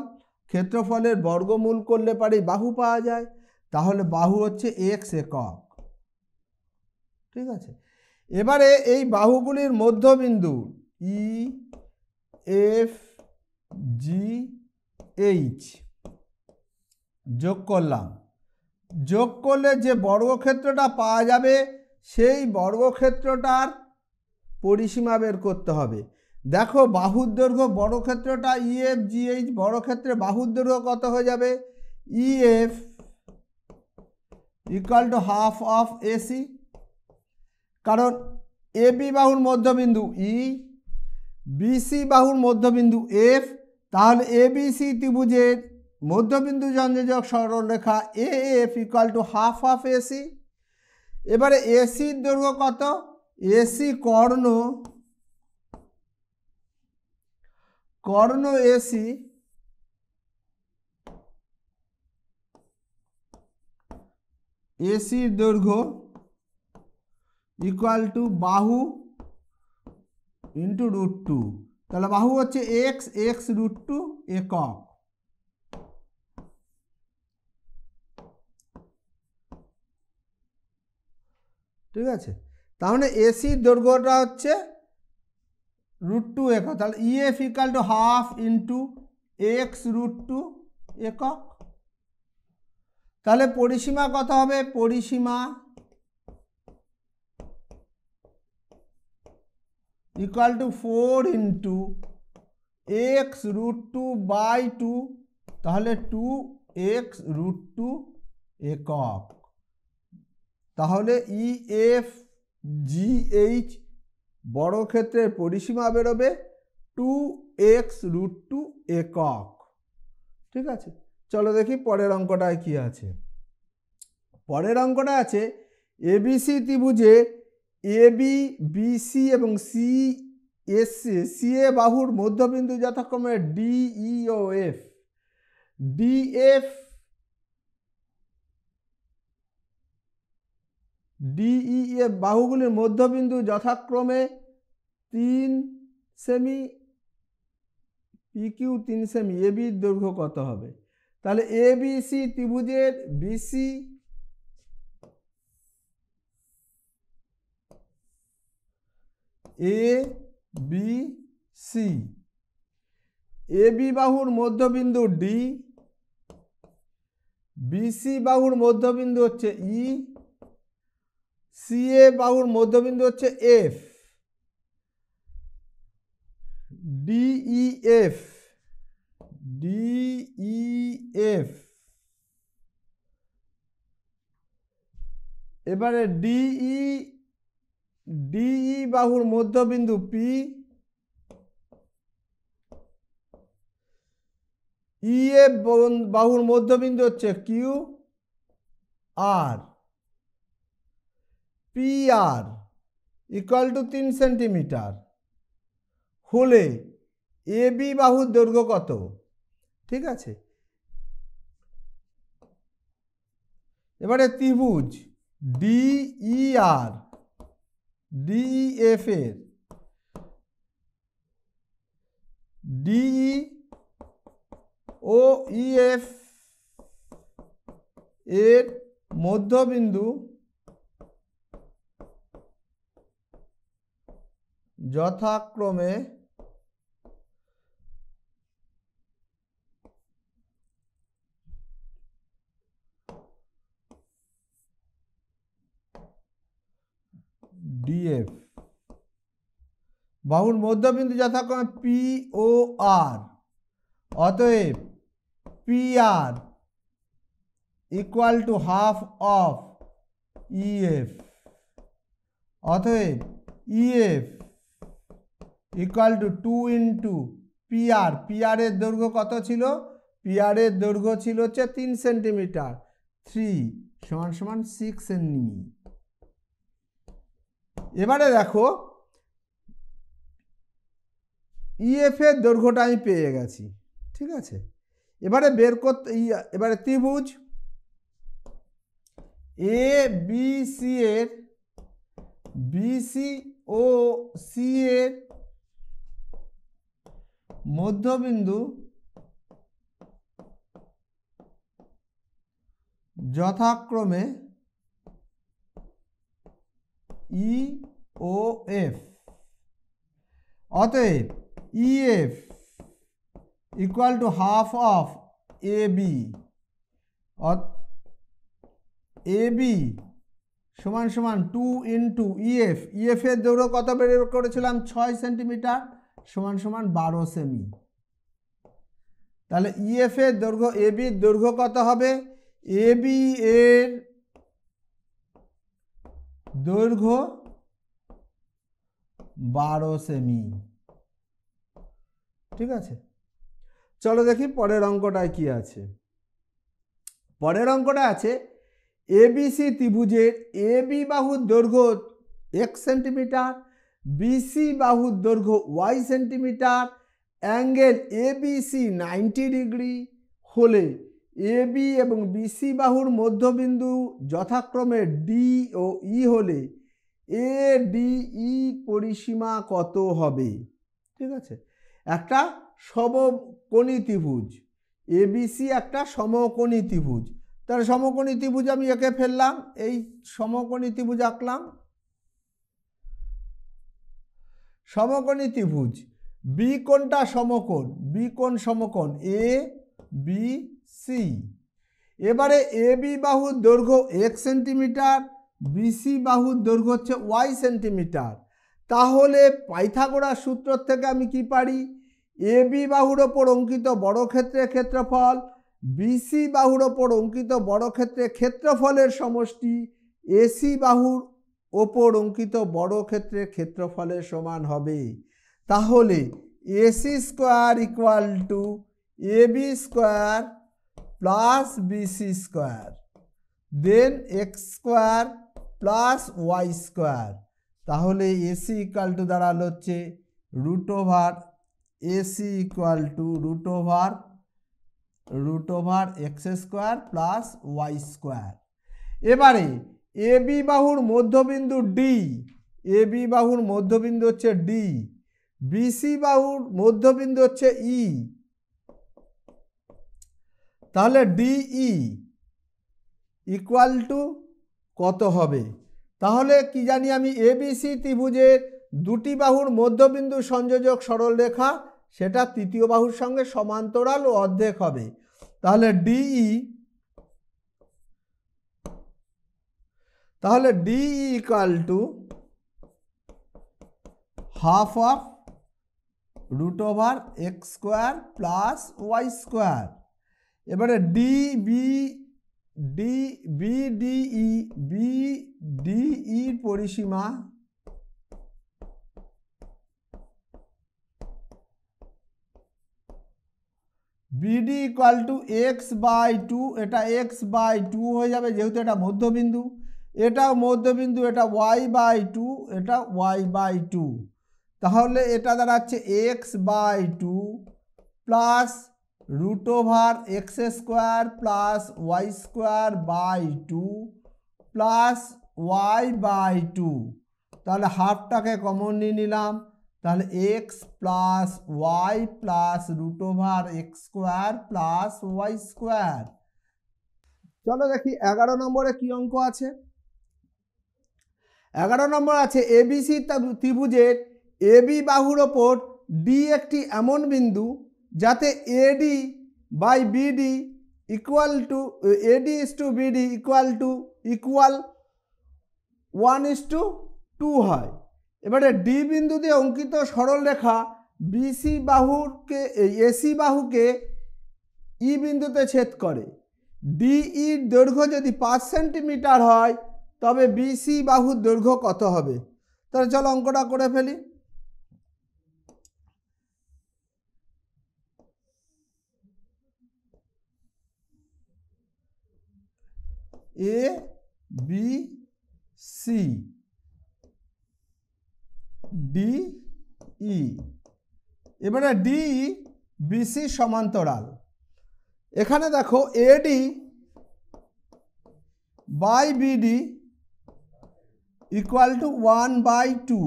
ক্ষেত্রফলের বর্গমূল করলে পারে বাহু পাওয়া যায় তাহলে বাহু হচ্ছে এক্স একক ঠিক আছে এবারে এই বাহুগুলির মধ্যবিন্দু ই এফ জি এইচ যোগ করলাম যোগ করলে যে বর্গক্ষেত্রটা পাওয়া যাবে সেই বর্গক্ষেত্রটার পরিসীমা বের করতে হবে দেখো বাহুর দৈর্ঘ্য বর্গক্ষেত্রটা ইএফ e জিএইচ বর্গক্ষেত্রে বাহুর দৈর্ঘ্য কত হয়ে যাবে EF equal to half of AC কারণ এবি বাহুর মধ্যবিন্দু ই e, বিসি বাহুর মধ্যবিন্দু এফ তাহলে এবিসি ত্রিভুজের মধ্যবিন্দু সংযোজক সরলরেখা E F equal to half of AC এবারে এসির দৈর্ঘ্য কত এসি কর্ণ কর্ণ এসি এসির দৈর্ঘ্য ইকুয়াল টু বাহু ইন্টু রুট টু তাহলে বাহু হচ্ছে এক্স এক্স রুট টু একক ঠিক আছে তাহলে এসির দৈর্ঘ্যটা হচ্ছে রুট টু একক তাহলে EF equal to half into X root two একক তাহলে পরিসীমা কত হবে পরিসীমা equal to four into X root two by two তাহলে টু এক্স রুট টু একক তাহলে E e F G H বড় ক্ষেত্রের পরিসীমা বেরোবে টু এক্স রুট টু একক ঠিক আছে চলো দেখি পরের অঙ্কটায় কি আছে পরের অঙ্কটা আছে এবিসি ত্রিভুজে এ বি বিসি এবং সি এস সি এ বাহুর মধ্যবিন্দু যথাক্রমে ডি ই ও এফ ডিএফ ডিইএফ বাহুগুলির মধ্যবিন্দু যথাক্রমে তিন সেমি পিকিউ তিন সেমি এ দৈর্ঘ্য কত হবে তাহলে এ বিসি ত্রিভুজের BC A B C A B বাহুর মধ্যবিন্দু ডি বিসি বাহুর মধ্যবিন্দু হচ্ছে ই সিএ বাহুর মধ্যবিন্দু হচ্ছে এফ এফ ডিই এফ এবারে ডিই ডিই বাহুর মধ্যবিন্দু পি ইএ বাহুর মধ্যবিন্দু হচ্ছে Q R P R equal to তিন সেন্টিমিটার হলে এ বি বাহুর দৈর্ঘ্য কত ঠিক আছে এবারে ত্রিভুজ ডিইআর ডিইএফ e e এর ডিই ও ইএফ এর মধ্যবিন্দু যথাক্রমে ডিএফ বাহুর মধ্যবিন্দু যথাক্রমে পি ও আর অতএব P R equal to half of EF অতএব EF e equal two two into PR পিআরের দৈর্ঘ্য কত ছিল পিআরের দৈর্ঘ্য ছিল হচ্ছে তিন সেন্টিমিটার থ্রি সমান সমান সিক্স এনমি এবারে দেখো ইএফ e এর দৈর্ঘ্যটা আমি পেয়ে গেছি ঠিক আছে এবারে বের করতে এবারে ত্রিভুজ এ বি সি এর বিসি ও সি এর মধ্যবিন্দু যথাক্রমে ই ও এফ অতএব E F equal to half of A B A B সমান সমান টু ইন্টু ইএফ ইএফের দৌড় কত বের করেছিলাম ছয় সেন্টিমিটার সমান সমান বারো সেমি তাহলে ইএফ e এর দৈর্ঘ্য এ বির দৈর্ঘ্য কত হবে এ বি এর দৈর্ঘ্য বারো সেমি ঠিক আছে চলো দেখি পরের অঙ্কটায় কি আছে পরের অঙ্কটা আছে এবিসি ত্রিভুজের এ বি বাহুর দৈর্ঘ্য এক সেন্টিমিটার বিসি বাহুর দৈর্ঘ্য Y centimetre angle A BC ninety degree হলে এ বি এবং বিসি বাহুর মধ্যবিন্দু যথাক্রমে ডি ও ই e হলে এ ডি ই পরিসীমা কত হবে ঠিক আছে একটা সমকোণী ত্রিভুজ বিসি একটা সমকোণী ত্রিভুজ তাহলে সমকোণী ত্রিভুজ আমি এঁকে ফেললাম এই সমকোণী ত্রিভুজ আঁকলাম সমকোণী ত্রিভুজ বি কোণটা সমকোণ বি কোণ সমকোণ এ বি সি এবারে এ বি বাহুর দৈর্ঘ্য এক সেন্টিমিটার বি সি বাহুর দৈর্ঘ্য হচ্ছে ওয়াই সেন্টিমিটার তাহলে পাইথাগোড়ার সূত্র থেকে আমি কি পারি এ বি বাহুর ওপর অঙ্কিত বর্গক্ষেত্রের ক্ষেত্রফল বি সি বাহুর ওপর অঙ্কিত বর্গক্ষেত্রের ক্ষেত্রফলের সমষ্টি এসি বাহুর ওপর অঙ্কিত বড় ক্ষেত্রের ক্ষেত্রফলের সমান হবে তাহলে AC square equal to A B square plus BC square then X square plus Y square তাহলে এসি ইকুয়াল টু দাঁড়ালো হচ্ছে root over AC equal to root over root over X square plus Y square এবারে A B বাহুর মধ্যবিন্দু D A B বাহুর মধ্যবিন্দু হচ্ছে D BC বাহুর মধ্যবিন্দু হচ্ছে ই তাহলে ডিই ইকুয়াল টু কত হবে তাহলে কি জানি আমি এবিসি ত্রিভুজের দুটি বাহুর মধ্যবিন্দু সংযোজক সরল রেখা সেটা তৃতীয় বাহুর সঙ্গে সমান্তরাল ও অর্ধেক হবে তাহলে ডিই তাহলে D equal to half of root over X square plus Y square এবারে ডি বি ডি বিডিই বিডিইর পরিসীমা BD equal to X by two এটা এক্স বাই টু হয়ে যাবে যেহেতু এটা মধ্যবিন্দু এটাও মধ্যবিন্দু এটা ওয়াই বাই টু এটা ওয়াই বাই টু তাহলে এটা দাঁড়াচ্ছে X by two plus root over X square plus Y square by two plus Y by two তাহলে হাফটাকে কমন নিয়ে নিলাম তাহলে X plus Y plus root over X square plus Y square চলো দেখি এগারো নম্বরে কী অঙ্ক আছে এগারো নম্বর আছে এবিসি ত্রিভুজের এবি বাহুর ওপর ডি একটি এমন বিন্দু যাতে AD by BD equal to AD is to BD equal to equal one is to two হয় এবারে ডি বিন্দু দিয়ে অঙ্কিত সরল রেখা বিসি বাহুকে এসি বাহুকে ই e বিন্দুতে ছেদ করে ডিই e দৈর্ঘ্য যদি পাঁচ সেন্টিমিটার হয় তবে বিসি বাহুর দৈর্ঘ্য কত হবে তাহলে চলো অঙ্কটা করে ফেলি A B C D E এবারে ডি বিসি সমান্তরাল এখানে দেখো AD by BD equal to one by two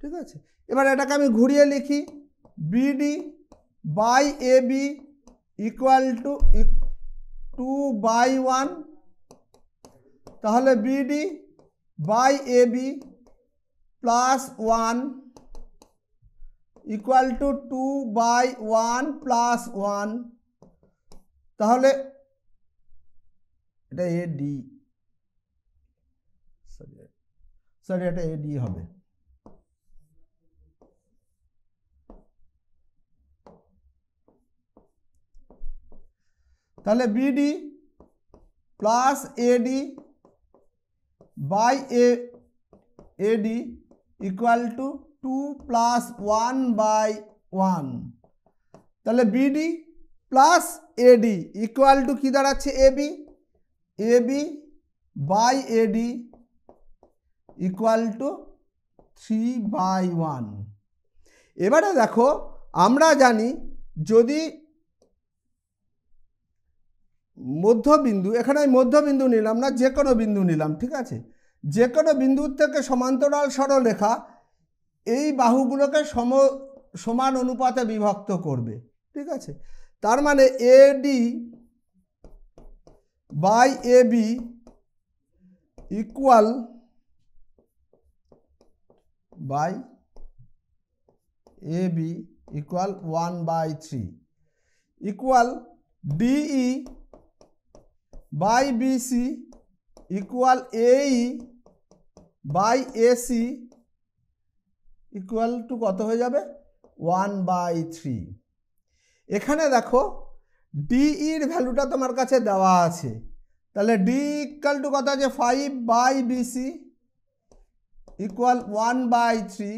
ঠিক আছে এবার এটাকে আমি ঘুরিয়ে লিখি BD by A B equal two two by one তাহলে BD by A B plus one equal two two by one plus one তাহলে এটা এ ডি সরি এটা এডি হবে তাহলে BD plus AD by A AD equal two two plus one by one তাহলে BD plus AD equal to কী দাঁড়াচ্ছে AB AB by eddy equal to three by one এবারে দেখো আমরা জানি যদি মধ্যবিন্দু এখানে আমি মধ্যবিন্দু নিলাম না যে কোনো বিন্দু নিলাম ঠিক আছে যে কোনো বিন্দুর থেকে সমান্তরাল সরলরেখা এই বাহুগুলোকে সম সমান অনুপাতে বিভক্ত করবে ঠিক আছে তার মানে A D by A B equal by A B equal one by three equal DE by BC equal AE by AC equal to কত হয়ে যাবে ওয়ান বাই থ্রি এখানে দেখো ডিইর e ভ্যালুটা তোমার কাছে দেওয়া আছে তাহলে ডি ইকাল টু কত আছে five by BC equal one by three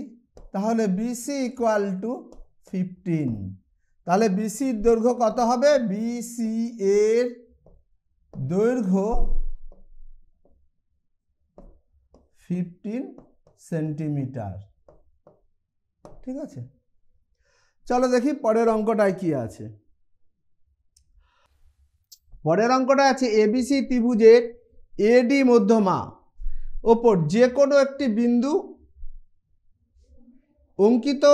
তাহলে বিসি ইকুয়াল টু ফিফটিন তাহলে বিসির দৈর্ঘ্য কত হবে বিসি এর দৈর্ঘ্য ফিফটিন সেন্টিমিটার ঠিক আছে চলো দেখি পরের অঙ্কটায় কি আছে পরের অঙ্কটা আছে এবিসি ত্রিভুজের এডি মধ্যমা ওপর যে কোনো একটি বিন্দু অঙ্কিত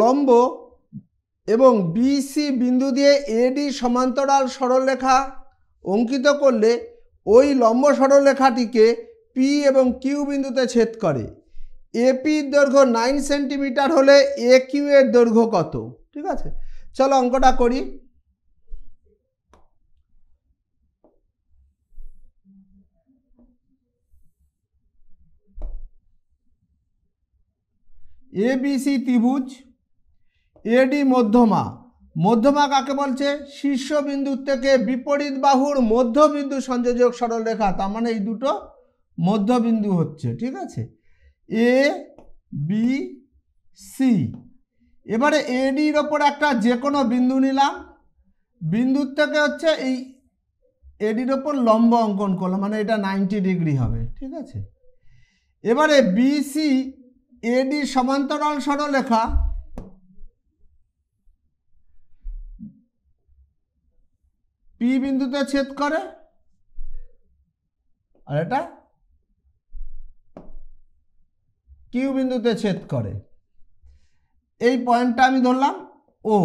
লম্ব এবং বিসি বিন্দু দিয়ে এডি সমান্তরাল সরলরেখা অঙ্কিত করলে ওই লম্ব সরলরেখাটিকে পি এবং কিউ বিন্দুতে ছেদ করে এপির দৈর্ঘ্য নাইন সেন্টিমিটার হলে এ কিউ এর দৈর্ঘ্য কত ঠিক আছে চলো অঙ্কটা করি এবিসি ত্রিভুজ এডি মধ্যমা মধ্যমা কাকে বলছে শীর্ষবিন্দু থেকে বিপরীত বাহুর মধ্যবিন্দু সংযোজক সরলরেখা তার মানে এই দুটো মধ্যবিন্দু হচ্ছে ঠিক আছে এ বি সি এবারে এডির ওপর একটা যে কোনো বিন্দু নিলাম বিন্দুর থেকে হচ্ছে এই এডির ওপর লম্ব অঙ্কন করলাম মানে এটা নাইনটি ডিগ্রি হবে ঠিক আছে এবারে বিসি এডি সমান্তরাল সরলরেখা পি বিন্দুতে ছেদ করে আর এটা কিউ বিন্দুতে ছেদ করে এই পয়েন্টটা আমি ধরলাম ও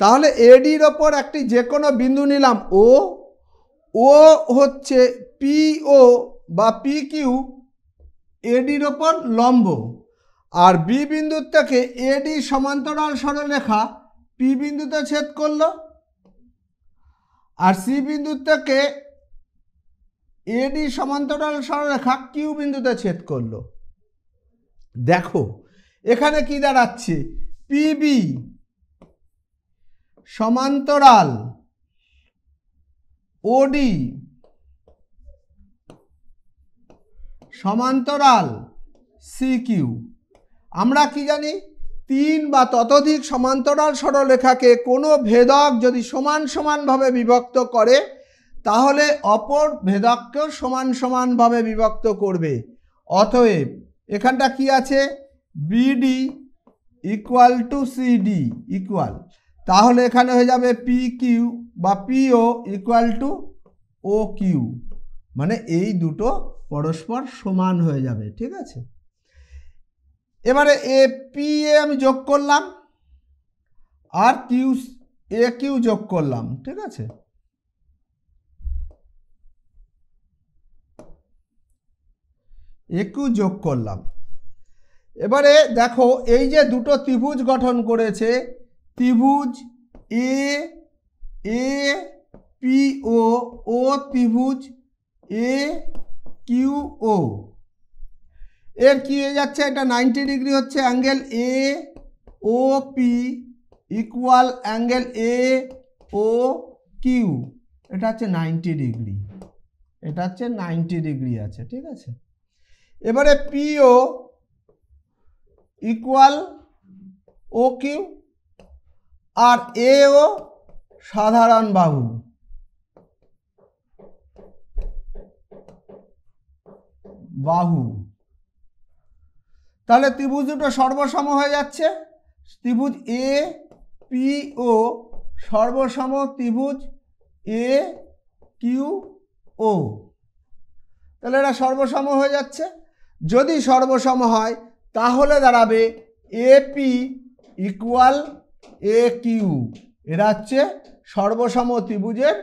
তাহলে এডির ওপর একটি যে কোনো বিন্দু নিলাম ও ও হচ্ছে পিও বা পি কিউ এডির ওপর লম্ব আর বি বিন্দুর থেকে এডি সমান্তরাল সরলরেখা পি বিন্দুতে ছেদ করল আর সি বিন্দুর থেকে এডি সমান্তরাল সরলরেখা কিউ বিন্দুতে ছেদ করল দেখো এখানে কি দাঁড়াচ্ছে পিবি সমান্তরাল ওডি সমান্তরাল সিকিউ আমরা কি জানি তিন বা ততোধিক সমান্তরাল সরলরেখাকে কোনো ভেদক যদি সমান সমানভাবে বিভক্ত করে তাহলে অপর ভেদককেও সমান সমানভাবে বিভক্ত করবে অতএব এখানটা কি আছে BD equal to CD equal তাহলে এখানে হয়ে যাবে পি কিউ বা PO equal to O Q মানে এই দুটো পরস্পর সমান হয়ে যাবে ঠিক আছে এবারে এ পি এ আমি যোগ করলাম আর কিউ এ কিউ যোগ করলাম ঠিক আছে এ কিউ যোগ করলাম এবারে দেখো এই যে দুটো ত্রিভুজ গঠন করেছে ত্রিভুজ এ এ পি ও ও ত্রিভুজ এ কিউ ও এর কি হয়ে যাচ্ছে এটা নাইনটি ডিগ্রি হচ্ছে angle A O P equal angle A O Q এটা হচ্ছে নাইনটি ডিগ্রি এটা হচ্ছে নাইনটি ডিগ্রি আছে ঠিক আছে এবারে পিও ইকুয়াল ও কিউ আর এ ও সাধারণ বাহু বাহু তাহলে ত্রিভুজ দুটো সর্বসম হয়ে যাচ্ছে ত্রিভুজ এ পি ও সর্বসম ত্রিভুজ এ কিউ ও তাহলে এরা সর্বসম হয়ে যাচ্ছে যদি সর্বসম হয় তাহলে দাঁড়াবে A P equal A Q এরা হচ্ছে সর্বসম ত্রিভুজের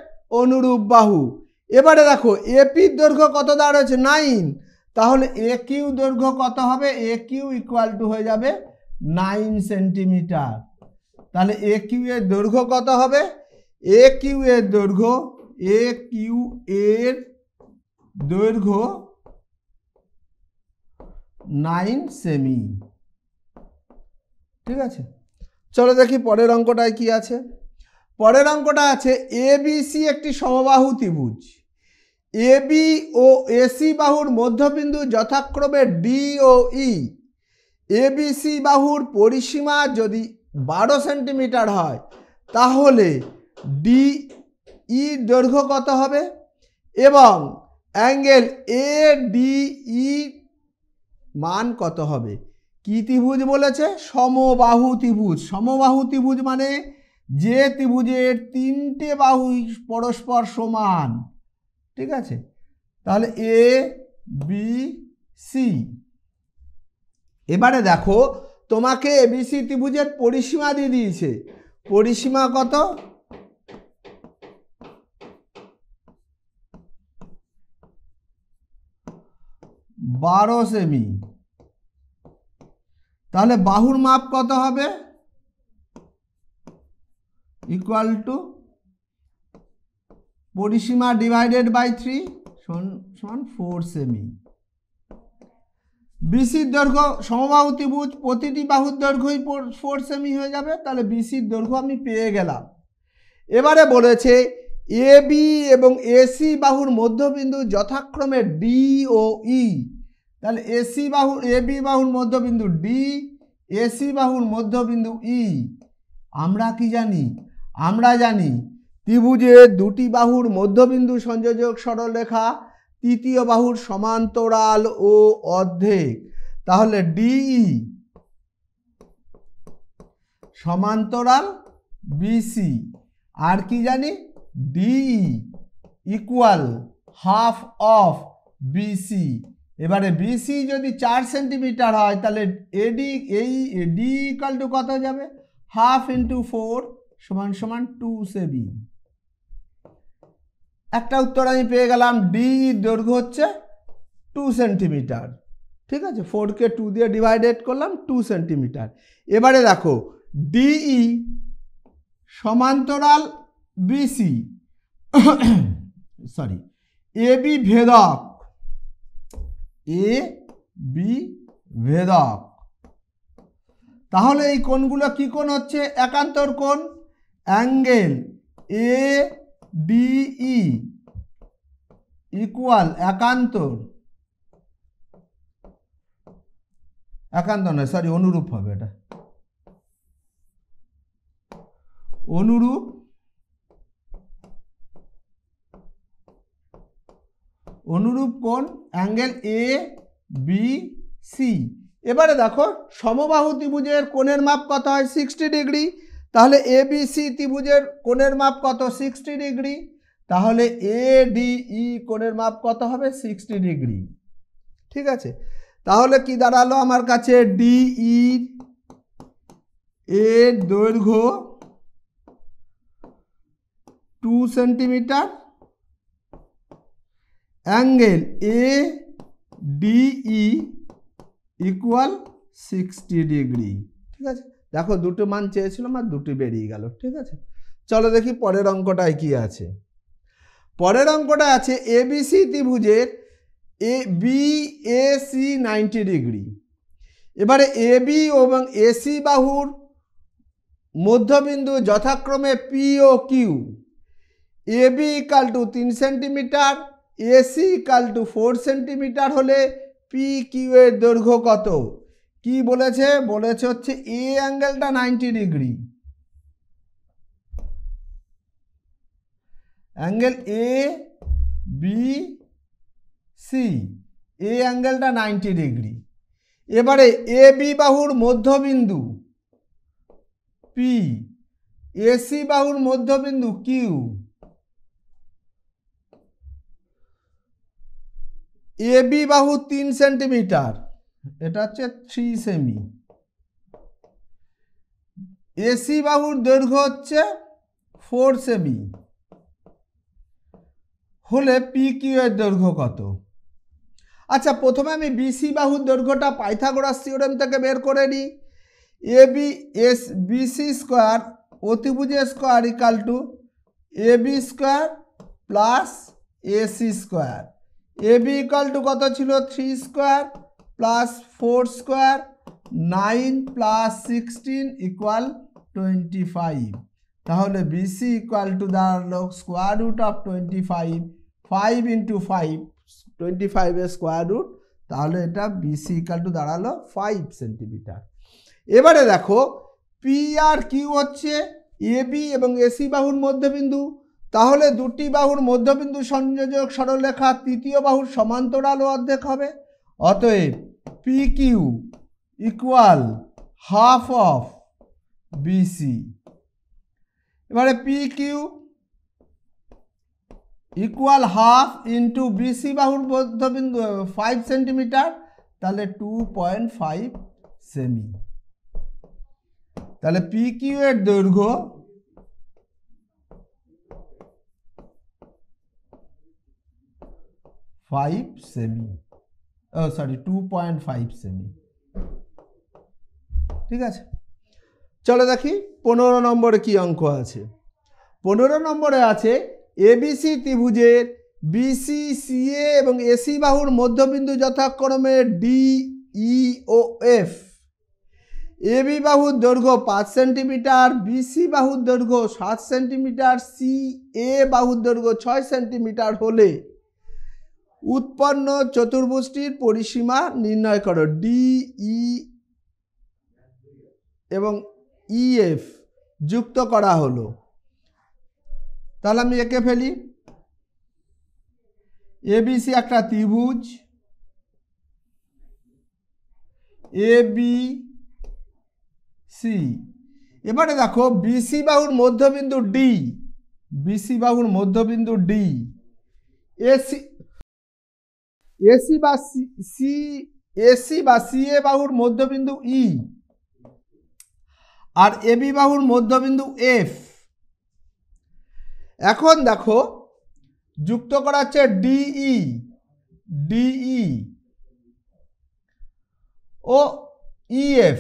অনুরূপ বাহু এবারে দেখো এপির দৈর্ঘ্য কত দেওয়া রয়েছে নাইন তাহলে এ কিউ দৈর্ঘ্য কত হবে এ কিউ ইকুয়াল টু হয়ে যাবে নাইন সেন্টিমিটার তাহলে এ কিউ এর দৈর্ঘ্য কত হবে এ কিউ এর দৈর্ঘ্য এ কিউ এর দৈর্ঘ্য নাইন সেমি ঠিক আছে চলো দেখি পরের অঙ্কটায় কি আছে পরের অঙ্কটা আছে এবিসি একটি সমবাহু ত্রিভুজ এবি ও এসি বাহুর মধ্যবিন্দু যথাক্রমে ডি ও ই এ এবিসি বাহুর পরিসীমা যদি বারো সেন্টিমিটার হয় তাহলে ডি ই দৈর্ঘ্য কত হবে এবং অ্যাঙ্গেল এ ডি ই মান কত হবে কি ত্রিভুজ বলেছে সমবাহু ত্রিভুজ সমবাহু ত্রিভুজ মানে যে ত্রিভুজের তিনটে বাহু পরস্পর সমান ঠিক আছে তাহলে এ বি সি এবারে দেখো তোমাকে এ সি ত্রিভুজের পরিসীমা দিয়ে দিয়েছে পরিসীমা কত বারো সেমি তাহলে বাহুর মাপ কত হবে ইকুয়াল টু পরিসীমা ডিভাইডেড বাই থ্রি সমান ফোর সেমি বিসির দৈর্ঘ্য সমবাহু ত্রিভুজ প্রতিটি বাহুর দৈর্ঘ্যই ফোর সেমি হয়ে যাবে তাহলে বিসির দৈর্ঘ্য আমি পেয়ে গেলাম এবারে বলেছে এ বি এবং এসি বাহুর মধ্যবিন্দু যথাক্রমে ডি ও ই e। তাহলে এসি বাহু এ বি বাহুর মধ্যবিন্দু ডি এসি বাহুর মধ্যবিন্দু ই e। আমরা কি জানি আমরা জানি ত্রিভুজে দুটি বাহুর মধ্যবিন্দু সংযোজক সরলরেখা তৃতীয় বাহুর সমান্তরাল ও অর্ধেক তাহলে ডিই e সমান্তরাল বিসি আর কি জানি DE equal half of BC এবারে বিসি যদি চার সেন্টিমিটার হয় তাহলে এডি এই ডি ইকাল টু কত যাবে হাফ ইন্টু ফোর সমান সমান টু সেভি একটা উত্তর আমি পেয়ে গেলাম ডি দৈর্ঘ্য হচ্ছে টু সেন্টিমিটার ঠিক আছে ফোরকে টু দিয়ে ডিভাইডেড করলাম টু সেন্টিমিটার এবারে দেখো ডিই e সমান্তরাল বিসি সরি এ বি ভেদক এ বি ভেদক তাহলে এই কোনগুলো কি কোন হচ্ছে একান্তর কোন angle A BE equal e একান্তর একান্ত নয় সরি অনুরূপ হবে এটা অনুরূপ অনুরূপ কোন অ্যাঙ্গেল এ বি সি এবারে দেখো সমবাহু ত্রিভুজের কোণের মাপ কত হয় সিক্সটি ডিগ্রি তাহলে এ বিসি ত্রিভুজের কোণের মাপ কত সিক্সটি ডিগ্রি তাহলে এ ডিই e কোণের মাপ কত হবে সিক্সটি ডিগ্রি ঠিক আছে তাহলে কি দাঁড়ালো আমার কাছে ডিই e এ দৈর্ঘ্য two centimetre angle A DE equal sixty degree ঠিক আছে দেখো দুটো মান চেয়েছিলাম আর দুটি বেরিয়ে গেল ঠিক আছে চলো দেখি পরের অঙ্কটায় কি আছে পরের অঙ্কটা আছে এবিসি ত্রিভুজের A B A C ninety degree এবারে এ বি এবং সি বাহুর মধ্যবিন্দু যথাক্রমে পি ও Q A B equal to তিন centimetre A C equal to four centimetre হলে পি কিউ এর দৈর্ঘ্য কত কি বলেছে বলেছে হচ্ছে এ অ্যাঙ্গেলটা ninety degree angle A B C A অ্যাঙ্গেলটা নাইনটি ডিগ্রি এবারে এ বি বাহুর মধ্যবিন্দু পি এসি বাহুর মধ্যবিন্দু কিউ বি বাহু তিন সেন্টিমিটার এটা হচ্ছে থ্রি সেমি এসি বাহুর দৈর্ঘ্য হচ্ছে ফোর সেমি হলে পি কিউ এর দৈর্ঘ্য কত আচ্ছা প্রথমে আমি বিসি বাহুর দৈর্ঘ্যটা পাইথাগোরাস থিওরেম থেকে বের করে নিই A B S BC square অতিভুজের square equal to A B square plus AC square A B equal to কত ছিল three square plus four square nine plus sixteen equal twenty five তাহলে BC equal to দাঁড়ালো square root of twenty five five into five twenty ফাইভের square root তাহলে এটা BC equal to দাঁড়ালো five centimetre এবারে দেখো পি আর Q হচ্ছে A B এবং এসি বাহুর মধ্যবিন্দু তাহলে দুটি বাহুর মধ্যবিন্দু সংযোজক সরলরেখা তৃতীয় বাহুর সমান্তরাল অর্ধেক হবে অতএব P Q equal half of BC এবারে P Q equal half into BC বাহুর মধ্যবিন্দু ফাইভ সেন্টিমিটার তাহলে টু পয়েন্ট ফাইভ সেমি তাহলে পি এর দৈর্ঘ্য ফাইভ সেমি সরি টু পয়েন্ট ফাইভ সেমি ঠিক আছে চলো দেখি পনেরো নম্বরে কি অঙ্ক আছে পনেরো নম্বরে আছে এবিসি ত্রিভুজের বিসি সিএ এবং এসি বাহুর মধ্যবিন্দু যথাক্রমে ডি ই e ও এফ এবি বাহুর দৈর্ঘ্য পাঁচ সেন্টিমিটার বিসি বাহুর দৈর্ঘ্য সাত সেন্টিমিটার সি এ বাহুর দৈর্ঘ্য ছয় সেন্টিমিটার হলে উৎপন্ন চতুর্ভুজটির পরিসীমা নির্ণয় করো ডিই e, এবং ইএফ e, যুক্ত করা হলো তাহলে আমি একে ফেলি এবিসি একটা ত্রিভুজ এ বি সি এবারে দেখো বিসি বাহুর মধ্যবিন্দু ডি বিসি বাহুর মধ্যবিন্দু ডি এসি এসি বা সি এসি বা সিএ বাহুর মধ্যবিন্দু ই আর এবি বাহুর মধ্যবিন্দু এফ এখন দেখো যুক্ত করা হচ্ছে ডিই ডিই ও ইএফ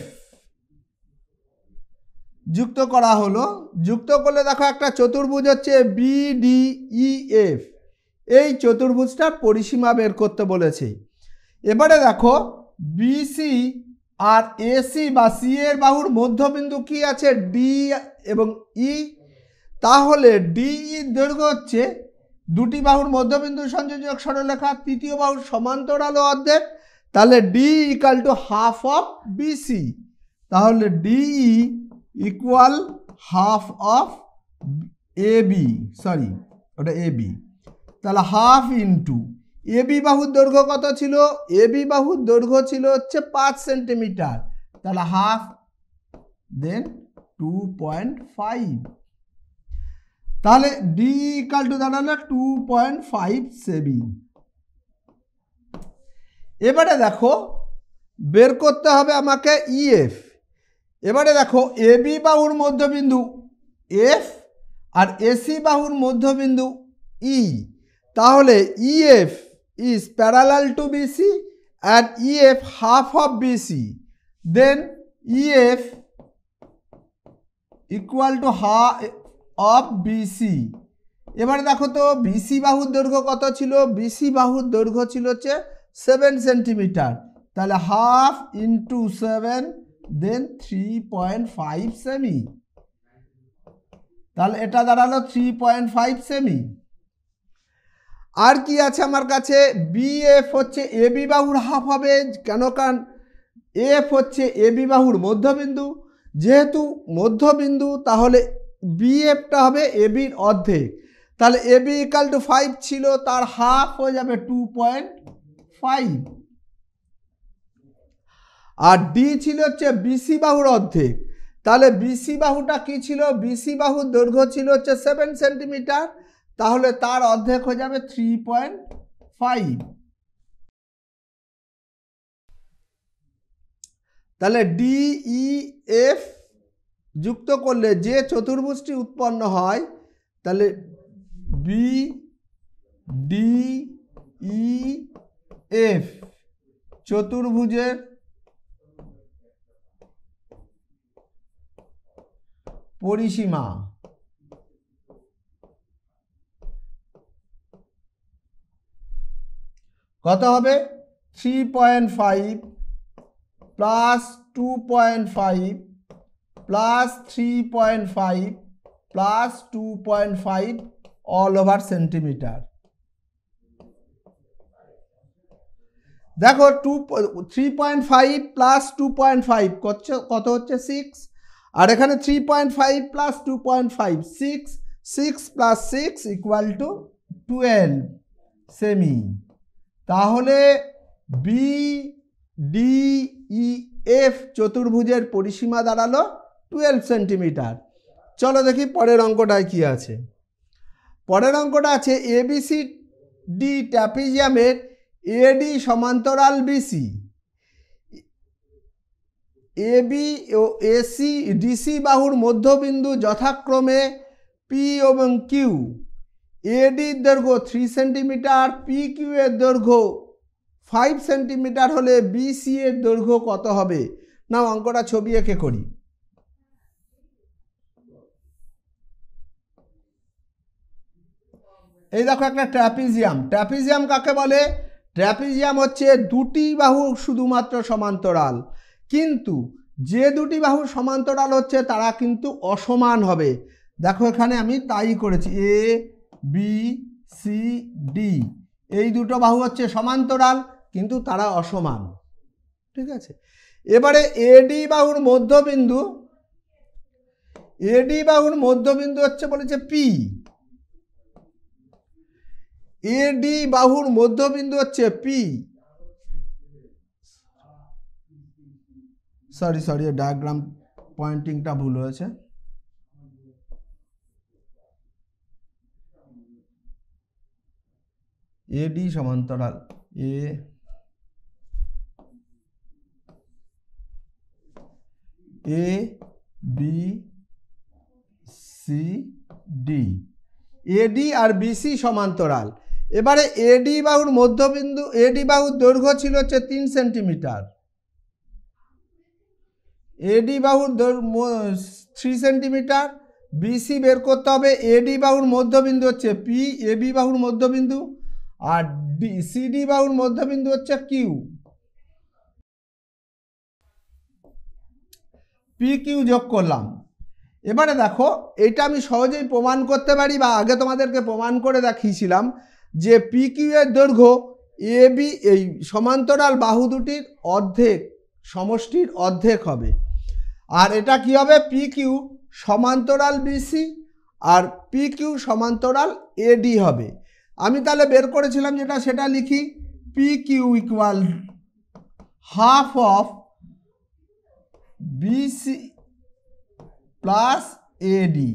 যুক্ত করা হলো যুক্ত করলে দেখো একটা চতুর্ভুজ হচ্ছে বিডিইএফ এই চতুর্ভুজটার পরিসীমা বের করতে বলেছে এবারে দেখো বিসি আর এসি বা সি এর বাহুর মধ্যবিন্দু কি আছে ডি এবং ই e। তাহলে ডিই e দৈর্ঘ্য হচ্ছে দুটি বাহুর মধ্যবিন্দু সংযোজক সরলরেখা তৃতীয় বাহুর সমান্তরাল অর্ধেক তাহলে D equal to half of BC তাহলে DE equal half of A B sorry ওটা এ বি তাহলে হাফ ইন্টু এ বাহুর দৈর্ঘ্য কত ছিল এ বাহুর দৈর্ঘ্য ছিল হচ্ছে পাঁচ সেন্টিমিটার তাহলে half then two point five তাহলে ডি ইকাল টু দাঁড়ানো টু পয়েন্ট ফাইভ সেভি এবারে দেখো বের করতে হবে আমাকে ইএফ e এবারে দেখো এ বি বাহুর মধ্যবিন্দু এফ আর এসি বাহুর মধ্যবিন্দু ই e। তাহলে EF is parallel to BC and EF half of BC then EF equal to half of BC এবারে দেখো তো বিসি বাহুর দৈর্ঘ্য কত ছিল বিসি বাহুর দৈর্ঘ্য ছিল হচ্ছে সেভেন সেন্টিমিটার তাহলে half into seven then three point five সেমি তাহলে এটা দাঁড়ালো থ্রি পয়েন্ট ফাইভ সেমি আর কি আছে আমার কাছে বি এফ হচ্ছে এ বি বাহুর হাফ হবে কেন কারণ এফ হচ্ছে এ বি বাহুর মধ্যবিন্দু যেহেতু মধ্যবিন্দু তাহলে বি এফটা হবে এ বির অর্ধেক তাহলে A B equal to five ছিল তার হাফ হয়ে যাবে টু পয়েন্ট ফাইভ আর ডি ছিল হচ্ছে বিসি বাহুর অর্ধেক তাহলে বিসি বাহুটা কি ছিল বিসি বাহুর দৈর্ঘ্য ছিল হচ্ছে সেভেন সেন্টিমিটার তাহলে তার অর্ধেক হয়ে যাবে থ্রি পয়েন্ট ফাইভ তাহলে ডিই এফ e যুক্ত করলে যে চতুর্ভুজটি উৎপন্ন হয় তাহলে বি ডি ই এফ চতুর্ভুজের পরিসীমা কত হবে three point five plus two point five plus three point five plus two point five all over centimetre দেখো two three point five plus two point five কত হচ্ছে সিক্স আর এখানে three point five plus two point five six six plus six equal to twelve সেমি তাহলে B D E F চতুর্ভুজের পরিসীমা দাঁড়ালো টুয়েলভ সেন্টিমিটার চলো দেখি পরের অঙ্কটায় কি আছে পরের অঙ্কটা আছে এবিসি ডি ট্যাপিজিয়ামের এডি সমান্তরাল বিসি এবি ও এসি ডিসি বাহুর মধ্যবিন্দু যথাক্রমে পি এবং কিউ এডির দৈর্ঘ্য থ্রি সেন্টিমিটার পি কিউ এর দৈর্ঘ্য ফাইভ সেন্টিমিটার হলে বিসি এর দৈর্ঘ্য কত হবে না অঙ্কটা ছবি এঁকে করি এই দেখো একটা ট্র্যাপিজিয়াম ট্র্যাপিজিয়াম কাকে বলে ট্র্যাপিজিয়াম হচ্ছে দুটি বাহু শুধুমাত্র সমান্তরাল কিন্তু যে দুটি বাহু সমান্তরাল হচ্ছে তারা কিন্তু অসমান হবে দেখো এখানে আমি তাই করেছি এ বি সি ডি এই দুটো বাহু হচ্ছে সমান্তরাল কিন্তু তারা অসমান ঠিক আছে এবারে এডি বাহুর মধ্যবিন্দু এডি বাহুর মধ্যবিন্দু হচ্ছে বলেছে পি এডি বাহুর মধ্যবিন্দু হচ্ছে পি সরি সরি ডায়াগ্রাম পয়েন্টিংটা ভুল হয়েছে এডি সমান্তরাল A A B C D AD আর বিসি সমান্তরাল এবারে এডি বাহুর মধ্যবিন্দু এডি বাহুর দৈর্ঘ্য ছিল হচ্ছে তিন সেন্টিমিটার এডি বাহুর থ্রি সেন্টিমিটার বিসি বের করতে হবে এডি বাহুর মধ্যবিন্দু হচ্ছে পি এবি বাহুর মধ্যবিন্দু আর ডি সিডি বাহুর মধ্যবিন্দু হচ্ছে কিউ পি কিউ যোগ করলাম এবারে দেখো এটা আমি সহজেই প্রমাণ করতে পারি বা আগে তোমাদেরকে প্রমাণ করে দেখিয়েছিলাম যে পি কিউ এর দৈর্ঘ্য এ বি এই সমান্তরাল বাহু দুটির অর্ধেক সমষ্টির অর্ধেক হবে আর এটা কি হবে পি কিউ সমান্তরাল বিসি আর পি কিউ সমান্তরাল এডি হবে আমি তাহলে বের করেছিলাম যেটা সেটা লিখি P Q equal half of BC plus AD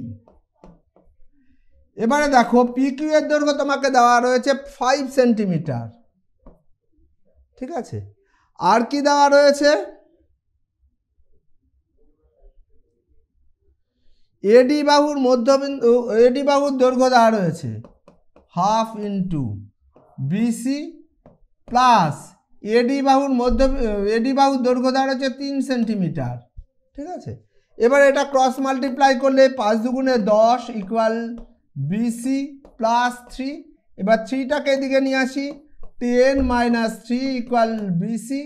এবারে দেখো কিউ এর দৈর্ঘ্য তোমাকে দেওয়া রয়েছে ফাইভ সেন্টিমিটার ঠিক আছে আর কি দেওয়া রয়েছে এডি বাহুর মধ্যবিন্দু এডি বাহুর দৈর্ঘ্য দেওয়া রয়েছে half into BC plus AD বাহুর মধ্য এডি বাহুর দৈর্ঘ্য হচ্ছে তিন সেন্টিমিটার ঠিক আছে এবার এটা ক্রস মাল্টিপ্লাই করলে পাঁচ দুগুণে দশ ইকুয়াল বিসি প্লাস থ্রি এবার থ্রিটাকে এদিকে নিয়ে আসি ten minus three equal BC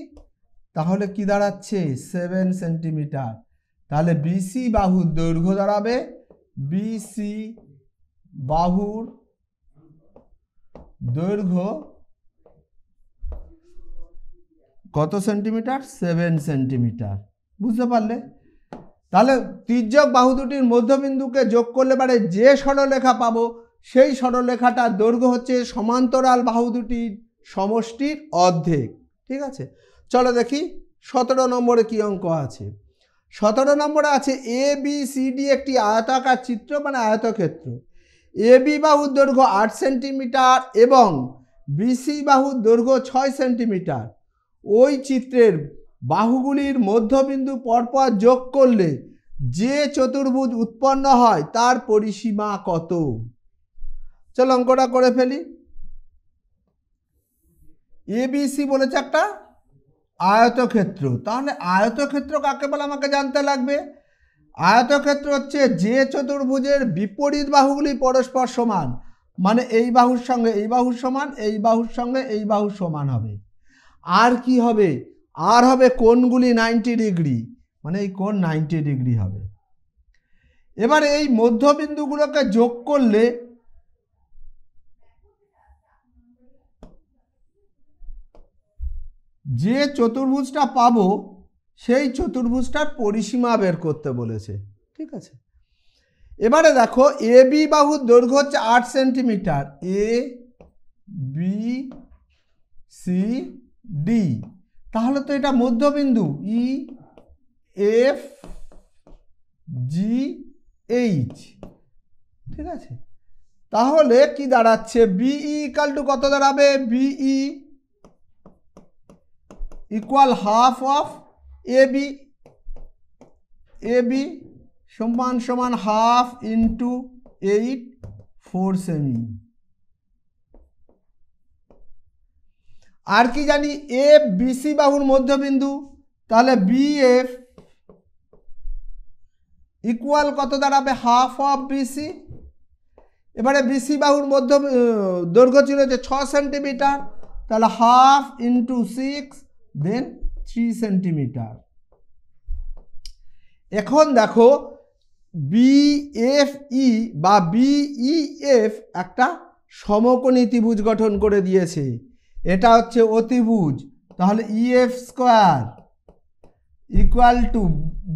তাহলে কি দাঁড়াচ্ছে সেভেন সেন্টিমিটার তাহলে বিসি বাহুর দৈর্ঘ্য দাঁড়াবে বিসি বাহুর দৈর্ঘ্য কত সেন্টিমিটার সেভেন সেন্টিমিটার বুঝতে পারলে তাহলে তির্যক বাহু দুটির মধ্যবিন্দুকে যোগ করলে পারে যে সরলরেখা পাবো সেই সরলরেখাটার দৈর্ঘ্য হচ্ছে সমান্তরাল বাহু দুটির সমষ্টির অর্ধেক ঠিক আছে চলো দেখি সতেরো নম্বরে কী অঙ্ক আছে সতেরো নম্বরে আছে এ বি সি ডি একটি আয়তাকার চিত্র মানে আয়তক্ষেত্র এবি বাহুর দৈর্ঘ্য আট সেন্টিমিটার এবং বিসি বাহুর দৈর্ঘ্য ছয় সেন্টিমিটার ওই চিত্রের বাহুগুলির মধ্যবিন্দু পরপর যোগ করলে যে চতুর্ভুজ উৎপন্ন হয় তার পরিসীমা কত চলো অঙ্কটা করে ফেলি এবিসি বলেছে একটা আয়তক্ষেত্র তাহলে আয়তক্ষেত্র কাকে বলে আমাকে জানতে লাগবে আয়তক্ষেত্র হচ্ছে যে চতুর্ভুজের বিপরীত বাহুগুলি পরস্পর সমান মানে এই বাহুর সঙ্গে এই বাহুর সমান এই বাহুর সঙ্গে এই বাহুর সমান হবে আর কি হবে আর হবে কোনগুলি নাইনটি ডিগ্রি মানে এই কোন নাইনটি ডিগ্রি হবে এবার এই মধ্যবিন্দুগুলোকে যোগ করলে যে চতুর্ভুজটা পাবো সেই চতুর্ভুজটার পরিসীমা বের করতে বলেছে ঠিক আছে এবারে দেখো এ বি বাহুর দৈর্ঘ্য হচ্ছে আট সেন্টিমিটার এ বি সি ডি তাহলে তো এটা মধ্যবিন্দু ই এফ জি এইচ ঠিক আছে তাহলে কি দাঁড়াচ্ছে বিই ইকাল টু কত দাঁড়াবে BE equal half of A B A B সমান সমান হাফ ইন্টু এইট ফোর সেমি আর কি জানি এ বিসি বাহুর মধ্যবিন্দু তাহলে বিএফ ইকুয়াল কত দাঁড়াবে হাফ অফ বিসি এবারে বিসি বাহুর মধ্য দৈর্ঘ্য ছিল যে ছ সেন্টিমিটার তাহলে half into six then three centimetre এখন দেখো বিএফই e বা বিইএফ e একটা সমকোণী ত্রিভুজ গঠন করে দিয়েছে এটা হচ্ছে অতিভুজ তাহলে EF square equal to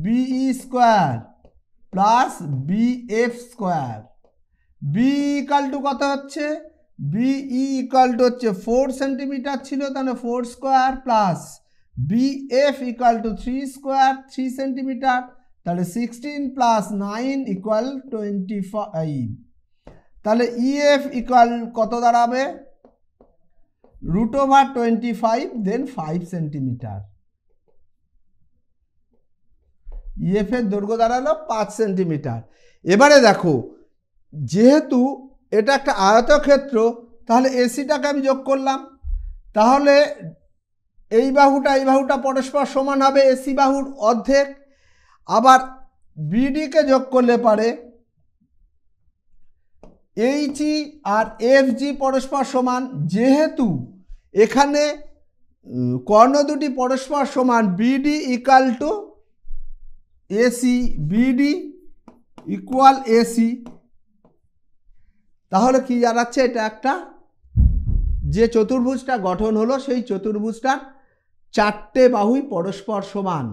BE square plus BF square B equal to কত হচ্ছে বিই ইকাল টু হচ্ছে ফোর সেন্টিমিটার ছিল তাহলে four square plus BF equal to three square three centimetre তাহলে sixteen plus nine equal twenty five তাহলে EF e equal কত দাঁড়াবে root over twenty five then five centimetre EF এর দৈর্ঘ্য দাঁড়ালো পাঁচ সেন্টিমিটার এবারে দেখো যেহেতু এটা একটা আয়তক্ষেত্র তাহলে এসিটাকে আমি যোগ করলাম তাহলে এই বাহুটা এই বাহুটা পরস্পর সমান হবে এসি বাহুর অর্ধেক আবার বিডিকে যোগ করলে পারে এইচি e আর এফজি পরস্পর সমান যেহেতু এখানে কর্ণ দুটি পরস্পর সমান BD equal to AC BD equal AC তাহলে কি জানাচ্ছে এটা একটা যে চতুর্ভুজটা গঠন হলো সেই চতুর্ভুজটার চারটে বাহুই পরস্পর সমান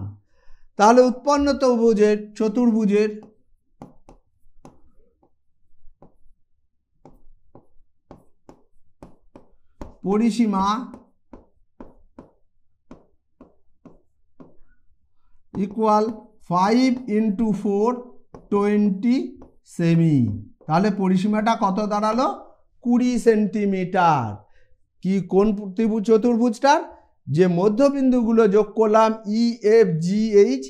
তাহলে উৎপন্ন তবুজের চতুর্ভুজের পরিসীমা equal five into four twenty সেমি তাহলে পরিসীমাটা কত দাঁড়ালো কুড়ি সেন্টিমিটার কি কোন চতুর্ভুজটার যে মধ্যবিন্দুগুলো যোগ করলাম ই এফ জি এইচ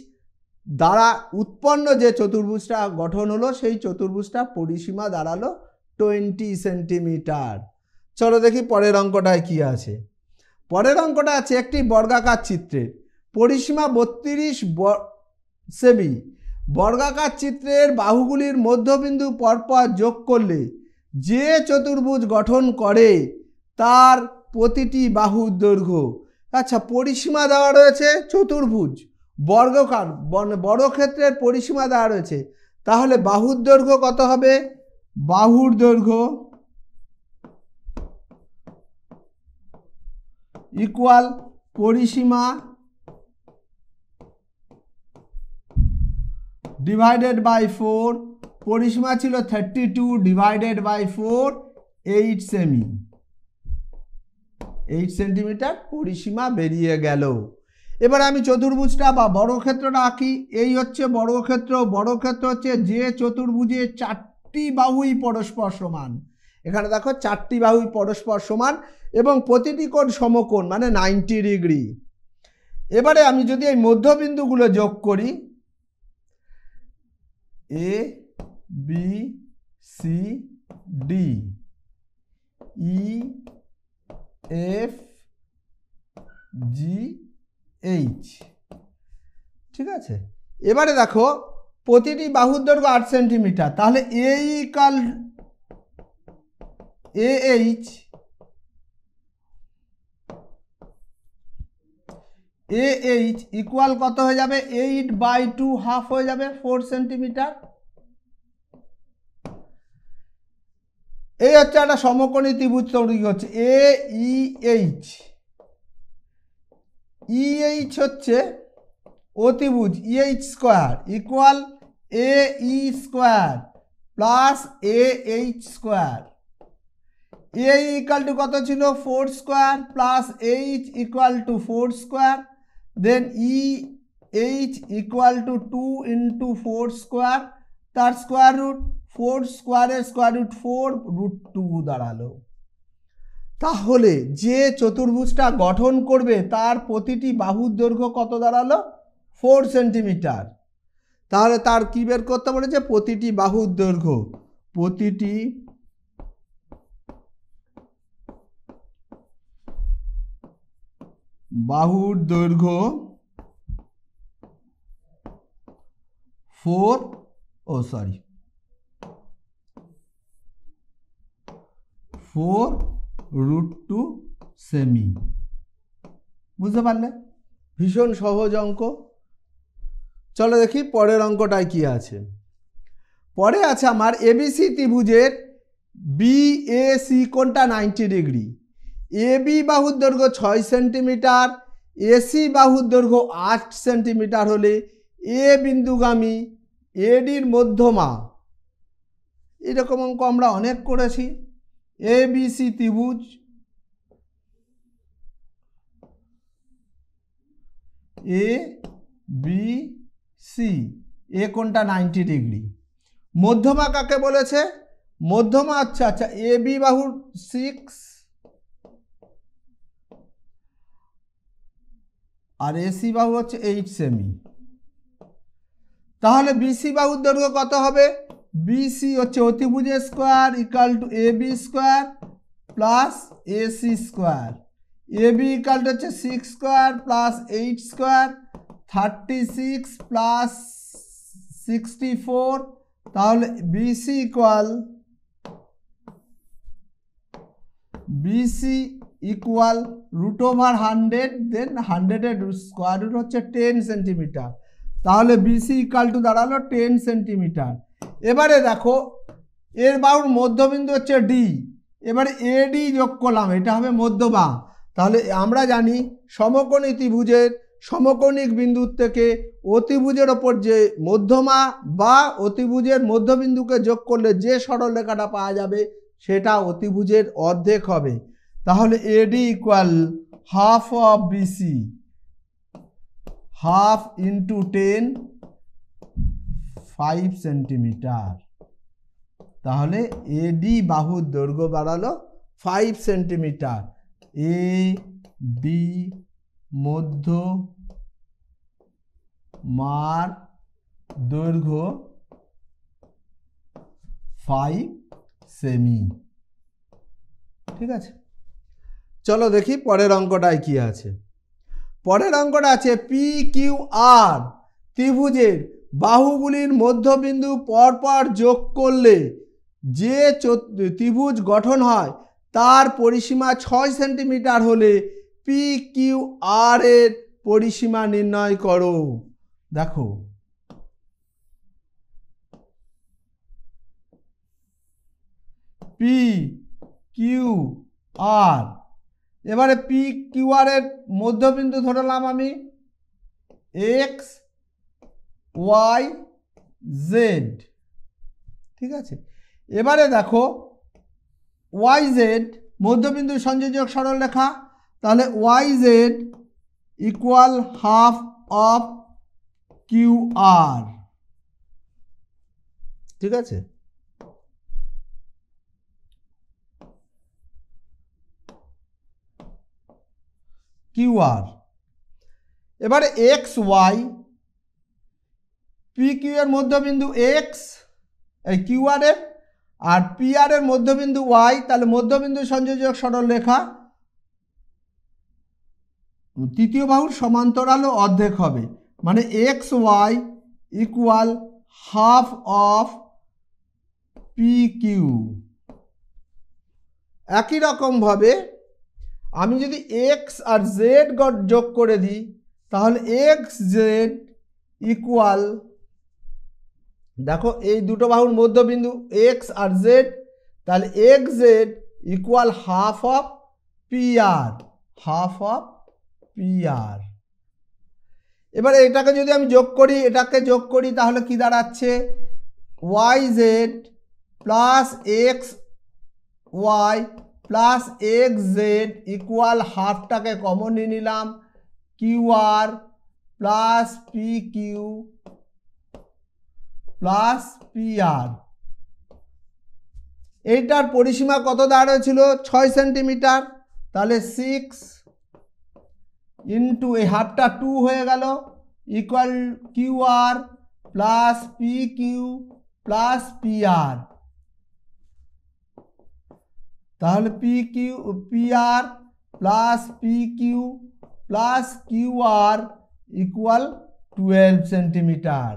দ্বারা উৎপন্ন যে চতুর্ভুজটা গঠন হলো সেই চতুর্ভুজটা পরিসীমা দাঁড়ালো টোয়েন্টি সেন্টিমিটার চলো দেখি পরের অঙ্কটায় কি আছে পরের অঙ্কটা আছে একটি বর্গাকার চিত্রের পরিসীমা বত্রিশ সেমি বর্গাকার চিত্রের বাহুগুলির মধ্যবিন্দু পরপর যোগ করলে যে চতুর্ভুজ গঠন করে তার প্রতিটি বাহুর দৈর্ঘ্য আচ্ছা পরিসীমা দেওয়া রয়েছে চতুর্ভুজ বর্গকার বর্গক্ষেত্রের পরিসীমা দেওয়া রয়েছে তাহলে বাহুর দৈর্ঘ্য কত হবে বাহুর দৈর্ঘ্য ইকুয়াল পরিসীমা ডিভাইডেড বাই ফোর পরিসীমা ছিল thirty two divided by four eight সেমি এইট সেন্টিমিটার পরিসীমা বেরিয়ে গেল এবার আমি চতুর্ভুজটা বা ক্ষেত্রটা আঁকি এই হচ্ছে বড় ক্ষেত্র হচ্ছে যে চতুর্ভুজে চারটি বাহুই পরস্পর সমান এখানে দেখো চারটি বাহুই পরস্পর সমান এবং প্রতিটি কোণ সমকোণ মানে নাইনটি ডিগ্রি এবারে আমি যদি এই মধ্যবিন্দুগুলো যোগ করি A B C D E F G H ঠিক আছে এবারে দেখো প্রতিটি বাহুর দৈর্ঘ্য আট সেন্টিমিটার তাহলে A equal A H A H equal কত হয়ে যাবে এইট বাই টু হাফ হয়ে যাবে ফোর সেন্টিমিটার এই হচ্ছে একটা সমকোণী ত্রিভুজ তৈরি হচ্ছে এ ই এইচ ই এইচ হচ্ছে অতিভুজ E H square equal A E square plus A H square A equal to কত ছিল four square plus H equal to four square then E H equal two two into four square তার square root four স্কোয়ারের square root four root two দাঁড়ালো তাহলে যে চতুর্ভুজটা গঠন করবে তার প্রতিটি বাহুর দৈর্ঘ্য কত দাঁড়ালো ফোর সেন্টিমিটার তাহলে তার কী বের করতে বলেছে প্রতিটি বাহুর দৈর্ঘ্য প্রতিটি বাহুর দৈর্ঘ্য ফোর ও সরি ফোর রুট টু সেমি বুঝতে পারলে ভীষণ সহজ অঙ্ক চলো দেখি পরের অঙ্কটায় কি আছে পরে আছে আমার এবিসি ত্রিভুজের বি এ সি কোনটা নাইনটি ডিগ্রি এবি বাহুর দৈর্ঘ্য ছয় সেন্টিমিটার এসি বাহুর দৈর্ঘ্য আট সেন্টিমিটার হলে এ বিন্দুগামী এডির মধ্যমা এরকম অঙ্ক আমরা অনেক করেছি এবিসি ত্রিভুজ এ বি সি এ কোনটা নাইনটি ডিগ্রি মধ্যমা কাকে বলেছে মধ্যমা আচ্ছা আচ্ছা এ বি বাহু সিক্স আর এসি বাহু হচ্ছে এইট সেমি তাহলে বিসি বাহুর দৈর্ঘ্য কত হবে বিসি হচ্ছে অতিভুজের square equal to A B square plus A C square A B equal to হচ্ছে six square plus eight square thirty six plus sixty four তাহলে BC equal BC equal root over hundred then হান্ড্রেডের square root হচ্ছে ten centimetre তাহলে BC equal to দাঁড়ালো ten centimetre এবারে দেখো এর বাউর মধ্যবিন্দু হচ্ছে ডি এবারে এ ডি যোগ করলাম এটা হবে মধ্যবা তাহলে আমরা জানি সমকোণী ত্রিভুজের সমকোণিক বিন্দুর থেকে অতিভুজের ওপর যে মধ্যমা বা অতিভুজের মধ্যবিন্দুকে যোগ করলে যে সরলরেখাটা পাওয়া যাবে সেটা অতিভুজের অর্ধেক হবে তাহলে AD equal half of BC half into ten five centimetre তাহলে এ ডি বাহুর দৈর্ঘ্য বাড়ালো ফাইভ সেন্টিমিটার এ ডি মধ্য মার দৈর্ঘ্য ফাইভ সেমি ঠিক আছে চলো দেখি পরের অঙ্কটায় কি আছে পরের অঙ্কটা আছে পি কিউ আর ত্রিভুজের বাহুগুলির মধ্যবিন্দু পরপর যোগ করলে যে ত্রিভুজ গঠন হয় তার পরিসীমা ছয় সেন্টিমিটার হলে পি কিউ আর এর পরিসীমা নির্ণয় করো দেখো পি কিউ আর এবারে পি কিউ আর এর মধ্যবিন্দু ধরলাম আমি এক্স ওয়াই জেড ঠিক আছে এবারে দেখো ওয়াই জেড মধ্যবিন্দু সংযোজক সরলরেখা তাহলে Y Z equal half of Q আর ঠিক আছে কিউ আর এবারে এক্স ওয়াই পি এর মধ্যবিন্দু এক্স এই কিউ আর এর আর পি এর মধ্যবিন্দু ওয়াই তাহলে মধ্যবিন্দু সংযোজক সরল রেখা তৃতীয় বাহুর সমান্তরালও অর্ধেক হবে মানে X Y equal half of P Q একই রকমভাবে আমি যদি এক্স আর জেড গড যোগ করে দিই তাহলে এক্স জেড ইকুয়াল দেখো এই দুটো বাহুর মধ্যবিন্দু এক্স আর জেড তাহলে X Z equal half of P R half of P R এবার এটাকে যদি আমি যোগ করি এটাকে যোগ করি তাহলে কি দাঁড়াচ্ছে Y Z plus X Y plus X Z equal হাফটাকে কমন নিয়ে নিলাম Q R plus P Q plus P R এইটার পরিসীমা কত দাঁড়িয়েছিল ছয় সেন্টিমিটার তাহলে সিক্স ইন্টু এই হাফটা টু হয়ে গেল equal Q R plus P Q plus P R তাহলে P Q P R plus P Q plus Q R equal twelve centimetre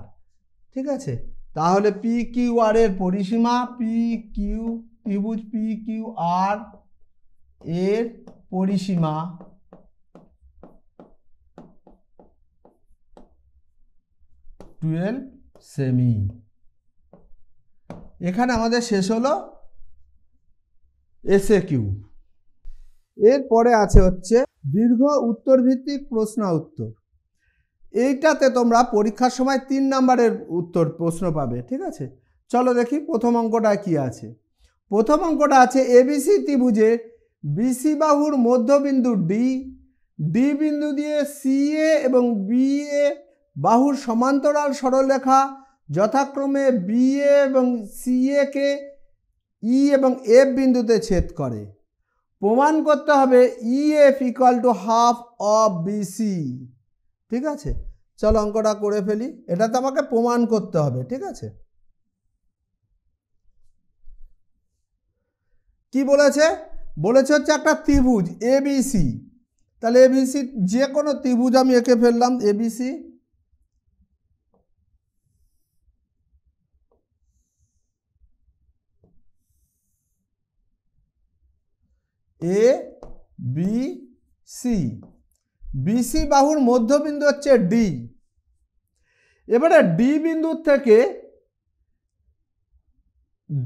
ঠিক আছে তাহলে পি কিউ আর এর পরিসীমা পি কিউ ত্রিভুজ পি কিউ আর এর পরিসীমা টুয়েলভ সেমি এখানে আমাদের শেষ হলো এসএ কিউ এরপরে আছে হচ্ছে দীর্ঘ উত্তর ভিত্তিক প্রশ্ন উত্তর এইটাতে তোমরা পরীক্ষার সময় তিন নাম্বারের উত্তর প্রশ্ন পাবে ঠিক আছে চলো দেখি প্রথম অঙ্কটা কি আছে প্রথম অঙ্কটা আছে এবিসি ত্রিভুজে বিসি বাহুর মধ্যবিন্দু ডি ডি বিন্দু দিয়ে সিএ এবং বিএ বাহুর সমান্তরাল সরলরেখা যথাক্রমে বিএ এবং সিএ কে ই e এবং এফ বিন্দুতে ছেদ করে প্রমাণ করতে হবে EF equal to half of BC ঠিক আছে চলো অঙ্কটা করে ফেলি এটা তো আমাকে প্রমাণ করতে হবে ঠিক আছে কি বলেছে বলেছে হচ্ছে একটা ত্রিভুজ এবিসি তাহলে এবিসি যে কোনো ত্রিভুজ আমি এঁকে ফেললাম ABC A B C BC বাহুর মধ্যবিন্দু হচ্ছে ডি এবারে ডি বিন্দু থেকে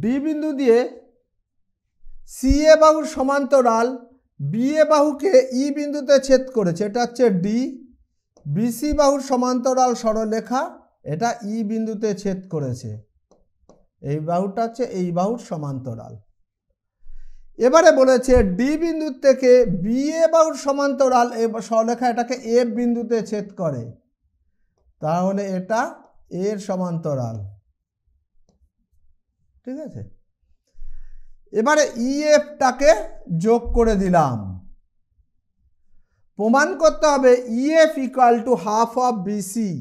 ডি বিন্দু দিয়ে সি এ বাহুর সমান্তরাল বি এ বাহুকে ই e বিন্দুতে ছেদ করেছে এটা হচ্ছে ডি বিসি বাহুর সমান্তরাল সরলরেখা এটা ই e বিন্দুতে ছেদ করেছে এই বাহুটা হচ্ছে এই বাহুর সমান্তরাল এবারে বলেছে ডি বিন্দু থেকে বি এ বাহুর সমান্তরাল এ সরলেখা এটাকে এফ বিন্দুতে ছেদ করে তাহলে এটা এর সমান্তরাল ঠিক আছে এবারে ইএফটাকে e যোগ করে দিলাম প্রমাণ করতে হবে EF equal to half of BC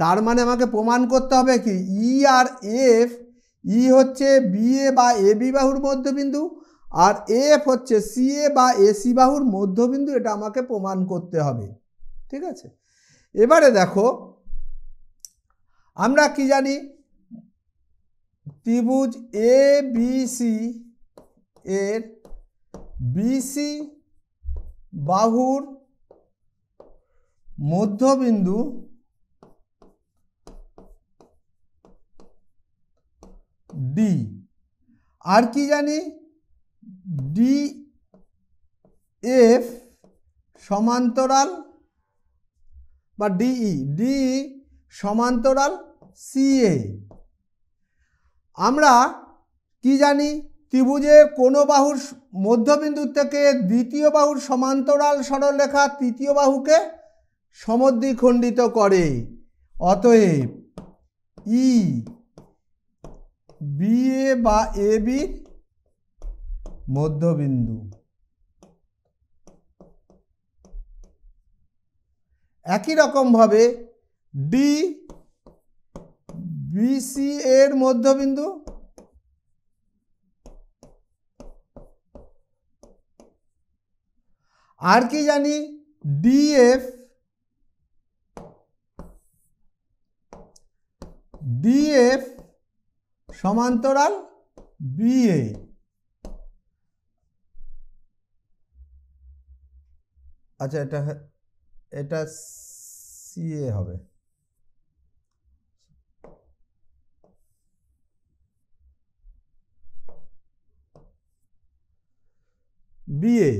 তার মানে আমাকে প্রমাণ করতে হবে কি ই e আর এফ ই e হচ্ছে বি এ বা এ বিবাহুর মধ্যবিন্দু আর এফ হচ্ছে সিএ বা এসি বাহুর মধ্যবিন্দু এটা আমাকে প্রমাণ করতে হবে ঠিক আছে এবারে দেখো আমরা কি জানি ত্রিভুজ এ বিসি এর বিসি বাহুর মধ্যবিন্দু ডি আর কি জানি ডি এফ সমান্তরাল বা ডিই ডি e, e সমান্তরাল সিএ আমরা কি জানি ত্রিভুজে কোনো বাহুর মধ্যবিন্দু থেকে দ্বিতীয় বাহুর সমান্তরাল সরলরেখা তৃতীয় বাহুকে সমদ্বিখণ্ডিত করে অতএব ই e, বিএ বা এ বির মধ্যবিন্দু একই রকমভাবে ডি বিসি এর মধ্যবিন্দু আর কি জানি ডিএফ ডিএফ সমান্তরাল বিএ আচ্ছা এটা এটা সিএ হবে বিএ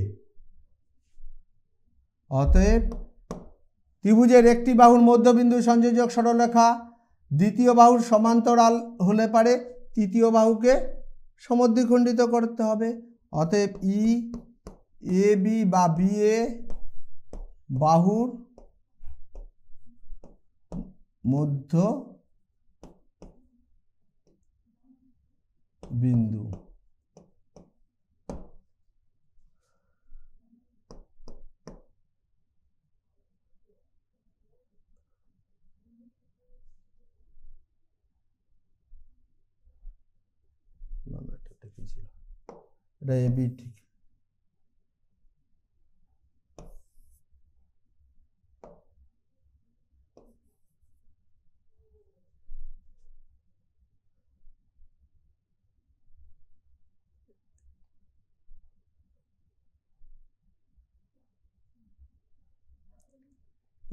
অতএব ত্রিভুজের একটি বাহুর মধ্যবিন্দু সংযোজক সরলরেখা দ্বিতীয় বাহুর সমান্তরাল হলে পারে তৃতীয় বাহুকে সমদ্বিখণ্ডিত করতে হবে অতএব ই এ বি বা বিএ বাহুর মধ্য বিন্দু এটা এবি ঠিক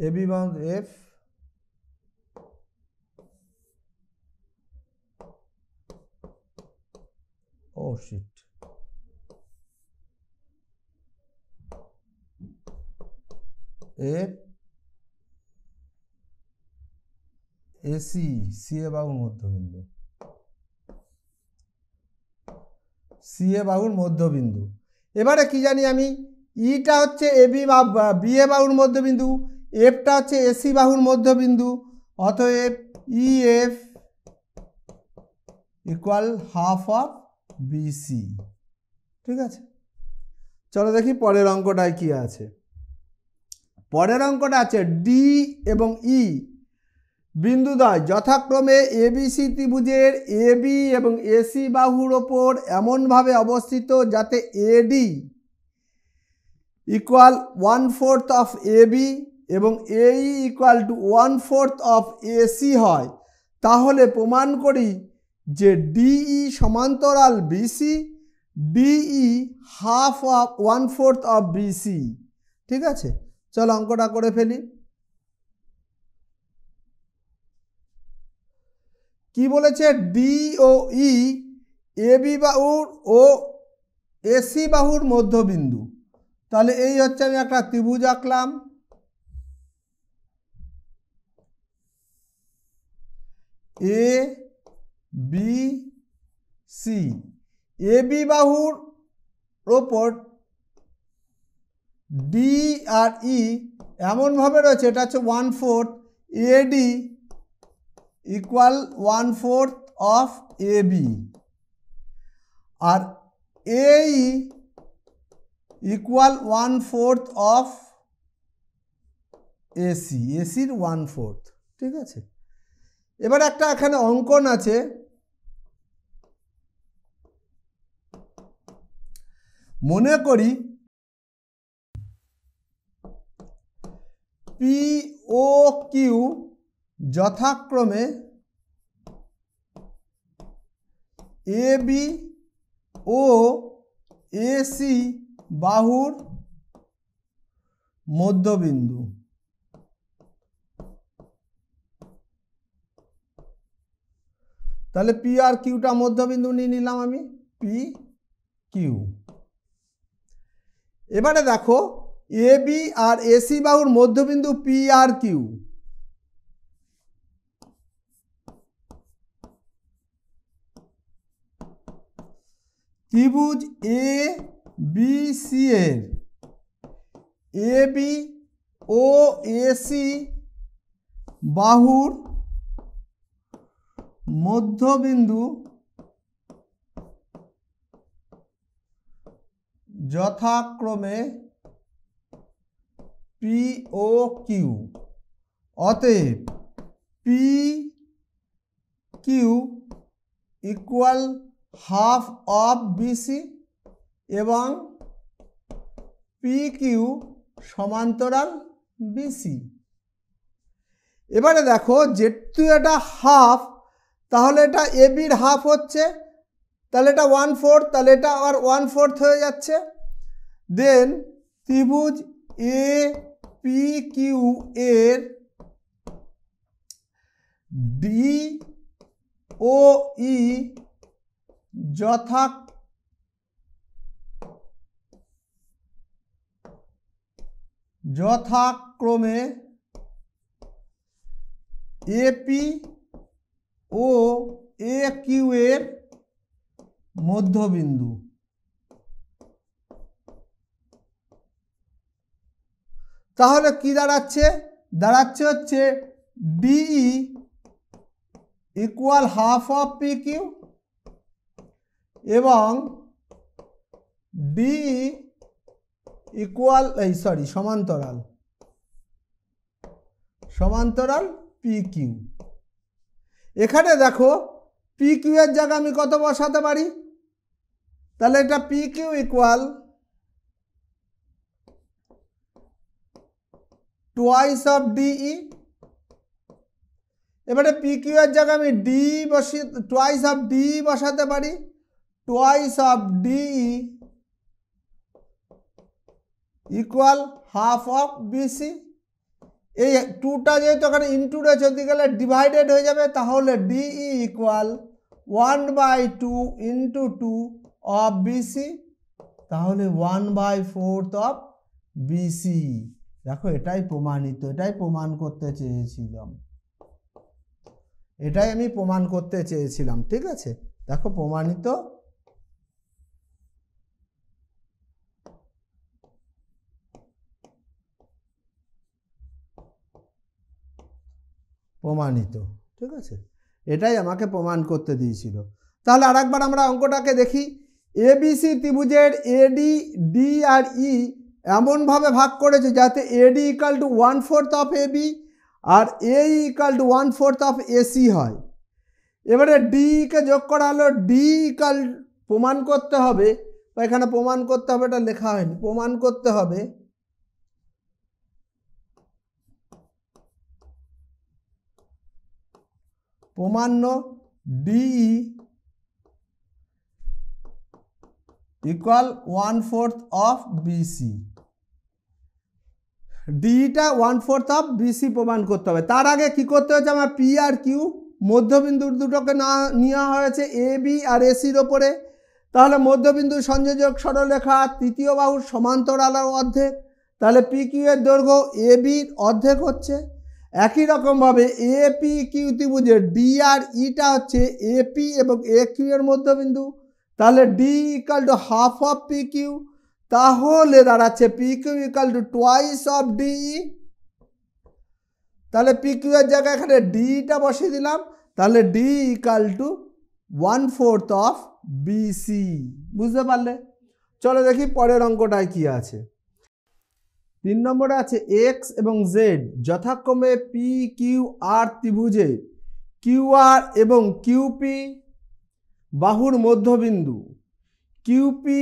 AB bound F oh shit C AC CA বাহুর মধ্যবিন্দু সিএ বাহুর মধ্যবিন্দু এবারে কি জানি আমি ইটা e হচ্ছে এবি বা বিএ বাহুর মধ্যবিন্দু এফটা হচ্ছে এসি বাহুর মধ্যবিন্দু অতএব E F equal half of BC ঠিক আছে চলো দেখি পরের অঙ্কটায় কি আছে পরের অঙ্কটা আছে ডি এবং ই e। বিন্দুদ্বয় যথাক্রমে এবিসি ত্রিভুজের এ বি এবং এসি বাহুর ওপর এমনভাবে অবস্থিত যাতে AD equal one fourth of A B এবং A equal to one fourth of AC হয় তাহলে প্রমাণ করি যে ডিই e সমান্তরাল BC DE half of one fourth of BC ঠিক আছে চলো অঙ্কটা করে ফেলি কি বলেছে ডি ও ই এ বি বাহুর ও এসি বাহুর মধ্যবিন্দু তাহলে এই হচ্ছে আমি একটা ত্রিভুজ আঁকলাম A B C A B বাহুর ওপর ডি আর ই e এমনভাবে রয়েছে এটা হচ্ছে one fourth A D equal one fourth of A B আর এই equal one fourth of AC এসির ওয়ান ফোর্থ ঠিক আছে এবার একটা এখানে অঙ্কন আছে মনে করি পি ও কিউ যথাক্রমে এ বি ও এসি বাহুর মধ্যবিন্দু তাহলে পি আর কিউটা মধ্যবিন্দু নিয়ে নিলাম আমি পি কিউ এবারে দেখো এ বি আর এসি বাহুর মধ্যবিন্দু পি আর কিউ ত্রিভুজ এ বি সি এর এ বি ও এসি বাহুর মধ্যবিন্দু যথাক্রমে পি ও কিউ অতএব P Q equal half of BC এবং পি কিউ সমান্তরাল বিসি এবারে দেখো যেহেতু এটা হাফ তাহলে এটা এ বির হাফ হচ্ছে তাহলে এটা ওয়ান ফোর্থ তাহলে এটা আর ওয়ান ফোর্থ হয়ে যাচ্ছে দেন ত্রিভুজ এ পি কিউ এর ডি ও ই যথা যথাক্রমে এপি ও এ কিউ এর মধ্যবিন্দু তাহলে কি দাঁড়াচ্ছে দাঁড়াচ্ছে হচ্ছে DE equal half of P Q এবং ডি ইকুয়াল এই সরি সমান্তরাল সমান্তরাল পি কিউ এখানে দেখো পি কিউ এর জায়গায় আমি কত বসাতে পারি তাহলে এটা P Q equal twice of DE এবারে পি কিউ এর জায়গায় আমি ডি বসি টোয়াইস অফ ডি বসাতে পারি twice of DE equal half of BC এই টুটা যেহেতু ওখানে ইনটু রয়েছে ওদিকে গেলে ডিভাইডেড হয়ে যাবে তাহলে D equal one by two into two of BC তাহলে one by fourth of BC দেখো এটাই প্রমাণিত এটাই প্রমাণ করতে চেয়েছিলাম এটাই আমি প্রমাণ করতে চেয়েছিলাম ঠিক আছে দেখো প্রমাণিত প্রমাণিত ঠিক আছে এটাই আমাকে প্রমাণ করতে দিয়েছিল তাহলে আরেকবার আমরা অঙ্কটাকে দেখি এবিসি ত্রিভুজের এডি ডি আর ই e এমনভাবে ভাগ করেছে যাতে AD equal to one fourth of A B আর A equal to one fourth of AC হয় এবারে ডিকে যোগ করা হলো ডি ইকাল প্রমাণ করতে হবে বা এখানে প্রমাণ করতে হবে এটা লেখা হয়নি প্রমাণ করতে হবে প্রমাণ্য DE equal one fourth of BC ডিইটা ওয়ান ফোর্থ অফ বিসি প্রমাণ করতে হবে তার আগে কি করতে হচ্ছে আমার পি আর কিউ মধ্যবিন্দু দুটোকে না নেওয়া হয়েছে এ বি আর এসির ওপরে তাহলে মধ্যবিন্দু সংযোজক সরলরেখা তৃতীয় বাহুর সমান্তরাল অর্ধেক তাহলে পি কিউ এর দৈর্ঘ্য এ বির অর্ধেক হচ্ছে একই রকমভাবে এপি কিউ ত্রিভুজের ডি আর ইটা e হচ্ছে এপি এবং এ কিউ এর মধ্যবিন্দু তাহলে D equal to half of P Q তাহলে দাঁড়াচ্ছে P Q equal to twice of D তাহলে পি কিউ এর জায়গায় এখানে ডিটা বসিয়ে দিলাম তাহলে D equal to one fourth of BC বুঝতে পারলে চলো দেখি পরের অঙ্কটায় কি আছে তিন নম্বরে আছে এক্স এবং জেড যথাক্রমে পি কিউ আর ত্রিভুজে কিউ আর এবং কিউপি বাহুর মধ্যবিন্দু কিউপি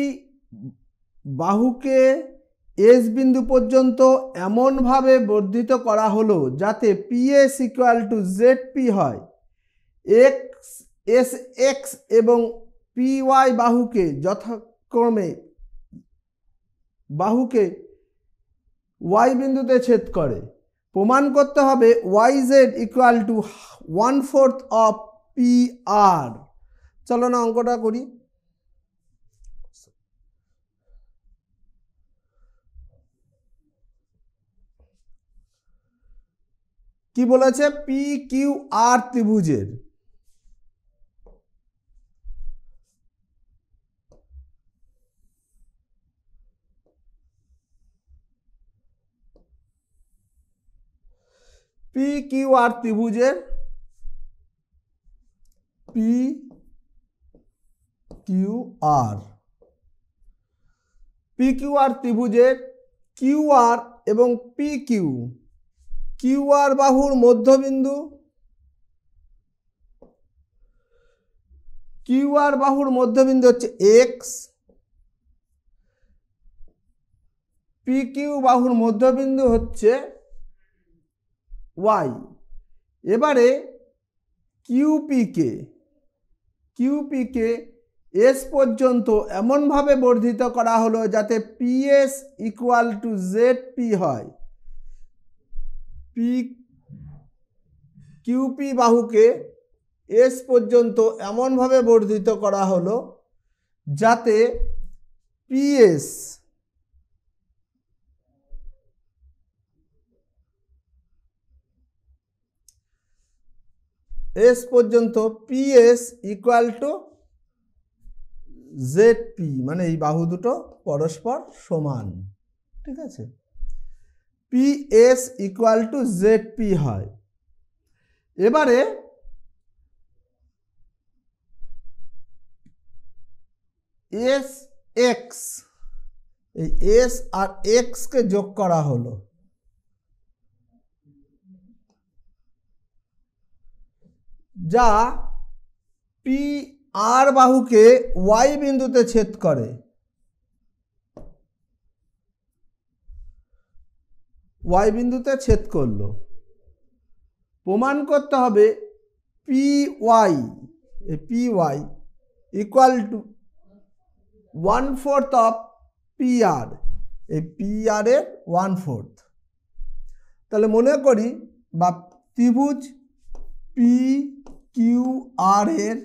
বাহুকে এস বিন্দু পর্যন্ত এমনভাবে বর্ধিত করা হলো যাতে PS equal to Z P হয় এক্স এস এক্স এবং পি ওয়াই বাহুকে যথাক্রমে বাহুকে ওয়াই বিন্দুতে ছেদ করে প্রমাণ করতে হবে Y Z equal to one fourth of P R চলো না অঙ্কটা করি কি বলেছে পি কিউ আর ত্রিভুজের পি কিউ আর ত্রিভুজের পি কিউ আর পি কিউ আর ত্রিভুজের কিউ আর এবং পি কিউ কিউ আর বাহুর মধ্যবিন্দু কিউ আর বাহুর মধ্যবিন্দু হচ্ছে এক্স পি কিউ বাহুর মধ্যবিন্দু হচ্ছে ওয়াই এবারে কিউপিকে কিউপিকে এস পর্যন্ত এমনভাবে বর্ধিত করা হলো যাতে PS equal to Z P হয় পি কিউপি বাহুকে এস পর্যন্ত এমনভাবে বর্ধিত করা হলো যাতে পিএস এস পর্যন্ত PS equal to Z P মানে এই বাহু দুটো পরস্পর সমান ঠিক আছে P S equal to Z P হয় এবারে এস এক্স এই এস আর এক্সকে যোগ করা হলো যা পি আর বাহুকে ওয়াই বিন্দুতে ছেদ করে ওয়াই বিন্দুতে ছেদ করল প্রমাণ করতে হবে P Y P Y equal to one fourth of P R এই পি আর এর ওয়ান ফোর্থ তাহলে মনে করি বা ত্রিভুজ পি কিউ আর এর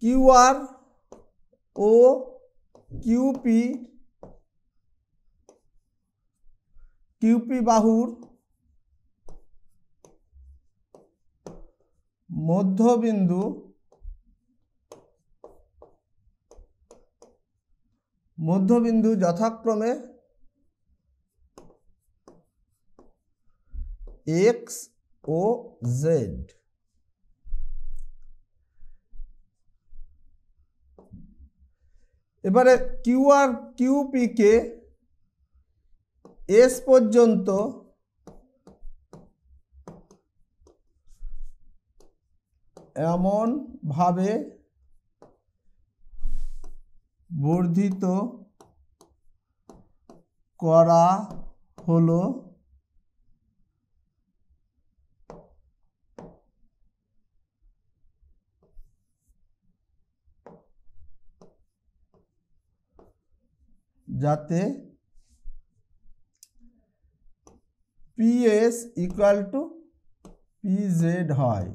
কিউআর ও কিউপি কিউপি বাহুর মধ্যবিন্দু মধ্যবিন্দু যথাক্রমে এক্স ও জেড এবারে কিউ আর কিউপিকে এস পর্যন্ত এমনভাবে বর্ধিত করা হলো যাতে পিএস ইকুয়াল টু পিজেড হয়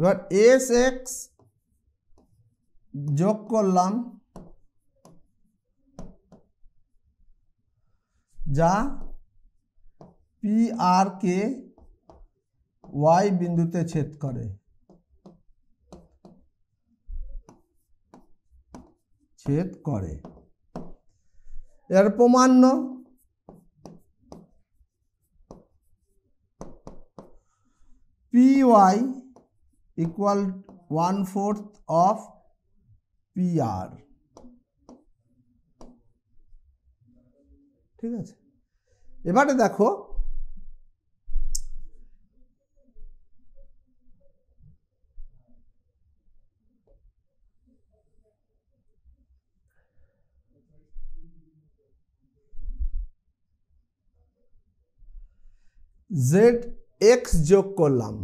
এবার এস এক্স যোগ করলাম যা পি আর কে ওয়াই বিন্দুতে ছেদ করে ছেদ করে এর প্রমাণ্য P Y equal one fourth of PR ঠিক আছে এবারে দেখো জেড এক্স যোগ করলাম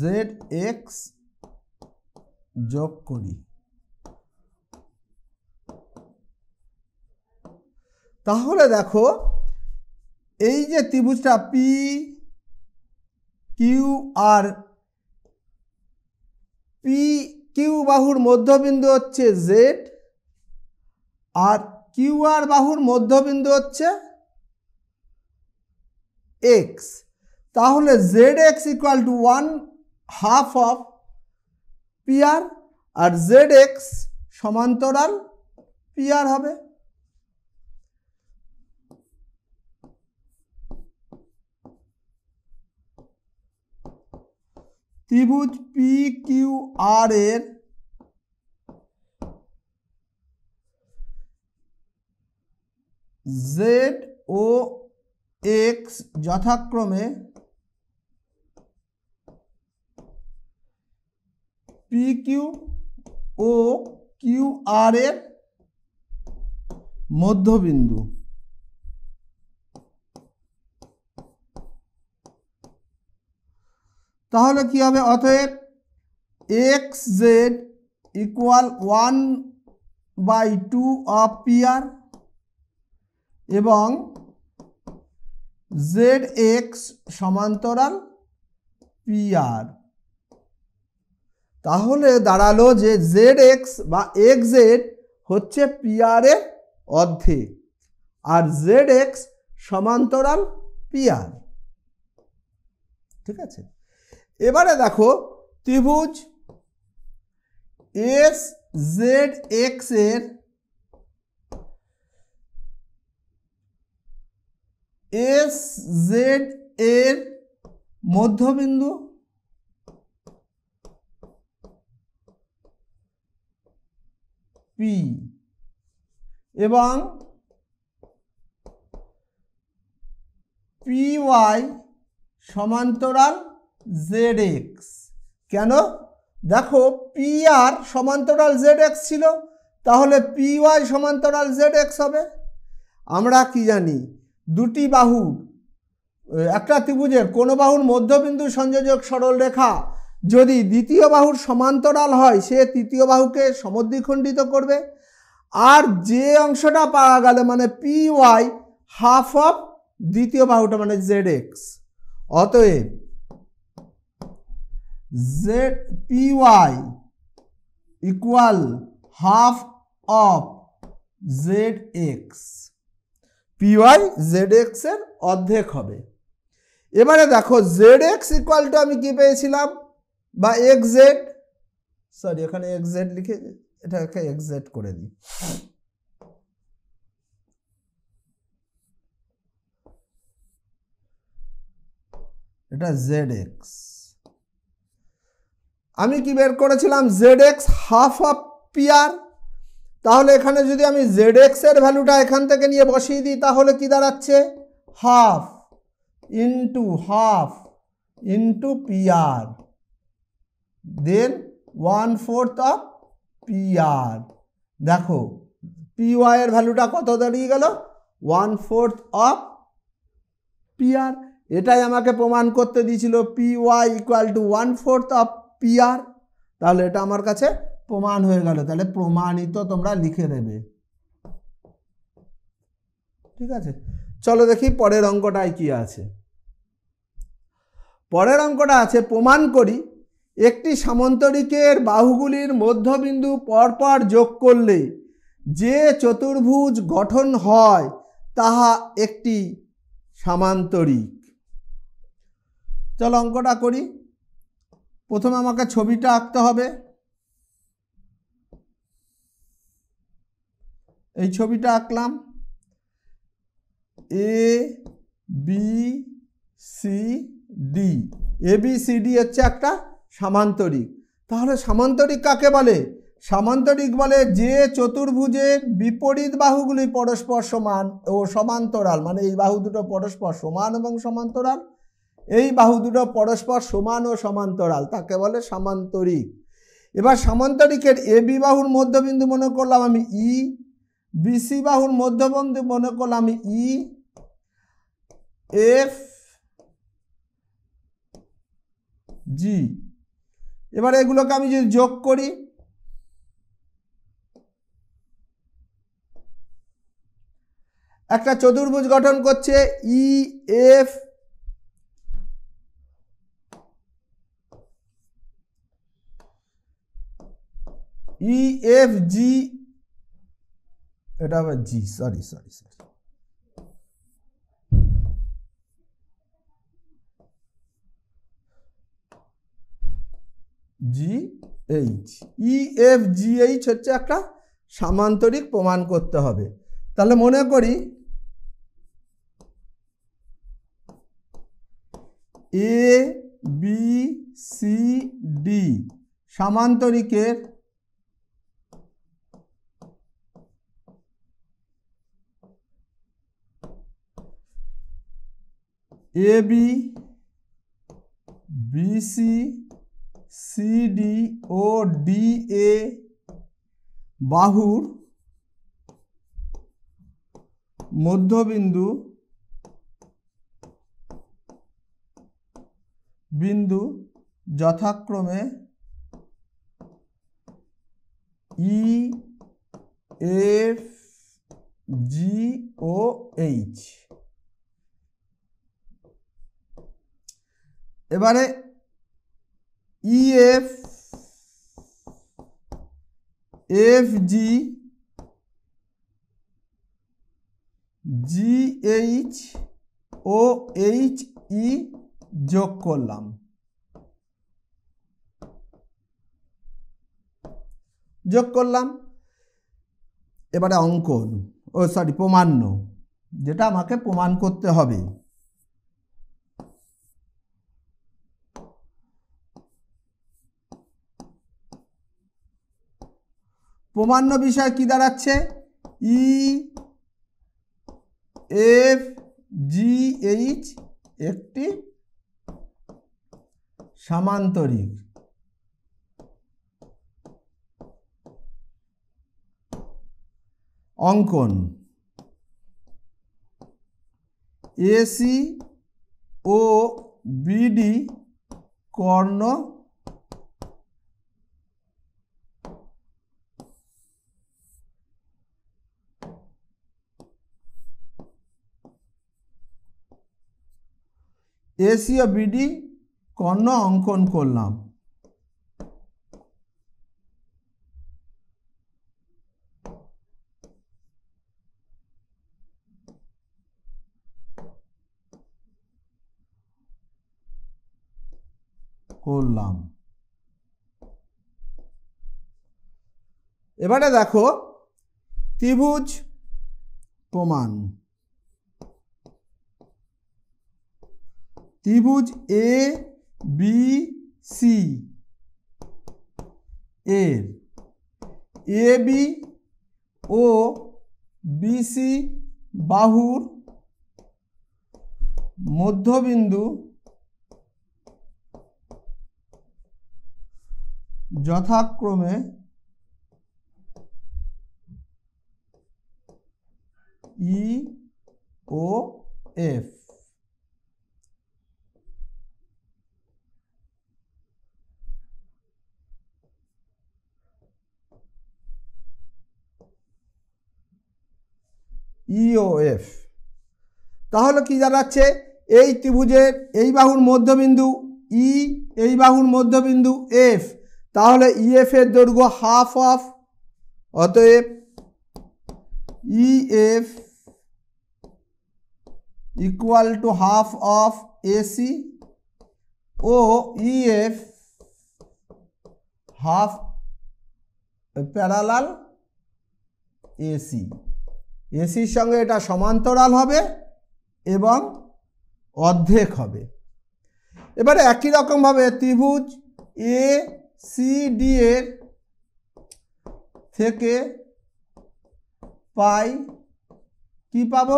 জেড এক্স যোগ করি তাহলে দেখো এই যে ত্রিভুজটা পি কিউ আর পি কিউ বাহুর মধ্যবিন্দু হচ্ছে জেড আর কিউ আর বাহুর মধ্যবিন্দু হচ্ছে এক্স তাহলে Z X equal to one half of PR আর জেড এক্স সমান্তরাল পিয়ার হবে ত্রিভুজ পি কিউ আর এর জেড ও এক্স যথাক্রমে পি কিউ ও কিউ আর এর মধ্যবিন্দু তাহলে কি হবে অতএব X Z equal one by two of PR এবং জেড এক্স সমান্তরাল পিআর তাহলে দাঁড়ালো যে জেড এক্স বা এক্স জেড হচ্ছে পিআরের অর্ধেক আর জেড এক্স সমান্তরাল পিআর ঠিক আছে এবারে দেখো ত্রিভুজ এস জেড এক্স এর এস জেড এর মধ্যবিন্দু পি এবং পি ওয়াই সমান্তরাল জেড এক্স কেন দেখো পি আর সমান্তরাল জেড এক্স ছিল তাহলে পি ওয়াই সমান্তরাল জেড এক্স হবে আমরা কি জানি দুটি বাহুর একটা ত্রিভুজের কোনো বাহুর মধ্যবিন্দু সংযোজক সরল রেখা যদি দ্বিতীয় বাহুর সমান্তরাল হয় সে তৃতীয় বাহুকে সমদ্বিখণ্ডিত করবে আর যে অংশটা পাওয়া গেল মানে পি ওয়াই হাফ অফ দ্বিতীয় বাহুটা মানে জেড এক্স অতএব Z P Y equal half of Z X P Y Z এক্সের অর্ধেক হবে এবারে দেখো জেড এক্স ইকুয়াল টু আমি কী পেয়েছিলাম বা এক্সেড সরি এখানে এক্সেড লিখে এটাকে এক্সেড করে দিই এটা জেড এক্স আমি কি বের করেছিলাম Z X half of PR তাহলে এখানে যদি আমি জেড এক্সের ভ্যালুটা এখান থেকে নিয়ে বসিয়ে দিই তাহলে কি দাঁড়াচ্ছে half into half into PR then one fourth of P R দেখো পি ওয়াইয়ের ভ্যালুটা কত দাঁড়িয়ে গেল one fourth of P R এটাই আমাকে প্রমাণ করতে দিয়েছিল P Y equal to one fourth of P R তাহলে এটা আমার কাছে প্রমাণ হয়ে গেল তাহলে প্রমাণিত তোমরা লিখে দেবে ঠিক আছে চলো দেখি পরের অঙ্কটায় কি আছে পরের অঙ্কটা আছে প্রমাণ করি একটি সামন্তরিকের বাহুগুলির মধ্যবিন্দু পরপর যোগ করলে যে চতুর্ভুজ গঠন হয় তাহা একটি সামান্তরিক চলো অঙ্কটা করি প্রথমে আমাকে ছবিটা আঁকতে হবে এই ছবিটা আঁকলাম A B C D A B C D হচ্ছে একটা সামান্তরিক তাহলে সামান্তরিক কাকে বলে সামান্তরিক বলে যে চতুর্ভুজের বিপরীত বাহুগুলি পরস্পর সমান ও সমান্তরাল মানে এই বাহু দুটো পরস্পর সমান এবং সমান্তরাল এই বাহু দুটো পরস্পর সমান ও সমান্তরাল তাকে বলে সামান্তরিক এবার সামান্তরিকের এ বি বাহুর মধ্যবিন্দু মনে করলাম আমি ই বিসি বাহুর মধ্যবিন্দু মনে করলাম আমি ই এফ জি এবার এগুলোকে আমি যদি যোগ করি একটা চতুর্ভুজ গঠন করছে E F E F G এটা হবে G sorry sorry sorry G H E F G H হচ্ছে একটা সামান্তরিক প্রমাণ করতে হবে তাহলে মনে করি এ বি সি ডি সামান্তরিকের এ বি বিসি সিডি ও ডি এ বাহুর মধ্যবিন্দু বিন্দু যথাক্রমে ই এফ জি ও এইচ এবারে EF F G G H ও এইচ ই যোগ করলাম যোগ করলাম এবারে অঙ্কন ও সরি প্রমাণ্য যেটা আমাকে প্রমাণ করতে হবে প্রমাণ্য বিষয় কি দাঁড়াচ্ছে ই এফ জি এইচ একটি সামান্তরিক অঙ্কন এসি ও বিডি কর্ণ এসিও বিডি কর্ণ অঙ্কন করলাম করলাম এবারে দেখো ত্রিভুজ প্রমাণ ত্রিভুজ এ বি সি এর এ বি ও বিসি বাহুর মধ্যবিন্দু যথাক্রমে ই ও এফ ইওএফ e তাহলে কি দাঁড়াচ্ছে এই ত্রিভুজের এই বাহুর মধ্যবিন্দু ই e, এই বাহুর মধ্যবিন্দু এফ তাহলে ইএফ e এর দৈর্ঘ্য হাফ অফ অতএব EF equal to half of AC ও ইএফ হাফ প্যারালাল এসি এসির সঙ্গে এটা সমান্তরাল হবে এবং অর্ধেক হবে এবারে একই রকমভাবে ত্রিভুজ এ সি ডি এর থেকে পাই কি পাব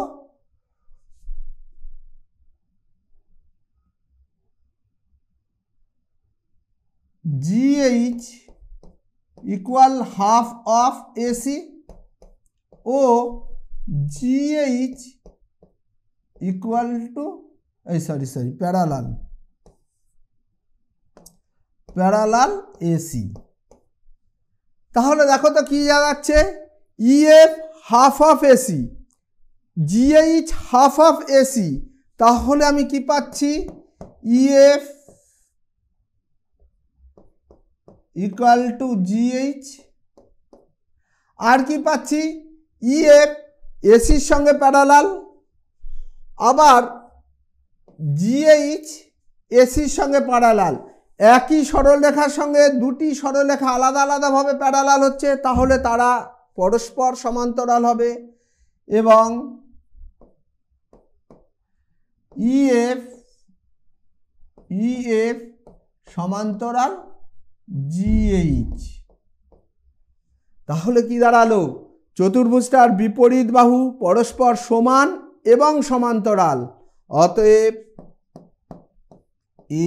GH equal half of AC ও GH equal to এই sorry sorry parallel parallel AC তাহলে দেখো তো কী যাচ্ছে EF half of AC GH half of AC তাহলে আমি কি পাচ্ছি EF equal টু GH আর কি পাচ্ছি EF এসির সঙ্গে প্যারালাল আবার জিএইচ এসির সঙ্গে প্যারালাল একই সরলরেখার সঙ্গে দুটি সরলরেখা আলাদা আলাদাভাবে প্যারালাল হচ্ছে তাহলে তারা পরস্পর সমান্তরাল হবে এবং ইএফ e ইএফ e সমান্তরাল জিএইচ তাহলে কি দাঁড়ালো চতুর্ভুজটার বিপরীত বাহু পরস্পর সমান এবং সমান্তরাল অতএব এ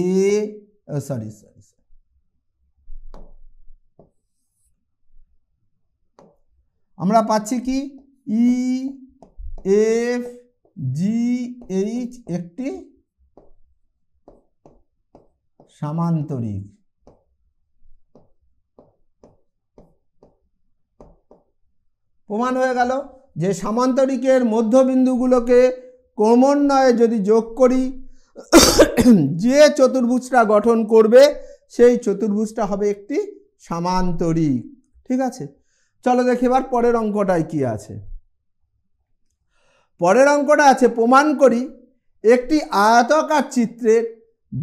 সরি সরি আমরা পাচ্ছি কি ই এফ জি এইচ একটি সামান্তরিক প্রমাণ হয়ে গেল যে সামান্তরিকের মধ্যবিন্দুগুলোকে ক্রমন্বয়ে যদি যোগ করি যে চতুর্ভুজটা গঠন করবে সেই চতুর্ভুজটা হবে একটি সামান্তরিক ঠিক আছে চলো দেখি এবার পরের অঙ্কটায় কি আছে পরের অঙ্কটা আছে প্রমাণ করি একটি আয়তকার চিত্রের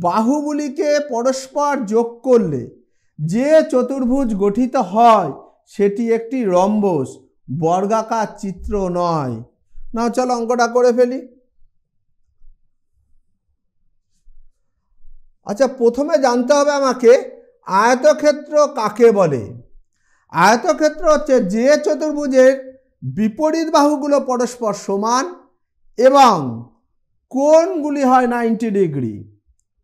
বাহুগুলিকে পরস্পর যোগ করলে যে চতুর্ভুজ গঠিত হয় সেটি একটি রম্বস বর্গাকার চিত্র নয় না চলো অঙ্কটা করে ফেলি আচ্ছা প্রথমে জানতে হবে আমাকে আয়তক্ষেত্র কাকে বলে আয়তক্ষেত্র হচ্ছে যে চতুর্ভুজের বিপরীত বাহুগুলো পরস্পর সমান এবং কোনগুলি হয় নাইনটি ডিগ্রি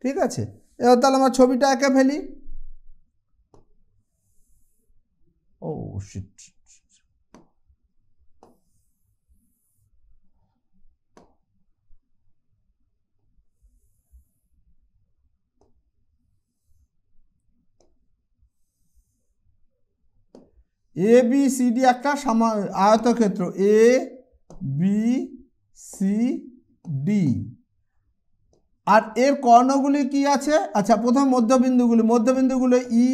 ঠিক আছে এবার তাহলে আমার ছবিটা এঁকে ফেলি oh shit A B C D একটা সামা আয়তক্ষেত্র এ বি সি ডি আর এর কর্ণগুলি কি আছে আচ্ছা প্রথম মধ্যবিন্দুগুলি মধ্যবিন্দুগুলো ই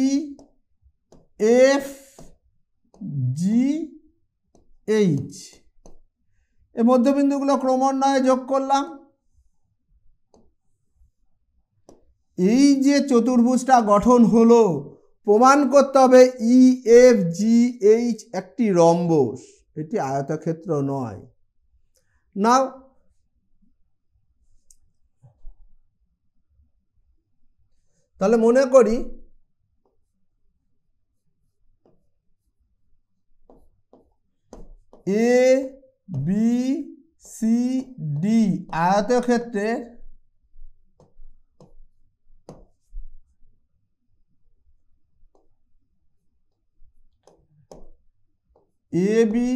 এফ জি এইচ এ মধ্যবিন্দুগুলো ক্রমান্বয়ে যোগ করলাম এই যে চতুর্ভুজটা গঠন হলো প্রমাণ করতে হবে ই এফ জি এইচ একটি রম্বস এটি আয়তক্ষেত্র নয় নাও তাহলে মনে করি এ বি সি ডি আয়তক্ষেত্রে এ বি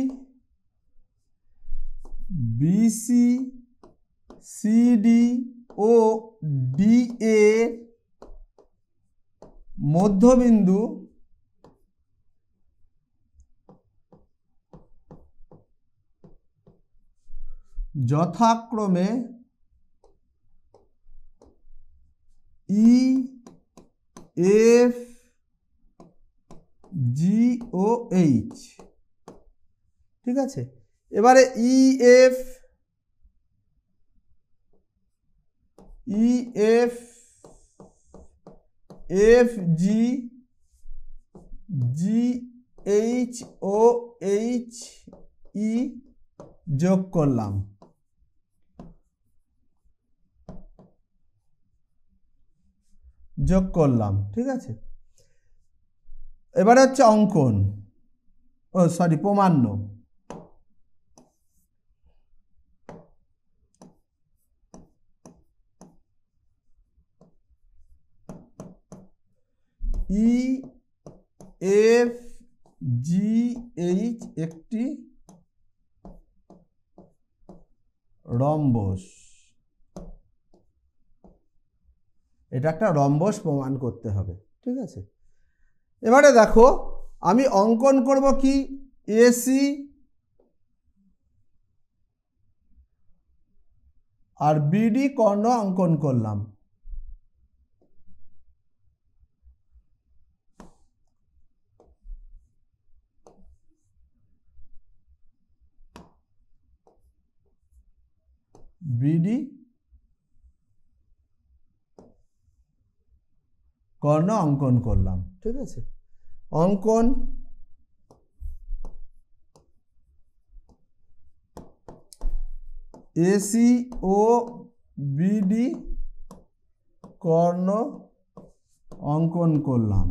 বিসি সিডি ও ডি এ মধ্যবিন্দু যথাক্রমে ই এফ জি ও এইচ ঠিক আছে এবারে EF EF F G G H ও এইচ ই যোগ করলাম যোগ করলাম ঠিক আছে এবারে হচ্ছে অঙ্কন ও সরি প্রমাণ্য রম্বস এটা একটা রম্বস প্রমাণ করতে হবে ঠিক আছে এবারে দেখো আমি অঙ্কন করব কি এসি আর বিডি কর্ণ অঙ্কন করলাম বিডি কর্ণ অঙ্কন করলাম ঠিক আছে অঙ্কন এসি ও বিডি কর্ণ অঙ্কন করলাম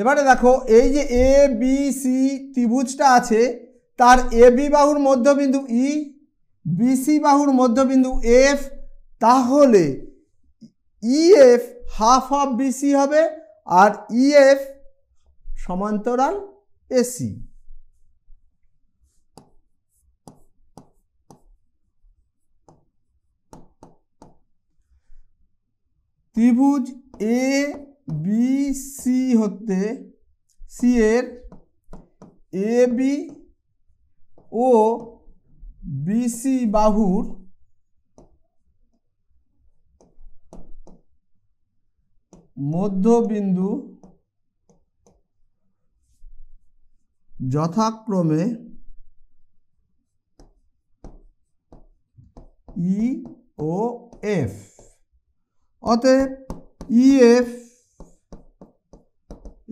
এবারে দেখো এই যে এ বি সি ত্রিভুজটা আছে তার এ বি বাহুর মধ্যবিন্দু ই e, সি বাহুর মধ্যবিন্দু এফ তাহলে E F half half BC হবে আর ই e এফ সমান্তরাল এসি ত্রিভুজ এ বিসি হতে সি এর এ বি ও বিসি বাহুর মধ্যবিন্দু যথাক্রমে ই e ও এফ অতএব EF e,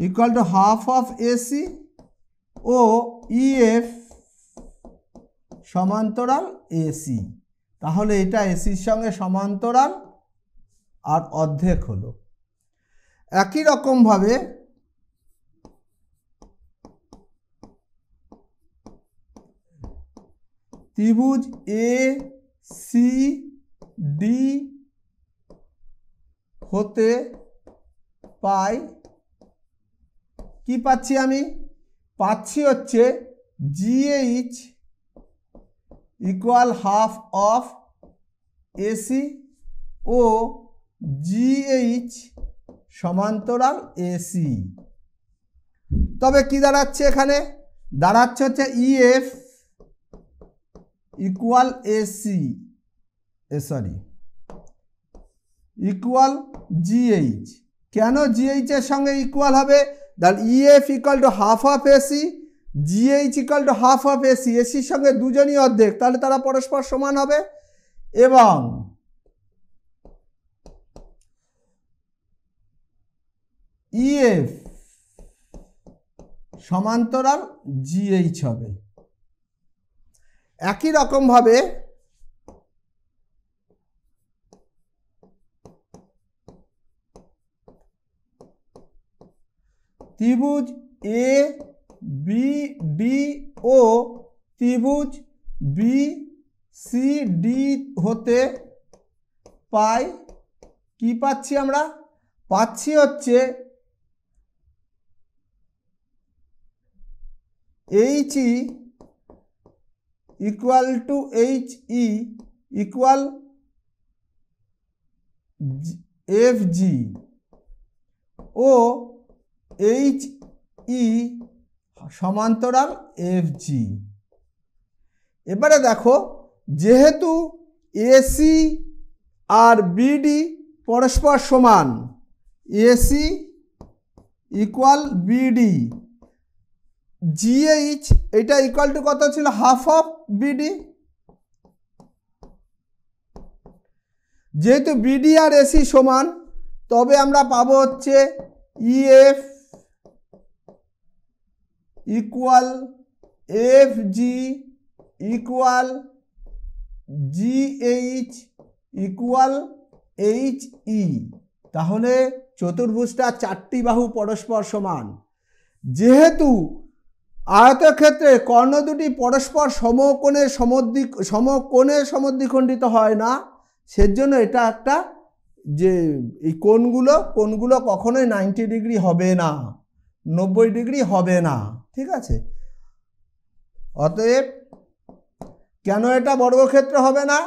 equal to half of AC ও ইএফ সমান্তরাল এসি তাহলে এটা এসির সঙ্গে সমান্তরাল আর অর্ধেক হলো একই রকমভাবে ত্রিভুজ এ সি ডি হতে পায় কি পাচ্ছি আমি পাচ্ছি হচ্ছে GH equal half of AC ও জিএইচ সমান্তরাল এসি তবে কি দাঁড়াচ্ছে এখানে দাঁড়াচ্ছে হচ্ছে ইএফ ইকুয়াল এসি এ সরি ইকুয়াল জিএইচ কেন এর সঙ্গে ইকুয়াল হবে তাহলে EF equal to half of AC GH equal to half of AC এসির সঙ্গে দুজনই অর্ধেক তাহলে তারা পরস্পর সমান হবে এবং ইএফ e সমান্তরাল জিএইচ হবে একই রকমভাবে त्रिभुज ए बी डी ओ त्रिभुज बी सी डी होते पाई की पासी हमें पासी हे H equal to H equal F G ओ এইচ ই e সমান্তরাল এফ জি এবারে দেখো যেহেতু এসি আর বিডি পরস্পর সমান এসি ইকুয়াল বিডি জিএইচ এটা ইকুয়াল টু কত ছিল হাফ অফ বিডি যেহেতু বিডি আর এসি সমান তবে আমরা পাবো হচ্ছে E F e equal F G equal G H equal H E তাহলে চতুর্ভুজটা চারটি বাহু পরস্পর সমান যেহেতু আয়তক্ষেত্রে কর্ণ দুটি পরস্পর সমকোণে সমদ্বি সমকোণে সমদ্বিখণ্ডিত হয় না সেজন্য এটা একটা যে এই কোণগুলো কোণগুলো কখনোই নাইনটি ডিগ্রি হবে না নব্বই ডিগ্রি হবে না ঠিক আছে অতএব কেন এটা বর্গক্ষেত্র হবে না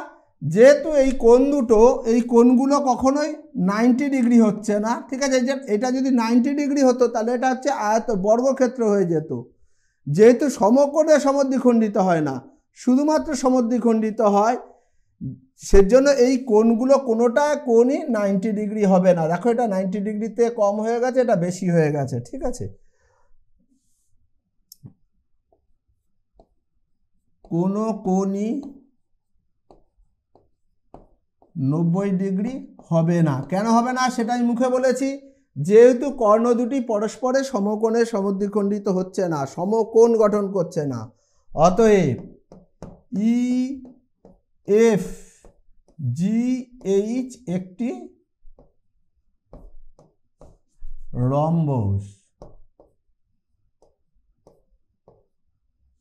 যেহেতু এই কোণ দুটো এই কোণগুলো কখনোই নাইনটি ডিগ্রি হচ্ছে না ঠিক আছে এটা যদি নাইনটি ডিগ্রি হতো তাহলে এটা হচ্ছে আয়ত বর্গক্ষেত্র হয়ে যেত যেহেতু সমকোণে সমদ্বিখণ্ডিত হয় না শুধুমাত্র সমদ্বিখণ্ডিত হয় সেজন্য এই কোনগুলো কোনোটা কোনই নাইনটি ডিগ্রি হবে না দেখো এটা নাইনটি ডিগ্রিতে কম হয়ে গেছে এটা বেশি হয়ে গেছে ঠিক আছে কোনো কোনই নব্বই ডিগ্রি হবে না কেন হবে না সেটাই মুখে বলেছি যেহেতু কর্ণ দুটি পরস্পরে সমকোণে সমদ্বিখণ্ডিত হচ্ছে না সমকোণ গঠন করছে না অতএব ই e এফ জিএইচ একটি রম্বস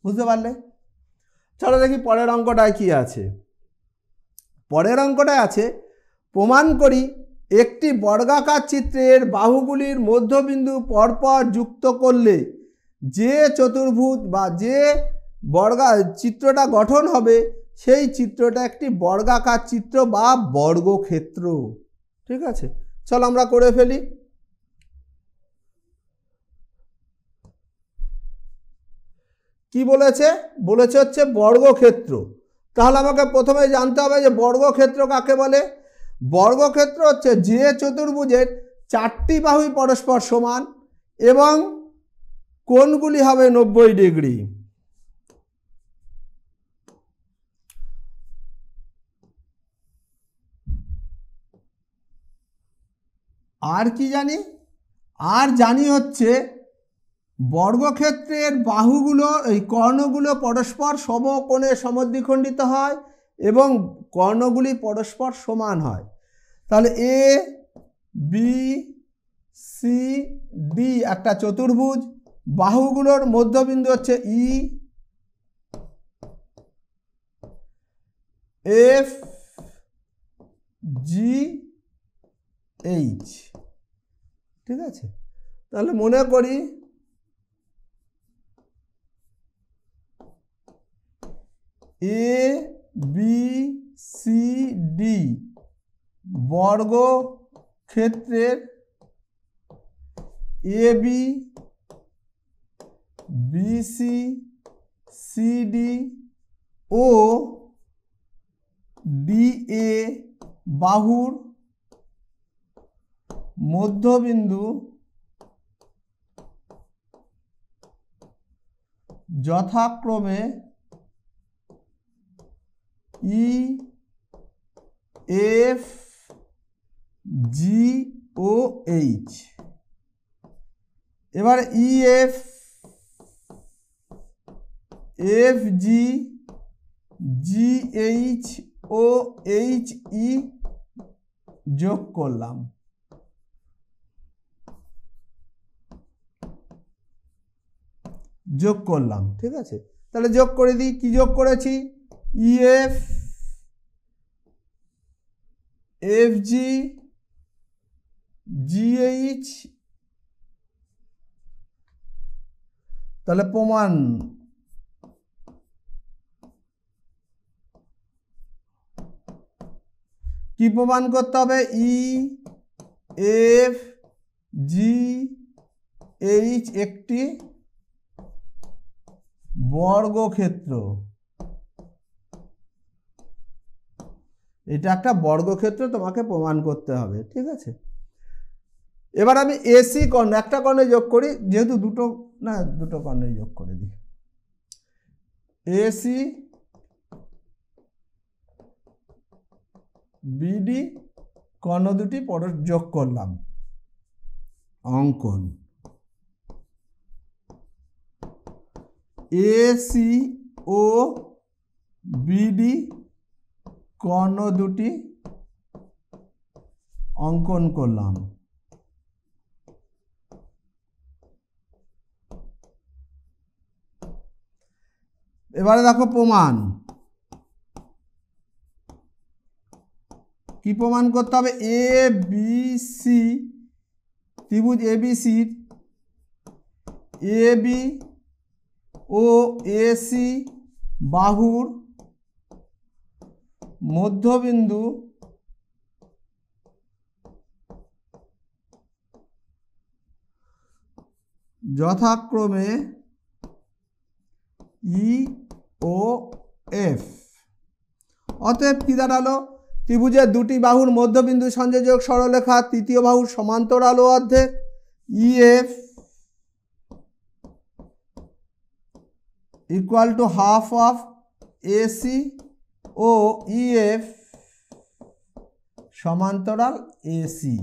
বুঝতে পারলে চলো দেখি পরের অঙ্কটায় কি আছে পরের অঙ্কটায় আছে প্রমাণ করি একটি বর্গাকার চিত্রের বাহুগুলির মধ্যবিন্দু পরপর যুক্ত করলে যে চতুর্ভুজ বা যে বর্গা চিত্রটা গঠন হবে সেই চিত্রটা একটি বর্গাকার চিত্র বা বর্গক্ষেত্র ঠিক আছে চল আমরা করে ফেলি কি বলেছে বলেছে হচ্ছে বর্গক্ষেত্র তাহলে আমাকে প্রথমে জানতে হবে যে বর্গক্ষেত্র কাকে বলে বর্গক্ষেত্র হচ্ছে যে চতুর্ভুজের চারটি বাহুই পরস্পর সমান এবং কোনগুলি হবে নব্বই ডিগ্রি আর কি জানি আর জানি হচ্ছে বর্গক্ষেত্রের বাহুগুলো এই কর্ণগুলো পরস্পর সমকোণে সমদ্বিখণ্ডিত হয় এবং কর্ণগুলি পরস্পর সমান হয় তাহলে এ বি সি ডি একটা চতুর্ভুজ বাহুগুলোর মধ্যবিন্দু হচ্ছে ই এফ জি এইচ ঠিক আছে তাহলে মনে করি এ বি সি ডি বর্গ ক্ষেত্রের এ বি বিসি ডি ও ডিএ বাহুর মধ্যবিন্দু যথাক্রমে ই এফ জি ও এইচ এবার E F F G G H ও এইচ ই যোগ করলাম যোগ করলাম ঠিক আছে তাহলে যোগ করে দিই কি যোগ করেছি ইএফ এফ জি জিএইচ তাহলে প্রমাণ কি প্রমাণ করতে হবে ই এফ জি এইচ একটি বর্গক্ষেত্র এটা একটা বর্গক্ষেত্র তোমাকে প্রমাণ করতে হবে ঠিক আছে এবার আমি এসি কর্ণ একটা কর্ণে যোগ করি যেহেতু দুটো না দুটো কর্ণে যোগ করে দিই এসি বিডি কর্ণ দুটি পর যোগ করলাম অঙ্কন এ সি ও বিডি কর্ণ দুটি অঙ্কন করলাম এবারে দেখো প্রমাণ কি প্রমাণ করতে হবে এ বি সি ত্রিভুজ এ বি সির এ বি ও এসি বাহুর মধ্যবিন্দু যথাক্রমে ই ও এফ অতএব কী দাঁড়ালো ত্রিভুজের দুটি বাহুর মধ্যবিন্দু সংযোজক সরলেখা তৃতীয় বাহুর আলো অর্ধেক E F e equal to half of AC ও ইএফ সমান্তরাল এসি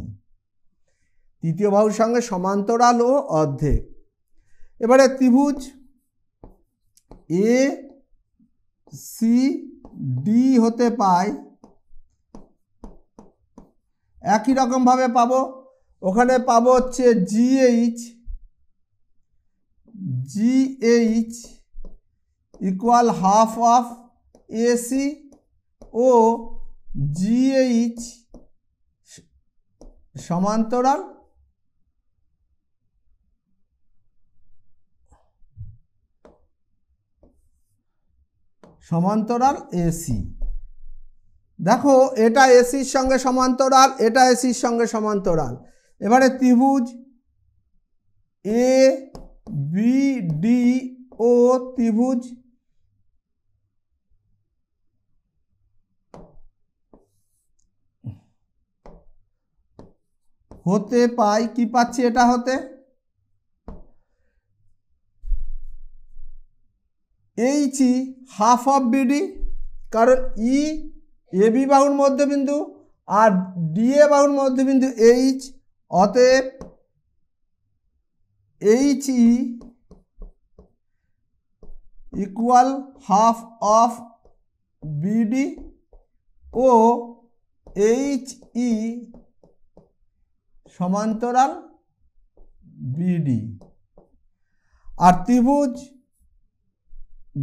তৃতীয় বাহুর সঙ্গে সমান্তরাল ও অর্ধেক এবারে ত্রিভুজ এ সি ডি হতে পায় একই রকমভাবে পাবো ওখানে পাবো হচ্ছে G H G H equal half of AC ও জিএইচ সমান্তরাল সমান্তরাল এসি দেখো এটা এসির সঙ্গে সমান্তরাল এটা এসির সঙ্গে সমান্তরাল এবারে ত্রিভুজ এ বি ডি ও ত্রিভুজ হতে পাই কি পাচ্ছি এটা হতে H E half of B D কারণ e, ই এ বি বাহুর মধ্যবিন্দু আর ডি এ বাহুর মধ্যবিন্দু এইচ অতএব H E equal half of BD ও এইচ ই সমান্তরাল বিডি আর ত্রিভুজ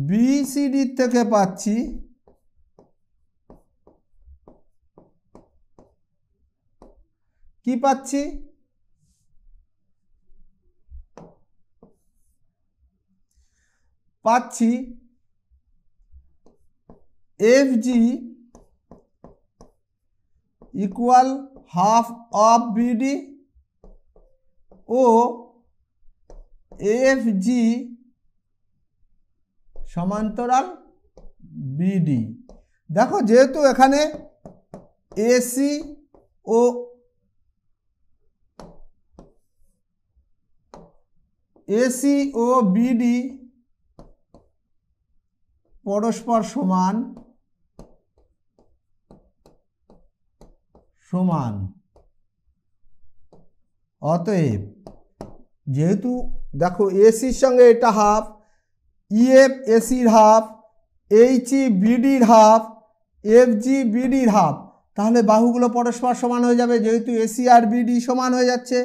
বিসিডি থেকে পাচ্ছি কি পাচ্ছি পাচ্ছি F G equal half of BD ও এফ জি সমান্তরাল বিডি দেখো যেহেতু এখানে এসি ও এসি ও বিডি পরস্পর সমান সমান অতএব যেহেতু দেখো এসির সঙ্গে এটা হাফ ইএফ এসির হাফ ই বিডির হাফ এফ জি বিডির হাফ তাহলে বাহুগুলো পরস্পর সমান হয়ে যাবে যেহেতু এসি আর বিডি সমান হয়ে যাচ্ছে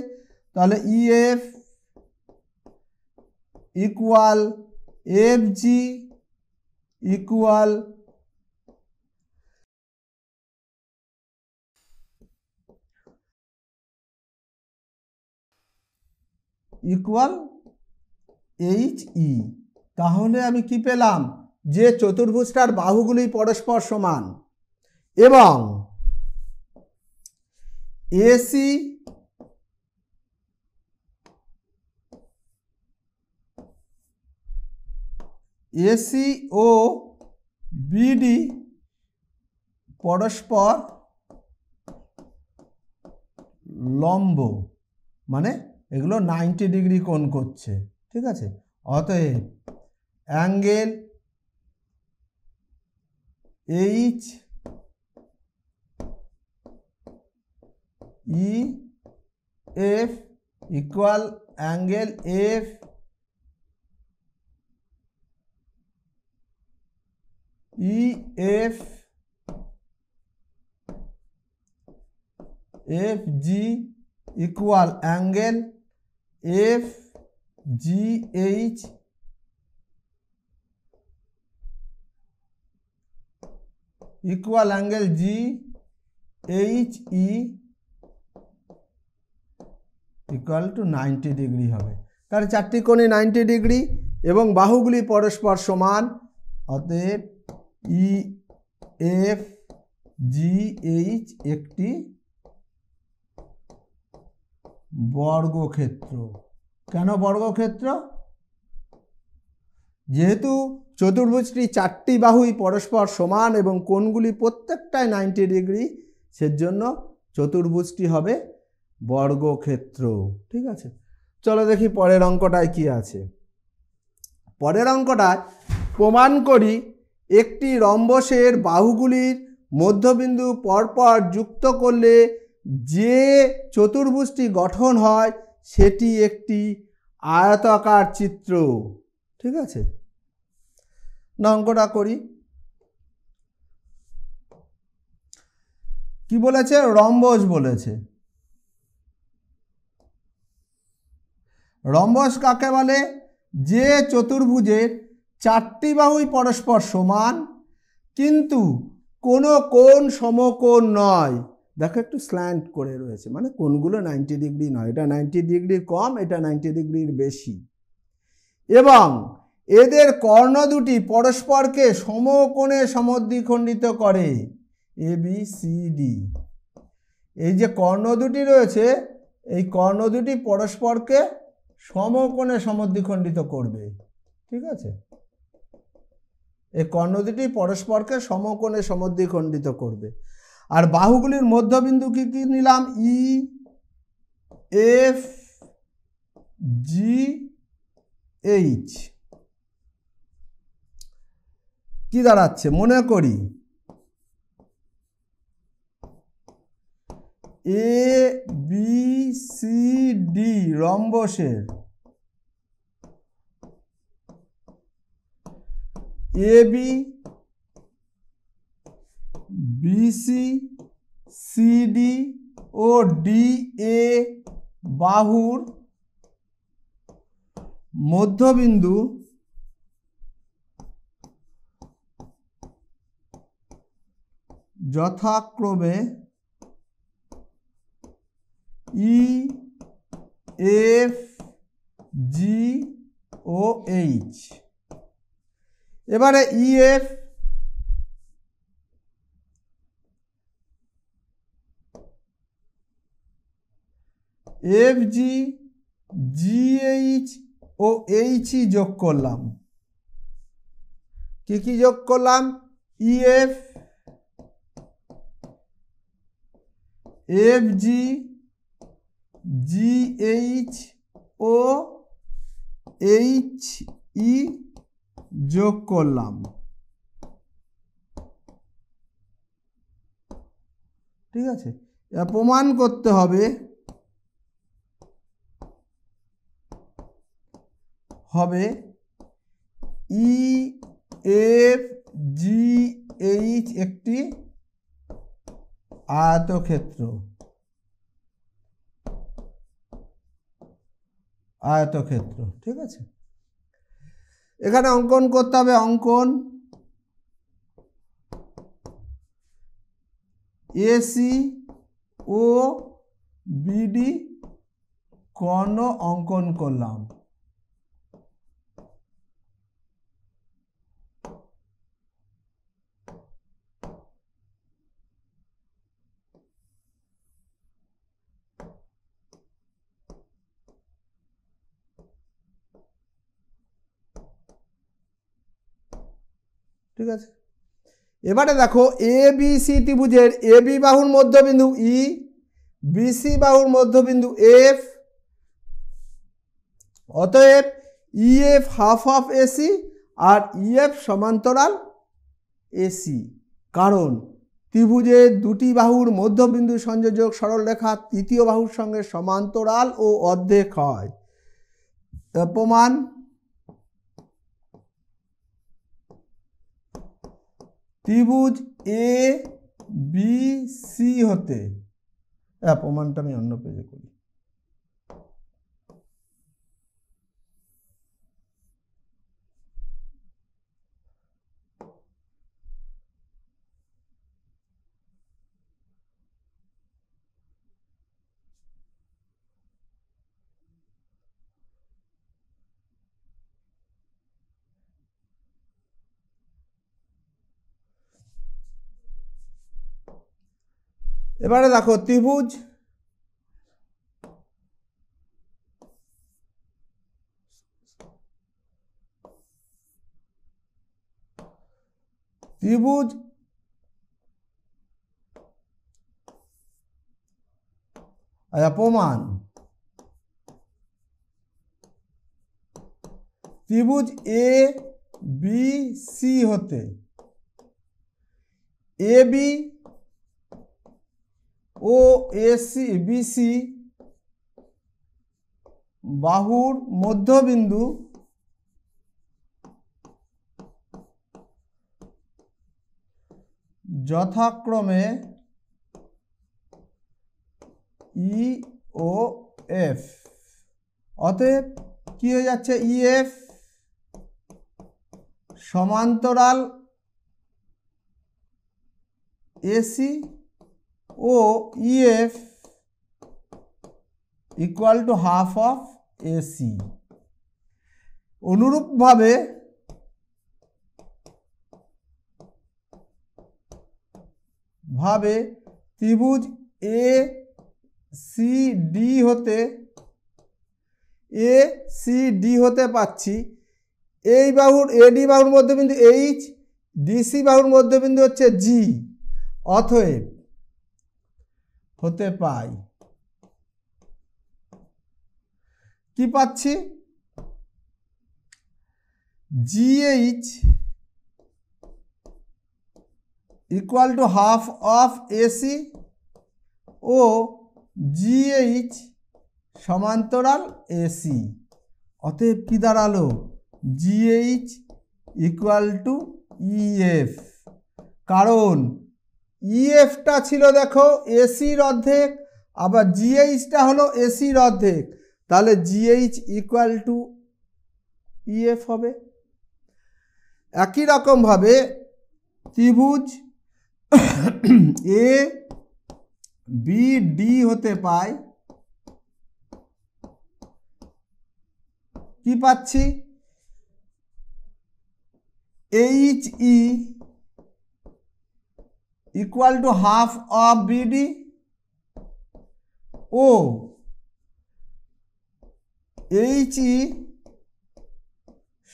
তাহলে EF equal G equal equal H E তাহলে আমি কি পেলাম যে চতুর্ভুজটার বাহুগুলি পরস্পর সমান এবং এসি এসি ও বিডি পরস্পর লম্ব মানে এগুলো নাইনটি ডিগ্রি কোণ করছে ঠিক আছে অতএব angle H E F equal angle F E F F G equal angle F G H equal angle G H E equal to 90 degree হবে তার চারটি কোণে 90 ডিগ্রি এবং বাহুগুলি পরস্পর সমান অতএব ই এফ জি এইচ একটি বর্গক্ষেত্র কেন বর্গক্ষেত্র যেহেতু চতুর্ভুজটি চারটি বাহুই পরস্পর সমান এবং কোণগুলি প্রত্যেকটাই নাইনটি ডিগ্রি সেজন্য চতুর্ভুজটি হবে বর্গক্ষেত্র ঠিক আছে চলো দেখি পরের অঙ্কটায় কি আছে পরের অঙ্কটায় প্রমাণ করি একটি রম্বসের বাহুগুলির মধ্যবিন্দু পরপর যুক্ত করলে যে চতুর্ভুজটি গঠন হয় সেটি একটি আয়তাকার চিত্র ঠিক আছে নঙ্কটা অঙ্কটা করি কি বলেছে রম্বস বলেছে রম্বস কাকে বলে যে চতুর্ভুজের চারটি বাহুই পরস্পর সমান কিন্তু কোনো কোণ সমকোণ নয় দেখো একটু স্ল্যান্ট করে রয়েছে মানে কোনগুলো নাইনটি ডিগ্রি নয় এটা নাইনটি ডিগ্রির কম এটা নাইনটি ডিগ্রির বেশি এবং এদের কর্ণ দুটি পরস্পরকে সমকোণে সমদ্বিখণ্ডিত করে এ বি সি ডি এই যে কর্ণ দুটি রয়েছে এই কর্ণ দুটি পরস্পরকে সমকোণে সমদ্বিখণ্ডিত করবে ঠিক আছে এই কর্ণ দুটি পরস্পরকে সমকোণে সমদ্বিখণ্ডিত করবে আর বাহুগুলির মধ্যবিন্দু কী কী নিলাম ই এফ জি এইচ কি দাঁড়াচ্ছে মনে করি এ বি সি ডি রম্বসের এ বি বিসি সিডি ও ডি এ বাহুর মধ্যবিন্দু যথাক্রমে ই এফ জি ও এইচ এবারে E F e, F G G H ও এইচই যোগ করলাম কি কি যোগ করলাম ইএফ এফ জি জিএইচ ও এইচ ই যোগ করলাম ঠিক আছে প্রমাণ করতে হবে হবে ই এফ জি এইচ একটি আয়তক্ষেত্র আয়তক্ষেত্র ঠিক আছে এখানে অঙ্কন করতে হবে অঙ্কন এসি ও বিডি কর্ণ অঙ্কন করলাম ঠিক আছে এবারে দেখো এ বি সি ত্রিভুজের এ বি বাহুর মধ্যবিন্দু ই e, বিসি বাহুর মধ্যবিন্দু এফ অতএব ইএফ হাফ হাফ এসি আর ইএফ e সমান্তরাল এসি কারণ ত্রিভুজের দুটি বাহুর মধ্যবিন্দু সংযোজক সরলরেখা তৃতীয় বাহুর সঙ্গে সমান্তরাল ও অর্ধেক হয় প্রমাণ ত্রিভুজ এ বি সি হতে প্রমাণটা আমি অন্য পেজে করি এবারে দেখো ত্রিভুজ ত্রিভুজ অপমান ত্রিভুজ এ বি সি হতে এ বি ও এসি বিসি বাহুর মধ্যবিন্দু যথাক্রমে ই ও এফ অতএব কি হয়ে যাচ্ছে ইএফ e, সমান্তরাল এসি ও E F equal to half of A C অনুরূপভাবে ভাবে ত্রিভুজ এ সি ডি হতে এ সি ডি হতে পাচ্ছি এই বাহুর ডি বাহুর মধ্যবিন্দু এইচ ডিসি বাহুর মধ্যবিন্দু হচ্ছে জি অথএব হতে পাই কি পাচ্ছি G H equal to half of AC ও জিএইচ সমান্তরাল এসি অতএব কি দাঁড়ালো জিএইচ ইকুয়াল টু ইএফ কারণ ইএফটা e ছিল দেখো এসির অর্ধেক আবার জিএইচটা হলো এসির অর্ধেক তাহলে জিএইচ ইকুয়াল টু ইএফ হবে একই রকমভাবে ত্রিভুজ এ বি ডি হতে পায় কি পাচ্ছি H E e equal equal to half of ও এইচ ই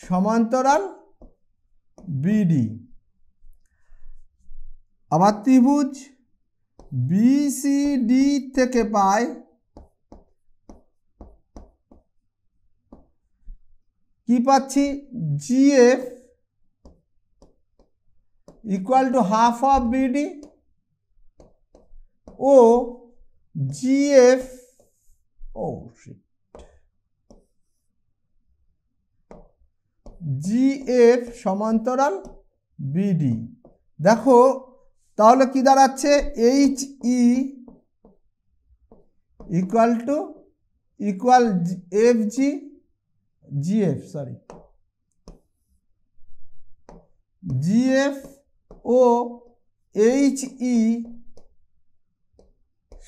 সমান্তরাল বিডি আবার ত্রিভুজ বিসিডি থেকে পায় কি পাচ্ছি G F equal to half of BD O GF ও oh, shit GF সমান্তরাল BD দেখো তাহলে কি দাঁড়াচ্ছে H E equal to equal F G G F sorry G F ও এইচ ই e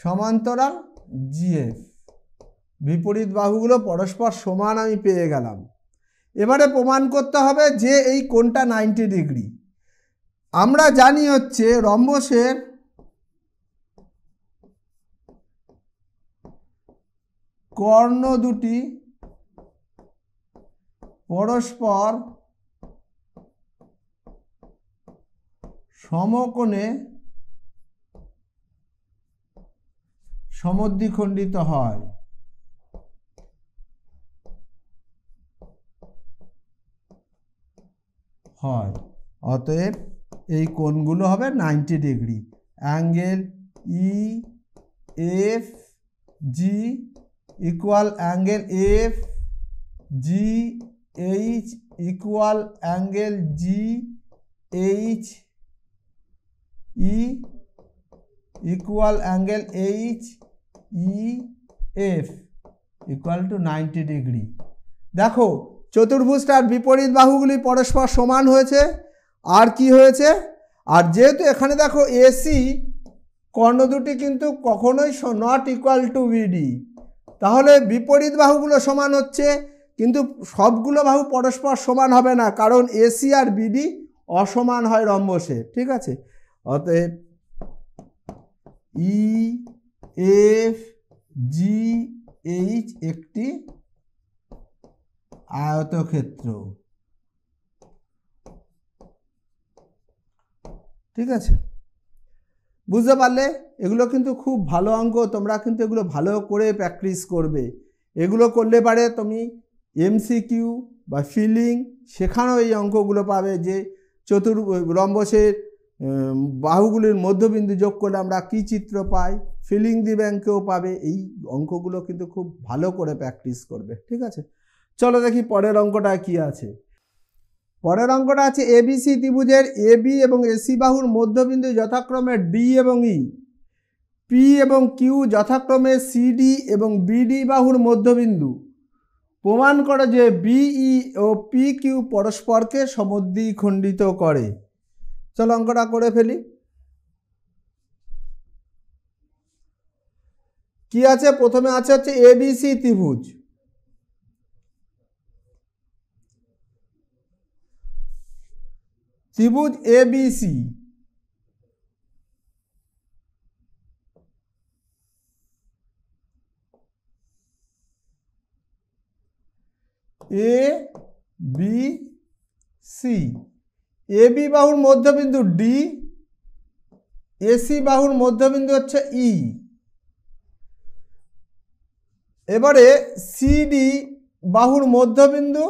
সমান্তরাল জিএফ বিপরীত বাহুগুলো পরস্পর সমান আমি পেয়ে গেলাম এবারে প্রমাণ করতে হবে যে এই কোনটা নাইনটি ডিগ্রি আমরা জানি হচ্ছে রম্বসের কর্ণ দুটি পরস্পর সমকোণে সমদ্বিখণ্ডিত হয় হয় অতএব এই কোণগুলো হবে ninety degree angle E F G equal angle F G H equal angle G H E equal angle H E F equal to ninety degree দেখো চতুর্ভুজটার বিপরীত বাহুগুলি পরস্পর সমান হয়েছে আর কি হয়েছে আর যেহেতু এখানে দেখো এসি কর্ণ দুটি কিন্তু কখনোই নট ইকুয়াল টু বিডি তাহলে বিপরীত বাহুগুলো সমান হচ্ছে কিন্তু সবগুলো বাহু পরস্পর সমান হবে না কারণ এসি আর বিডি অসমান হয় রম্বসে ঠিক আছে অতএব ই এফ জি এইচ একটি আয়তক্ষেত্র ঠিক আছে বুঝতে পারলে এগুলো কিন্তু খুব ভালো অঙ্ক তোমরা কিন্তু এগুলো ভালো করে প্র্যাকটিস করবে এগুলো করলে পারে তুমি এমসিকিউ বা ফিলিং সেখানেও এই অঙ্কগুলো পাবে যে চতুর রম্বসের বাহুগুলির মধ্যবিন্দু যোগ করলে আমরা কী চিত্র পাই ফিলিং দি ব্যাংকেও পাবে এই অঙ্কগুলো কিন্তু খুব ভালো করে প্র্যাকটিস করবে ঠিক আছে চলো দেখি পরের অঙ্কটা কি আছে পরের অঙ্কটা আছে এবিসি ত্রিভুজের এবি এবং এসি বাহুর মধ্যবিন্দু যথাক্রমে ডি এবং ই e। পি এবং কিউ যথাক্রমে সিডি এবং বিডি বাহুর মধ্যবিন্দু প্রমাণ করে যে বিই e ও পি কিউ পরস্পরকে সমদ্বিখণ্ডিত করে চলো অঙ্কটা করে ফেলি কি আছে প্রথমে আছে হচ্ছে এবিসি ত্রিভুজ ত্রিভুজ A B C A B C A B বাহুর মধ্যবিন্দু ডি এসি বাহুর মধ্যবিন্দু হচ্ছে ই e। এবারে সিডি বাহুর মধ্যবিন্দু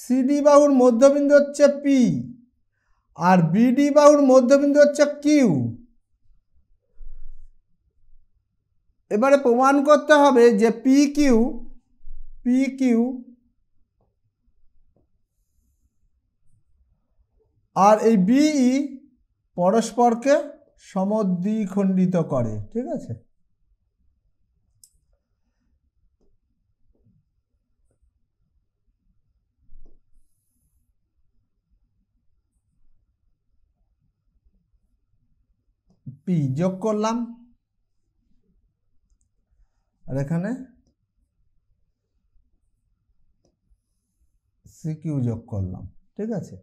সিডি বাহুর মধ্যবিন্দু হচ্ছে পি আর বিডি বাহুর মধ্যবিন্দু হচ্ছে কিউ এবারে প্রমাণ করতে হবে যে পি কিউ পি কিউ আর এই বিই e পরস্পরকে সমদ্বিখণ্ডিত করে ঠিক আছে পি যোগ করলাম আর এখানে সিকিউ যোগ করলাম ঠিক আছে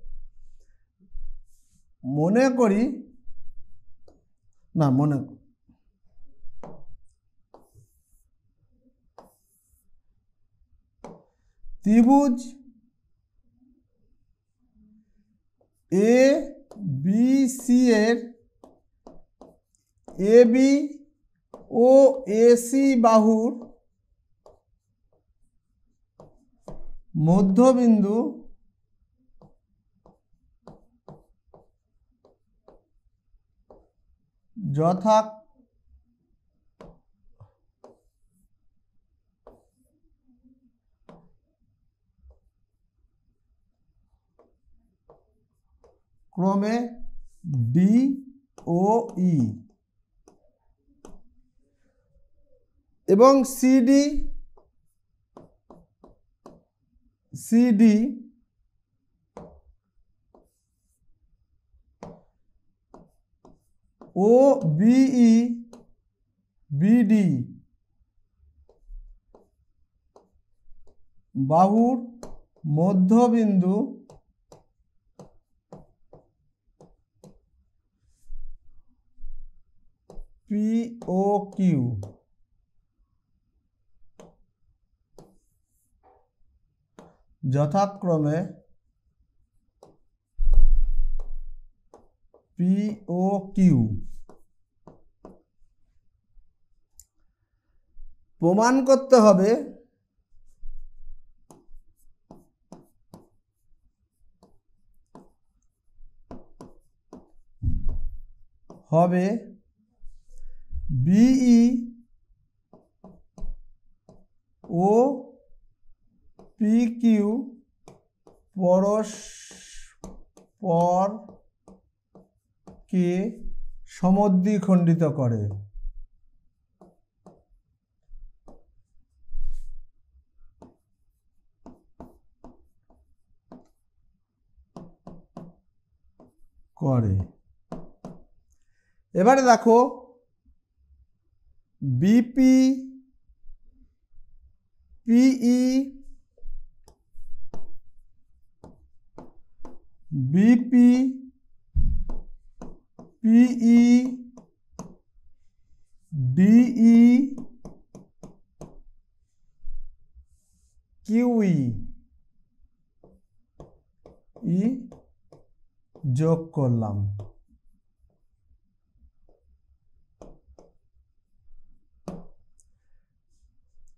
মনে করি না মনে ত্রিভুজ এ বি সি এর এ বি ও সি বাহুর মধ্যবিন্দু যথা ক্রমে ডি ও ই এবং সিডি সিডি ও বিই বিডি বাহুর মধ্যবিন্দু পিও কিউ যথাক্রমে পিও কিউ প্রমাণ করতে হবে হবে বিই ও e পি কিউ পরস্পর কে সমদ্বিখণ্ডিত করে করে এবারে দেখো B P P E B P P E D E Q E E যোগ করলাম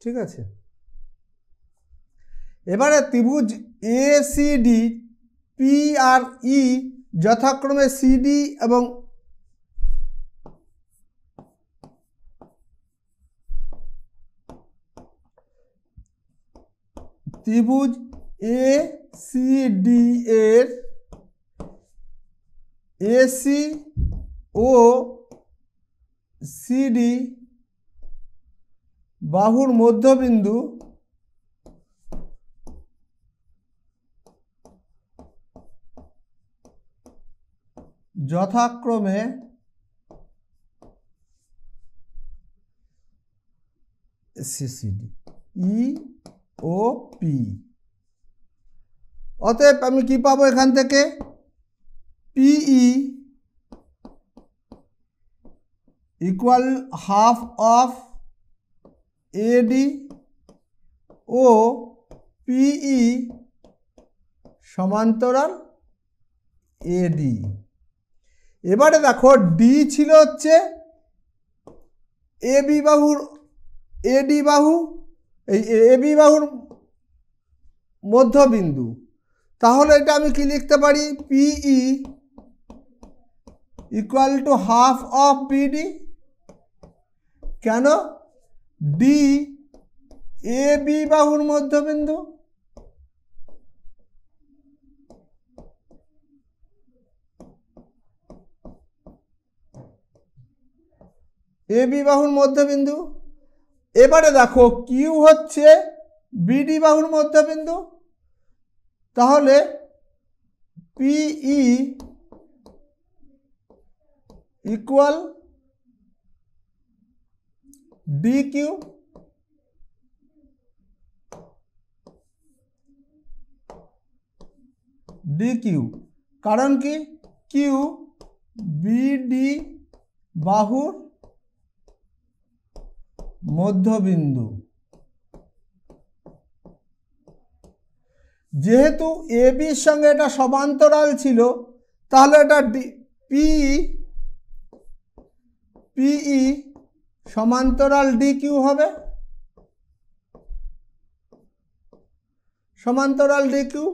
ঠিক আছে এবারে ত্রিভুজ এ সি ডি পি আর ই e যথাক্রমে সিডি এবং ত্রিভুজ এ সি ডি এর এসি ও সিডি বাহুর মধ্যবিন্দু যথাক্রমে সিসিডি ই ও পি অতএব আমি কি পাবো এখান থেকে P E equal half of A D ও পিই সমান্তরাল এডি এবারে দেখো ডি ছিল হচ্ছে এ বি বাহুর এডি বাহু এই এবি বাহুর মধ্যবিন্দু তাহলে এটা আমি কি লিখতে পারি পিই equal to half of P D কেন ডি এ বি বাহুর মধ্যবিন্দু এ বি বাহুর মধ্যবিন্দু এবারে দেখো কিউ হচ্ছে বিডি বাহুর মধ্যবিন্দু তাহলে P E equal D Q D Q কারণ কি কিউ বিডি বাহুর মধ্যবিন্দু যেহেতু এ বির সঙ্গে এটা সমান্তরাল ছিল তাহলে এটা পি পিই সমান্তরাল ডি কিউ হবে সমান্তরাল ডি কিউ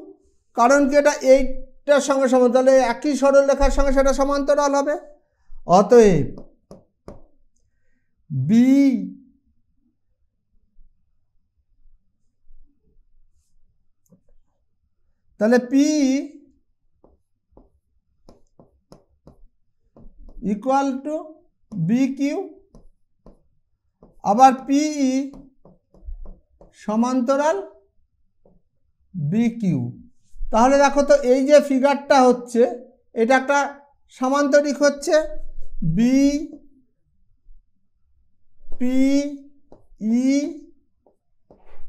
কারণ কি এটা এইটার সঙ্গে সমান্তরাল একই সরল রেখার সঙ্গে সেটা সমান্তরাল হবে অতএব বি তাহলে P equal to B Q আবার পিই সমান্তরাল বি কিউ তাহলে দেখো তো এই যে ফিগারটা হচ্ছে এটা একটা সমান্তরিক হচ্ছে বি পি ই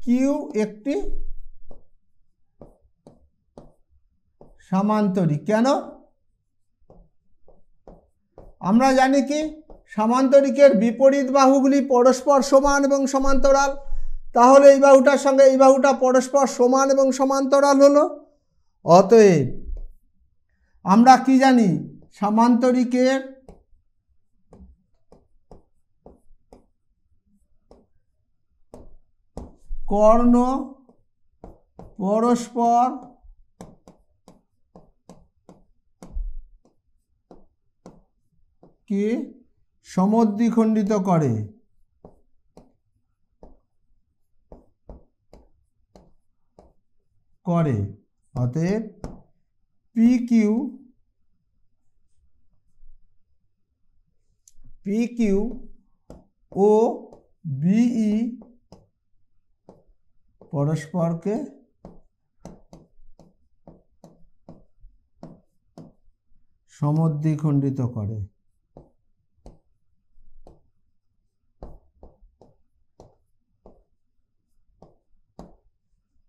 কিউ একটি সামান্তরিক কেন আমরা জানি কি সামান্তরিকের বিপরীত বাহুগুলি পরস্পর সমান এবং সমান্তরাল তাহলে এই বাহুটার সঙ্গে এই বাহুটা পরস্পর সমান এবং সমান্তরাল হলো অতএব আমরা কি জানি সামান্তরিকের কর্ণ পরস্পর কে সমদ্বিখণ্ডিত করে করে অতএব পি কিউ পি কিউ ও বিই e পরস্পরকে সমদ্বিখণ্ডিত করে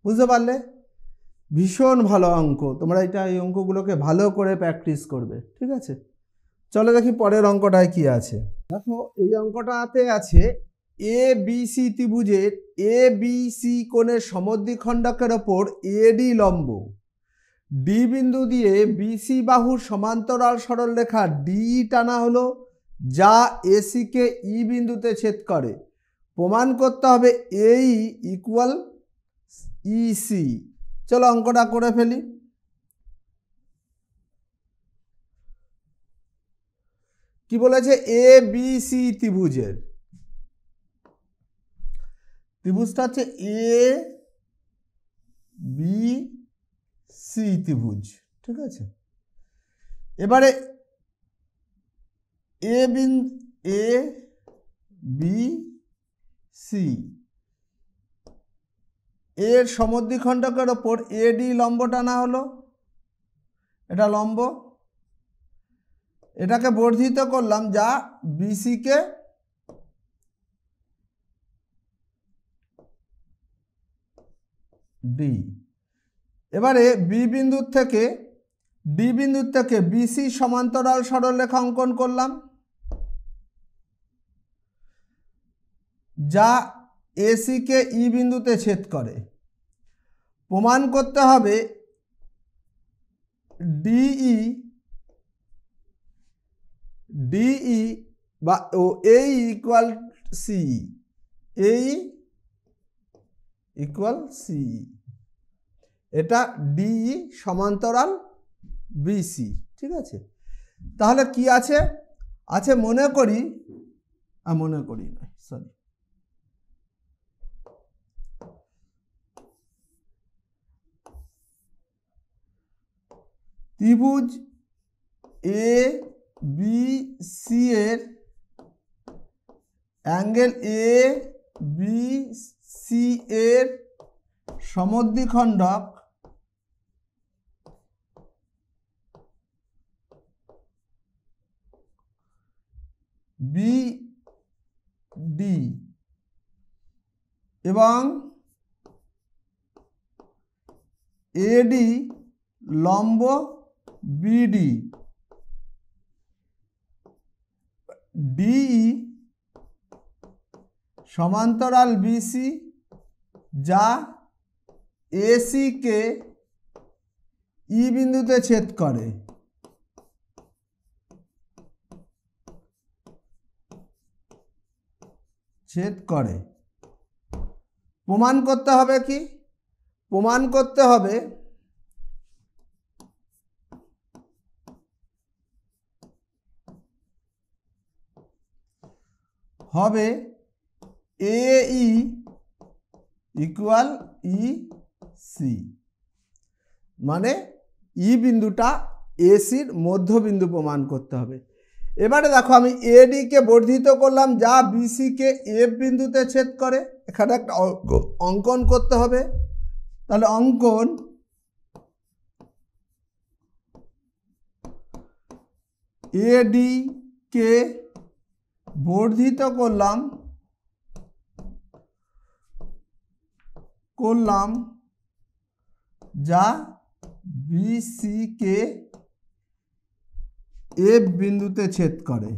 বুঝতে পারলে ভীষণ ভালো অঙ্ক তোমরা এটা এই অঙ্কগুলোকে ভালো করে প্র্যাকটিস করবে ঠিক আছে চলো দেখি পরের অঙ্কটায় কি আছে দেখো এই অঙ্কটাতে আছে এ বি সি ত্রিভুজের এ বি সি কোণের সমদ্বিখণ্ডকের ওপর এডি লম্ব ডি বিন্দু দিয়ে বিসি বাহুর সমান্তরাল সরল রেখা ডি টানা হলো যা এসিকে ই e বিন্দুতে ছেদ করে প্রমাণ করতে হবে এই ইকুয়াল e ইসি e চলো অঙ্কটা করে ফেলি কি বলেছে এ বি সি ত্রিভুজের ত্রিভুজটা হচ্ছে এ বি সি ত্রিভুজ ঠিক আছে এবারে এ বিন এ বি সি এর খণ্ডকের ওপর এডি লম্ব টানা হলো এটা লম্ব এটাকে বর্ধিত করলাম যা বিসিকে ডি এবারে বি বিন্দুর থেকে ডি বিন্দুর থেকে বিসি সমান্তরাল সরলরেখা অঙ্কন করলাম যা এসিকে ই বিন্দুতে ছেদ করে প্রমাণ করতে হবে ডিই ডিই বা ও এই ইকুয়াল সি এই ইকুয়াল সি এটা ডিই সমান্তরাল বিসি ঠিক আছে তাহলে কি আছে আছে মনে করি মনে করি না সরি ত্রিভুজ এ বি সি এর অ্যাঙ্গেল এ বি সি এর সমদ্বিখণ্ডক বি ডি এবং এডি লম্ব বিডি ডিই e সমান্তরাল বিসি যা এসিকে ই e বিন্দুতে ছেদ করে ছেদ করে প্রমাণ করতে হবে কি প্রমাণ করতে হবে হবে এ ই ইকুয়াল ই সি মানে ই e বিন্দুটা এসির মধ্যবিন্দু প্রমাণ করতে হবে এবারে দেখো আমি এডিকে বর্ধিত করলাম যা বিসিকে এফ বিন্দুতে ছেদ করে এখানে একটা অঙ্কন করতে হবে তাহলে অঙ্কন এডি কে বর্ধিত করলাম করলাম যা বিসিকে এফ বিন্দুতে ছেদ করে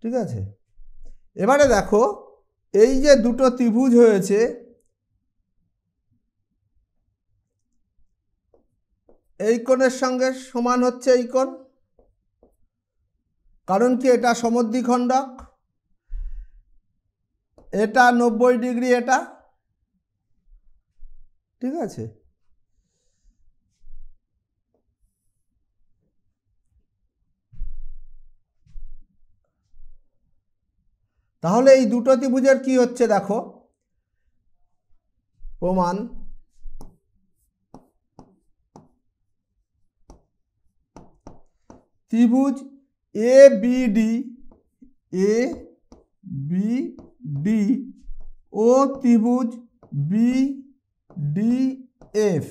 ঠিক আছে এবারে দেখো এই যে দুটো ত্রিভুজ হয়েছে এই কোণের সঙ্গে সমান হচ্ছে এই কোণ কারণ কি এটা খণ্ডক এটা নব্বই ডিগ্রি এটা ঠিক আছে তাহলে এই দুটো ত্রিভুজের কি হচ্ছে দেখো প্রমাণ ত্রিভুজ এ বিডি এ বিডি ও ত্রিভুজ বি ডি এফ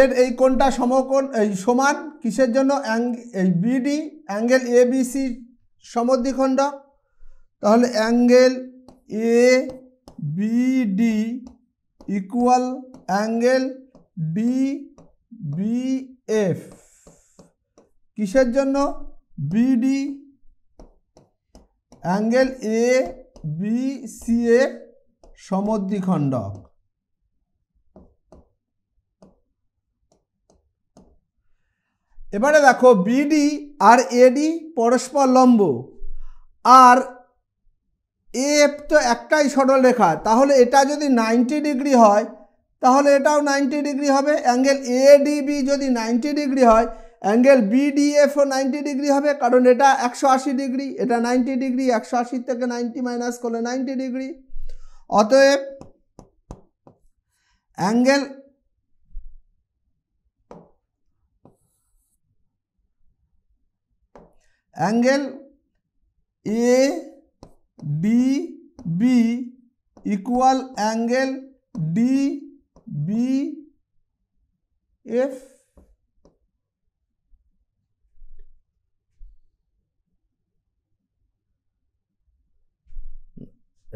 এর এই কোণটা সমকোণ এই সমান কিসের জন্য এই বিডি অ্যাঙ্গেল এ বিসি সমদ্বিখণ্ডক তাহলে angle A B D equal angle D B F কিসের জন্য B D angle A B C A সমদ্বিখণ্ডক এবারে দেখো বিডি আর এডি পরস্পর লম্ব আর এফ তো একটাই সরল রেখা তাহলে এটা যদি নাইনটি ডিগ্রি হয় তাহলে এটাও নাইনটি ডিগ্রি হবে অ্যাঙ্গেল এডিবি যদি নাইনটি ডিগ্রি হয় অ্যাঙ্গেল বিডিএফও নাইনটি ডিগ্রি হবে কারণ এটা একশো আশি ডিগ্রি এটা নাইনটি ডিগ্রি একশো আশি থেকে নাইনটি মাইনাস করলে নাইনটি ডিগ্রি অতএব angle angle A D B equal angle D B F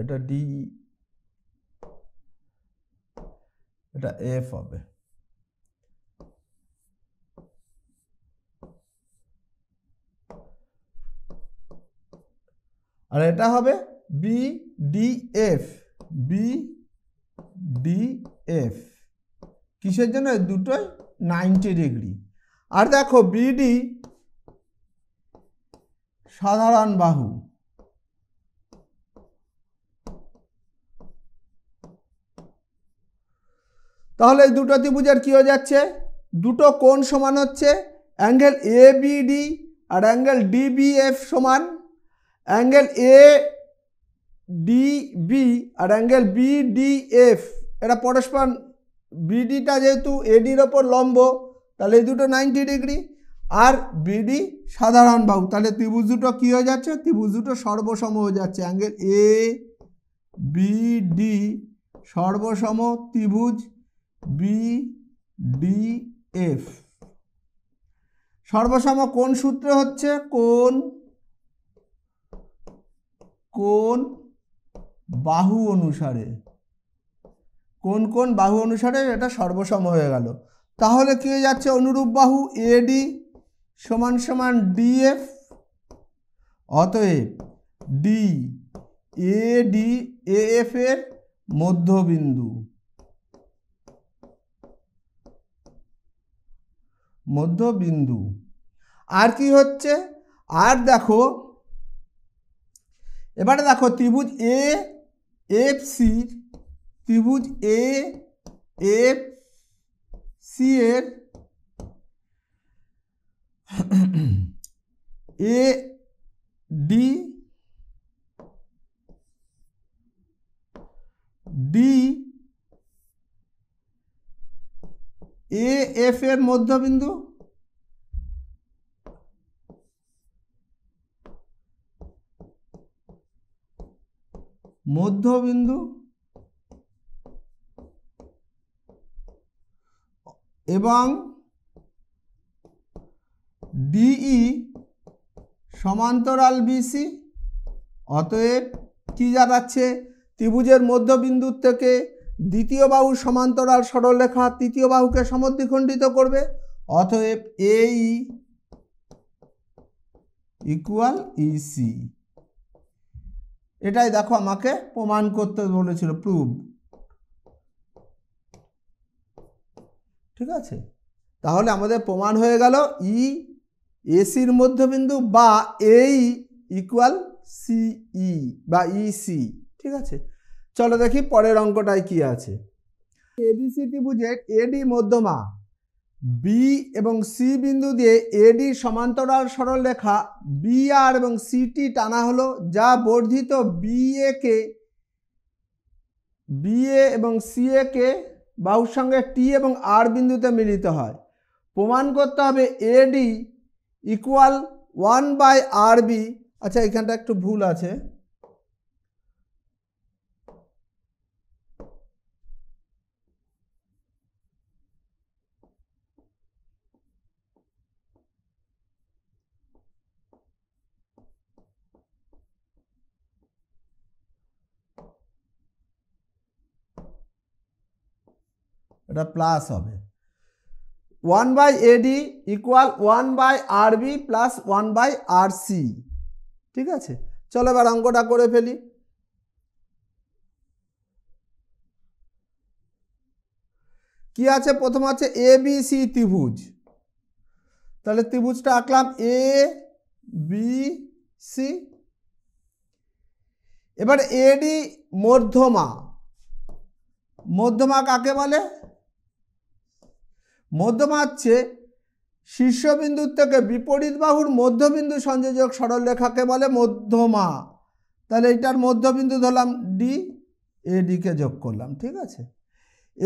এটা ডি এটা এফ হবে আর এটা হবে B D F B D F কিসের জন্য দুটোই নাইনটি ডিগ্রি আর দেখো বিডি সাধারণ বাহু তাহলে এই দুটো ত্রিভুজের কী হয়ে যাচ্ছে দুটো কোণ সমান হচ্ছে অ্যাঙ্গেল এ বিডি আর অ্যাঙ্গেল ডিবিএফ সমান অ্যাঙ্গেল এ ডিবি আর অ্যাঙ্গেল বিডিএফ এটা পরস্পর বিডিটা যেহেতু এডির ওপর লম্ব তাহলে এই দুটো নাইনটি ডিগ্রি আর বিডি সাধারণ বাহু তাহলে ত্রিভুজ দুটো কী হয়ে যাচ্ছে ত্রিভুজ দুটো সর্বসম হয়ে যাচ্ছে অ্যাঙ্গেল এ বিডি সর্বসম ত্রিভুজ বিডিএফ সর্বসম কোন সূত্রে হচ্ছে কোন কোন বাহু অনুসারে কোন কোন বাহু অনুসারে এটা সর্বসম হয়ে গেল তাহলে কি হয়ে যাচ্ছে অনুরূপ বাহু এডি সমান সমান ডিএফ অতএব ডি এডি এফ এর মধ্যবিন্দু মধ্যবিন্দু আর কি হচ্ছে আর দেখো এবারে দেখো ত্রিভুজ এ এফ সির ত্রিভুজ এ এফ সি এর A D D A F এর মধ্যবিন্দু মধ্যবিন্দু এবং ডিই e সমান্তরাল বিসি অতএব কি যাচ্ছে ত্রিভুজের মধ্যবিন্দুর থেকে দ্বিতীয় বাহু সমান্তরাল সরলরেখা তৃতীয় বাহুকে সমদ্বিখণ্ডিত করবে অতএব এই ইকুয়াল ইসি এটাই দেখো আমাকে প্রমাণ করতে বলেছিল প্রুভ ঠিক আছে তাহলে আমাদের প্রমাণ হয়ে গেল ই e, এসির মধ্যবিন্দু বা এই ইকুয়াল সিই বা ইসি e ঠিক আছে চলো দেখি পরের অঙ্কটায় কি আছে এবিসি ত্রিভুজের এডি মধ্যমা বি এবং সি বিন্দু দিয়ে এডি সমান্তরাল সরল রেখা বি আর এবং সিটি টানা হলো যা বর্ধিত বিএ কে বিএ এবং সি কে বাহুর সঙ্গে টি এবং আর বিন্দুতে মিলিত হয় প্রমাণ করতে হবে A D equal one by R B আচ্ছা এখানটা একটু ভুল আছে এটা প্লাস হবে one by eddy equal one by R B plus one by R C ঠিক আছে চলো এবার অঙ্কটা করে ফেলি কি আছে প্রথম আছে এ বি সি ত্রিভুজ তাহলে ত্রিভুজটা আঁকলাম এ বি সি এবার এডি মধ্যমা মধ্যমা কাকে বলে মধ্যমা হচ্ছে শীর্ষবিন্দুর থেকে বিপরীত বাহুর মধ্যবিন্দু সংযোজক সরলরেখাকে বলে মধ্যমা তাহলে এটার মধ্যবিন্দু ধরলাম ডি এ ডিকে যোগ করলাম ঠিক আছে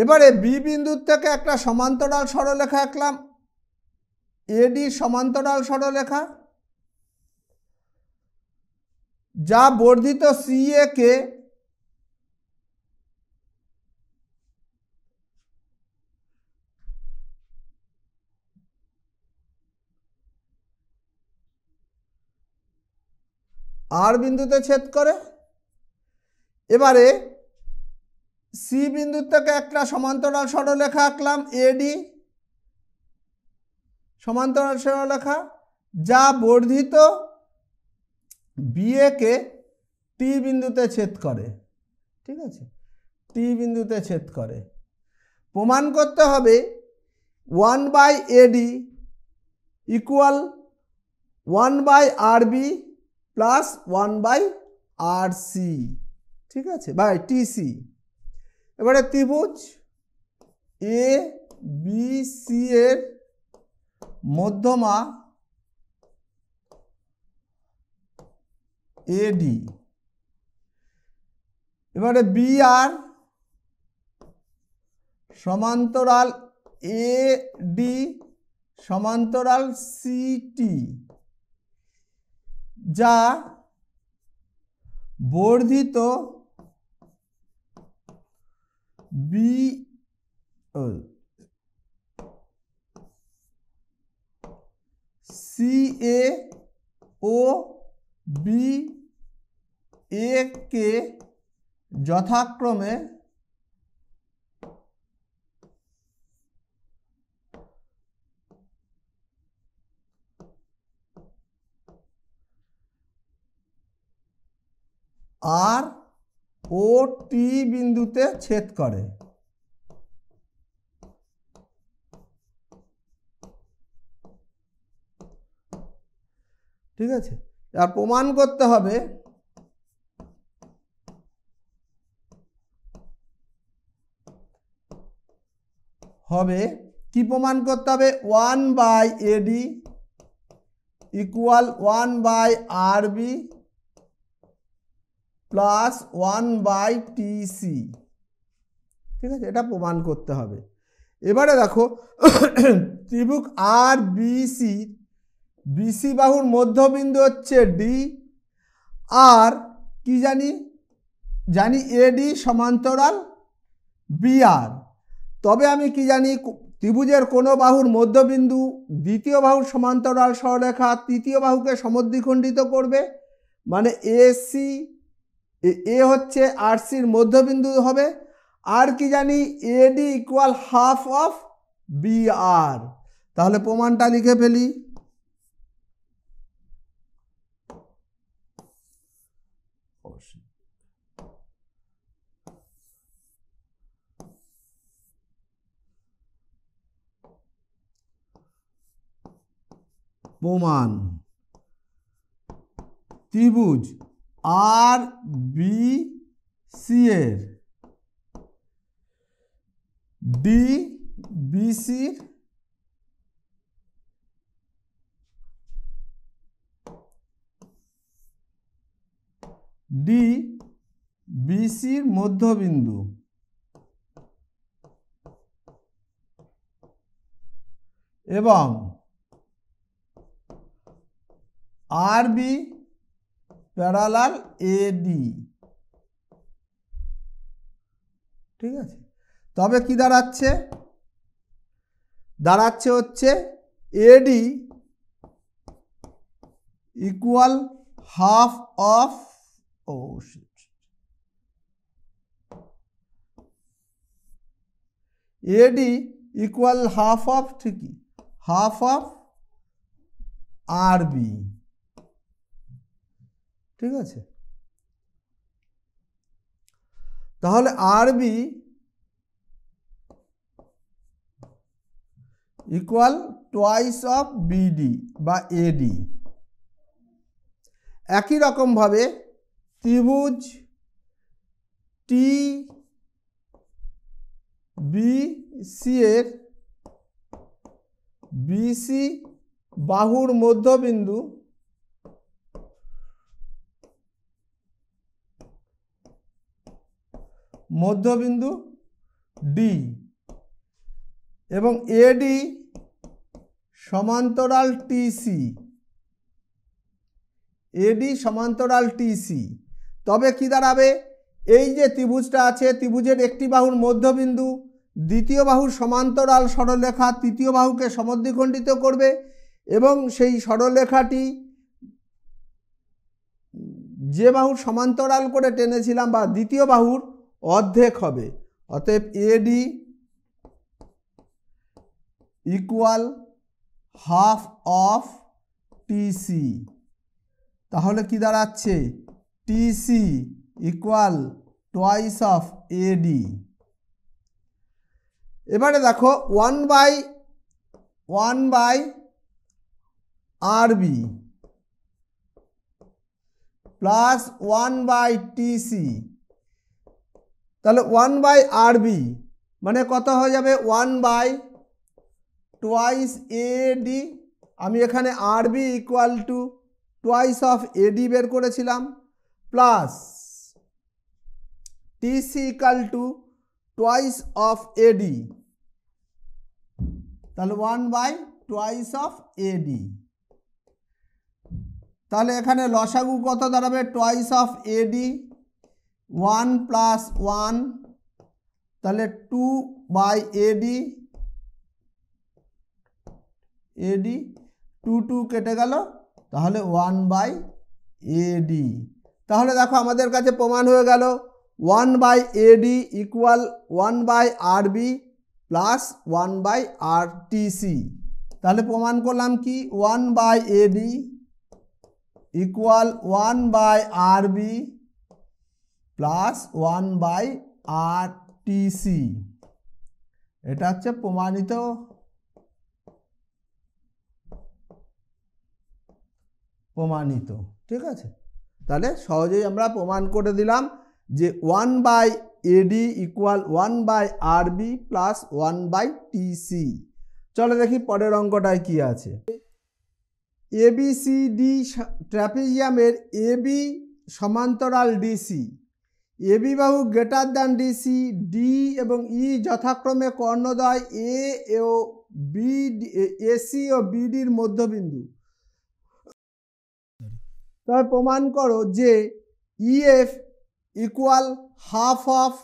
এবারে বি বিন্দুর থেকে একটা সমান্তরাল সরলরেখা আঁকলাম এডি সমান্তরাল সরলরেখা যা বর্ধিত সিএ কে আর বিন্দুতে ছেদ করে এবারে সি বিন্দুর থেকে একটা সমান্তরাল সরলরেখা আঁকলাম এডি সমান্তরাল সরলরেখা যা বর্ধিত বিএকে টি বিন্দুতে ছেদ করে ঠিক আছে টি বিন্দুতে ছেদ করে প্রমাণ করতে হবে one by eddy equal one by R B plus one by R C ঠিক আছে বাই টিসি এবারে ত্রিভুজ এ বি সি এর মধ্যমা এডি এবারে বি আর সমান্তরাল এডি সমান্তরাল সিটি যা বর্ধিত B C A O B A কে যথাক্রমে আর ও টি বিন্দুতে ছেদ করে ঠিক আছে আর প্রমাণ করতে হবে হবে কি প্রমাণ করতে হবে one by eddy equal one by R B plus one by T C ঠিক আছে এটা প্রমাণ করতে হবে এবারে দেখো ত্রিভুক আর বিসি বিসি বাহুর মধ্যবিন্দু হচ্ছে ডি আর কি জানি জানি এডি সমান্তরাল বিআর তবে আমি কি জানি ত্রিভুজের কোনো বাহুর মধ্যবিন্দু দ্বিতীয় বাহুর সমান্তরাল সরলেখা তৃতীয় বাহুকে সমদ্বিখণ্ডিত করবে মানে এসি এ হচ্ছে আর সির মধ্যবিন্দু হবে আর কি জানি A D equal half of B R তাহলে প্রমাণটা লিখে ফেলি প্রমাণ ত্রিভুজ আর বি সি এর ডি বি সির ডি বি সির মধ্যবিন্দু এবং আর বি প্যারালাল এডি ঠিক আছে তবে কি দাঁড়াচ্ছে দাঁড়াচ্ছে হচ্ছে এডি ইকুয়াল হাফ অফ ও এডি ইকুয়াল হাফ অফ ঠিকই হাফ অফ আরবি ঠিক আছে তাহলে আরবি ইকুয়াল টোয়াইস অফ বিডি বা এডি একই রকমভাবে ত্রিভুজ টি বি সি এর বিসি বাহুর মধ্যবিন্দু মধ্যবিন্দু ডি এবং এডি সমান্তরাল টিসি এডি সমান্তরাল টিসি তবে কি দাঁড়াবে এই যে ত্রিভুজটা আছে ত্রিভুজের একটি বাহুর মধ্যবিন্দু দ্বিতীয় বাহুর সমান্তরাল সরলরেখা তৃতীয় বাহুকে সমদ্বিখণ্ডিত করবে এবং সেই সরলরেখাটি যে বাহুর সমান্তরাল করে টেনেছিলাম বা দ্বিতীয় বাহুর অর্ধেক হবে অতএব A D equal half of T C তাহলে কি দাঁড়াচ্ছে T C equal twice of A D এবারে দেখো one by one by R B plus one by T C তাহলে ওয়ান বাই আর বি মানে কত হয়ে যাবে one by twice A D আমি এখানে R B equal to twice of A D বের করেছিলাম plus T C equal to twice of A D তাহলে one by twice of A D তাহলে এখানে লসাগু কত দাঁড়াবে twice of A D one plus one তাহলে two by A D A D two two কেটে গেল তাহলে ওয়ান বাই এডি তাহলে দেখো আমাদের কাছে প্রমাণ হয়ে গেল one by eddy equal one by R B plus one by R T C তাহলে প্রমাণ করলাম কি one by eddy equal one by R B plus one by R T C এটা হচ্ছে প্রমাণিত প্রমাণিত ঠিক আছে তাহলে সহজেই আমরা প্রমাণ করে দিলাম যে one by eddy equal one by R B plus one by T C চলো দেখি পরের অঙ্কটায় কি আছে এবিসিডি ট্র্যাপিজিয়ামের এবি সমান্তরাল ডিসি এবি বাহু গ্রেটার দ্যান ডিসি ডি এবং ই e যথাক্রমে কর্ণদয় এ ও বি এসি ও বিডির মধ্যবিন্দু তবে প্রমাণ করো যে E F equal half of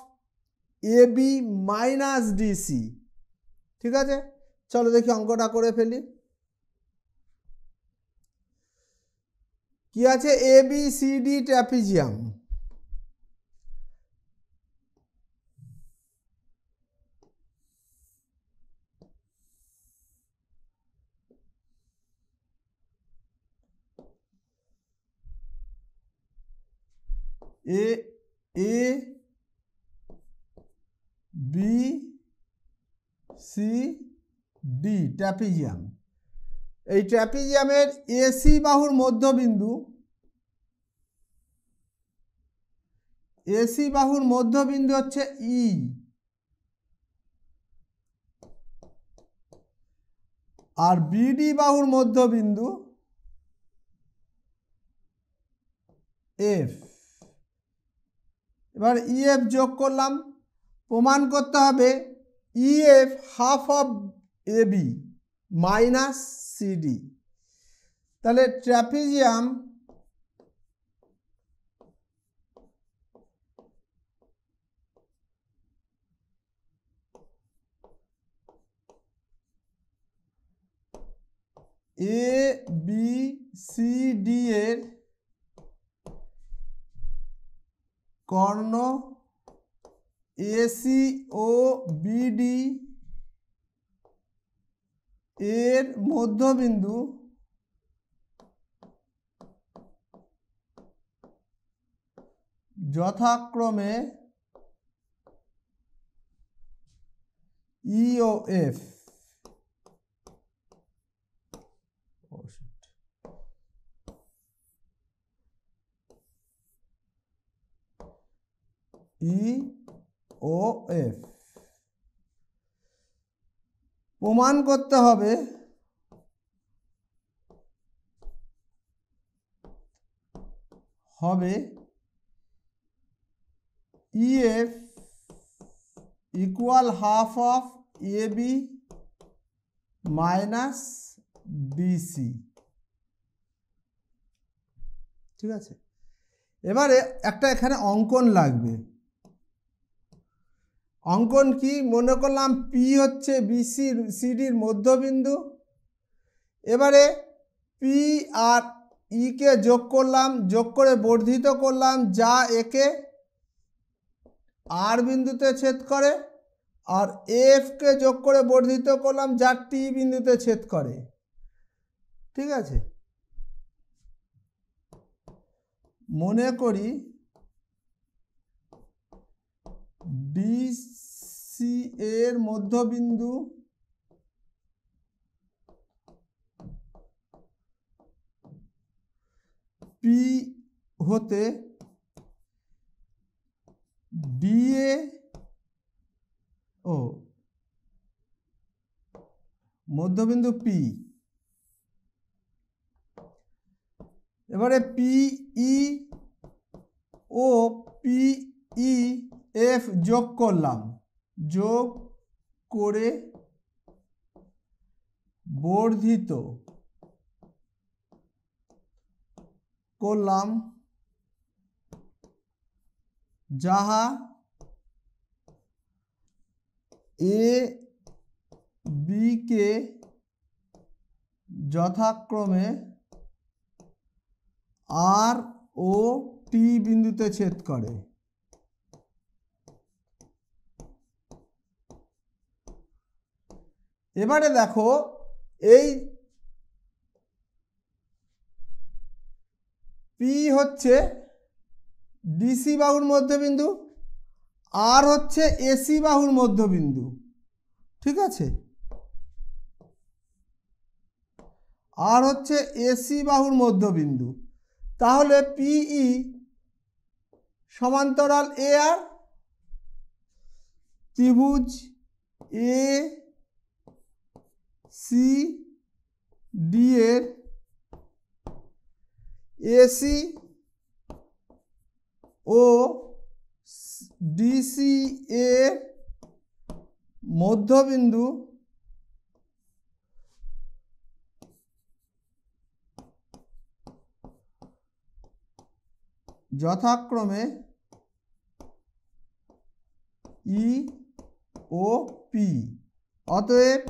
A B minus DC ঠিক আছে চলো দেখি অঙ্কটা করে ফেলি কি আছে A B C D trapezium A A B C D trapezium এই ট্র্যাপিজিয়ামের এসি বাহুর মধ্যবিন্দু এসি বাহুর মধ্যবিন্দু হচ্ছে ই আর বিডি বাহুর মধ্যবিন্দু এফ এবার ইএফ e যোগ করলাম প্রমাণ করতে হবে EF half of A B minus CD তাহলে trapezium A B C D এর কর্ণ এসি ও বিডি এর মধ্যবিন্দু যথাক্রমে ই ও এফ ই ও এফ প্রমাণ করতে হবে হবে F equal half of A B minus BC ঠিক আছে এবারে একটা এখানে অঙ্কন লাগবে অঙ্কন কি মনে করলাম পি হচ্ছে বিসি সিডির মধ্যবিন্দু এবারে পি আর ইকে e যোগ করলাম যোগ করে বর্ধিত করলাম যা একে আর বিন্দুতে ছেদ করে আর এফকে যোগ করে বর্ধিত করলাম যা টি বিন্দুতে ছেদ করে ঠিক আছে মনে করি ডিসি এর মধ্যবিন্দু পি হতে ডিএ ও মধ্যবিন্দু পি এবারে পিই e ও পিই এফ যোগ করলাম যোগ করে বর্ধিত করলাম যাহা এ বিকে যথাক্রমে আর ও টি বিন্দুতে ছেদ করে এবারে দেখো এই পি হচ্ছে ডিসি বাহুর মধ্যবিন্দু আর হচ্ছে এসি বাহুর মধ্যবিন্দু ঠিক আছে আর হচ্ছে এসি বাহুর মধ্যবিন্দু তাহলে পিই e সমান্তরাল এ আর ত্রিভুজ এ সি ডি এর এসি ও ডিসি এর মধ্যবিন্দু যথাক্রমে ই e ও পি অতএব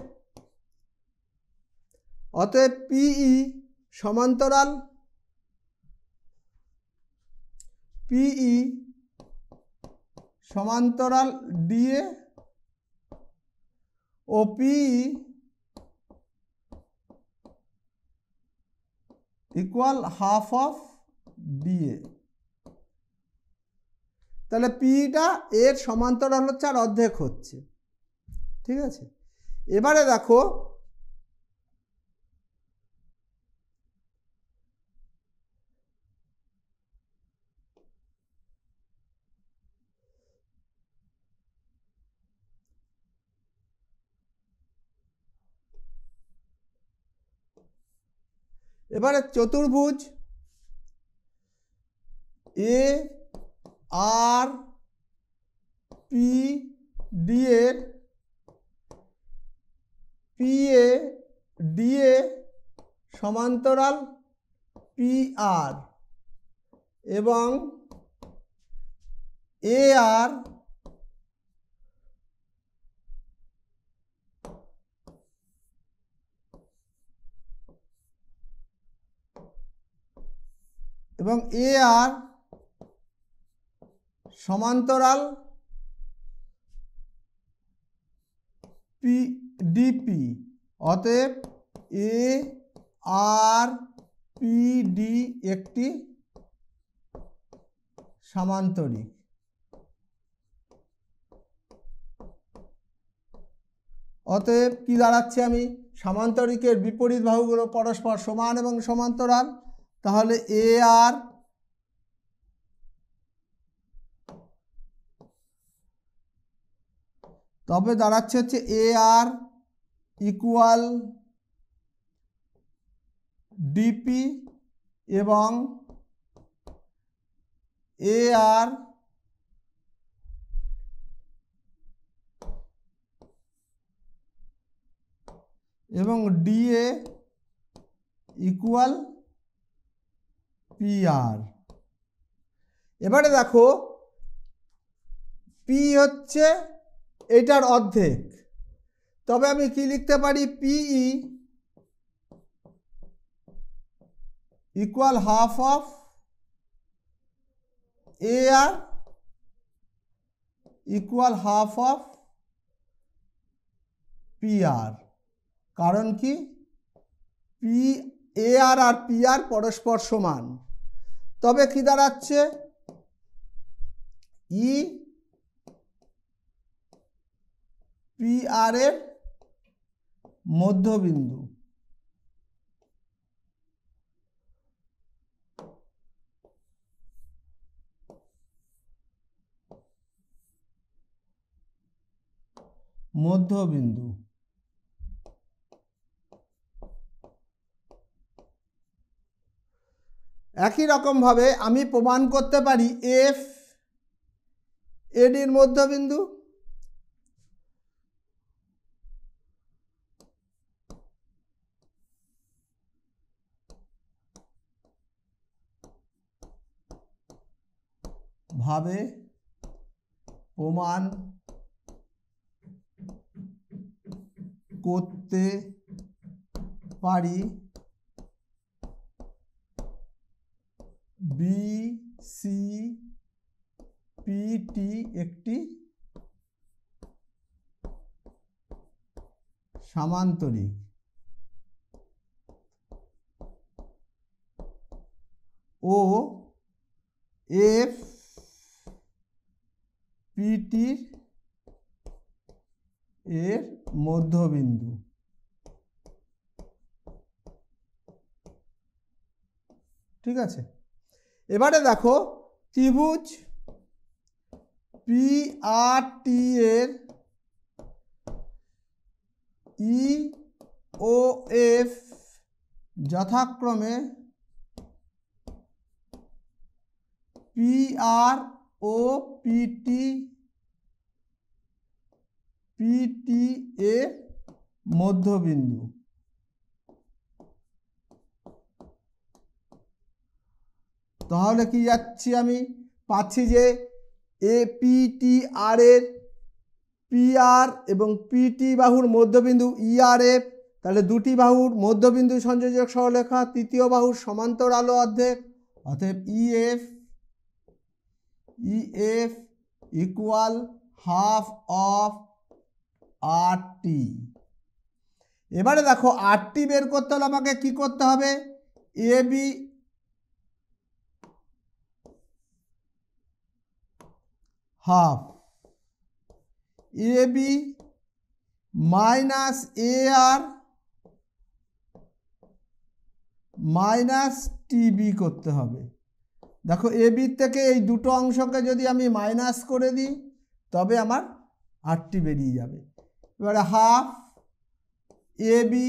অতএব পিই সমান্তরাল পিই সমান্তরাল ডিএ ও PE equal half of DA তাহলে পিইটা এর সমান্তরাল হচ্ছে আর অর্ধেক হচ্ছে ঠিক আছে এবারে দেখো এবারে চতুর্ভুজ এ আর পি ডি এর পি এ ডি এ সমান্তরাল পি আর এবং এ আর এবং এ আর সমান্তরাল পি ডিপি অতএব এ আর পি ডি একটি সামান্তরিক অতএব কি দাঁড়াচ্ছে আমি সামান্তরিকের বিপরীত বাহুগুলো পরস্পর সমান এবং সমান্তরাল তাহলে এ আর তবে দাঁড়াচ্ছে হচ্ছে এ আর ইকুয়াল ডিপি এবং এ আর এবং ডিএ ইকুয়াল পিআর এবারে দেখো পি হচ্ছে এটার অর্ধেক তবে আমি কি লিখতে পারি পিই equal half of A R equal half of P R কারণ কি P A R R P আর পরস্পর সমান তবে কি দাঁড়াচ্ছে ই পি আর এর মধ্যবিন্দু মধ্যবিন্দু একই রকমভাবে আমি প্রমাণ করতে পারি এফ এডির মধ্যবিন্দু ভাবে প্রমাণ করতে পারি বি সি পিটি একটি সামান্তরিক ও এফ পিটির এর মধ্যবিন্দু ঠিক আছে এবারে দেখো ত্রিভুজ পি আর টি এর ই ও এফ যথাক্রমে পি আর ও পিটি টি এর মধ্যবিন্দু তাহলে কি যাচ্ছি আমি পাচ্ছি যে এ পিটিআর এর পিআর এবং পিটি বাহুর মধ্যবিন্দু ইআরএফ e তাহলে দুটি বাহুর মধ্যবিন্দু সংযোজক লেখা তৃতীয় বাহুর সমান্তর আলো অর্ধেক অতএব EF EF equal half of R T এবারে দেখো আরটি বের করতে হলে আমাকে কি করতে হবে A B half A B minus A R minus TB করতে হবে দেখো এ বি থেকে এই দুটো অংশকে যদি আমি মাইনাস করে দিই তবে আমার আটটি বেরিয়ে যাবে এবারে হাফ এ বি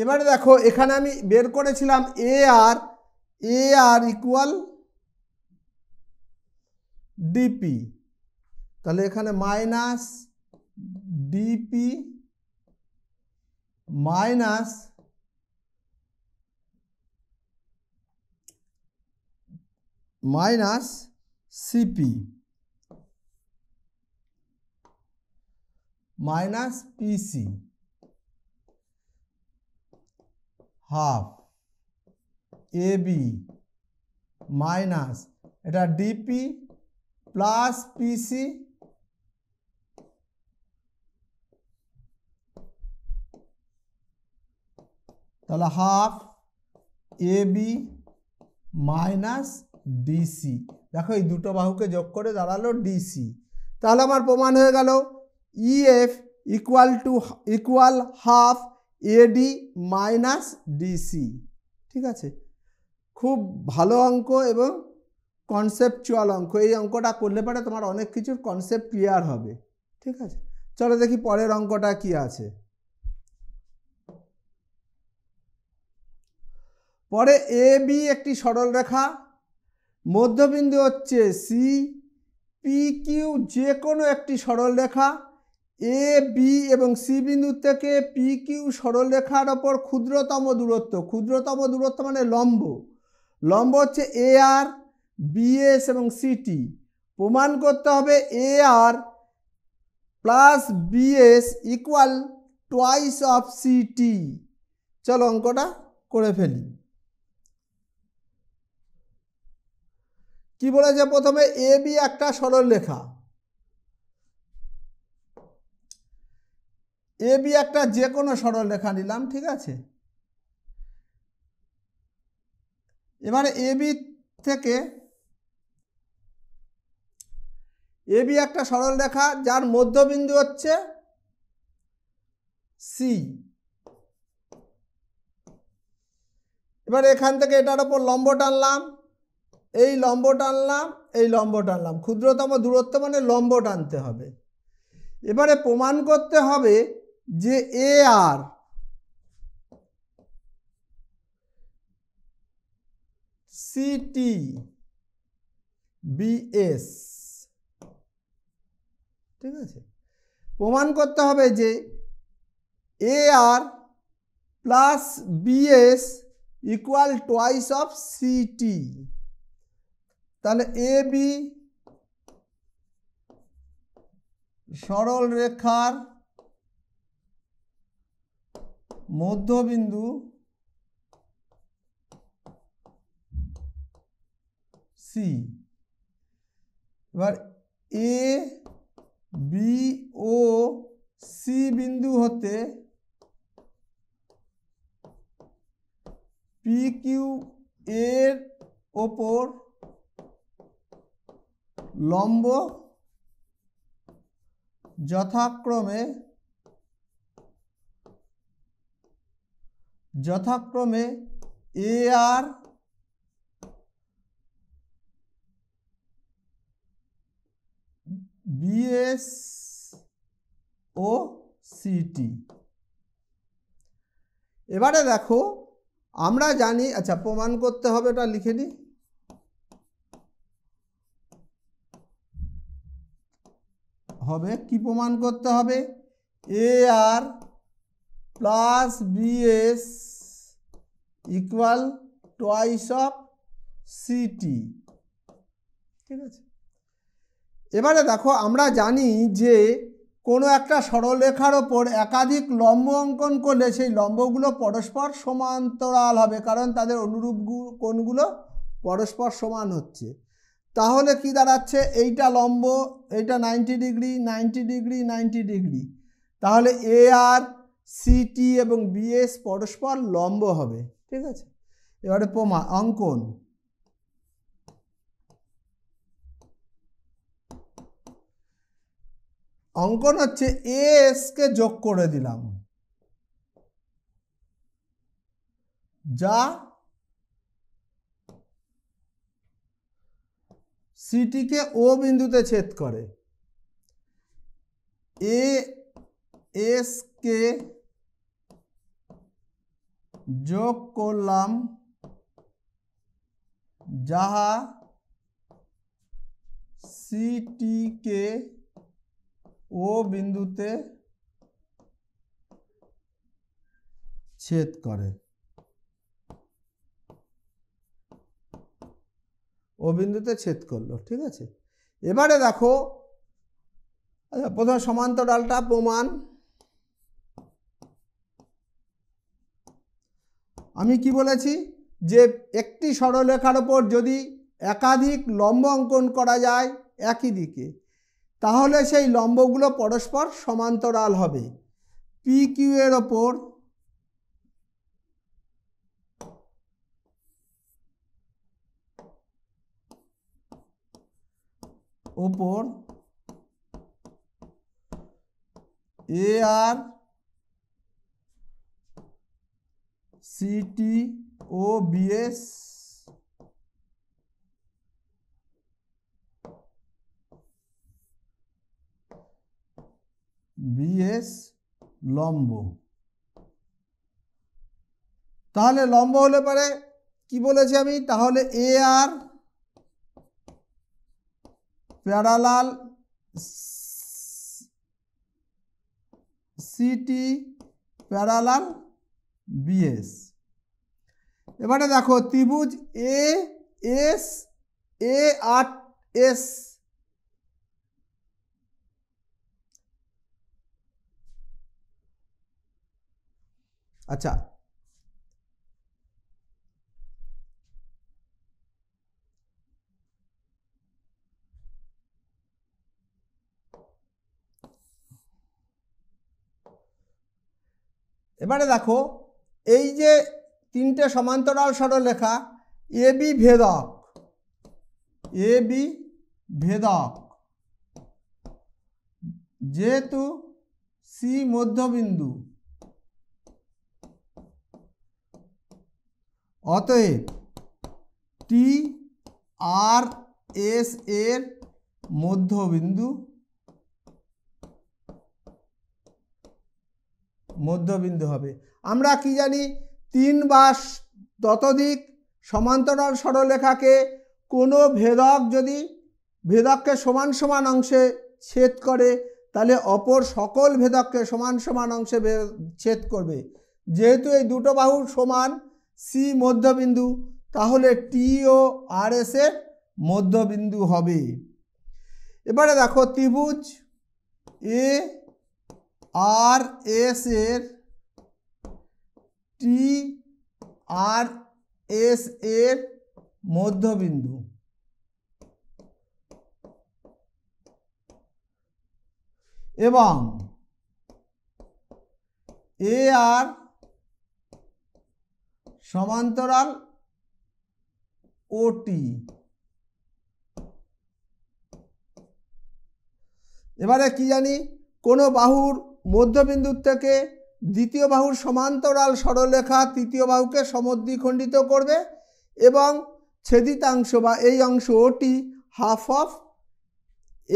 এবারে দেখো এখানে আমি বের করেছিলাম এ আর এ আর ইকুয়াল ডিপি তাহলে এখানে minus DP minus minus CP minus PC half AB minus এটা ডিপি প্লাস পিসি তাহলে half A B minus DC দেখো এই দুটো বাহুকে যোগ করে দাঁড়ালো ডিসি তাহলে আমার প্রমাণ হয়ে গেল EF equal to equal half AD minus DC ঠিক আছে খুব ভালো অঙ্ক এবং কনসেপ্টচুয়াল অঙ্ক এই অঙ্কটা করলে পরে তোমার অনেক কিছুর কনসেপ্ট ক্লিয়ার হবে ঠিক আছে চলো দেখি পরের অঙ্কটা কি আছে পরে এ বি একটি সরল রেখা মধ্যবিন্দু হচ্ছে সি পি কিউ যে কোনো একটি সরল রেখা এ বি এবং সি বিন্দু থেকে পি কিউ রেখার ওপর ক্ষুদ্রতম দূরত্ব ক্ষুদ্রতম দূরত্ব মানে লম্ব লম্ব হচ্ছে এ আর বিএস এবং সিটি প্রমাণ করতে হবে A R plus BS equal twice of CT চলো অঙ্কটা করে ফেলি কি বলেছে প্রথমে এ বি একটা সরল লেখা এ বি একটা যে কোনো সরল লেখা নিলাম ঠিক আছে এবারে এ বি থেকে এবি একটা সরল রেখা যার মধ্যবিন্দু হচ্ছে সি এবার এখান থেকে এটার ওপর লম্ব টানলাম এই লম্ব টানলাম এই লম্ব টানলাম ক্ষুদ্রতম দূরত্ব মানে লম্ব টানতে হবে এবারে প্রমাণ করতে হবে যে এ আর সিটি বিএস ঠিক আছে প্রমাণ করতে হবে যে A R plus BS equal twice of CT তাহলে এ বি সরল রেখার মধ্যবিন্দু সি এবার এ বি ও সি বিন্দু হতে পিকিউ এর ওপর লম্ব যথাক্রমে যথাক্রমে এ আর বিএস ও সিটি এবারে দেখো আমরা জানি আচ্ছা প্রমাণ করতে হবে ওটা লিখে নিই হবে কি প্রমাণ করতে হবে A R plus BS equal twice of CT ঠিক আছে এবারে দেখো আমরা জানি যে কোনো একটা সরলরেখার ওপর একাধিক লম্ব অঙ্কন করলে সেই লম্বগুলো পরস্পর সমান্তরাল হবে কারণ তাদের অনুরূপ কোণগুলো পরস্পর সমান হচ্ছে তাহলে কি দাঁড়াচ্ছে এইটা লম্ব এইটা ninety degree ninety degree ninety degree তাহলে এ আর সিটি এবং বিএস পরস্পর লম্ব হবে ঠিক আছে এবারে প্রমা অঙ্কন অঙ্কন হচ্ছে এ এসকে যোগ করে দিলাম যা সিটিকে ও বিন্দুতে ছেদ করে এ এসকে যোগ করলাম যাহা সিটিকে কে ও বিন্দুতে ছেদ করে ও বিন্দুতে ছেদ করলো ঠিক আছে এবারে দেখো আচ্ছা প্রথমে সমান্তরালটা প্রমাণ আমি কি বলেছি যে একটি সরলরেখার ওপর যদি একাধিক লম্ব অঙ্কন করা যায় একই দিকে তাহলে সেই লম্বগুলো পরস্পর সমান্তরাল হবে পি কিউ এর ওপর ওপর এ আর সিটি ও বিএস বিএস লম্ব তাহলে লম্ব হলে পারে কি বলেছি আমি তাহলে A R parallel CT parallel BS এবারে দেখো ত্রিভুজ এ এস এ আট এস আচ্ছা এবারে দেখো এই যে তিনটে সমান্তরাল লেখা এ বি ভেদক এ বি ভেদক যেহেতু সি মধ্যবিন্দু অতএব টি আর এস এর মধ্যবিন্দু মধ্যবিন্দু হবে আমরা কি জানি তিন বা ততোধিক সমান্তরাল সরলরেখাকে কোনো ভেদক যদি ভেদককে সমান সমান অংশে ছেদ করে তাহলে অপর সকল ভেদককে সমান সমান অংশে ছেদ করবে যেহেতু এই দুটো বাহু সমান সি মধ্যবিন্দু তাহলে টি ও আর এস এর মধ্যবিন্দু হবে এবারে দেখো ত্রিভুজ এ আর এস এর টি আর এস এর মধ্যবিন্দু এবং এ আর সমান্তরাল ওটি এবারে কি জানি কোনো বাহুর মধ্যবিন্দুর থেকে দ্বিতীয় বাহুর সমান্তরাল সরলরেখা তৃতীয় বাহুকে সমদ্বিখণ্ডিত করবে এবং ছেদিতাংশ বা এই অংশ ওটি হাফ অফ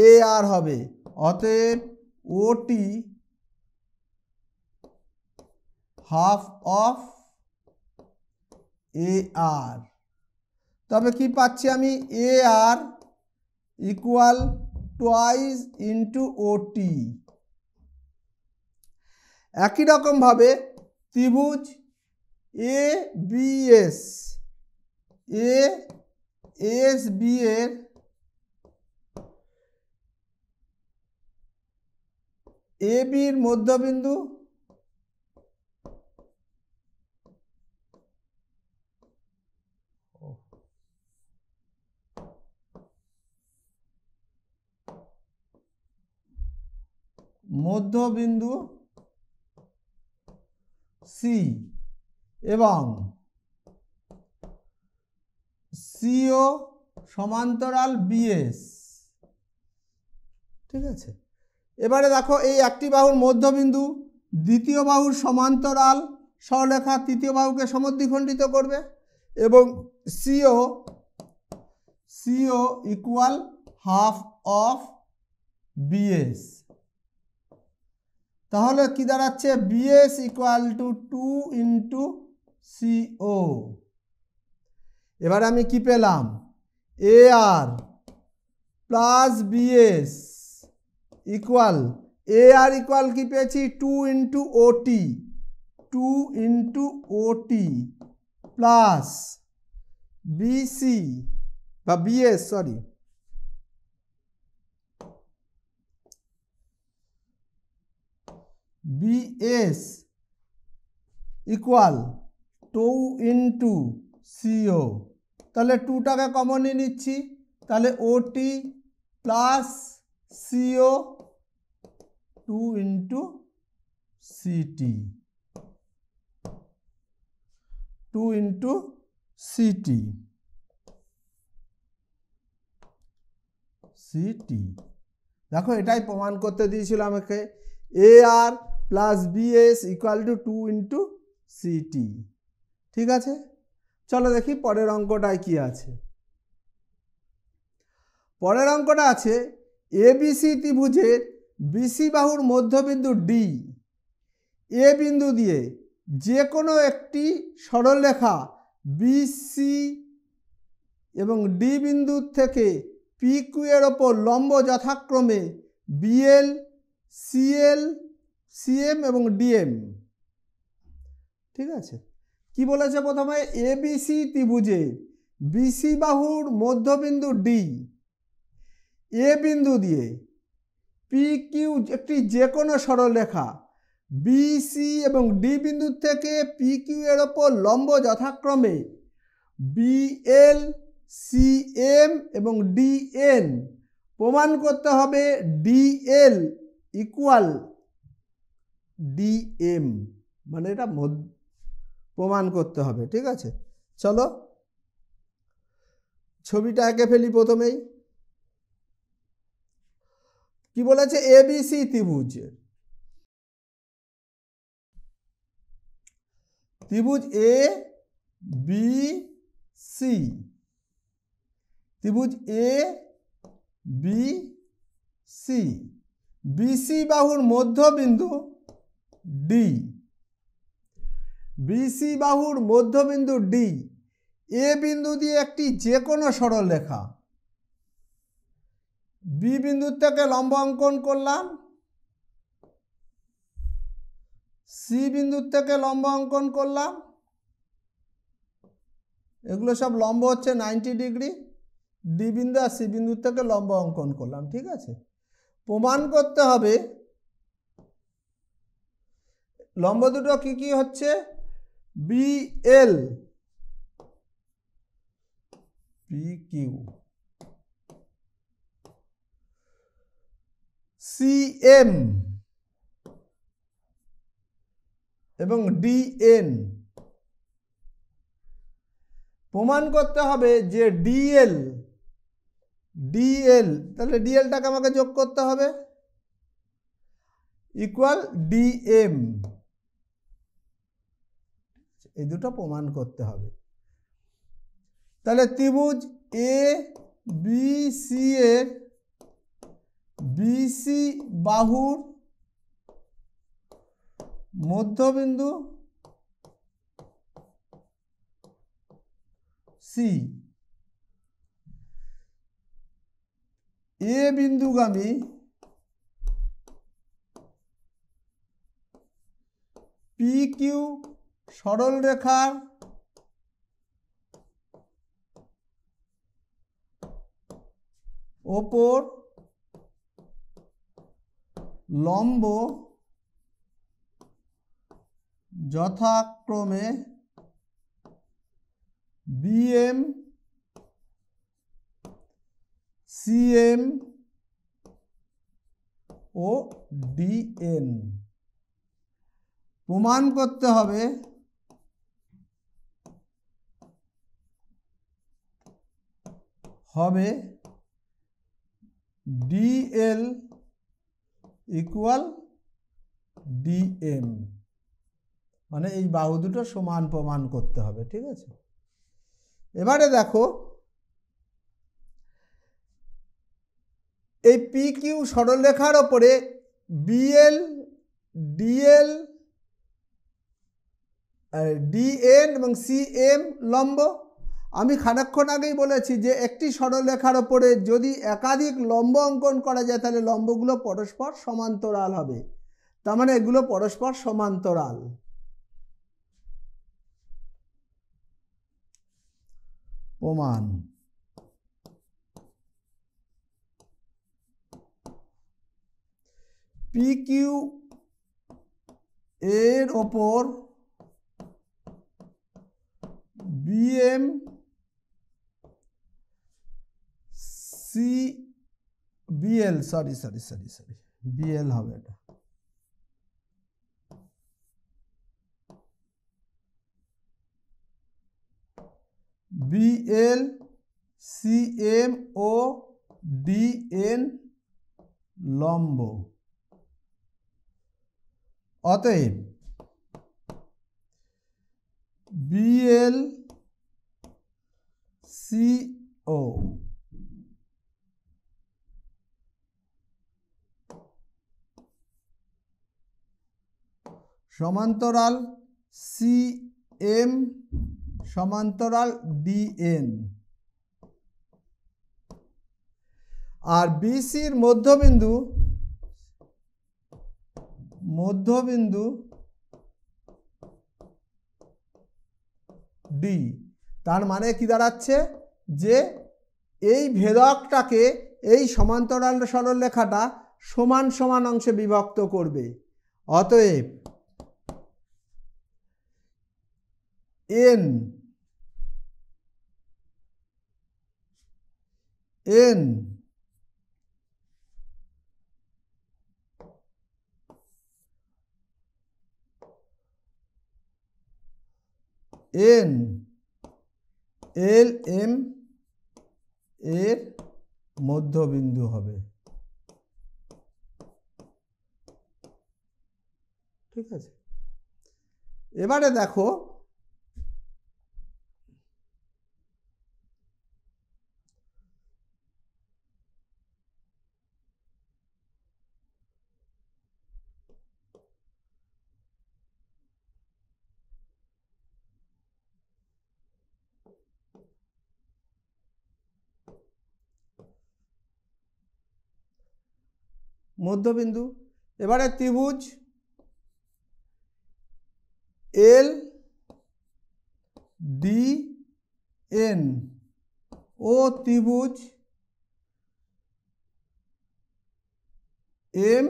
এ আর হবে অতএব ওটি হাফ অফ এ আর তবে কি পাচ্ছি আমি A R equal twice into OT একই রকমভাবে ত্রিভুজ A BS A S B এর এ বির মধ্যবিন্দু মধ্যবিন্দু সি এবং সিও সমান্তরাল বিএস ঠিক আছে এবারে দেখো এই একটি বাহুর মধ্যবিন্দু দ্বিতীয় বাহুর সমান্তরাল সরলেখা তৃতীয় বাহুকে সমদ্বিখণ্ডিত করবে এবং CO CO equal half of BS তাহলে কি দাঁড়াচ্ছে BS equal two two into CO এবার আমি কি পেলাম A R plus BS equal A R equal কি পেয়েছি two into OT two into OT plus BC বা BS sorry BS equal two into CO তাহলে টুটাকে কমনই নিচ্ছি তাহলে OT plus CO two into CT two into CT CT দেখো এটাই প্রমাণ করতে দিয়েছিল আমাকে এ R plus B S equal two two into CT ঠিক আছে চলো দেখি পরের অঙ্কটায় কি আছে পরের অঙ্কটা আছে এবিসি ত্রিভুজের বিসি বাহুর মধ্যবিন্দু ডি এ বিন্দু দিয়ে যে কোনো একটি সরলরেখা বিসি এবং ডি বিন্দুর থেকে পিকুয়ের ওপর লম্ব যথাক্রমে বিএল সিএল সিএম এবং ডিএম ঠিক আছে কি বলেছে প্রথমে এবিসি ত্রিভুজে বিসি বাহুর মধ্যবিন্দু ডি এ বিন্দু দিয়ে পি কিউ একটি যে কোনো সরলরেখা বিসি এবং ডি বিন্দু থেকে পি কিউ এর ওপর লম্ব যথাক্রমে বিএল সিএম এবং ডিএন প্রমাণ করতে হবে ডিএল ইকুয়াল ডিএম মানে এটা প্রমাণ করতে হবে ঠিক আছে চলো ছবিটা এঁকে ফেলি প্রথমেই কি বলেছে এবিসি ত্রিভুজ ত্রিভুজ এ বি সি ত্রিভুজ এ বি সি বিসি বাহুর মধ্যবিন্দু ডি বিসি বাহুর মধ্যবিন্দু ডি এ বিন্দু দিয়ে একটি যে কোনো সরল লেখা বি বিন্দুর থেকে লম্ব অঙ্কন করলাম সি বিন্দুর থেকে লম্ব অঙ্কন করলাম এগুলো সব লম্ব হচ্ছে নাইনটি ডিগ্রি ডি বিন্দু আর সি বিন্দুর থেকে লম্ব অঙ্কন করলাম ঠিক আছে প্রমাণ করতে হবে লম্ব দুটো কি কি হচ্ছে বিএল পিকিউ সিএম এবং ডিএন প্রমাণ করতে হবে যে ডিএল ডিএল তাহলে ডিএলটাকে আমাকে যোগ করতে হবে ইকুয়াল ডিএম এই দুটো প্রমাণ করতে হবে তাহলে ত্রিভুজ এ বি সি এর বিসি বাহুর মধ্যবিন্দু সি এ বিন্দুগামী পি কিউ সরল রেখার ওপর লম্ব যথাক্রমে বিএম সিএম ও ডিএন প্রমাণ করতে হবে হবে ডিএল ইকুয়াল ডিএম মানে এই বাহু দুটো সমান প্রমাণ করতে হবে ঠিক আছে এবারে দেখো এই পি কিউ সরলরেখার ওপরে বিএল ডিএল ডিএন এবং সিএম লম্ব আমি খানাক্ষণ আগেই বলেছি যে একটি সরলরেখার ওপরে যদি একাধিক লম্ব অঙ্কন করা যায় তাহলে লম্বগুলো পরস্পর সমান্তরাল হবে তার মানে এগুলো পরস্পর সমান্তরাল প্রমাণ পিকিউ এর ওপর BM C BL sorry sorry sorry sorry BL হবে এটা বিএল সি এম ও ডি এন লম্ব অতএব বিএল সি ও সমান্তরাল সি এম সমান্তরাল ডিএন আর বিসির মধ্যবিন্দু মধ্যবিন্দু ডি তার মানে কি দাঁড়াচ্ছে যে এই ভেদকটাকে এই সমান্তরাল সরল সরলরেখাটা সমান সমান অংশে বিভক্ত করবে অতএব N N N L M এর মধ্যবিন্দু হবে ঠিক আছে এবারে দেখো মধ্যবিন্দু এবারে ত্রিভুজ এল ডি এন ও ত্রিভুজ এম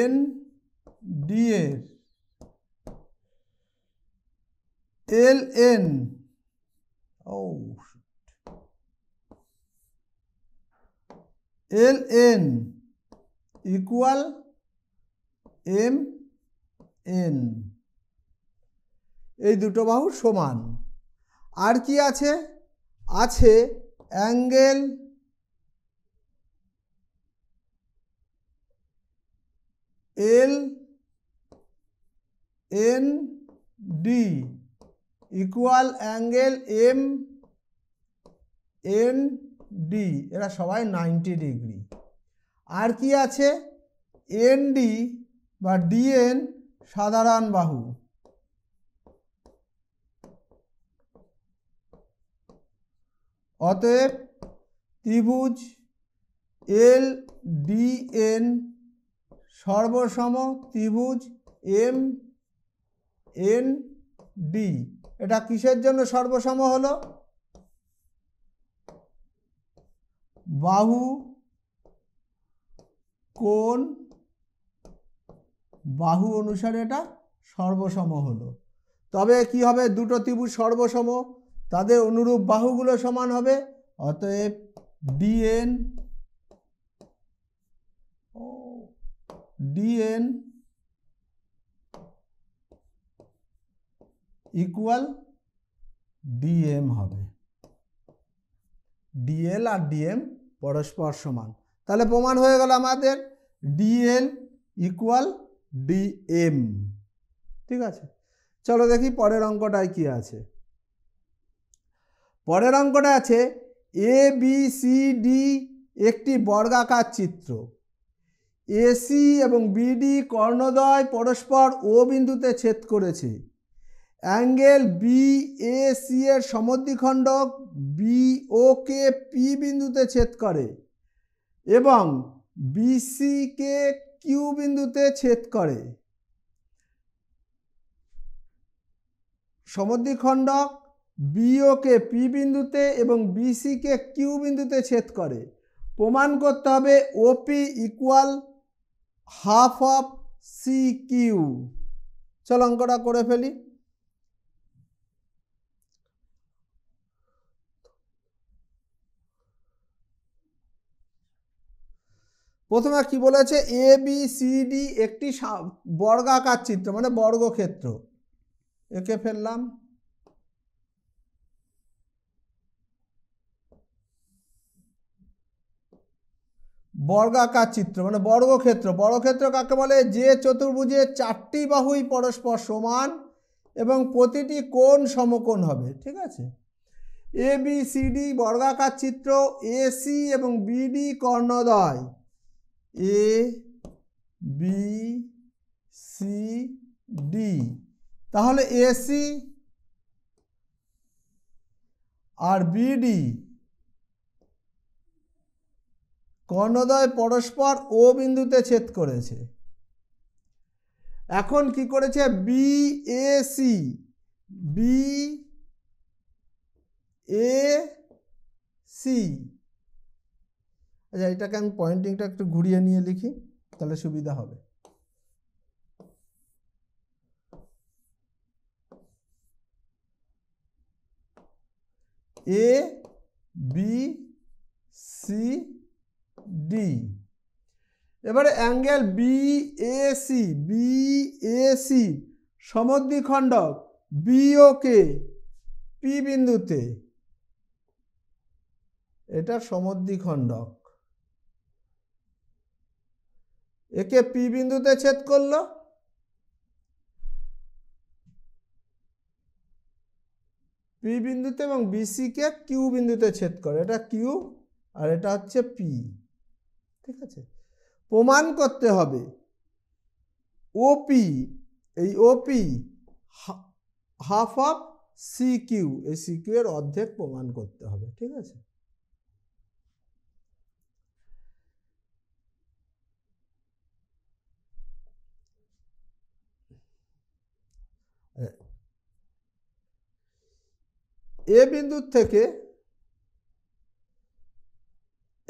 এন ডি এর এল এন ও L N equal M N এই দুটো বাহু সমান আর কি আছে আছে angle L N D equal angle M N D এরা সবাই নাইনটি ডিগ্রি আর কি আছে ডি বা ডিএন সাধারণ বাহু অতএব ত্রিভুজ এল ডিএন সর্বসম ত্রিভুজ এম এন ডি এটা কিসের জন্য সর্বসম হলো বাহু কোন বাহু অনুসারে এটা সর্বসম হলো তবে কি হবে দুটো ত্রিভুজ সর্বসম তাদের অনুরূপ বাহুগুলো সমান হবে অতএব ডিএন ডিএন ইকুয়াল ডিএম হবে ডিএল আর ডিএম পরস্পর সমান তাহলে প্রমাণ হয়ে গেল আমাদের ডিএল ইকুয়াল ডিএম ঠিক আছে চলো দেখি পরের অঙ্কটায় কি আছে পরের অঙ্কটা আছে এ বি সি ডি একটি বর্গাকার চিত্র এসি এবং বিডি কর্ণদ্বয় পরস্পর ও বিন্দুতে ছেদ করেছে অ্যাঙ্গেল বি এ সি এর সমদ্বিখণ্ডক বিওকে পি বিন্দুতে ছেদ করে এবং কে কিউ বিন্দুতে ছেদ করে সমদ্বিখণ্ডক কে পি বিন্দুতে এবং কে কিউ বিন্দুতে ছেদ করে প্রমাণ করতে হবে OP equal half of C Q চল অঙ্কটা করে ফেলি প্রথমে কি বলেছে এ বি সি ডি একটি বর্গাকার চিত্র মানে বর্গক্ষেত্র এঁকে ফেললাম বর্গাকার চিত্র মানে বর্গক্ষেত্র বর্গক্ষেত্র কাকে বলে যে চতুর্ভুজে চারটি বাহুই পরস্পর সমান এবং প্রতিটি কোণ সমকোণ হবে ঠিক আছে এ বি সি ডি বর্গাকার চিত্র এসি এবং বিডি কর্ণদয় এ বি সি ডি তাহলে এসি আর বিডি কর্ণদয় পরস্পর ও বিন্দুতে ছেদ করেছে এখন কি করেছে B A C B A C আচ্ছা এটাকে আমি পয়েন্টিংটা একটু ঘুরিয়ে নিয়ে লিখি তাহলে সুবিধা হবে এ বি সি ডি এবারে angle B A C B A C সমদ্বিখণ্ডক বিওকে পি বিন্দুতে এটা সমদ্বিখণ্ডক একে পি বিন্দুতে ছেদ করল পি বিন্দুতে এবং কে কিউ বিন্দুতে ছেদ করে এটা কিউ আর এটা হচ্ছে পি ঠিক আছে প্রমাণ করতে হবে ওপি এই OP half of C Q এই সি কিউ এর অর্ধেক প্রমাণ করতে হবে ঠিক আছে এ বিন্দুর থেকে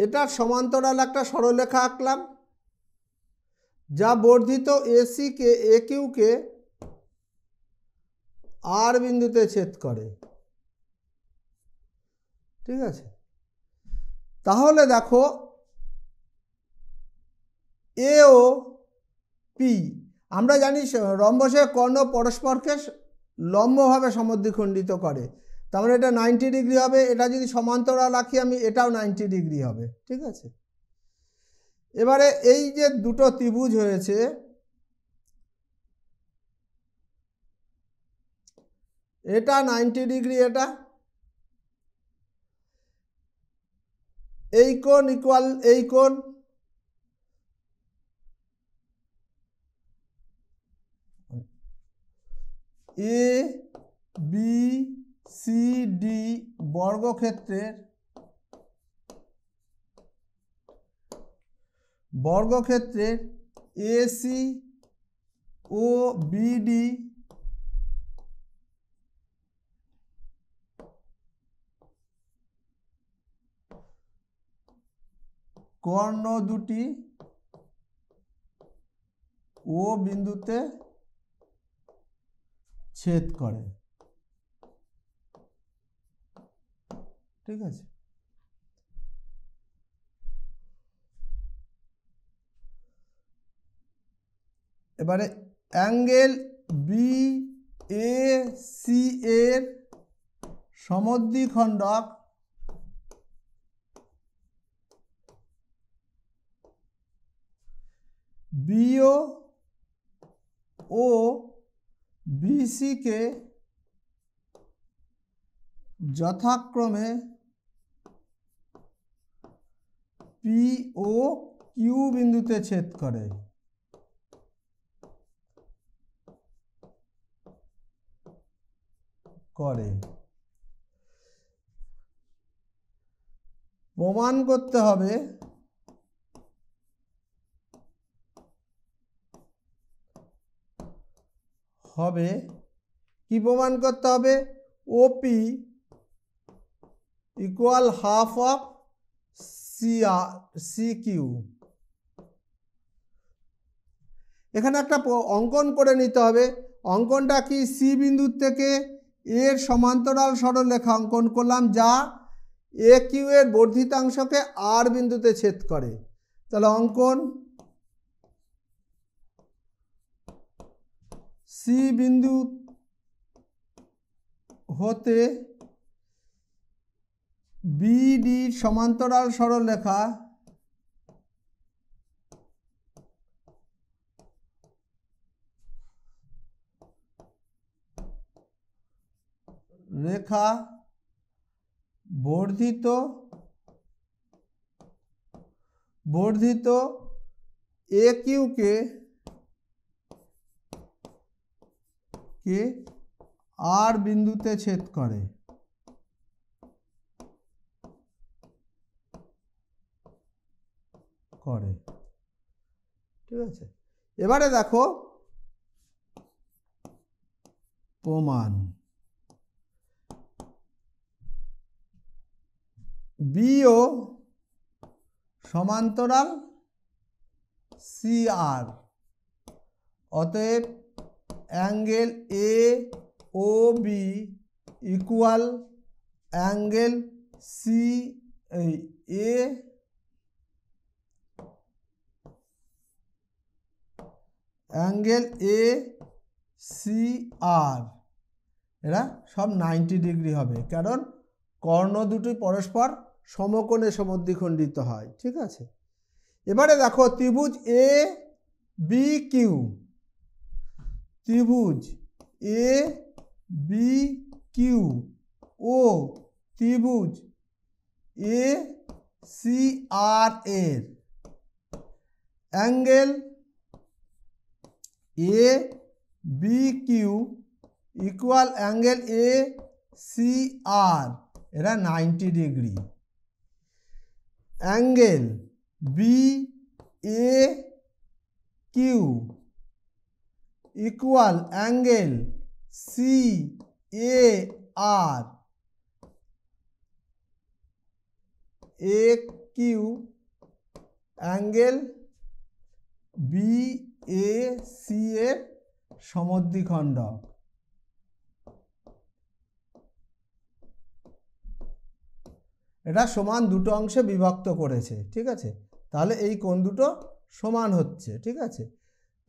এটার সমান্তরাল একটা সরলরেখা আঁকলাম যা বর্ধিত এসিকে এ কিউকে আর বিন্দুতে ছেদ করে ঠিক আছে তাহলে দেখো এ ও পি আমরা জানি রম্বসের কর্ণ পরস্পরকে লম্বভাবে সমদ্বিখণ্ডিত করে তাহলে মানে এটা নাইনটি ডিগ্রি হবে এটা যদি সমান্তরাল রাখি আমি এটাও নাইনটি ডিগ্রি হবে ঠিক আছে এবারে এই যে দুটো ত্রিভুজ হয়েছে এটা নাইনটি ডিগ্রি এটা এই কোণ ইকুয়াল এই কোণ এ বি সিডি বর্গক্ষেত্রের বর্গক্ষেত্রের এসি ও বিডি কর্ণ দুটি ও বিন্দুতে ছেদ করে ঠিক আছে এবারে অ্যাঙ্গেল বি এ সি এর সমদ্বিখণ্ডক বিও ও বিসিকে যথাক্রমে পি ও কিউ বিন্দুতে ছেদ করে করে প্রমাণ করতে হবে হবে কি প্রমাণ করতে হবে OP equal half of CR CQ এখানে একটা অঙ্কন করে নিতে হবে অঙ্কনটা কি সি বিন্দুর থেকে এর সমান্তরাল সরল লেখা অঙ্কন করলাম যা এ কিউ এর বর্ধিতাংশকে আর বিন্দুতে ছেদ করে তাহলে অঙ্কন সি বিন্দু হতে বিডির সমান্তরাল সরলরেখা রেখা বর্ধিত বর্ধিত এ কিউকে কে আর বিন্দুতে ছেদ করে করে ঠিক আছে এবারে দেখো প্রমাণ বিও সমান্তরাল সিআর অতএব angle A O B equal angle C A angle A C R এরা সব নাইনটি ডিগ্রি হবে কারণ কর্ণ দুটি পরস্পর সমকোণে সমদ্বিখণ্ডিত হয় ঠিক আছে এবারে দেখো ত্রিভুজ এ বি কিউ ত্রিভুজ এ বি কিউ ও ত্রিভুজ এ সি আর এর angle A B Q equal angle A C R एरा ninety degree angle B A Q equal angle C A R A Q angle B A C এর সমদ্বিখণ্ডক এটা সমান দুটো অংশে বিভক্ত করেছে ঠিক আছে তাহলে এই কোণ দুটো সমান হচ্ছে ঠিক আছে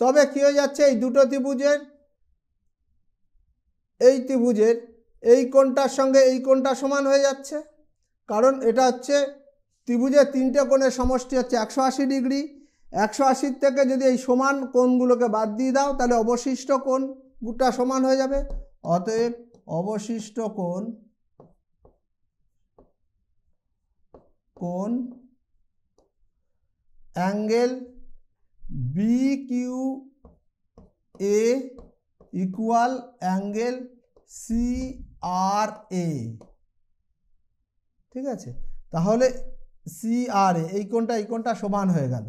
তবে কী হয়ে যাচ্ছে এই দুটো ত্রিভুজের এই ত্রিভুজের এই কোণটার সঙ্গে এই কোণটা সমান হয়ে যাচ্ছে কারণ এটা হচ্ছে ত্রিভুজের তিনটে কোণের সমষ্টি হচ্ছে একশো ডিগ্রি একশো আশির থেকে যদি এই সমান কোণগুলোকে বাদ দিয়ে দাও তাহলে অবশিষ্ট কোণটা সমান হয়ে যাবে অতএব অবশিষ্ট কোণ কোণ angle B Q A equal angle C R A ঠিক আছে তাহলে সি আর এ এই কোনটা এই কোনটা সমান হয়ে গেল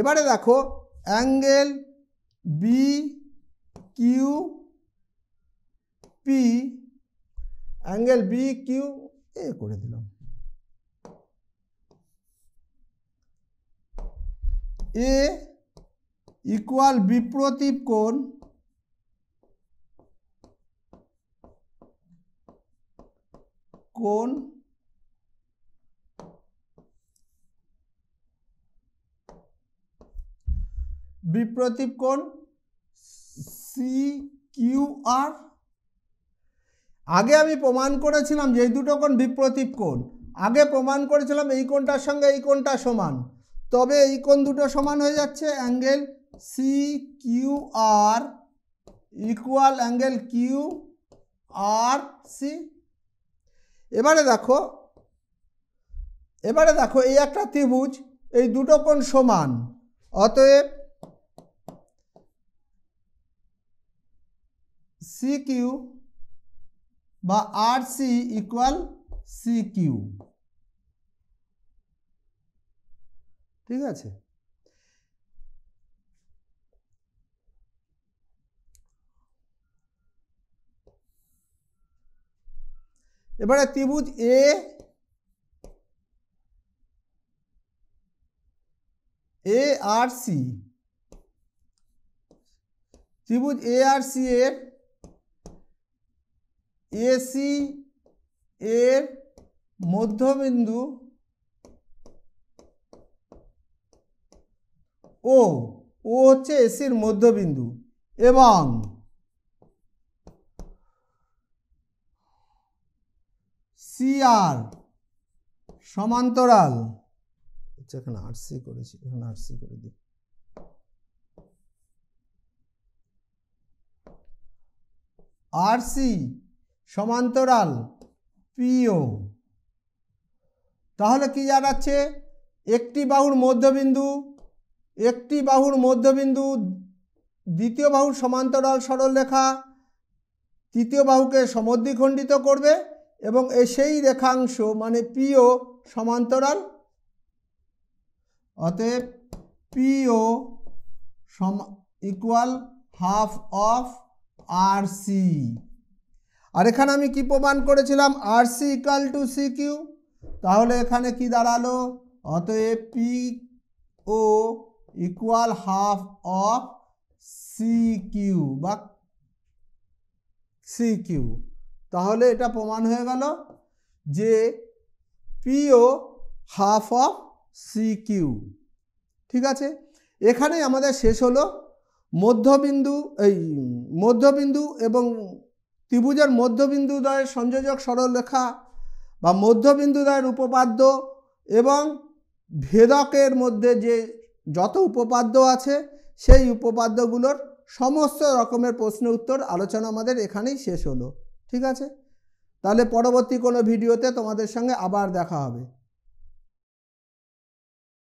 এবারে দেখো angle B Q P angle B Q A করে দিলাম এ ইকুয়াল বিপ্রতীপ কোণ কোণ বিপ্রতীপ কোণ সি কিউ আর আগে আমি প্রমাণ করেছিলাম যে এই দুটো কোণ বিপ্রতীপ কোণ আগে প্রমাণ করেছিলাম এই কোণটার সঙ্গে এই কোণটা সমান তবে এই কোণ দুটো সমান হয়ে যাচ্ছে angle C Q R equal angle Q R C এবারে দেখো এবারে দেখো এই একটা ত্রিভুজ এই দুটো কোণ সমান অতএব সিকিউ বা আর সি ইকুয়াল সিকিউ ঠিক আছে এবারে ত্রিভুজ এ এ আর সি ত্রিভুজ এ আর সি এর এসি এর মধ্যবিন্দু ও ও হচ্ছে এসির মধ্যবিন্দু এবং সিআর সমান্তরাল হচ্ছে এখানে আরসি করেছি এখানে আরসি করে দিই আরসি সমান্তরাল পিও তাহলে কি দাঁড়াচ্ছে একটি বাহুর মধ্যবিন্দু একটি বাহুর মধ্যবিন্দু দ্বিতীয় বাহুর সমান্তরাল সরল রেখা তৃতীয় বাহুকে সমদ্বিখণ্ডিত করবে এবং সেই রেখাংশ মানে পিও সমান্তরাল অতএব পিও সম equal half of R C R এখানে আমি কি প্রমাণ করেছিলাম R C equal to C Q তাহলে এখানে কি দাঁড়ালো অতএব P O equal half of C Q বা সি কিউ তাহলে এটা প্রমাণ হয়ে গেল যে PO half of C Q ঠিক আছে এখানে আমাদের শেষ হলো মধ্যবিন্দু এই মধ্যবিন্দু এবং ত্রিভুজের মধ্যবিন্দুদ্বয়ের সংযোজক সরলরেখা বা মধ্যবিন্দুদ্বয়ের উপপাদ্য এবং ভেদকের মধ্যে যে যত উপপাদ্য আছে সেই উপপাদ্যগুলোর সমস্ত রকমের প্রশ্ন উত্তর আলোচনা আমাদের এখানেই শেষ হলো ঠিক আছে তাহলে পরবর্তী কোনো ভিডিওতে তোমাদের সঙ্গে আবার দেখা হবে